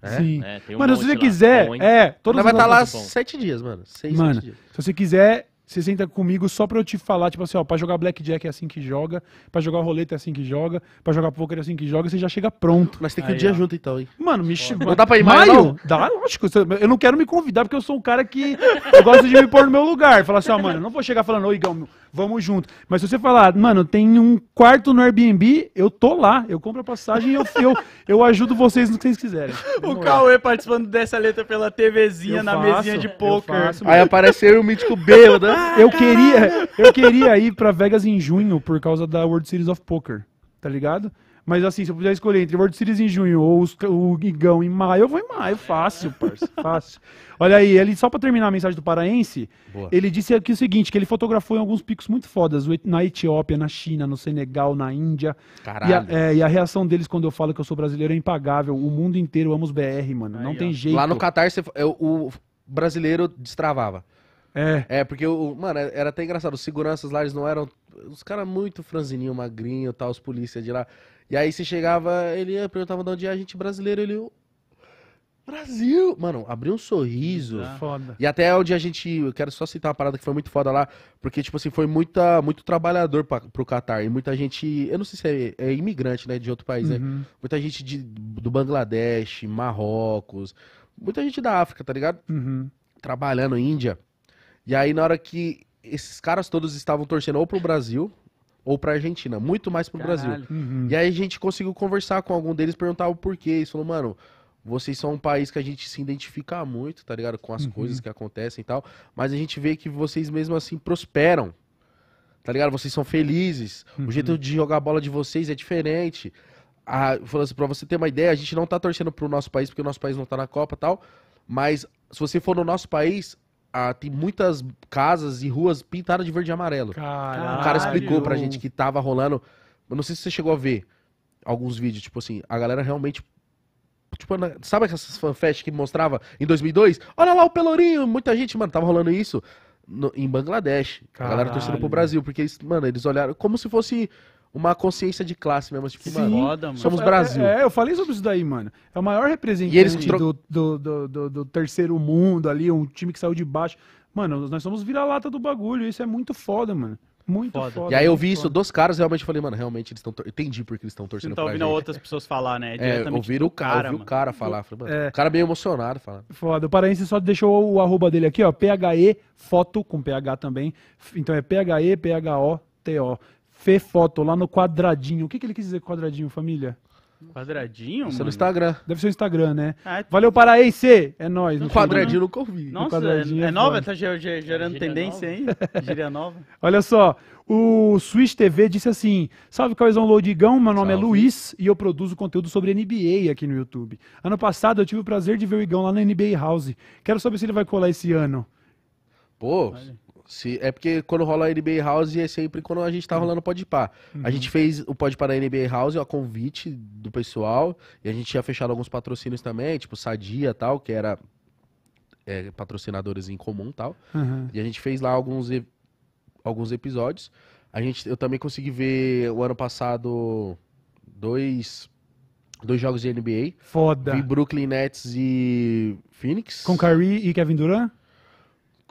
É? Sim. É, um mano, se você lá, quiser, é. Todas vai estar tá lá sete dias, mano. Seis, mano, dias. Se você quiser, você senta comigo só para eu te falar, tipo assim, ó, para jogar blackjack é assim que joga, para jogar roleta é assim que joga, para jogar poker é assim que joga, você já chega pronto. Mas tem que ir o dia ó. junto então, hein? Mano, me chama. Não dá pra ir mais, Maio? Não? Dá, lógico. Eu não quero me convidar porque eu sou um cara que gosta de me pôr no meu lugar. Falar assim, ó, mano, eu não vou chegar falando, ô Igão, Vamos junto. Mas se você falar, mano, tem um quarto no Airbnb, eu tô lá. Eu compro a passagem e eu, eu, eu ajudo vocês no que vocês quiserem. O Cauê participando dessa letra pela TVzinha eu na faço, mesinha de poker. Faço, Aí apareceu o mítico bêbado. Ah, eu, queria, eu queria ir pra Vegas em junho por causa da World Series of Poker tá ligado? Mas assim, se eu puder escolher entre World Series em junho ou os, o Igão em maio, eu vou em maio. Fácil, parça. Fácil. Olha aí, ele, só pra terminar a mensagem do paraense, Boa. ele disse aqui o seguinte: que ele fotografou em alguns picos muito fodas, na Etiópia, na China, no Senegal, na Índia. Caralho. E a, é, e a reação deles quando eu falo que eu sou brasileiro é impagável. O mundo inteiro ama os BR, mano. Não tem ó. jeito. Lá no Catar, você, eu, é, o brasileiro destravava. É. É, porque, o, mano, é, era até engraçado. Os seguranças lá, eles não eram. Os caras muito franzininho, magrinho tal, os polícias de lá. E aí você chegava, ele perguntava de onde é a gente brasileiro, ele. Brasil! Mano, abriu um sorriso. Ah, foda. E até onde a gente. Eu quero só citar uma parada que foi muito foda lá, porque, tipo assim, foi muita, muito trabalhador pra, pro Qatar. E muita gente. Eu não sei se é, é imigrante, né? De outro país, né, uhum. né? Muita gente de, do Bangladesh, Marrocos. Muita gente da África, tá ligado? Uhum. Trabalhando, Índia. E aí, na hora que esses caras todos estavam torcendo ou pro Brasil ou para Argentina, muito mais para o Brasil. Uhum. E aí a gente conseguiu conversar com algum deles, perguntar o porquê. Eles falaram, mano, vocês são um país que a gente se identifica muito, tá ligado? Com as uhum. coisas que acontecem e tal, mas a gente vê que vocês mesmo assim prosperam. Tá ligado? Vocês são felizes. Uhum. O jeito de jogar a bola de vocês é diferente. falando assim, pra você ter uma ideia, a gente não tá torcendo pro nosso país, porque o nosso país não tá na Copa e tal. Mas se você for no nosso país, tem muitas casas e ruas pintadas de verde e amarelo. Caralho. O cara explicou pra gente que tava rolando. Eu não sei se você chegou a ver alguns vídeos, tipo assim, a galera realmente. Tipo, sabe essas fanfests que mostrava em 2002? Olha lá o Pelourinho, muita gente, mano, tava rolando isso no, em Bangladesh. Caralho. A galera torcendo pro Brasil, porque, mano, eles olharam como se fosse uma consciência de classe mesmo. Tipo, Sim, mano, foda, mano. somos é, Brasil. É, é, eu falei sobre isso daí, mano. É o maior representante eles... do, do, do, do, do terceiro mundo ali, um time que saiu de baixo. Mano, nós somos vira-lata do bagulho. Isso é muito foda, mano. Muito foda. foda e aí eu vi isso dos caras, realmente falei, mano, realmente eles estão. Entendi porque eles estão torcendo então, pra gente. ouvindo outras pessoas falar, né? É, é ouvir o cara, ouvi o cara falar. Falei, mano, é... O cara é meio emocionado falar. Foda. O paraense só deixou o arroba dele aqui, ó. PHE foto com PH também. Então é PHE, PHO, TO. Fê Foto, lá no quadradinho. O que, que ele quis dizer quadradinho, família? Quadradinho? Isso é no Instagram. Deve ser o Instagram, né? Ah, é Valeu, Paraense! É nóis. No né? quadradinho nunca ouvi. Nossa, é, é, nova? Tá gerando tendência aí Gíria nova. Olha só, o Swiss TV disse assim: Salve, Cauizão Lodigão. meu nome é Salve. é Luiz e eu produzo conteúdo sobre NBA aqui no YouTube. Ano passado eu tive o prazer de ver o Igão lá na NBA House. Quero saber se ele vai colar esse ano. Pô, se, é porque quando rola a NBA House é sempre quando a gente tá rolando o Podpah. Uhum. A gente uhum. fez o Podpah na NBA House a convite do pessoal e a gente tinha fechado alguns patrocínios também, tipo Sadia e tal, que era é, patrocinadores em comum tal. Uhum. E a gente fez lá alguns, alguns episódios. A gente, eu também consegui ver o ano passado dois dois jogos de NBA. Foda. Vi Brooklyn Nets e Phoenix. Com Kyrie e Kevin Durant?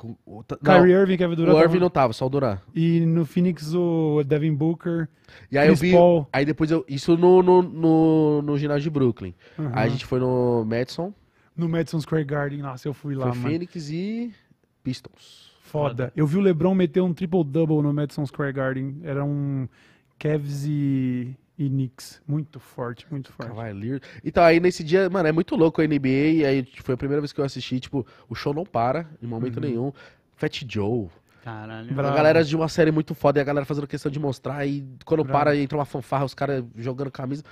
Com, o, Kyrie Irving, Kevin Durant. O Irving tava... não tava, só o Durant. E no Phoenix o Devin Booker. E aí Chris eu vi. Paul. Aí depois eu. Isso no, no, no, no ginásio de Brooklyn. Uhum. Aí a gente foi no Madison. No Madison Square Garden, nossa, eu fui lá, foi mano. Phoenix e Pistons. Foda. Foda. Eu vi o LeBron meter um triple-double no Madison Square Garden. Era um Cavs e e Knicks. Muito forte, muito forte. Cavaliers. Então, aí nesse dia, mano, é muito louco a NBA. E aí tipo, foi a primeira vez que eu assisti, tipo, o show não para em momento uhum. nenhum. Fat Joe. Caralho. A galera de uma série muito foda e a galera fazendo questão de mostrar. E quando Bravo. para, entra uma fanfarra, os caras jogando camisa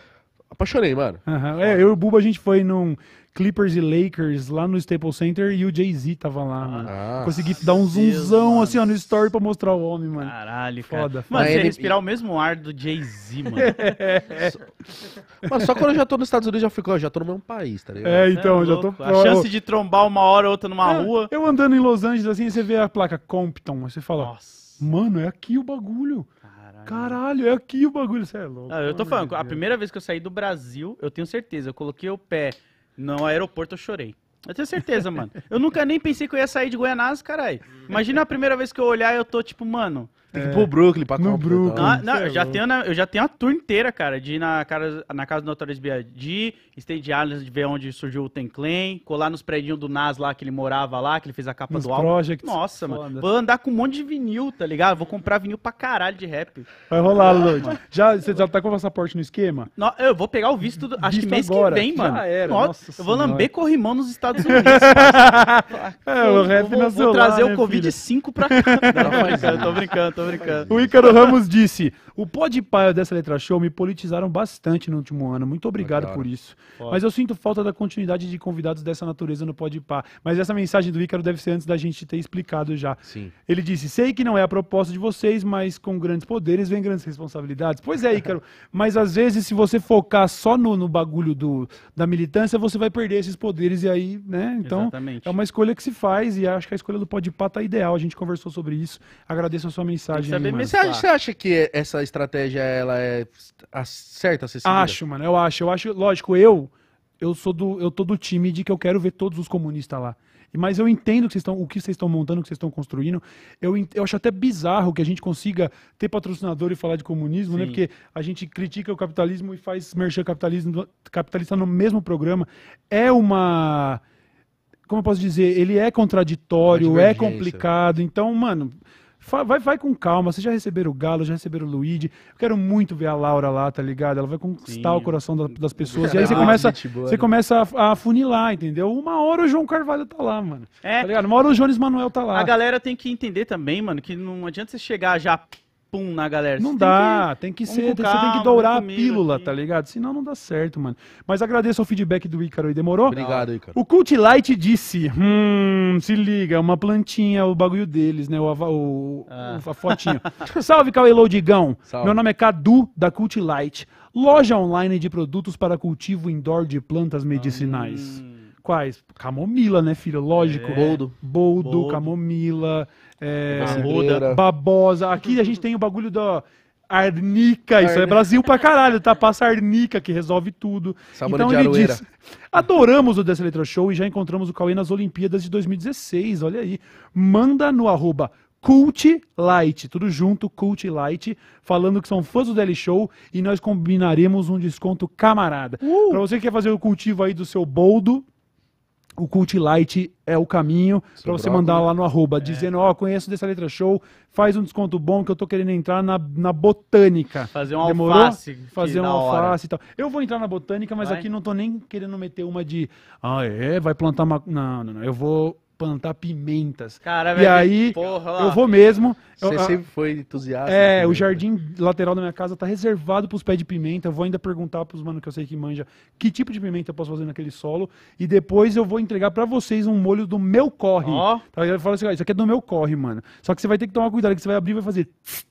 apaixonei, mano. Uhum. É, eu e o Buba, a gente foi num Clippers e Lakers lá no Staples Center e o Jay-Z tava lá, mano. Ah, Consegui dar um zoomzão assim, ó, no story pra mostrar o homem, mano. Caralho, cara. foda. Mano, você ele... respirar o mesmo ar do Jay-Z, mano. é. Mas só quando eu já tô nos Estados Unidos, já ficou, já tô no mesmo país, tá ligado? É, então, é, já tô... A chance de trombar uma hora ou outra numa é, rua... Eu andando em Los Angeles, assim, você vê a placa Compton, você fala, Nossa. mano, é aqui o bagulho. Caralho. Caralho, é aqui o bagulho, você é louco. Ah, eu tô falando, a primeira vez que eu saí do Brasil, eu tenho certeza, eu coloquei o pé no aeroporto, eu chorei. Eu tenho certeza, mano. Eu nunca nem pensei que eu ia sair de Goianás, caralho. Imagina a primeira vez que eu olhar, eu tô tipo, mano, tem que ir pro Brooklyn pra comprar. No Brooklyn. Ah, não, não, é eu, já tenho, eu já tenho a tour inteira, cara, de ir na, casa na casa do Notorious B.I.G., State Island, ver onde surgiu o Ten Clan, colar nos prédios do Nas lá, que ele morava lá, que ele fez a capa nos do álbum. Projects. Nossa, Foda. mano. Vou andar com um monte de vinil, tá ligado? Vou comprar vinil pra caralho de rap. Vai rolar, Lloyd. Já, você já tá com o passaporte no esquema? Não, eu vou pegar o visto, do, acho visto que mês agora. que vem, mano. Já era, nossa, nossa eu vou lamber corrimão nos Estados Unidos. é, o rap vou, vou, vou trazer o né, Covid-5 pra cá. Não, mas eu tô brincando, tô brincando. O Ícaro Ramos disse: o de Podpah dessa letra show me politizaram bastante no último ano. Muito obrigado Legal. por isso. Foda. Mas eu sinto falta da continuidade de convidados dessa natureza no de pá. Mas essa mensagem do Ícaro deve ser antes da gente ter explicado já. Sim. Ele disse: "Sei que não é a proposta de vocês, mas com grandes poderes vem grandes responsabilidades". Pois é, Ícaro, mas às vezes se você focar só no, no bagulho do, da militância, você vai perder esses poderes e aí, né? Então, Exatamente. é uma escolha que se faz e acho que a escolha do de pá tá ideal. A gente conversou sobre isso. Agradeço a sua mensagem. aí, mas você acha que essa estratégia ela é certa ser seguida? Acho, mano, eu acho. Eu acho, lógico, eu eu sou do eu tô do time de que eu quero ver todos os comunistas lá. Mas eu entendo que vocês estão, o que vocês estão montando, o que vocês estão construindo. Eu, eu acho até bizarro que a gente consiga ter patrocinador e falar de comunismo, né? Sim. né? Porque a gente critica o capitalismo e faz merchan capitalismo, capitalista no mesmo programa. É uma como eu posso dizer, ele é contraditório, é complicado. Então, mano, Vai, vai com calma. Vocês já receberam o Galo, já receberam o Luigi. Eu quero muito ver a Laura lá, tá ligado? Ela vai conquistar Sim. o coração da, das pessoas. E aí você ah, começa, você né? começa a, a, funilar, entendeu? Uma hora o João Carvalho tá lá, mano. É. Tá ligado? Uma hora o Jones Manuel tá lá. A galera tem que entender também, mano, que não adianta você chegar já pum na galera. Não você dá, tem que, tem que ser, tem, calma, você tem que dourar a pílula, aqui. tá ligado? Senão não dá certo, mano. Mas agradeço o feedback do Ícaro e demorou. Obrigado, Ícaro. O Cult Light disse, hum, se liga, uma plantinha, o bagulho deles, né, o, o, ah. a fotinha. Salve, Cauê Lodigão. Salve. Meu nome é Cadu, da Cult Light. Loja online de produtos para cultivo indoor de plantas medicinais. Hum. Quais? Camomila, né, filho? Lógico. É. Boldo. Boldo, Boldo. camomila, é, Arruda, babosa. Aqui a gente tem o bagulho da arnica. Arne. Isso é Brasil pra caralho, tá? Passa arnica que resolve tudo. Sabor então ele diz: adoramos o Dessa Letra Show e já encontramos o Cauê nas Olimpíadas de 2016. Olha aí. Manda no arroba Cult Light, tudo junto, Cult Light, falando que são fãs do Daily Show e nós combinaremos um desconto camarada. Uh! Para você que quer fazer o cultivo aí do seu boldo, o Cult Light é o caminho para você mandar lá no arroba, é. dizendo, ó, oh, conheço dessa letra show, faz um desconto bom que eu tô querendo entrar na, na botânica. Fazer um Demorou? alface. Fazer um alface e tal. Eu vou entrar na botânica, mas vai. aqui não tô nem querendo meter uma de, ah, é, vai plantar uma... Não, não, não. Eu vou plantar pimentas. Cara, velho. E aí, porra, eu vou mesmo. Você eu, sempre foi entusiasta. É, assim, o né? jardim lateral da minha casa tá reservado pros pés de pimenta. Eu vou ainda perguntar pros mano que eu sei que manja que tipo de pimenta eu posso fazer naquele solo. E depois eu vou entregar para vocês um molho do meu corre. Ó. Oh. Tá, eu falo assim, ah, isso aqui é do meu corre, mano. Só que você vai ter que tomar cuidado, que você vai abrir e vai fazer. Tss,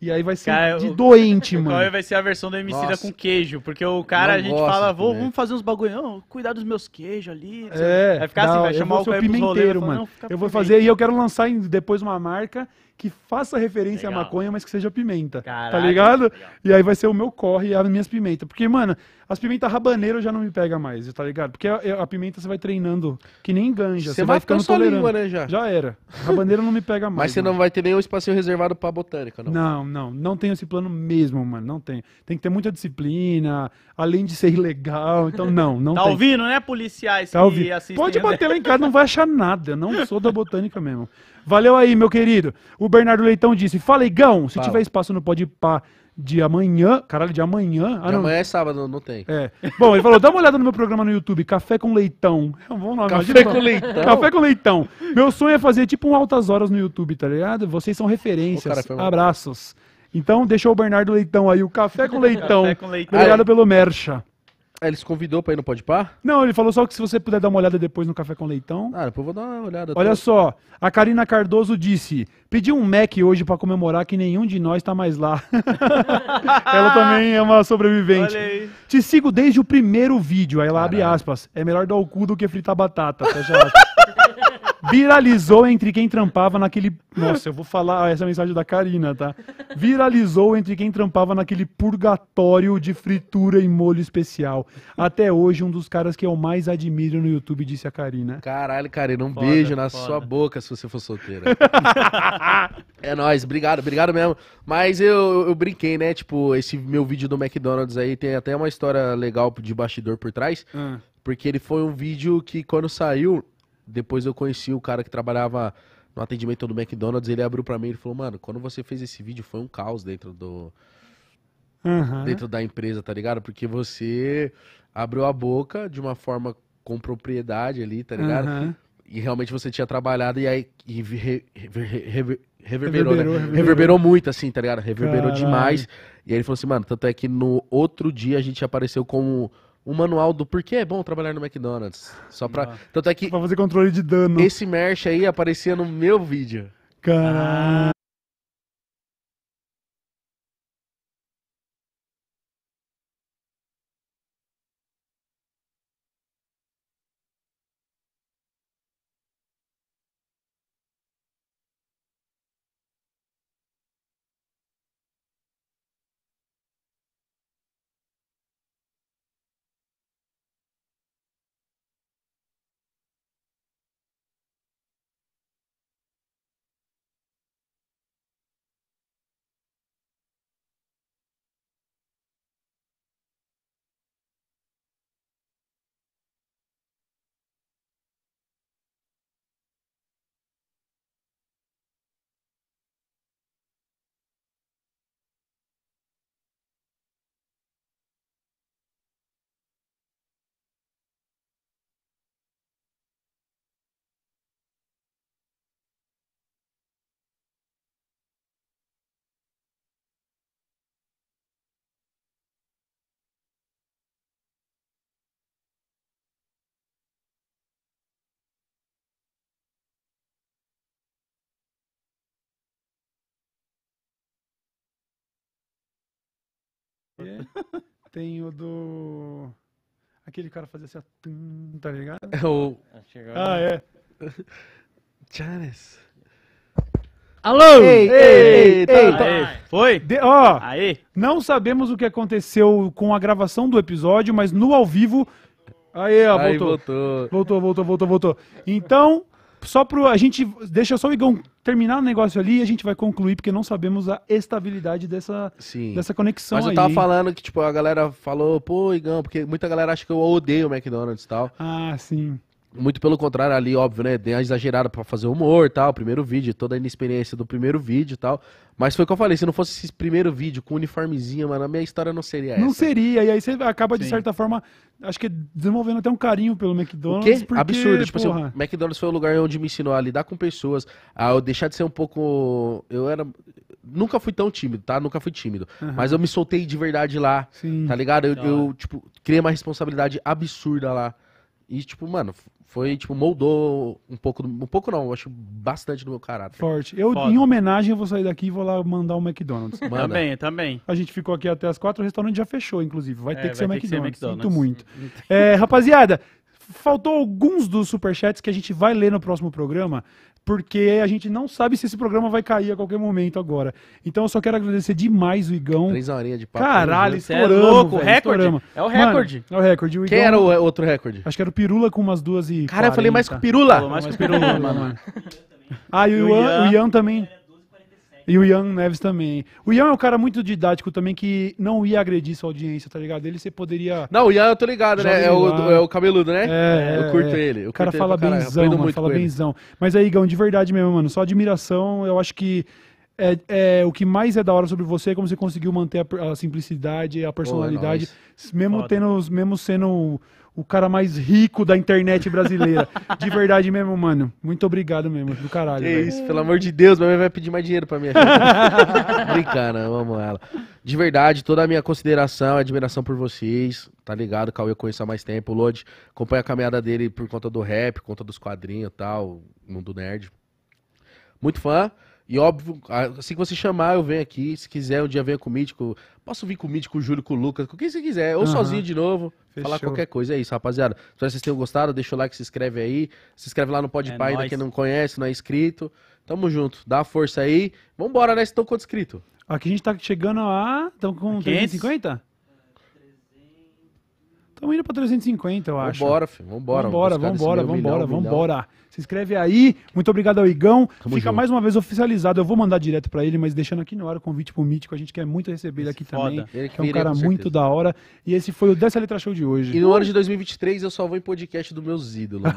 e aí vai ser cara, de doente, o, mano. O vai ser a versão do MC da com queijo, porque o cara não a gente fala, vou, vamos fazer uns bagulho, cuidar dos meus queijos ali. É, vai ficar assim, não, assim, vai chamar o pimenteiro, rolê, mano. Falo, eu vou fazer e eu quero lançar depois uma marca que faça referência legal. à maconha, mas que seja pimenta. Tá Caraca, tá ligado? E aí vai ser o meu corre e as minhas pimentas. Porque, mano, as pimentas rabaneiras já não me pega mais, tá ligado? Porque a, a pimenta você vai treinando que nem ganja. Você vai, vai ficando tolerante. Língua, né, já. já era. Rabaneiro não me pega mais. Mas você mano. não vai ter nenhum espacinho reservado pra botânica, não? Não, não. Não tenho esse plano mesmo, mano. Não tenho. Tem que ter muita disciplina, além de ser ilegal. Então, não, não tá tem. ouvindo, né, policiais tá que ouvindo. assistem? Pode né? bater lá em casa, não vai achar nada. Eu não sou da botânica mesmo. Valeu aí, meu querido. O Bernardo Leitão disse: Fala, Igão, se Fala. tiver espaço no Pode Pá de amanhã. Caralho, de amanhã? Ah, de amanhã é sábado, não tem. É. Bom, ele falou: dá uma olhada no meu programa no YouTube, Café com Leitão. Vamos é lá, Café com Leitão. Café com Leitão. Meu sonho é fazer tipo um altas horas no YouTube, tá ligado? Vocês são referências. Ô, cara, Abraços. Então, deixou o Bernardo Leitão aí, o Café com Leitão. Café com Leitão. Obrigado aí. pelo Mercha. Eles ah, ele se convidou pra ir no Podpar? Não, ele falou só que se você puder dar uma olhada depois no Café com Leitão. Ah, depois eu vou dar uma olhada. Olha tô... só, a Karina Cardoso disse: pedi um Mac hoje pra comemorar que nenhum de nós tá mais lá. ela também é uma sobrevivente. Olha aí. Te sigo desde o primeiro vídeo. Aí ela Caralho. abre aspas. É melhor dar o cu do que fritar batata. Fecha aspas. Viralizou entre quem trampava naquele. Nossa, eu vou falar essa é mensagem da Karina, tá? Viralizou entre quem trampava naquele purgatório de fritura e molho especial. Até hoje, um dos caras que eu mais admiro no YouTube, disse a Karina. Caralho, Karina, um foda, beijo na foda. sua boca se você for solteira. é nóis, obrigado, obrigado mesmo. Mas eu, eu brinquei, né? Tipo, esse meu vídeo do McDonald's aí tem até uma história legal de bastidor por trás. Hum. Porque ele foi um vídeo que quando saiu, depois eu conheci o cara que trabalhava no atendimento do McDonald's, ele abriu para mim e falou: "Mano, quando você fez esse vídeo foi um caos dentro do uhum. dentro da empresa, tá ligado? Porque você abriu a boca de uma forma com propriedade ali, tá ligado? Uhum. E realmente você tinha trabalhado e aí e re, re, re, reverberou, reverberou, né? reverberou, reverberou, muito, assim, tá ligado? Reverberou Caralho. demais. E aí ele falou assim, mano, tanto é que no outro dia a gente apareceu como um manual do porquê é bom trabalhar no McDonald's. Só pra. Ah. Tanto é que. Pra fazer controle de dano. Esse merch aí aparecia no meu vídeo. Caralho. quê. É? Tem o do. Aquele cara fazia assim, tum, tá ligado? É o. Ah, ah é. Janis. Alô! Ei, ei, ei, eita! Tá. Tá. foi? De, ó, Aê. não sabemos o que aconteceu com a gravação do episódio, mas no ao vivo. Aí, ó, Aí voltou. Voltou, voltou, voltou, voltou. Então, só pro. A gente. Deixa só o Igão terminar o negócio ali e a gente vai concluir, porque não sabemos a estabilidade dessa, Sim. dessa conexão. Mas eu tava aí. falando que, tipo, a galera falou, pô, Igão, porque muita galera acha que eu odeio o McDonald's e tal. Ah, sim. Muito pelo contrário, ali, óbvio, né? Dei uma exagerada pra fazer humor e tal. Primeiro vídeo, toda a inexperiência do primeiro vídeo e tal. Mas foi o que eu falei: se não fosse esse primeiro vídeo com uniformezinha mano, a minha história não seria essa. Não seria. E aí você acaba, de certa forma, acho que desenvolvendo até um carinho pelo McDonald's. Porque, Absurdo. Tipo assim, porra. assim, o McDonald's foi o lugar onde me ensinou a lidar com pessoas, a eu deixar de ser um pouco. Eu era. Nunca fui tão tímido, tá? Nunca fui tímido. Uhum. Mas eu me soltei de verdade lá. Sim. Tá ligado? Eu, eu, tipo, criei uma responsabilidade absurda lá. E, tipo, mano, foi, tipo, moldou um pouco, um pouco não, acho bastante do meu caráter. Forte. Eu, Foda. em homenagem, eu vou sair daqui e vou lá mandar o um McDonald's. também, também. A gente ficou aqui até as quatro, o restaurante já fechou, inclusive. Vai é, ter que, vai ser, ter McDonald's. que ser McDonald's. Sinto muito. é, rapaziada, faltou alguns dos superchats que a gente vai ler no próximo programa porque a gente não sabe se esse programa vai cair a qualquer momento agora. Então eu só quero agradecer demais o Igão. Três horinhas de papo. Caralho, é estouramos, é louco, velho, recorde. Estouramos. É o recorde. Mano, é o recorde. O Igão, Quem era o é, outro recorde? Acho que era o Pirula com umas duas e Cara, 40. eu falei mais com o Pirula. Falou mais o Pirula, mano. Ah, e o, o Ian, Ian, o Ian também. E o Ian Neves também. O Ian é um cara muito didático também que não ia agredir sua audiência, tá ligado? Ele você poderia. Não, o Ian eu tô ligado, né? É o, é o, cabeludo, né? É, eu é, curto é. ele. Eu o cara fala ele, benzão, mano, fala benzão. Mas aí, Igão, de verdade mesmo, mano, só admiração. Eu acho que é, é, o que mais é da hora sobre você é como você conseguiu manter a, a simplicidade, a personalidade, Pô, é mesmo, tendo, mesmo sendo o cara mais rico da internet brasileira. De verdade mesmo, mano. Muito obrigado mesmo, do caralho. é isso, pelo amor de Deus, minha mãe vai pedir mais dinheiro pra minha filha. Brincando, eu amo ela. De verdade, toda a minha consideração, admiração por vocês, tá ligado? Cauê eu conheço há mais tempo, o Lodi acompanha a caminhada dele por conta do rap, por conta dos quadrinhos e tal, mundo nerd. Muito fã. E óbvio, assim que você chamar, eu venho aqui. Se quiser, um dia venha com o Mítico. Posso vir com o comigo, com o Júlio, com o Lucas, com quem você quiser. Ou uhum. sozinho de novo. Fechou. Falar qualquer coisa. É isso, rapaziada. Espero que vocês tenham gostado. Deixa o like, se inscreve aí. Se inscreve lá no Podpah é ainda quem não conhece, não é inscrito. Tamo junto. Dá força aí. Vambora, né? Estão quanto inscrito? Aqui a gente tá chegando a... Estão com 550? Estamos indo para 350, eu acho. Vambora, filho. Vambora. Vambora, vambora, vambora, milhão, vambora. Milhão. Se inscreve aí. Muito obrigado ao Igão. Tamo Fica junto. mais uma vez oficializado. Eu vou mandar direto para ele, mas deixando aqui no ar o convite pro Mítico. A gente quer muito receber ele aqui foda. também. Ele que é um cara muito da hora. E esse foi o Dessa Letra Show de hoje. E no ano de 2023 eu só vou em podcast dos meus ídolos.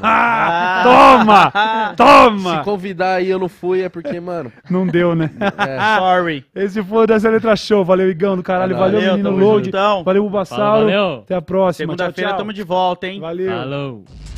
toma! toma! Se convidar aí eu não fui, é porque, mano. Não deu, né? é. Sorry. Esse foi o Dessa Letra Show. Valeu, Igão do caralho. Valeu, valeu menino Load. Juntão. Valeu, Bubassauro. Até a próxima. Segunda-feira estamos de volta, hein? Valeu. Falou.